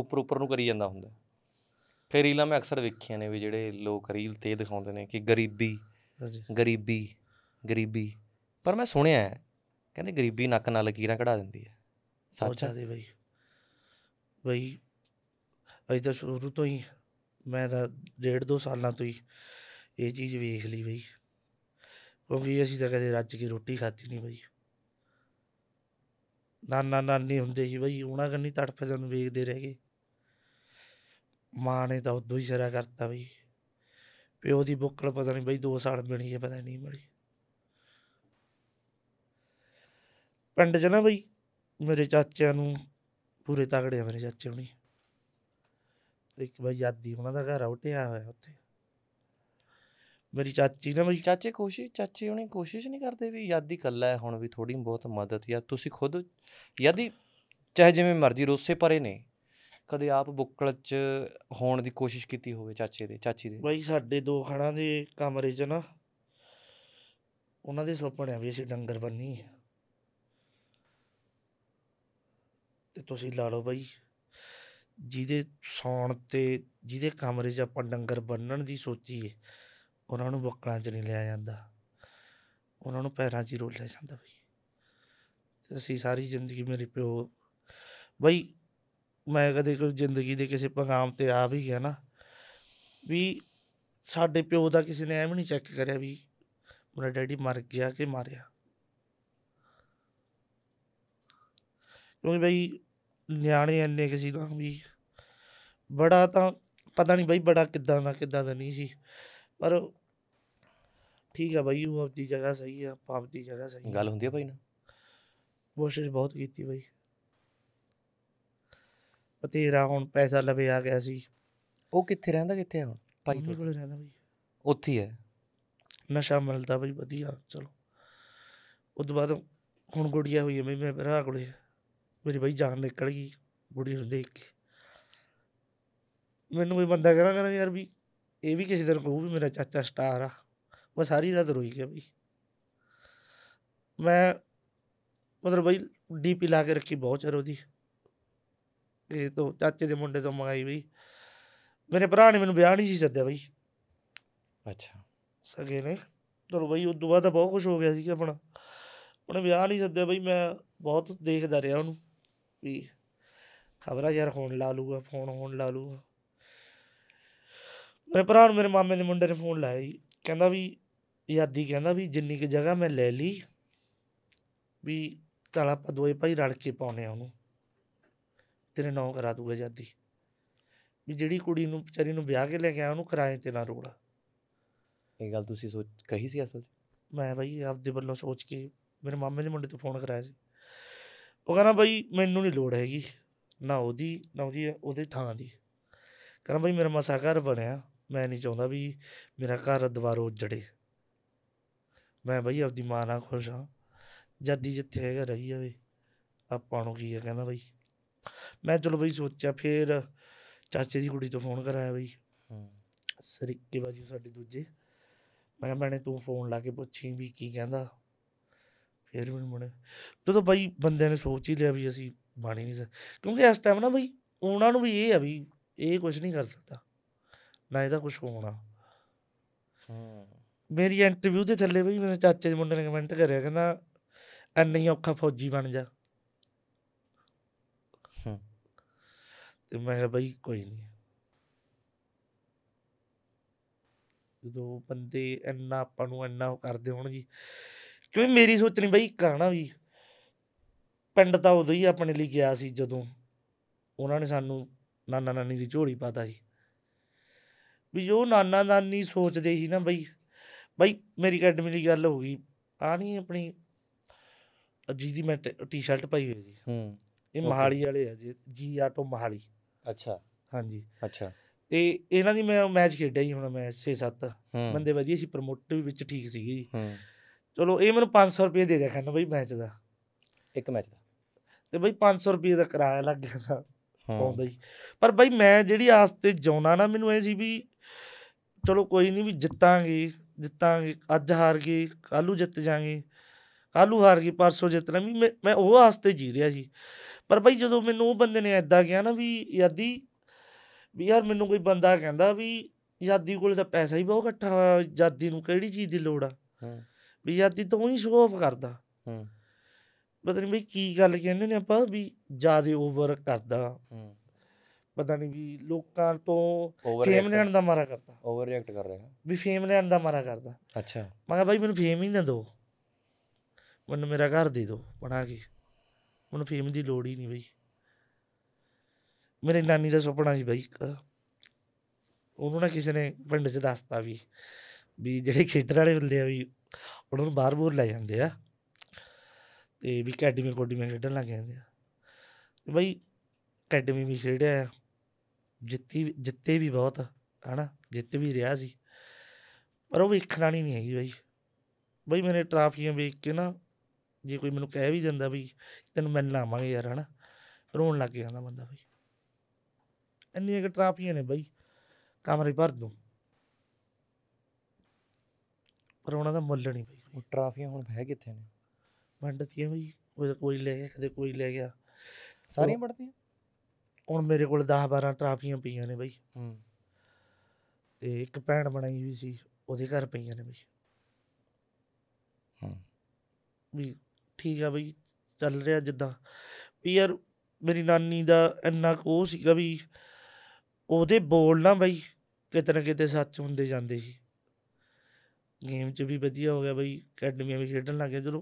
ਉੱਪਰ ਉੱਪਰ ਨੂੰ ਕਰੀ ਜਾਂਦਾ ਹੁੰਦਾ ਫਿਰ ਰੀਲਾਂ ਮੈਂ ਅਕਸਰ ਵੇਖੀਆਂ ਨੇ ਵੀ ਜਿਹੜੇ ਲੋਕ ਰੀਲ ਤੇ ਦਿਖਾਉਂਦੇ ਨੇ ਕਿ ਗਰੀਬੀ ਗਰੀਬੀ ਗਰੀਬੀ ਪਰ ਮੈਂ ਸੁਣਿਆ ਹੈ ਕਹਿੰਦੇ ਗਰੀਬੀ ਨੱਕ ਨਾਲ ਲਕੀਰਾਂ ਕਢਾ ਦਿੰਦੀ ਹੈ ਸੱਚ ਆ ਦੇ ਬਈ ਬਈ ਅਜੇ ਤਾਂ ਸ਼ੁਰੂ ਤੋਂ ਹੀ ਮੈਂ ਤਾਂ ਡੇਢ ਦੋ ਸਾਲਾਂ ਤੋਂ ਹੀ ਇਹ ਚੀਜ਼ ਵੇਖ ਲਈ ਬਈ ਕਿਉਂਕਿ ਅਸੀਂ ਤਾਂ ਕਦੇ ਰੱਜ ਕੇ ਰੋਟੀ ਖਾਤੀ ਨਹੀਂ ਬਈ ਨਾਨਾ ਨਾਨੀ ਹੁੰਦੇ ਸੀ ਬਈ ਉਹਨਾਂ ਕੰਨੀ ਤੜਫਦੇ ਨੂੰ ਵੇਖਦੇ ਰਹਿ ਗਏ ਮਾਂ ਨੇ ਤਾਂ ਉਦੋਂ ਹੀ ਸਿਰਾ ਕਰਤਾ ਬਈ ਪਿਓ ਦੀ ਬੁੱਕਲ ਪਤਾ ਨਹੀਂ ਬਈ 2 ਸਾਲ ਮਿਲੀ ਹੈ ਪਤਾ ਨਹੀਂ ਮਿਲੀ ਪਿੰਡ 'ਚ ਨਾ ਬਈ ਮੇਰੇ ਚਾਚਿਆਂ ਨੂੰ ਪੂਰੇ ਤਗੜੇ ਆ ਮੇਰੇ ਚਾਚੇ ਹੁਣੀ ਇੱਕ ਬਈ ਯਾਦੀ ਉਹਨਾਂ ਦਾ ਘਰ ਆ ਟਿਆ ਹੋਇਆ ਉੱਥੇ ਮੇਰੀ ਚਾਚੀ ਨਾ ਮੇਰੀ ਚਾਚੇ ਕੋਸ਼ਿਸ਼ ਚਾਚੇ ਉਹਨੇ ਕੋਸ਼ਿਸ਼ ਨਹੀਂ ਕਰਦੇ ਵੀ ਯਾਦੀ ਕੱਲਾ ਹੈ ਹੁਣ ਵੀ ਥੋੜੀ ਬਹੁਤ ਮਦਦ ਜਾਂ ਤੁਸੀਂ ਖੁਦ ਯਾਦੀ ਚਾਹੇ ਜਿਵੇਂ ਮਰਜ਼ੀ ਰੋਸੇ ਪਰੇ ਨੇ ਕਦੇ ਆਪ ਬੁੱਕਲ ਚ ਹੋਣ ਦੀ ਕੋਸ਼ਿਸ਼ ਕੀਤੀ ਹੋਵੇ ਚਾਚੇ ਦੇ ਚਾਚੀ ਦੇ ਬਾਈ ਸਾਡੇ ਦੋ ਖਾਣਾ ਦੇ ਕਮਰੇ 'ਚ ਨਾ ਉਹਨਾਂ ਦੇ ਸੁਪਨੇ ਆ ਵੀ ਅਸੀਂ ਡੰਗਰ ਬੰਨੀ ਤੇ ਤੁਸੀਂ ਲਾ ਲਓ ਬਾਈ ਜਿਹਦੇ ਸੌਣ ਤੇ ਜਿਹਦੇ ਕਮਰੇ 'ਚ ਆਪਾਂ ਡੰਗਰ ਬੰਨਣ ਦੀ ਸੋਚੀ ਹੈ ਉਹਨਾਂ ਨੂੰ ਬੱਕਲਾਂ 'ਚ ਨਹੀਂ ਲਿਆ ਜਾਂਦਾ ਉਹਨਾਂ ਨੂੰ ਪੈਰਾਂ 'ਚ ਹੀ ਰੋਲਿਆ ਜਾਂਦਾ ਬਈ ਤੇ ਅਸੀਂ ਸਾਰੀ ਜ਼ਿੰਦਗੀ ਮੇਰੇ ਪਿਓ ਬਈ ਮੈਂ ਕਦੇ ਕੋਈ ਜ਼ਿੰਦਗੀ ਦੇ ਕਿਸੇ ਪੰਗਾਮ ਤੇ ਆ ਵੀ ਗਿਆ ਨਾ ਵੀ ਸਾਡੇ ਪਿਓ ਦਾ ਕਿਸੇ ਨੇ ਐਵੇਂ ਨਹੀਂ ਚੈੱਕ ਕਰਿਆ ਵੀ ਮੇਰਾ ਡੈਡੀ ਮਰ ਗਿਆ ਕਿ ਮਾਰਿਆ ਕਿਉਂਕਿ ਬਈ ਨਿਆਣੇ ਇੰਨੇ ਕਿਸੇ ਦਾ ਨਾ ਵੀ ਬੜਾ ਤਾਂ ਪਤਾ ਨਹੀਂ ਬਈ ਬੜਾ ਕਿੱਦਾਂ ਦਾ ਕਿੱਦਾਂ ਦਾ ਨਹੀਂ ਸੀ ਪਰ ਠੀਕ ਆ ਬਾਈ ਉਹ ਆਪਦੀ ਜਗ੍ਹਾ ਸਹੀ ਆ ਪਾਪ ਦੀ ਜਗ੍ਹਾ ਸਹੀ ਗੱਲ ਹੁੰਦੀ ਆ ਬਾਈ ਨਾ ਕੋਸ਼ਿਸ਼ ਬਹੁਤ ਕੀਤੀ ਬਾਈ ਪਤੇਰਾ ਹੁਣ ਪੈਸਾ ਲਵੇ ਆ ਗਿਆ ਸੀ ਉਹ ਕਿੱਥੇ ਰਹਿੰਦਾ ਕਿੱਥੇ ਹੁਣ ਭਾਈ ਤੋਂ ਕੋਲ ਰਹਿੰਦਾ ਬਾਈ ਉੱਥੇ ਹੀ ਹੈ ਨਸ਼ਾ ਮਿਲਦਾ ਬਾਈ ਵਧੀਆ ਚਲੋ ਉਸ ਤੋਂ ਬਾਅਦ ਹੁਣ ਗੁੜੀਆ ਹੋਈ ਮੈਂ ਬਈ ਮੇਰੇ ਭਰਾ ਕੋਲੇ ਮੇਰੀ ਬਾਈ ਜਾਨ ਨਿਕਲ ਗਈ ਗੁੜੀ ਨੂੰ ਦੇਖ ਕੇ ਮੈਨੂੰ ਕੋਈ ਬੰਦਾ ਕਹਣਾ ਕਹਿੰਦਾ ਯਾਰ ਵੀ ਇਹ ਵੀ ਕਿਸੇ ਦਿਨ ਕਹੂ ਵੀ ਮੇਰਾ ਚਾਚਾ ਸਟਾਰ ਆ ਮੈਂ ਸਾਰੀ ਰਾਤ ਰੋਈ ਗਿਆ ਬਈ ਮੈਂ ਮਤਲਬ ਬਈ ਡੀਪੀ ਲਾ ਕੇ ਰੱਖੀ ਬਹੁਤ ਚਿਰ ਉਹਦੀ ਇਹ ਤੋਂ ਚਾਚੇ ਦੇ ਮੁੰਡੇ ਤੋਂ ਮੰਗਾਈ ਬਈ ਮੇਰੇ ਭਰਾ ਨੇ ਮੈਨੂੰ ਵਿਆਹ ਨਹੀਂ ਸੀ ਸੱਦਿਆ ਬਈ ਅੱਛਾ ਸਗੇ ਨੇ ਤੋਂ ਬਈ ਉਹ ਬਾਅਦ ਤਾਂ ਬਹੁਤ ਕੁਝ ਹੋ ਗਿਆ ਸੀ ਕਿ ਆਪਣਾ ਉਹਨੇ ਵਿਆਹ ਨਹੀਂ ਸੱਦਿਆ ਬਈ ਮੈਂ ਬਹੁਤ ਦੇਖਦਾ ਰਿਹਾ ਉਹਨੂੰ ਵੀ ਖਬਰਾਂ ਯਾਰ ਹੋਣ ਲਾ ਲੂਗਾ ਫੋਨ ਹੋਣ ਲਾ ਲੂਗਾ ਮੇਰੇ ਭਰਾ ਨੂੰ ਮੇਰੇ ਮਾਮੇ ਦੇ ਮੁੰਡੇ ਨੇ ਫੋਨ ਲਾਇਆ ਜੀ ਕਹਿੰਦਾ ਵੀ ਯਾਦੀ ਕਹਿੰਦਾ ਵੀ ਜਿੰਨੀ ਕੁ ਜਗ੍ਹਾ ਮੈਂ ਲੈ ਲਈ ਵੀ ਤਾਲਾ ਆਪਾਂ ਦੋਏ ਭਾਈ ਰਲ ਕੇ ਪਾਉਨੇ ਆ ਉਹਨੂੰ ਤੇਰੇ ਨਾਂ ਕਰਾ ਦੂਗਾ ਯਾਦੀ ਵੀ ਜਿਹੜੀ ਕੁੜੀ ਨੂੰ ਵਿਚਾਰੀ ਨੂੰ ਵਿਆਹ ਕੇ ਲੈ ਕੇ ਆ ਉਹਨੂੰ ਕਿਰਾਏ ਤੇ ਨਾ ਰੋੜਾ ਇਹ ਗੱਲ ਤੁਸੀਂ ਸੋਚ ਕਹੀ ਸੀ ਅਸਲ ਮੈਂ ਭਾਈ ਆਪਦੇ ਵੱਲੋਂ ਸੋਚ ਕੇ ਮੇਰੇ ਮਾਮੇ ਦੇ ਮੁੰਡੇ ਤੋਂ ਫੋਨ ਕਰਾਇਆ ਸੀ ਉਹ ਕਹਿੰਦਾ ਭਾਈ ਮੈਨੂੰ ਨਹੀਂ ਲੋੜ ਹੈਗੀ ਨਾ ਉਹਦੀ ਨਾ ਉਹਦੀ ਉਹਦੇ ਥਾਂ ਦੀ ਕਹਿੰਦਾ ਭਾਈ ਮੇਰਾ ਮਸਾ ਘਰ ਬਣਿਆ ਮੈਂ ਨਹੀਂ ਚਾਹੁੰਦਾ ਵੀ ਮੇਰਾ ਘਰ ਦੁਬਾਰਾ ਉਜੜੇ ਮੈਂ ਬਈ ਆਪਦੀ ਮਾਂ ਨਾਲ ਖੁਸ਼ ਹਾਂ ਜੱਦੀ ਜਿੱਥੇ ਹੈਗਾ ਰਹੀ ਜਾਵੇ ਆਪਾਂ ਨੂੰ ਕੀ ਹੈ ਕਹਿੰਦਾ ਬਈ ਮੈਂ ਚਲੋ ਬਈ ਸੋਚਿਆ ਫੇਰ ਚਾਚੇ ਦੀ ਕੁੜੀ ਤੋਂ ਫੋਨ ਕਰਾਇਆ ਬਈ ਸਰੀਕੇ ਬਾਜੀ ਸਾਡੇ ਦੂਜੇ ਮੈਂ ਮੈਨੇ ਤੂੰ ਫੋਨ ਲਾ ਕੇ ਪੁੱਛੀ ਵੀ ਕੀ ਕਹਿੰਦਾ ਫੇਰ ਮੈਨੂੰ ਤੋ ਤਾਂ ਬਈ ਬੰਦੇ ਨੇ ਸੋਚ ਹੀ ਲਿਆ ਵੀ ਅਸੀਂ ਬਾਣੀ ਨਹੀਂ ਕਿਉਂਕਿ ਇਸ ਟਾਈਮ ਨਾ ਬਈ ਉਹਨਾਂ ਨੂੰ ਵੀ ਇਹ ਆ ਵੀ ਇਹ ਕੁਝ ਨਹੀਂ ਕਰ ਸਕਦਾ ਨਾ ਇਹਦਾ ਕੁਝ ਹੋਣਾ ਹੂੰ ਮੇਰੀ ਇੰਟਰਵਿਊ ਦੇ ਥੱਲੇ ਬਈ ਮੇਰੇ ਚਾਚੇ ਦੇ ਮੁੰਡੇ ਨੇ ਕਮੈਂਟ ਕਰਿਆ ਕਹਿੰਦਾ ਐਨੀ ਔਖਾ ਫੌਜੀ ਬਣ ਜਾ ਹੂੰ ਤੇ ਮੈਂ ਕਿਹਾ ਬਈ ਕੋਈ ਨਹੀਂ ਜਦੋਂ ਬੰਦੇ ਇੰਨਾ ਆਪਾਂ ਨੂੰ ਇੰਨਾ ਕਰਦੇ ਹੋਣ ਜੀ ਕਿਉਂਕਿ ਮੇਰੀ ਨਹੀਂ ਬਈ ਕਰਾਣਾ ਵੀ ਪਿੰਡ ਤਾਂ ਉਦੋਂ ਹੀ ਆਪਣੇ ਲਈ ਗਿਆ ਸੀ ਜਦੋਂ ਉਹਨਾਂ ਨੇ ਸਾਨੂੰ ਨਾਨਾ ਨਾਨੀ ਦੀ ਝੋਲੀ ਪਾਤਾ ਸੀ ਵੀ ਜੋ ਨਾਨਾ ਨਾਨੀ ਸੋਚਦੇ ਸੀ ਨਾ ਬਈ ਬਈ ਮੇਰੀ ਅਕੈਡਮੀ ਦੀ ਗੱਲ ਹੋ ਗਈ ਆ ਨਹੀਂ ਆਪਣੀ ਜੀ ਦੀ ਮੈਂ ਟੀ-ਸ਼ਰਟ ਪਾਈ ਹੋਈ ਸੀ ਹੂੰ ਇਹ ਮਹਾਲੀ ਵਾਲੇ ਆ ਜੀ ਜੀ ਆਟੋ ਮਹਾਲੀ ਅੱਛਾ ਹਾਂਜੀ ਅੱਛਾ ਤੇ ਇਹਨਾਂ ਦੀ ਮੈਂ ਮੈਚ ਖੇਡਿਆ ਜੀ ਹੁਣ ਮੈਂ 6-7 ਬੰਦੇ ਵਧੀਆ ਸੀ ਪ੍ਰਮੋਟਰ ਵੀ ਵਿੱਚ ਠੀਕ ਸੀਗੇ ਜੀ ਹੂੰ ਚਲੋ ਇਹ ਮੈਨੂੰ 500 ਰੁਪਏ ਦੇ ਦਿਆ ਕਹਿੰਦਾ ਬਈ ਮੈਚ ਦਾ ਇੱਕ ਮੈਚ ਦਾ ਤੇ ਬਈ 500 ਰੁਪਏ ਦਾ ਕਿਰਾਇਆ ਲੱਗ ਗਿਆ ਸਾ ਪਾਉਂਦਾ ਪਰ ਬਈ ਮੈਂ ਜਿਹੜੀ ਆਸ ਤੇ ਜਾਉਣਾ ਨਾ ਮੈਨੂੰ ਐ ਸੀ ਵੀ ਚਲੋ ਕੋਈ ਨਹੀਂ ਵੀ ਜਿੱਤਾਂਗੇ ਜਿੱਤਾਂਗੇ ਅੱਜ ਹਾਰ ਗਏ ਕੱਲੂ ਜਿੱਤ ਜਾਾਂਗੇ ਕੱਲੂ ਹਾਰ ਗਏ ਪਰਸੋਂ ਜਿੱਤਣਾ ਵੀ ਮੈਂ ਉਹ ਆਸਤੇ ਜੀ ਰਿਹਾ ਸੀ ਪਰ ਭਾਈ ਜਦੋਂ ਮੈਨੂੰ ਉਹ ਬੰਦੇ ਨੇ ਐਦਾਂ ਕਿਹਾ ਨਾ ਵੀ ਯਾਦੀ ਵੀ ਯਾਰ ਮੈਨੂੰ ਕੋਈ ਬੰਦਾ ਕਹਿੰਦਾ ਵੀ ਯਾਦੀ ਕੋਲ ਤਾਂ ਪੈਸਾ ਹੀ ਬਹੁਤ ਇਕੱਠਾ ਹੋਇਆ ਯਾਦੀ ਨੂੰ ਕਿਹੜੀ ਚੀਜ਼ ਦੀ ਲੋੜ ਆ ਹਾਂ ਵੀ ਯਾਦੀ ਤਾਂ ਉਹੀ ਸ਼ੋਅ ਆਫ ਕਰਦਾ ਪਤਾ ਨਹੀਂ ਬਈ ਕੀ ਗੱਲ ਕਹਿੰਦੇ ਨੇ ਆਪਾਂ ਵੀ ਜਿਆਦਾ ਓਵਰ ਕਰਦਾ ਹਾਂ ਪਤਾ ਨਹੀਂ ਵੀ ਲੋਕਾਂ ਤੋਂ ਫੇਮ ਲੈਣ ਦਾ ਮਾਰਾ ਕਰਦਾ ਓਵਰ ਰਿਐਕਟ ਕਰ ਰਿਹਾ ਵੀ ਫੇਮ ਲੈਣ ਦਾ ਮਾਰਾ ਕਰਦਾ ਅੱਛਾ ਮੈਂ ਕਿਹਾ ਬਾਈ ਮੈਨੂੰ ਫੇਮ ਹੀ ਨਾ ਦੋ ਮੈਨੂੰ ਮੇਰਾ ਘਰ ਦੇ ਦਿਓ ਬਣਾ ਕੇ ਮੈਨੂੰ ਫੇਮ ਦੀ ਲੋੜ ਹੀ ਨਹੀਂ ਬਾਈ ਮੇਰੇ ਨਾਨੀ ਦਾ ਸੁਪਨਾ ਸੀ ਬਾਈ ਉਹਨੂੰ ਨਾ ਕਿਸੇ ਨੇ ਪਿੰਡ 'ਚ ਦੱਸਤਾ ਵੀ ਵੀ ਜਿਹੜੇ ਖੇਡਰ ਵਾਲੇ ਹੁੰਦੇ ਆ ਵੀ ਉਹਨਾਂ ਨੂੰ ਬਾਹਰ ਬੋਰ ਲੈ ਜਾਂਦੇ ਆ ਤੇ ਵੀ ਅਕੈਡਮੀ ਕੋਡੀ ਮੈਂ ਖੇਡਣ ਲੱਗ ਜਾਂਦੇ ਆ ਬਈ ਅਕੈਡਮੀ ਵੀ ਖੇਡਿਆ ਜਿੱਤੀ ਜਿੱਤੇ ਵੀ ਬਹੁਤ ਹਨਾ ਜਿੱਤ ਵੀ ਰਿਹਾ ਸੀ ਪਰ ਉਹ ਵੇਖਣ ਵਾਲੀ ਨਹੀਂ ਹੈਗੀ ਬਾਈ ਬਾਈ ਮੇਰੇ ਟਰਾਫੀਆਂ ਵੇਖ ਕੇ ਨਾ ਜੇ ਕੋਈ ਮੈਨੂੰ ਕਹਿ ਵੀ ਜਾਂਦਾ ਵੀ ਤੈਨੂੰ ਮੈਂ ਲਾਵਾਂਗੇ ਯਾਰ ਹਨਾ ਰੋਣ ਲੱਗ ਜਾਂਦਾ ਬੰਦਾ ਬਾਈ ਇੰਨੀਆਂ ਕਿ ਟਰਾਫੀਆਂ ਨੇ ਬਾਈ ਕਮਰੇ ਭਰ ਦੂੰ ਪਰ ਉਹਨਾਂ ਦਾ ਮੁੱਲ ਨਹੀਂ ਬਾਈ ਉਹ ਟਰਾਫੀਆਂ ਹੁਣ ਹੈ ਕਿੱਥੇ ਨੇ ਵੰਡਤੀਆਂ ਬਾਈ ਕੋਈ ਲੈ ਗਿਆ ਕਦੇ ਕੋਈ ਲੈ ਗਿਆ ਸਾਰੀਆਂ ਵੰਡਤੀਆਂ ਹੁਣ ਮੇਰੇ ਕੋਲ 10 12 ਟਰਾਫੀਆਂ ਪਈਆਂ ਨੇ ਬਈ ਹੂੰ ਤੇ ਇੱਕ ਭੈਣ ਬਣਾਈ ਵੀ ਸੀ ਉਹਦੇ ਘਰ ਪਈਆਂ ਨੇ ਬਈ ਹੂੰ ਵੀ ਠੀਕ ਆ ਬਈ ਚੱਲ ਰਿਹਾ ਜਿੱਦਾਂ ਵੀ ਯਾਰ ਮੇਰੀ ਨਾਨੀ ਦਾ ਇੰਨਾ ਕੋ ਸੀਗਾ ਵੀ ਉਹਦੇ ਬੋਲ ਨਾ ਬਈ ਕਿਤੇ ਨਾ ਕਿਤੇ ਸੱਚ ਹੁੰਦੇ ਜਾਂਦੇ ਸੀ ਗੇਮ 'ਚ ਵੀ ਵਧੀਆ ਹੋ ਗਿਆ ਬਈ ਅਕੈਡਮੀਆਂ ਵੀ ਖੇਡਣ ਲੱਗ ਗਿਆ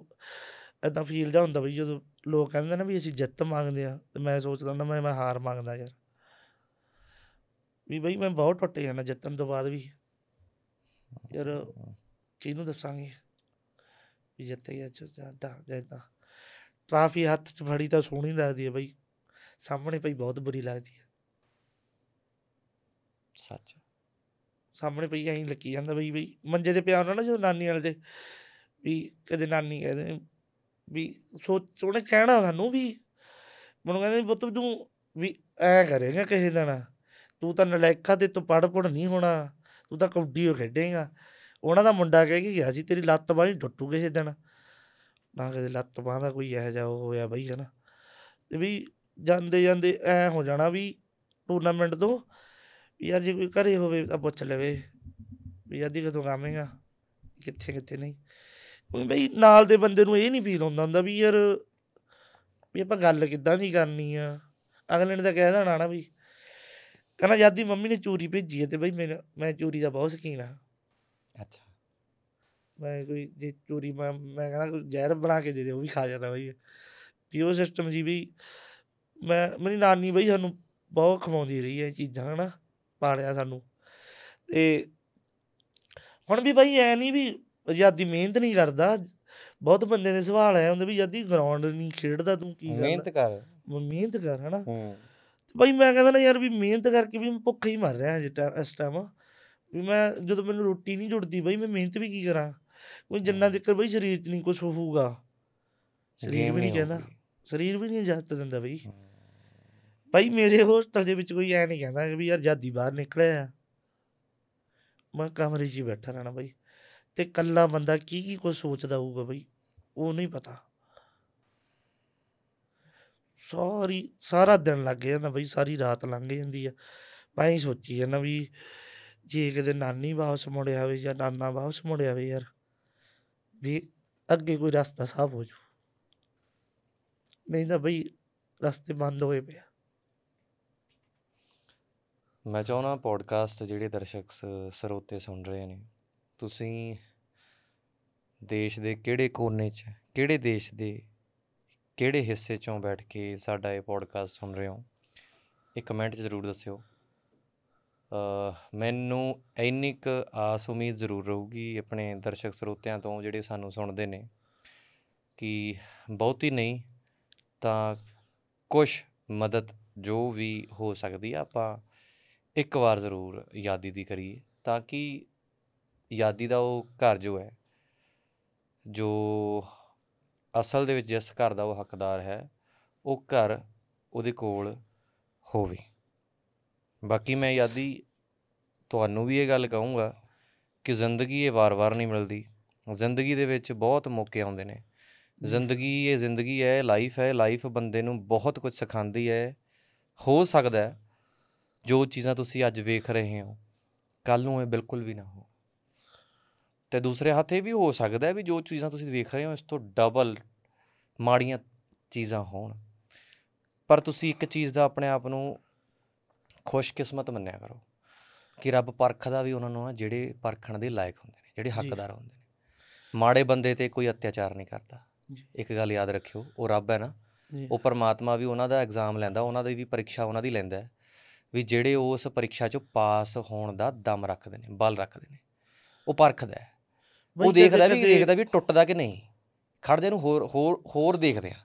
ਐਦਾਂ ਫੀਲ ਜਾ ਹੁੰਦਾ ਬਈ ਜਦੋਂ ਲੋਕ ਕਹਿੰਦੇ ਨੇ ਵੀ ਅਸੀਂ ਜਿੱਤ ਮੰਗਦੇ ਆ ਤੇ ਮੈਂ ਸੋਚਦਾ ਹੁੰਦਾ ਮੈਂ ਮੈਂ ਹਾਰ ਮੰਗਦਾ ਯਾਰ ਵੀ ਬਈ ਮੈਂ ਬਹੁਤ ਟੁੱਟ ਜਾਣਾ ਜਿੱਤਣ ਤੋਂ ਬਾਅਦ ਵੀ ਯਾਰ ਕਿਹਨੂੰ ਦੱਸਾਂਗੇ ਵੀ ਜਿੱਤ ਗਿਆ ਜਾਂਦਾ ਜਾਂਦਾ ਟਰਾਫੀ ਹੱਥ 'ਚ ਫੜੀ ਤਾਂ ਸੋਹਣੀ ਲੱਗਦੀ ਹੈ ਬਈ ਸਾਹਮਣੇ ਪਈ ਬਹੁਤ ਬੁਰੀ ਲੱਗਦੀ ਹੈ ਸੱਚ ਸਾਹਮਣੇ ਪਈ ਐਂ ਲੱਗੀ ਜਾਂਦਾ ਬਈ ਬਈ ਮੰਜੇ ਤੇ ਪਿਆ ਹੁੰਦਾ ਨਾ ਜਦੋਂ ਨਾਨੀ ਵਾਲੇ ਦੇ ਵੀ ਕਦੇ ਨਾਨੀ ਕਹਿੰਦੇ ਵੀ ਸੋਚ ਉਹਨੇ ਕਹਿਣਾ ਸਾਨੂੰ ਵੀ ਮਨੂੰ ਕਹਿੰਦੇ ਪੁੱਤ ਤੂੰ ਵੀ ਐ ਕਰੇਗਾ ਕਿਸੇ ਦਿਨ ਤੂੰ ਤਾਂ ਨਲਾਇਕਾ ਤੇ ਤੂੰ ਪੜ ਪੜ ਨਹੀਂ ਹੋਣਾ ਤੂੰ ਤਾਂ ਕਬੱਡੀ ਹੋ ਖੇਡੇਗਾ ਉਹਨਾਂ ਦਾ ਮੁੰਡਾ ਕਹਿ ਕੇ ਗਿਆ ਸੀ ਤੇਰੀ ਲੱਤ ਬਾਹੀ ਡੁੱਟੂ ਕਿਸੇ ਦਿਨ ਨਾ ਕਿਸੇ ਲੱਤ ਬਾਹ ਦਾ ਕੋਈ ਇਹੋ ਜਿਹਾ ਹੋਇਆ ਬਈ ਹਨਾ ਤੇ ਵੀ ਜਾਂਦੇ ਜਾਂਦੇ ਐ ਹੋ ਜਾਣਾ ਵੀ ਟੂਰਨਾਮੈਂਟ ਤੋਂ ਯਾਰ ਜੇ ਕੋਈ ਘਰੇ ਹੋਵੇ ਤਾਂ ਪੁੱਛ ਲਵੇ ਵੀ ਆਦੀ ਕਦੋਂ ਆਵੇਂਗਾ ਕਿੱਥੇ ਕਿੱਥੇ ਨਹੀਂ ਉਹ ਬਈ ਨਾਲ ਦੇ ਬੰਦੇ ਨੂੰ ਇਹ ਨਹੀਂ ਫੀਲ ਹੁੰਦਾ ਹੁੰਦਾ ਵੀ ਯਾਰ ਵੀ ਆਪਾਂ ਗੱਲ ਕਿੱਦਾਂ ਦੀ ਕਰਨੀ ਆ ਅਗਲੇ ਨੇ ਤਾਂ ਕਹਿ ਦੇਣਾ ਨਾ ਵੀ ਕਹਿੰਦਾ ਜਦ ਦੀ ਮੰਮੀ ਨੇ ਚੋਰੀ ਭੇਜੀ ਤੇ ਬਈ ਮੈਂ ਮੈਂ ਚੋਰੀ ਦਾ ਬਹੁਤ ਸ਼ਕੀਨ ਆ ਅੱਛਾ ਮੈਂ ਕੋਈ ਜੇ ਚੋਰੀ ਮੈਂ ਮੈਂ ਕਹਿੰਦਾ ਕੋਈ ਜ਼ਹਿਰ ਬਣਾ ਕੇ ਦੇ ਦੇ ਉਹ ਵੀ ਖਾ ਜਾਂਦਾ ਬਈ ਵੀ ਉਹ ਸਿਸਟਮ ਜੀ ਵੀ ਮੈਂ ਮੇਰੀ ਨਾਨੀ ਬਈ ਸਾਨੂੰ ਬਹੁਤ ਖਵਾਉਂਦੀ ਰਹੀ ਹੈ ਚੀਜ਼ਾਂ ਹਨਾ ਪਾੜਿਆ ਸਾਨੂੰ ਤੇ ਹੁਣ ਵੀ ਬਈ ਐ ਨਹੀਂ ਵੀ ਯਾਦੀ ਮਿਹਨਤ ਨਹੀਂ ਕਰਦਾ ਬਹੁਤ ਬੰਦੇ ਦੇ ਸਵਾਲ ਆਏ ਹੁੰਦੇ ਵੀ ਯਾਦੀ ਗਰਾਊਂਡ ਨਹੀਂ ਖੇਡਦਾ ਤੂੰ ਕੀ ਕਰ ਮਿਹਨਤ ਕਰ ਮਿਹਨਤ ਕਰ ਹਨਾ ਹੂੰ ਭਾਈ ਮੈਂ ਕਹਿੰਦਾ ਨਾ ਯਾਰ ਵੀ ਮਿਹਨਤ ਕਰਕੇ ਵੀ ਮੈਂ ਭੁੱਖਾ ਹੀ ਮਰ ਰਿਹਾ ਜਿੱਟਾ ਇਸ ਟਾਈਮ ਵੀ ਮੈਂ ਜਦੋਂ ਮੈਨੂੰ ਰੋਟੀ ਨਹੀਂ ਜੁੜਦੀ ਬਈ ਮੈਂ ਮਿਹਨਤ ਵੀ ਕੀ ਕਰਾਂ ਕੋਈ ਜੰਨਾ ਜ਼ਿਕਰ ਬਈ ਸਰੀਰ 'ਚ ਨਹੀਂ ਕੁਝ ਹੋਊਗਾ ਸਰੀਰ ਵੀ ਨਹੀਂ ਕਹਿੰਦਾ ਸਰੀਰ ਵੀ ਨਹੀਂ ਜਾਤ ਦਿੰਦਾ ਬਈ ਭਾਈ ਮੇਰੇ ਹੋਸਟਲ ਦੇ ਵਿੱਚ ਕੋਈ ਐ ਨਹੀਂ ਕਹਿੰਦਾ ਕਿ ਵੀ ਯਾਰ ਜਾਦੀ ਬਾਹਰ ਨਿਕਲਿਆ ਮੈਂ ਕਮਰੇ 'ਚ ਹੀ ਬੈਠਾ ਰਹਿਣਾ ਬਈ ਤੇ ਕੱਲਾ ਬੰਦਾ ਕੀ ਕੀ ਕੁਝ ਸੋਚਦਾ ਹੋਊਗਾ ਬਈ ਉਹ ਨਹੀਂ ਪਤਾ ਸਾਰੀ ਸਾਰਾ ਦਿਨ ਲੱਗ ਜਾਂਦਾ ਬਈ ਸਾਰੀ ਰਾਤ ਲੰਘ ਜਾਂਦੀ ਆ ਮੈਂ ਹੀ ਸੋਚੀ ਜਾਂਦਾ ਵੀ ਜੇ ਕਿਤੇ ਨਾਨੀ ਵਾਪਸ ਮੁੜਿਆ ਹੋਵੇ ਜਾਂ ਨਾਨਾ ਵਾਪਸ ਮੁੜਿਆ ਹੋਵੇ ਯਾਰ ਵੀ ਅੱਗੇ ਕੋਈ ਰਸਤਾ ਸਾਫ ਹੋ ਜੂ ਨਹੀਂ ਤਾਂ ਬਈ ਰਸਤੇ ਬੰਦ ਹੋਏ ਪਏ ਮੈਂ ਚਾਹਣਾ ਪੋਡਕਾਸਟ ਜਿਹੜੇ ਦਰਸ਼ਕ ਸਰੋਤੇ ਸੁਣ ਰਹੇ ਨੇ ਤੁਸੀਂ ਦੇਸ਼ ਦੇ ਕਿਹੜੇ ਕੋਨੇ 'ਚ ਕਿਹੜੇ ਦੇਸ਼ ਦੇ ਕਿਹੜੇ ਹਿੱਸੇ 'ਚੋਂ ਬੈਠ ਕੇ ਸਾਡਾ ਇਹ ਪੋਡਕਾਸਟ ਸੁਣ ਰਹੇ ਹੋ ਇਹ ਕਮੈਂਟ ਜ਼ਰੂਰ ਦੱਸਿਓ ਮੈਨੂੰ ਇੰਨੀ ਕੁ ਆਸ ਉਮੀਦ ਜ਼ਰੂਰ ਰਹੂਗੀ ਆਪਣੇ ਦਰਸ਼ਕ ਸਰੋਤਿਆਂ ਤੋਂ ਜਿਹੜੇ ਸਾਨੂੰ ਸੁਣਦੇ ਨੇ ਕਿ ਬਹੁਤੀ ਨਹੀਂ ਤਾਂ ਕੁਝ ਮਦਦ ਜੋ ਵੀ ਹੋ ਸਕਦੀ ਆ ਆਪਾਂ ਇੱਕ ਵਾਰ ਜ਼ਰੂਰ ਯਾਦੀ ਦੀ ਕਰੀਏ ਤਾਂ ਕਿ ਯਾਦੀ ਦਾ ਉਹ ਘਰ ਜੋ ਹੈ ਜੋ ਅਸਲ ਦੇ ਵਿੱਚ ਜਿਸ ਘਰ ਦਾ ਉਹ ਹੱਕਦਾਰ ਹੈ ਉਹ ਘਰ ਉਹਦੇ ਕੋਲ ਹੋਵੇ ਬਾਕੀ ਮੈਂ ਯਾਦੀ ਤੁਹਾਨੂੰ ਵੀ ਇਹ ਗੱਲ ਕਹੂੰਗਾ ਕਿ ਜ਼ਿੰਦਗੀ ਇਹ ਵਾਰ-ਵਾਰ ਨਹੀਂ ਮਿਲਦੀ ਜ਼ਿੰਦਗੀ ਦੇ ਵਿੱਚ ਬਹੁਤ ਮੌਕੇ ਆਉਂਦੇ ਨੇ ਜ਼ਿੰਦਗੀ ਇਹ ਜ਼ਿੰਦਗੀ ਹੈ ਲਾਈਫ ਹੈ ਲਾਈਫ ਬੰਦੇ ਨੂੰ ਬਹੁਤ ਕੁਝ ਸਿਖਾਉਂਦੀ ਹੈ ਹੋ ਸਕਦਾ ਜੋ ਚੀਜ਼ਾਂ ਤੁਸੀਂ ਅੱਜ ਵੇਖ ਰਹੇ ਹੋ ਕੱਲ ਨੂੰ ਇਹ ਬਿਲਕੁਲ ਵੀ ਨਾ ਹੋ ਤੇ ਦੂਸਰੇ ਹੱਥ ਇਹ ਵੀ ਹੋ ਸਕਦਾ ਵੀ ਜੋ ਚੀਜ਼ਾਂ ਤੁਸੀਂ ਵੇਖ ਰਹੇ ਹੋ ਇਸ ਤੋਂ ਡਬਲ ਮਾੜੀਆਂ ਚੀਜ਼ਾਂ ਹੋਣ ਪਰ ਤੁਸੀਂ ਇੱਕ ਚੀਜ਼ ਦਾ ਆਪਣੇ ਆਪ ਨੂੰ ਖੁਸ਼ਕਿਸਮਤ ਮੰਨਿਆ ਕਰੋ ਕਿ ਰੱਬ ਪਰਖਦਾ ਵੀ ਉਹਨਾਂ ਨੂੰ ਆ ਜਿਹੜੇ ਪਰਖਣ ਦੇ ਲਾਇਕ ਹੁੰਦੇ ਨੇ ਜਿਹੜੇ ਹੱਕਦਾਰ ਹੁੰਦੇ ਨੇ ਮਾੜੇ ਬੰਦੇ ਤੇ ਕੋਈ ਅਤਿਆਚਾਰ ਨਹੀਂ ਕਰਦਾ ਇੱਕ ਗੱਲ ਯਾਦ ਰੱਖਿਓ ਉਹ ਰੱਬ ਹੈ ਨਾ ਉਹ ਪਰਮਾਤਮਾ ਵੀ ਉਹਨਾਂ ਦਾ ਐਗਜ਼ਾਮ ਲੈਂਦਾ ਉਹਨਾਂ ਦੀ ਵੀ ਪਰੀਖਿਆ ਉਹਨਾਂ ਦੀ ਲੈਂਦਾ ਵੀ ਜਿਹੜੇ ਉਸ ਪਰੀਖਿਆ ਚੋਂ ਪਾਸ ਹੋਣ ਦਾ ਦਮ ਰੱਖਦੇ ਨੇ ਬਲ ਰੱਖਦੇ ਨੇ ਉਹ ਪਰਖਦਾ ਹੈ ਉਹ ਦੇਖਦਾ ਵੀ ਦੇਖਦਾ ਵੀ ਟੁੱਟਦਾ ਕਿ ਨਹੀਂ ਖੜਦੇ ਨੂੰ ਹੋਰ ਹੋਰ ਹੋਰ ਦੇਖਦੇ ਆ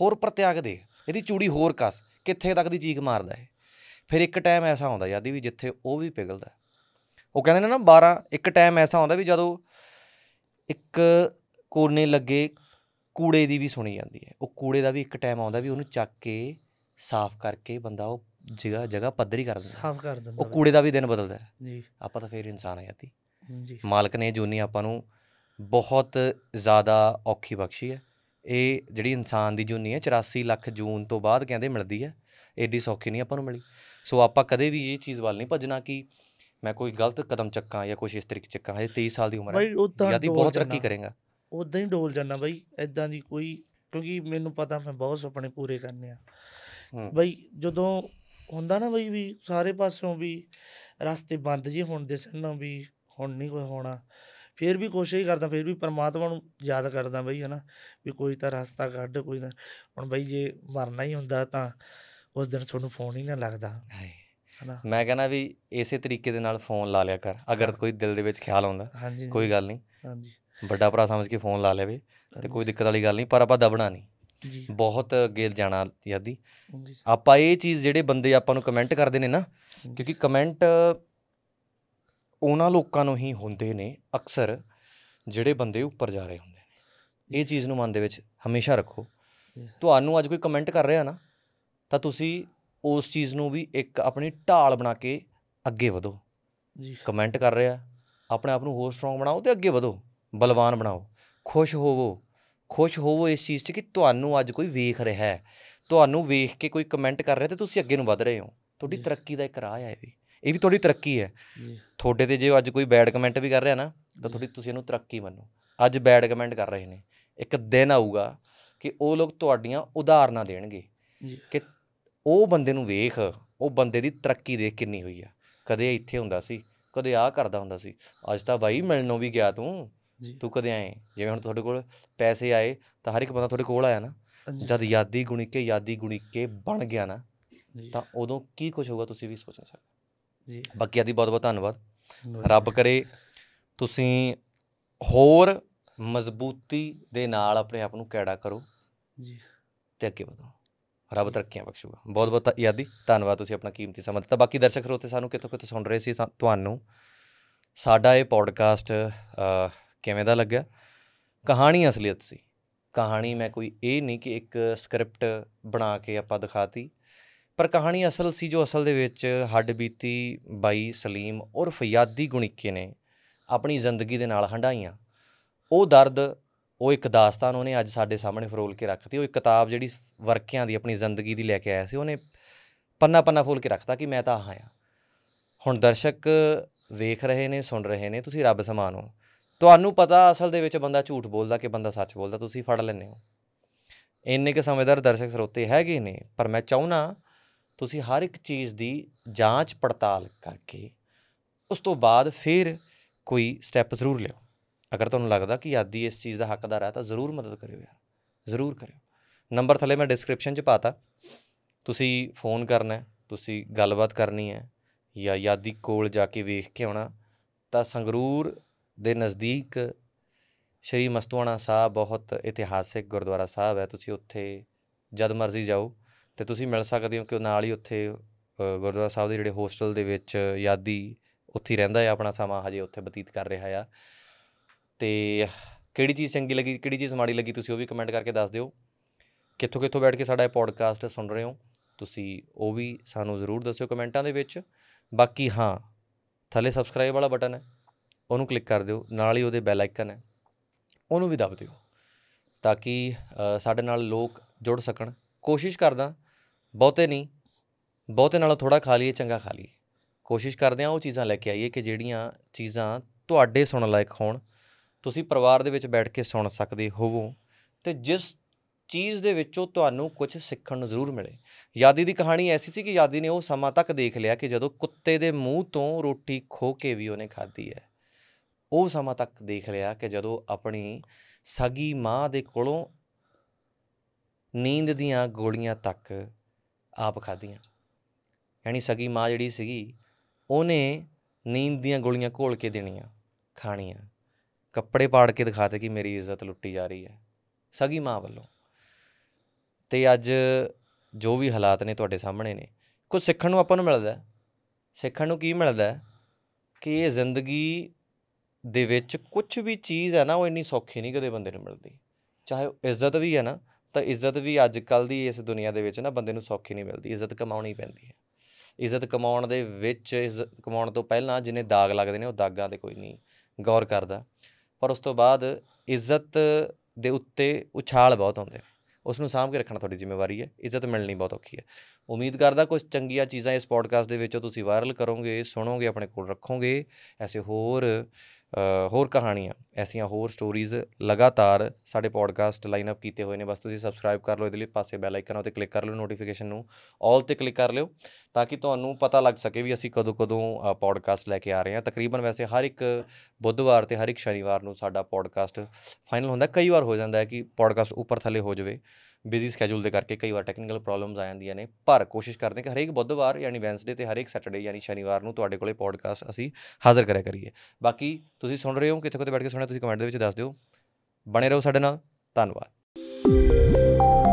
ਹੋਰ ਪ੍ਰਤਿਆਗ ਦੇ ਇਹਦੀ ਚੂੜੀ ਹੋਰ ਕਸ ਕਿੱਥੇ ਤੱਕ ਦੀ ਚੀਕ ਮਾਰਦਾ ਹੈ ਫਿਰ ਇੱਕ ਟਾਈਮ ਐਸਾ ਆਉਂਦਾ ਜਦ ਵੀ ਜਿੱਥੇ ਉਹ ਵੀ ਪਿਗਲਦਾ ਉਹ ਕਹਿੰਦੇ ਨੇ ਨਾ 12 ਇੱਕ ਟਾਈਮ ਐਸਾ ਆਉਂਦਾ ਵੀ ਜਦੋਂ ਇੱਕ ਕੋਨੇ ਲੱਗੇ ਕੂੜੇ ਦੀ ਵੀ ਸੁਣੀ ਜਾਂਦੀ ਹੈ ਉਹ ਕੂੜੇ ਦਾ ਵੀ ਇੱਕ ਟਾਈਮ ਆਉਂਦਾ ਵੀ ਉਹਨੂੰ ਚੱਕ ਕੇ ਸਾਫ਼ ਕਰਕੇ ਬੰਦਾ ਉਹ ਜਗ੍ਹਾ ਜਗ੍ਹਾ ਪੱਧਰੀ ਕਰ ਦਿੰਦਾ ਸਾਫ਼ ਕਰ ਦਿੰਦਾ ਉਹ ਕੂੜੇ ਦਾ ਵੀ ਦਿਨ ਬਦਲਦਾ ਜੀ ਆਪਾਂ ਤਾਂ ਫੇਰ ਇਨਸਾਨ ਆ ਜਾਂਦੀ ਜੀ ਮਾਲਕ ਨੇ ਜੂਨੀ ਆਪਾਂ ਨੂੰ ਬਹੁਤ ਜ਼ਿਆਦਾ ਔਖੀ ਬਖਸ਼ੀ ਹੈ ਇਹ ਜਿਹੜੀ ਇਨਸਾਨ ਦੀ ਜੂਨੀ ਹੈ 84 ਲੱਖ ਜੂਨ ਤੋਂ ਬਾਅਦ ਕਹਿੰਦੇ ਮਿਲਦੀ ਹੈ ਐਡੀ ਸੌਖੀ ਨਹੀਂ ਆਪਾਂ ਨੂੰ ਮਿਲੀ ਸੋ ਆਪਾਂ ਕਦੇ ਵੀ ਇਹ ਚੀਜ਼ ਵੱਲ ਨਹੀਂ ਭੱਜਣਾ ਕਿ ਮੈਂ ਕੋਈ ਗਲਤ ਕਦਮ ਚੱਕਾਂ ਜਾਂ ਕੁਝ ਇਸ ਤਰੀਕੇ ਚੱਕਾਂ ਹਜੇ 23 ਸਾਲ ਦੀ ਉਮਰ ਹੈ ਯਾਦੀ ਬਹੁਤ ਤਰੱਕੀ ਕਰੇਗਾ ਉਦਾਂ ਹੀ ਡੋਲ ਜਾਣਾ ਬਾਈ ਐਦਾਂ ਦੀ ਕੋਈ ਕਿਉਂਕਿ ਮੈਨੂੰ ਪਤਾ ਮੈਂ ਬਹੁਤ ਸੁਪਨੇ ਪੂਰੇ ਕਰਨੇ ਆ ਬਾਈ ਜਦੋਂ ਹੁੰਦਾ ਨਾ ਬਈ ਵੀ ਸਾਰੇ ਪਾਸੋਂ ਵੀ ਰਸਤੇ ਬੰਦ ਜੀ ਹੁਣ ਦੇ ਸਨ ਵੀ ਹੁਣ ਨਹੀਂ ਕੋਈ ਹੋਣਾ ਫਿਰ ਵੀ ਕੋਸ਼ਿਸ਼ ਕਰਦਾ ਫਿਰ ਵੀ ਪਰਮਾਤਮਾ ਨੂੰ ਯਾਦ ਕਰਦਾ ਬਈ ਹਨਾ ਵੀ ਕੋਈ ਤਾਂ ਰਸਤਾ ਕੱਢ ਕੋਈ ਨਾ ਹੁਣ ਬਈ ਜੇ ਮਰਨਾ ਹੀ ਹੁੰਦਾ ਤਾਂ ਉਸ ਦਿਨ ਤੁਹਾਨੂੰ ਫੋਨ ਹੀ ਨਾ ਲੱਗਦਾ ਹਨਾ ਮੈਂ ਕਹਿੰਦਾ ਵੀ ਇਸੇ ਤਰੀਕੇ ਦੇ ਨਾਲ ਫੋਨ ਲਾ ਲਿਆ ਕਰ ਅਗਰ ਕੋਈ ਦਿਲ ਦੇ ਵਿੱਚ ਖਿਆਲ ਆਉਂਦਾ ਕੋਈ ਗੱਲ ਨਹੀਂ ਹਾਂਜੀ ਵੱਡਾ ਭਰਾ ਸਮਝ ਕੇ ਫੋਨ ਲਾ ਲਵੇ ਤੇ ਕੋਈ ਦਿੱਕਤ ਵਾਲੀ ਗੱਲ ਨਹੀਂ ਪਰ ਆਪਾਂ ਦਬਣਾ ਨਹੀਂ ਜੀ ਬਹੁਤ ਗੇਲ ਜਾਣਾ ਯਾਦੀ ਆਪਾਂ ਇਹ ਚੀਜ਼ ਜਿਹੜੇ ਬੰਦੇ ਆਪਾਂ ਨੂੰ ਕਮੈਂਟ ਕਰਦੇ ਨੇ ਨਾ ਕਿਉਂਕਿ ਕਮੈਂਟ ਉਹਨਾਂ ਲੋਕਾਂ ਨੂੰ ਹੀ ਹੁੰਦੇ ਨੇ ਅਕਸਰ ਜਿਹੜੇ ਬੰਦੇ ਉੱਪਰ ਜਾ ਰਹੇ ਹੁੰਦੇ ਨੇ ਇਹ ਚੀਜ਼ ਨੂੰ ਮਨ ਦੇ ਵਿੱਚ ਹਮੇਸ਼ਾ ਰੱਖੋ ਤੁਹਾਨੂੰ ਅੱਜ ਕੋਈ ਕਮੈਂਟ ਕਰ ਰਿਹਾ ਨਾ ਤਾਂ ਤੁਸੀਂ ਉਸ ਚੀਜ਼ ਨੂੰ ਵੀ ਇੱਕ ਆਪਣੀ ਢਾਲ ਬਣਾ ਕੇ ਅੱਗੇ ਵਧੋ ਜੀ ਕਮੈਂਟ ਕਰ ਰਿਹਾ ਆਪਣੇ ਆਪ ਨੂੰ ਹੋਰ ਸਟਰੋਂਗ ਬਣਾਓ ਤੇ ਅੱਗੇ ਵਧੋ ਬਲਵਾਨ ਬਣਾਓ ਖੁਸ਼ ਹੋਵੋ ਖੁਸ਼ ਹੋਵੋ ਇਸ ਚੀਜ਼ 'ਚ ਕਿ ਤੁਹਾਨੂੰ ਅੱਜ ਕੋਈ ਵੇਖ ਰਿਹਾ ਹੈ ਤੁਹਾਨੂੰ ਵੇਖ ਕੇ ਕੋਈ ਕਮੈਂਟ ਕਰ ਰਿਹਾ ਤੇ ਤੁਸੀਂ ਅੱਗੇ ਨੂੰ ਵਧ ਰਹੇ ਹੋ ਤੁਹਾਡੀ ਤਰੱਕੀ ਦਾ ਇੱਕ ਰਾਹ ਹੈ ਇਹ ਵੀ ਇਹ ਵੀ ਤੁਹਾਡੀ ਤਰੱਕੀ ਹੈ ਤੁਹਾਡੇ ਤੇ ਜੇ ਅੱਜ ਕੋਈ ਬੈਡ ਕਮੈਂਟ ਵੀ ਕਰ ਰਿਹਾ ਨਾ ਤਾਂ ਥੋੜੀ ਤੁਸੀਂ ਇਹਨੂੰ ਤਰੱਕੀ ਮੰਨੋ ਅੱਜ ਬੈਡ ਕਮੈਂਟ ਕਰ ਰਹੇ ਨੇ ਇੱਕ ਦਿਨ ਆਊਗਾ ਕਿ ਉਹ ਲੋਕ ਤੁਹਾਡੀਆਂ ਉਦਾਹਰਨਾਂ ਦੇਣਗੇ ਕਿ ਉਹ ਬੰਦੇ ਨੂੰ ਵੇਖ ਉਹ ਬੰਦੇ ਦੀ ਤਰੱਕੀ ਦੇਖ ਕਿੰਨੀ ਹੋਈ ਆ ਕਦੇ ਇੱਥੇ ਹੁੰਦਾ ਸੀ ਕਦੇ ਆ ਕਰਦਾ ਹੁੰਦਾ ਸੀ ਅੱਜ ਤਾਂ ਬਾਈ ਮਿਲਣੋਂ ਵੀ ਗਿਆ ਤੂੰ ਤੂੰ ਕਦੇ ਆਏ ਜਿਵੇਂ ਹੁਣ ਤੁਹਾਡੇ ਕੋਲ ਪੈਸੇ ਆਏ ਤਾਂ ਹਰ ਇੱਕ ਬੰਦਾ ਤੁਹਾਡੇ ਕੋਲ ਆਇਆ ਨਾ ਜਦ ਯਾਦੀ ਗੁਣੀਕੇ ਯਾਦੀ ਗੁਣੀਕੇ ਬਣ ਗਿਆ ਨਾ ਤਾਂ ਉਦੋਂ ਕੀ ਕੁਝ ਹੋਊਗਾ ਤੁਸੀਂ ਵੀ ਸੋਚ ਨਹੀਂ ਸਕਦੇ ਜੀ ਬਾਕੀ ਆਦੀ ਬਹੁਤ ਬਹੁਤ ਧੰਨਵਾਦ ਰੱਬ ਕਰੇ ਤੁਸੀਂ ਹੋਰ ਮਜ਼ਬੂਤੀ ਦੇ ਨਾਲ ਆਪਣੇ ਆਪ ਨੂੰ ਕੈੜਾ ਕਰੋ ਜੀ ਤੇ ਅੱਗੇ ਵਧੋ ਰੱਬ ਤਰੱਕੀਆਂ ਬਖਸ਼ੂਗਾ ਬਹੁਤ ਬਹੁਤ ਯਾਦੀ ਧੰਨਵਾਦ ਤੁਸੀਂ ਆਪਣਾ ਕੀਮਤੀ ਸਮਾਂ ਦਿੱਤਾ ਬਾਕੀ ਦਰਸ਼ਕ ਸਰੋਤੇ ਸਾਨੂੰ ਕਿਤੋਂ ਕਿਤੋਂ ਸੁਣ ਰਹੇ ਸੀ ਤੁਹਾਨੂੰ ਸਾਡਾ ਇਹ ਪੋਡਕਾਸਟ ਕਿਵੇਂ ਦਾ ਲੱਗਿਆ ਕਹਾਣੀ ਅਸਲੀਅਤ ਸੀ ਕਹਾਣੀ ਮੈਂ ਕੋਈ ਇਹ ਨਹੀਂ ਕਿ ਇੱਕ ਸਕ੍ਰਿਪਟ ਬਣਾ ਕੇ ਆਪਾਂ ਦਿਖਾਤੀ ਪਰ ਕਹਾਣੀ ਅਸਲ ਸੀ ਜੋ ਅਸਲ ਦੇ ਵਿੱਚ ਹੱਡ ਬੀਤੀ ਬਾਈ ਸਲੀਮ ਉਰਫ ਫਯਾਦੀ ਗੁਣਿੱਕੇ ਨੇ ਆਪਣੀ ਜ਼ਿੰਦਗੀ ਦੇ ਨਾਲ ਹੰਡਾਈਆਂ ਉਹ ਦਰਦ ਉਹ ਇੱਕ ਦਾਸਤਾਨ ਉਹਨੇ ਅੱਜ ਸਾਡੇ ਸਾਹਮਣੇ ਫਰੋਲ ਕੇ ਰੱਖਤੀ ਉਹ ਇੱਕ ਕਿਤਾਬ ਜਿਹੜੀ ਵਰਕਿਆਂ ਦੀ ਆਪਣੀ ਜ਼ਿੰਦਗੀ ਦੀ ਲੈ ਕੇ ਆਇਆ ਸੀ ਉਹਨੇ ਪੰਨਾ ਪੰਨਾ ਫੋਲ ਕੇ ਰੱਖਤਾ ਕਿ ਮੈਂ ਤਾਂ ਆਇਆ ਹੁਣ ਦਰਸ਼ਕ ਵੇਖ ਰਹੇ ਨੇ ਸੁਣ ਰਹੇ ਨੇ ਤੁਸੀਂ ਰੱਬ ਸਮਾਨ ਹੋ ਤੁਹਾਨੂੰ ਪਤਾ ਅਸਲ ਦੇ ਵਿੱਚ ਬੰਦਾ ਝੂਠ ਬੋਲਦਾ ਕਿ ਬੰਦਾ ਸੱਚ ਬੋਲਦਾ ਤੁਸੀਂ ਫੜ ਲੈਨੇ ਹੋ ਇੰਨੇ ਕੇ ਸਮਝਦਾਰ ਦਰਸ਼ਕ ਸਰੋਤੇ ਹੈਗੇ ਨੇ ਪਰ ਮੈਂ ਚਾਹੁੰਨਾ ਤੁਸੀਂ ਹਰ ਇੱਕ ਚੀਜ਼ ਦੀ ਜਾਂਚ ਪੜਤਾਲ ਕਰਕੇ ਉਸ ਤੋਂ ਬਾਅਦ ਫਿਰ ਕੋਈ ਸਟੈਪ ਜ਼ਰੂਰ ਲਿਓ ਅਗਰ ਤੁਹਾਨੂੰ ਲੱਗਦਾ ਕਿ ਆਦੀ ਇਸ ਚੀਜ਼ ਦਾ ਹੱਕਦਾਰ ਹੈ ਤਾਂ ਜ਼ਰੂਰ ਮਦਦ ਕਰਿਓ ਯਾਰ ਜ਼ਰੂਰ ਕਰਿਓ ਨੰਬਰ ਥੱਲੇ ਮੈਂ ਡਿਸਕ੍ਰਿਪਸ਼ਨ 'ਚ ਪਾਤਾ ਤੁਸੀਂ ਫੋਨ ਕਰਨਾ ਹੈ ਤੁਸੀਂ ਗੱਲਬਾਤ ਕਰਨੀ ਹੈ ਜਾਂ ਯਾਦੀ ਕੋਲ ਜਾ ਕੇ ਵੇਖ ਕੇ ਆਉਣਾ ਤਾਂ ਸੰਗਰੂਰ ਦੇ ਨਜ਼ਦੀਕ ਸ਼੍ਰੀ ਮਸਤੂਆਣਾ ਸਾਹਿਬ ਬਹੁਤ ਇਤਿਹਾਸਿਕ ਗੁਰਦੁਆਰਾ ਸਾਹਿਬ ਹੈ ਤੁਸੀਂ ਉੱਥੇ ਜਦ ਮਰਜ਼ੀ ਜਾਓ ਤੇ ਤੁਸੀਂ ਮਿਲ ਸਕਦੇ ਹੋ ਕਿ ਉਹ ਨਾਲ ਹੀ ਉੱਥੇ ਗੁਰਦੁਆਰਾ ਸਾਹਿਬ ਦੇ ਜਿਹੜੇ ਹੋਸਟਲ ਦੇ ਵਿੱਚ ਯਾਦੀ ਉੱਥੇ ਰਹਿੰਦਾ ਹੈ ਆਪਣਾ ਸਮਾਂ ਹਜੇ ਉੱਥੇ ਬਤੀਤ ਕਰ ਰਿਹਾ ਆ ਤੇ ਕਿਹੜੀ ਚੀਜ਼ ਚੰਗੀ ਲੱਗੀ ਕਿਹੜੀ ਚੀਜ਼ ਮਾੜੀ ਲੱਗੀ ਤੁਸੀਂ ਉਹ ਵੀ ਕਮੈਂਟ ਕਰਕੇ ਦੱਸ ਦਿਓ ਕਿੱਥੋਂ ਕਿੱਥੋਂ ਬੈਠ ਕੇ ਸਾਡਾ ਇਹ ਪੋਡਕਾਸਟ ਸੁਣ ਰਹੇ ਹੋ ਤੁਸੀਂ ਉਹ ਵੀ ਸਾਨੂੰ ਜ਼ਰੂਰ ਦੱਸਿਓ ਕਮੈਂਟਾਂ ਦੇ ਵਿੱਚ ਬਾਕੀ ਹਾਂ ਥੱਲੇ ਸਬਸਕ੍ਰਾਈਬ ਵਾਲਾ ਬਟਨ ਹੈ ਉਹਨੂੰ ਕਲਿੱਕ ਕਰ ਦਿਓ ਨਾਲ ਹੀ ਉਹਦੇ ਬੈਲ ਆਈਕਨ ਹੈ ਉਹਨੂੰ ਵੀ ਦਬਾ ਦਿਓ ਤਾਂ ਕਿ ਸਾਡੇ ਨਾਲ ਲੋਕ ਜੁੜ ਸਕਣ ਕੋਸ਼ਿਸ਼ ਕਰਦਾ ਬਹੁਤੇ ਨਹੀਂ ਬਹੁਤੇ ਨਾਲੋਂ ਥੋੜਾ ਖਾ ਲਈਏ ਚੰਗਾ ਖਾ ਲਈਏ ਕੋਸ਼ਿਸ਼ ਕਰਦੇ ਆ ਉਹ ਚੀਜ਼ਾਂ ਲੈ ਕੇ ਆਈਏ ਕਿ ਜਿਹੜੀਆਂ ਚੀਜ਼ਾਂ ਤੁਹਾਡੇ ਸੁਣ ਲਾਇਕ ਹੋਣ ਤੁਸੀਂ ਪਰਿਵਾਰ ਦੇ ਵਿੱਚ ਬੈਠ ਕੇ ਸੁਣ ਸਕਦੇ ਹੋਵੋ ਤੇ ਜਿਸ ਚੀਜ਼ ਦੇ ਵਿੱਚੋਂ ਤੁਹਾਨੂੰ ਕੁਝ ਸਿੱਖਣ ਨੂੰ ਜ਼ਰੂਰ ਮਿਲੇ ਯਾਦੀ ਦੀ ਕਹਾਣੀ ਐਸੀ ਸੀ ਕਿ ਯਾਦੀ ਨੇ ਉਹ ਸਮਾਂ ਤੱਕ ਦੇਖ ਲਿਆ ਕਿ ਜਦੋਂ ਕੁੱਤੇ ਦੇ ਮੂੰਹ ਤੋਂ ਰੋਟੀ ਖੋ ਕੇ ਵੀ ਉਹਨੇ ਖਾਧੀ ਹੈ ਉਹ ਸਮਾਂ ਤੱਕ ਦੇਖ ਲਿਆ ਕਿ ਜਦੋਂ ਆਪਣੀ ਸਗੀ ਮਾਂ ਦੇ ਕੋਲੋਂ ਨੀਂਦ ਦੀਆਂ ਗੋਲੀਆਂ ਤੱਕ ਆਪ ਖਾਧੀਆਂ ਯਾਨੀ ਸਗੀ ਮਾਂ ਜਿਹੜੀ ਸੀਗੀ ਉਹਨੇ ਨੀਂਦ ਦੀਆਂ ਗੋਲੀਆਂ ਘੋਲ ਕੇ ਦੇਣੀਆਂ ਖਾਣੀਆਂ ਕੱਪੜੇ ਪਾੜ ਕੇ ਦਿਖਾਤੇ ਕਿ ਮੇਰੀ ਇੱਜ਼ਤ ਲੁੱਟੀ ਜਾ ਰਹੀ ਹੈ ਸਗੀ ਮਾਂ ਵੱਲੋਂ ਤੇ ਅੱਜ ਜੋ ਵੀ ਹਾਲਾਤ ਨੇ ਤੁਹਾਡੇ ਸਾਹਮਣੇ ਨੇ ਕੁਝ ਸਿੱਖਣ ਨੂੰ ਆਪਾਂ ਨੂੰ ਮਿਲਦਾ ਹੈ ਸਿੱਖਣ ਨੂੰ ਕੀ ਮਿਲਦਾ ਹੈ ਕਿ ਇਹ ਜ਼ਿੰਦਗੀ ਦੇ ਵਿੱਚ ਕੁਝ ਵੀ ਚੀਜ਼ ਹੈ ਨਾ ਉਹ ਇੰਨੀ ਸੌਖੀ ਨਹੀਂ ਕਦੇ ਬੰਦੇ ਨੂੰ ਮਿਲਦੀ ਚਾਹੇ ਇੱਜ਼ਤ ਵੀ ਹੈ ਨਾ ਤਾਂ ਇੱਜ਼ਤ ਵੀ ਅੱਜ ਕੱਲ ਦੀ ਇਸ ਦੁਨੀਆ ਦੇ ਵਿੱਚ ਨਾ ਬੰਦੇ ਨੂੰ ਸੌਖੀ ਨਹੀਂ ਮਿਲਦੀ ਇੱਜ਼ਤ ਕਮਾਉਣੀ ਪੈਂਦੀ ਹੈ ਇੱਜ਼ਤ ਕਮਾਉਣ ਦੇ ਵਿੱਚ ਇੱਜ਼ਤ ਕਮਾਉਣ ਤੋਂ ਪਹਿਲਾਂ ਜਿਨੇ ਦਾਗ ਲੱਗਦੇ ਨੇ ਉਹ ਦਾਗਾਂ ਤੇ ਕੋਈ ਨਹੀਂ ਗੌਰ ਕਰਦਾ ਪਰ ਉਸ ਤੋਂ ਬਾਅਦ ਇੱਜ਼ਤ ਦੇ ਉੱਤੇ ਉਛਾਲ ਬਹੁਤ ਹੁੰਦੇ ਉਸ ਨੂੰ ਸਾਂਭ ਕੇ ਰੱਖਣਾ ਤੁਹਾਡੀ ਜ਼ਿੰਮੇਵਾਰੀ ਹੈ ਇੱਜ਼ਤ ਮਿਲਣੀ ਬਹੁਤ ਔਖੀ ਹੈ ਉਮੀਦ ਕਰਦਾ ਕੁਝ ਚੰਗੀਆਂ ਚੀਜ਼ਾਂ ਇਸ ਪੋਡਕਾਸਟ ਦੇ ਵਿੱਚੋਂ ਤੁਸੀਂ ਵਾਇਰਲ ਕਰੋਗੇ ਸੁਣੋਗੇ ਆਪਣੇ ਕੋਲ ਰੱਖੋਗੇ ਐਸੇ ਹੋਰ ਹੋਰ ਕਹਾਣੀਆਂ ਐਸੀਆਂ ਹੋਰ ਸਟੋਰੀਜ਼ ਲਗਾਤਾਰ ਸਾਡੇ ਪੋਡਕਾਸਟ ਲਾਈਨ ਅਪ ਕੀਤੇ ਹੋਏ ਨੇ ਬਸ ਤੁਸੀਂ ਸਬਸਕ੍ਰਾਈਬ ਕਰ ਲਓ ਇਹਦੇ ਲਈ ਪਾਸੇ ਬੈਲ ਆਈਕਨ ਉਤੇ ਕਲਿੱਕ ਕਰ ਲਓ ਨੋਟੀਫਿਕੇਸ਼ਨ ਨੂੰ ਆਲ ਤੇ ਕਲਿੱਕ ਕਰ ਲਿਓ ਤਾਂ ਕਿ ਤੁਹਾਨੂੰ ਪਤਾ ਲੱਗ ਸਕੇ ਵੀ ਅਸੀਂ ਕਦੋਂ-ਕਦੋਂ ਪੋਡਕਾਸਟ ਲੈ ਕੇ ਆ ਰਹੇ ਹਾਂ ਤਕਰੀਬਨ ਵੈਸੇ ਹਰ ਇੱਕ ਬੁੱਧਵਾਰ ਤੇ ਹਰ ਇੱਕ ਸ਼ਨੀਵਾਰ ਨੂੰ ਸਾਡਾ ਪੋਡਕਾਸਟ ਫਾਈਨਲ ਹੁੰਦਾ ਕਈ ਵਾਰ ਹੋ ਜਾਂਦਾ ਹੈ ਕਿ ਪੋਡਕਾਸਟ ਉੱਪਰ ਥੱਲੇ ਹੋ ਜਾਵੇ ਬਿਜ਼ੀ ਸ케ਜੂਲ ਦੇ ਕਰਕੇ ਕਈ ਵਾਰ ਟੈਕਨੀਕਲ ਪ੍ਰੋਬਲਮਸ ਆ ਜਾਂਦੀਆਂ ਨੇ ਪਰ ਕੋਸ਼ਿਸ਼ ਕਰਦੇ ਕਿ ਹਰੇਕ ਬੁੱਧਵਾਰ ਯਾਨੀ ਵੈਂਸਡੇ ਤੇ ਹਰੇਕ ਸੈਟਰਡੇ ਯਾਨੀ ਸ਼ਨੀਵਾਰ ਨੂੰ ਤੁਹਾਡੇ ਕੋਲੇ ਪੋਡਕਾਸਟ ਅਸੀਂ ਹਾਜ਼ਰ ਕਰਿਆ ਕਰੀਏ ਬਾਕੀ ਤੁਸੀਂ ਸੁਣ ਰਹੇ ਹੋ ਕਿੱਥੇ ਕਿਤੇ ਬੈਠ ਕੇ ਸੁਣਿਆ ਤੁਸੀਂ ਕਮੈਂਟ ਦੇ ਵਿੱਚ ਦੱਸ ਦਿਓ ਬਣੇ ਰਹੋ ਸਾਡੇ ਨਾਲ ਧੰਨਵਾਦ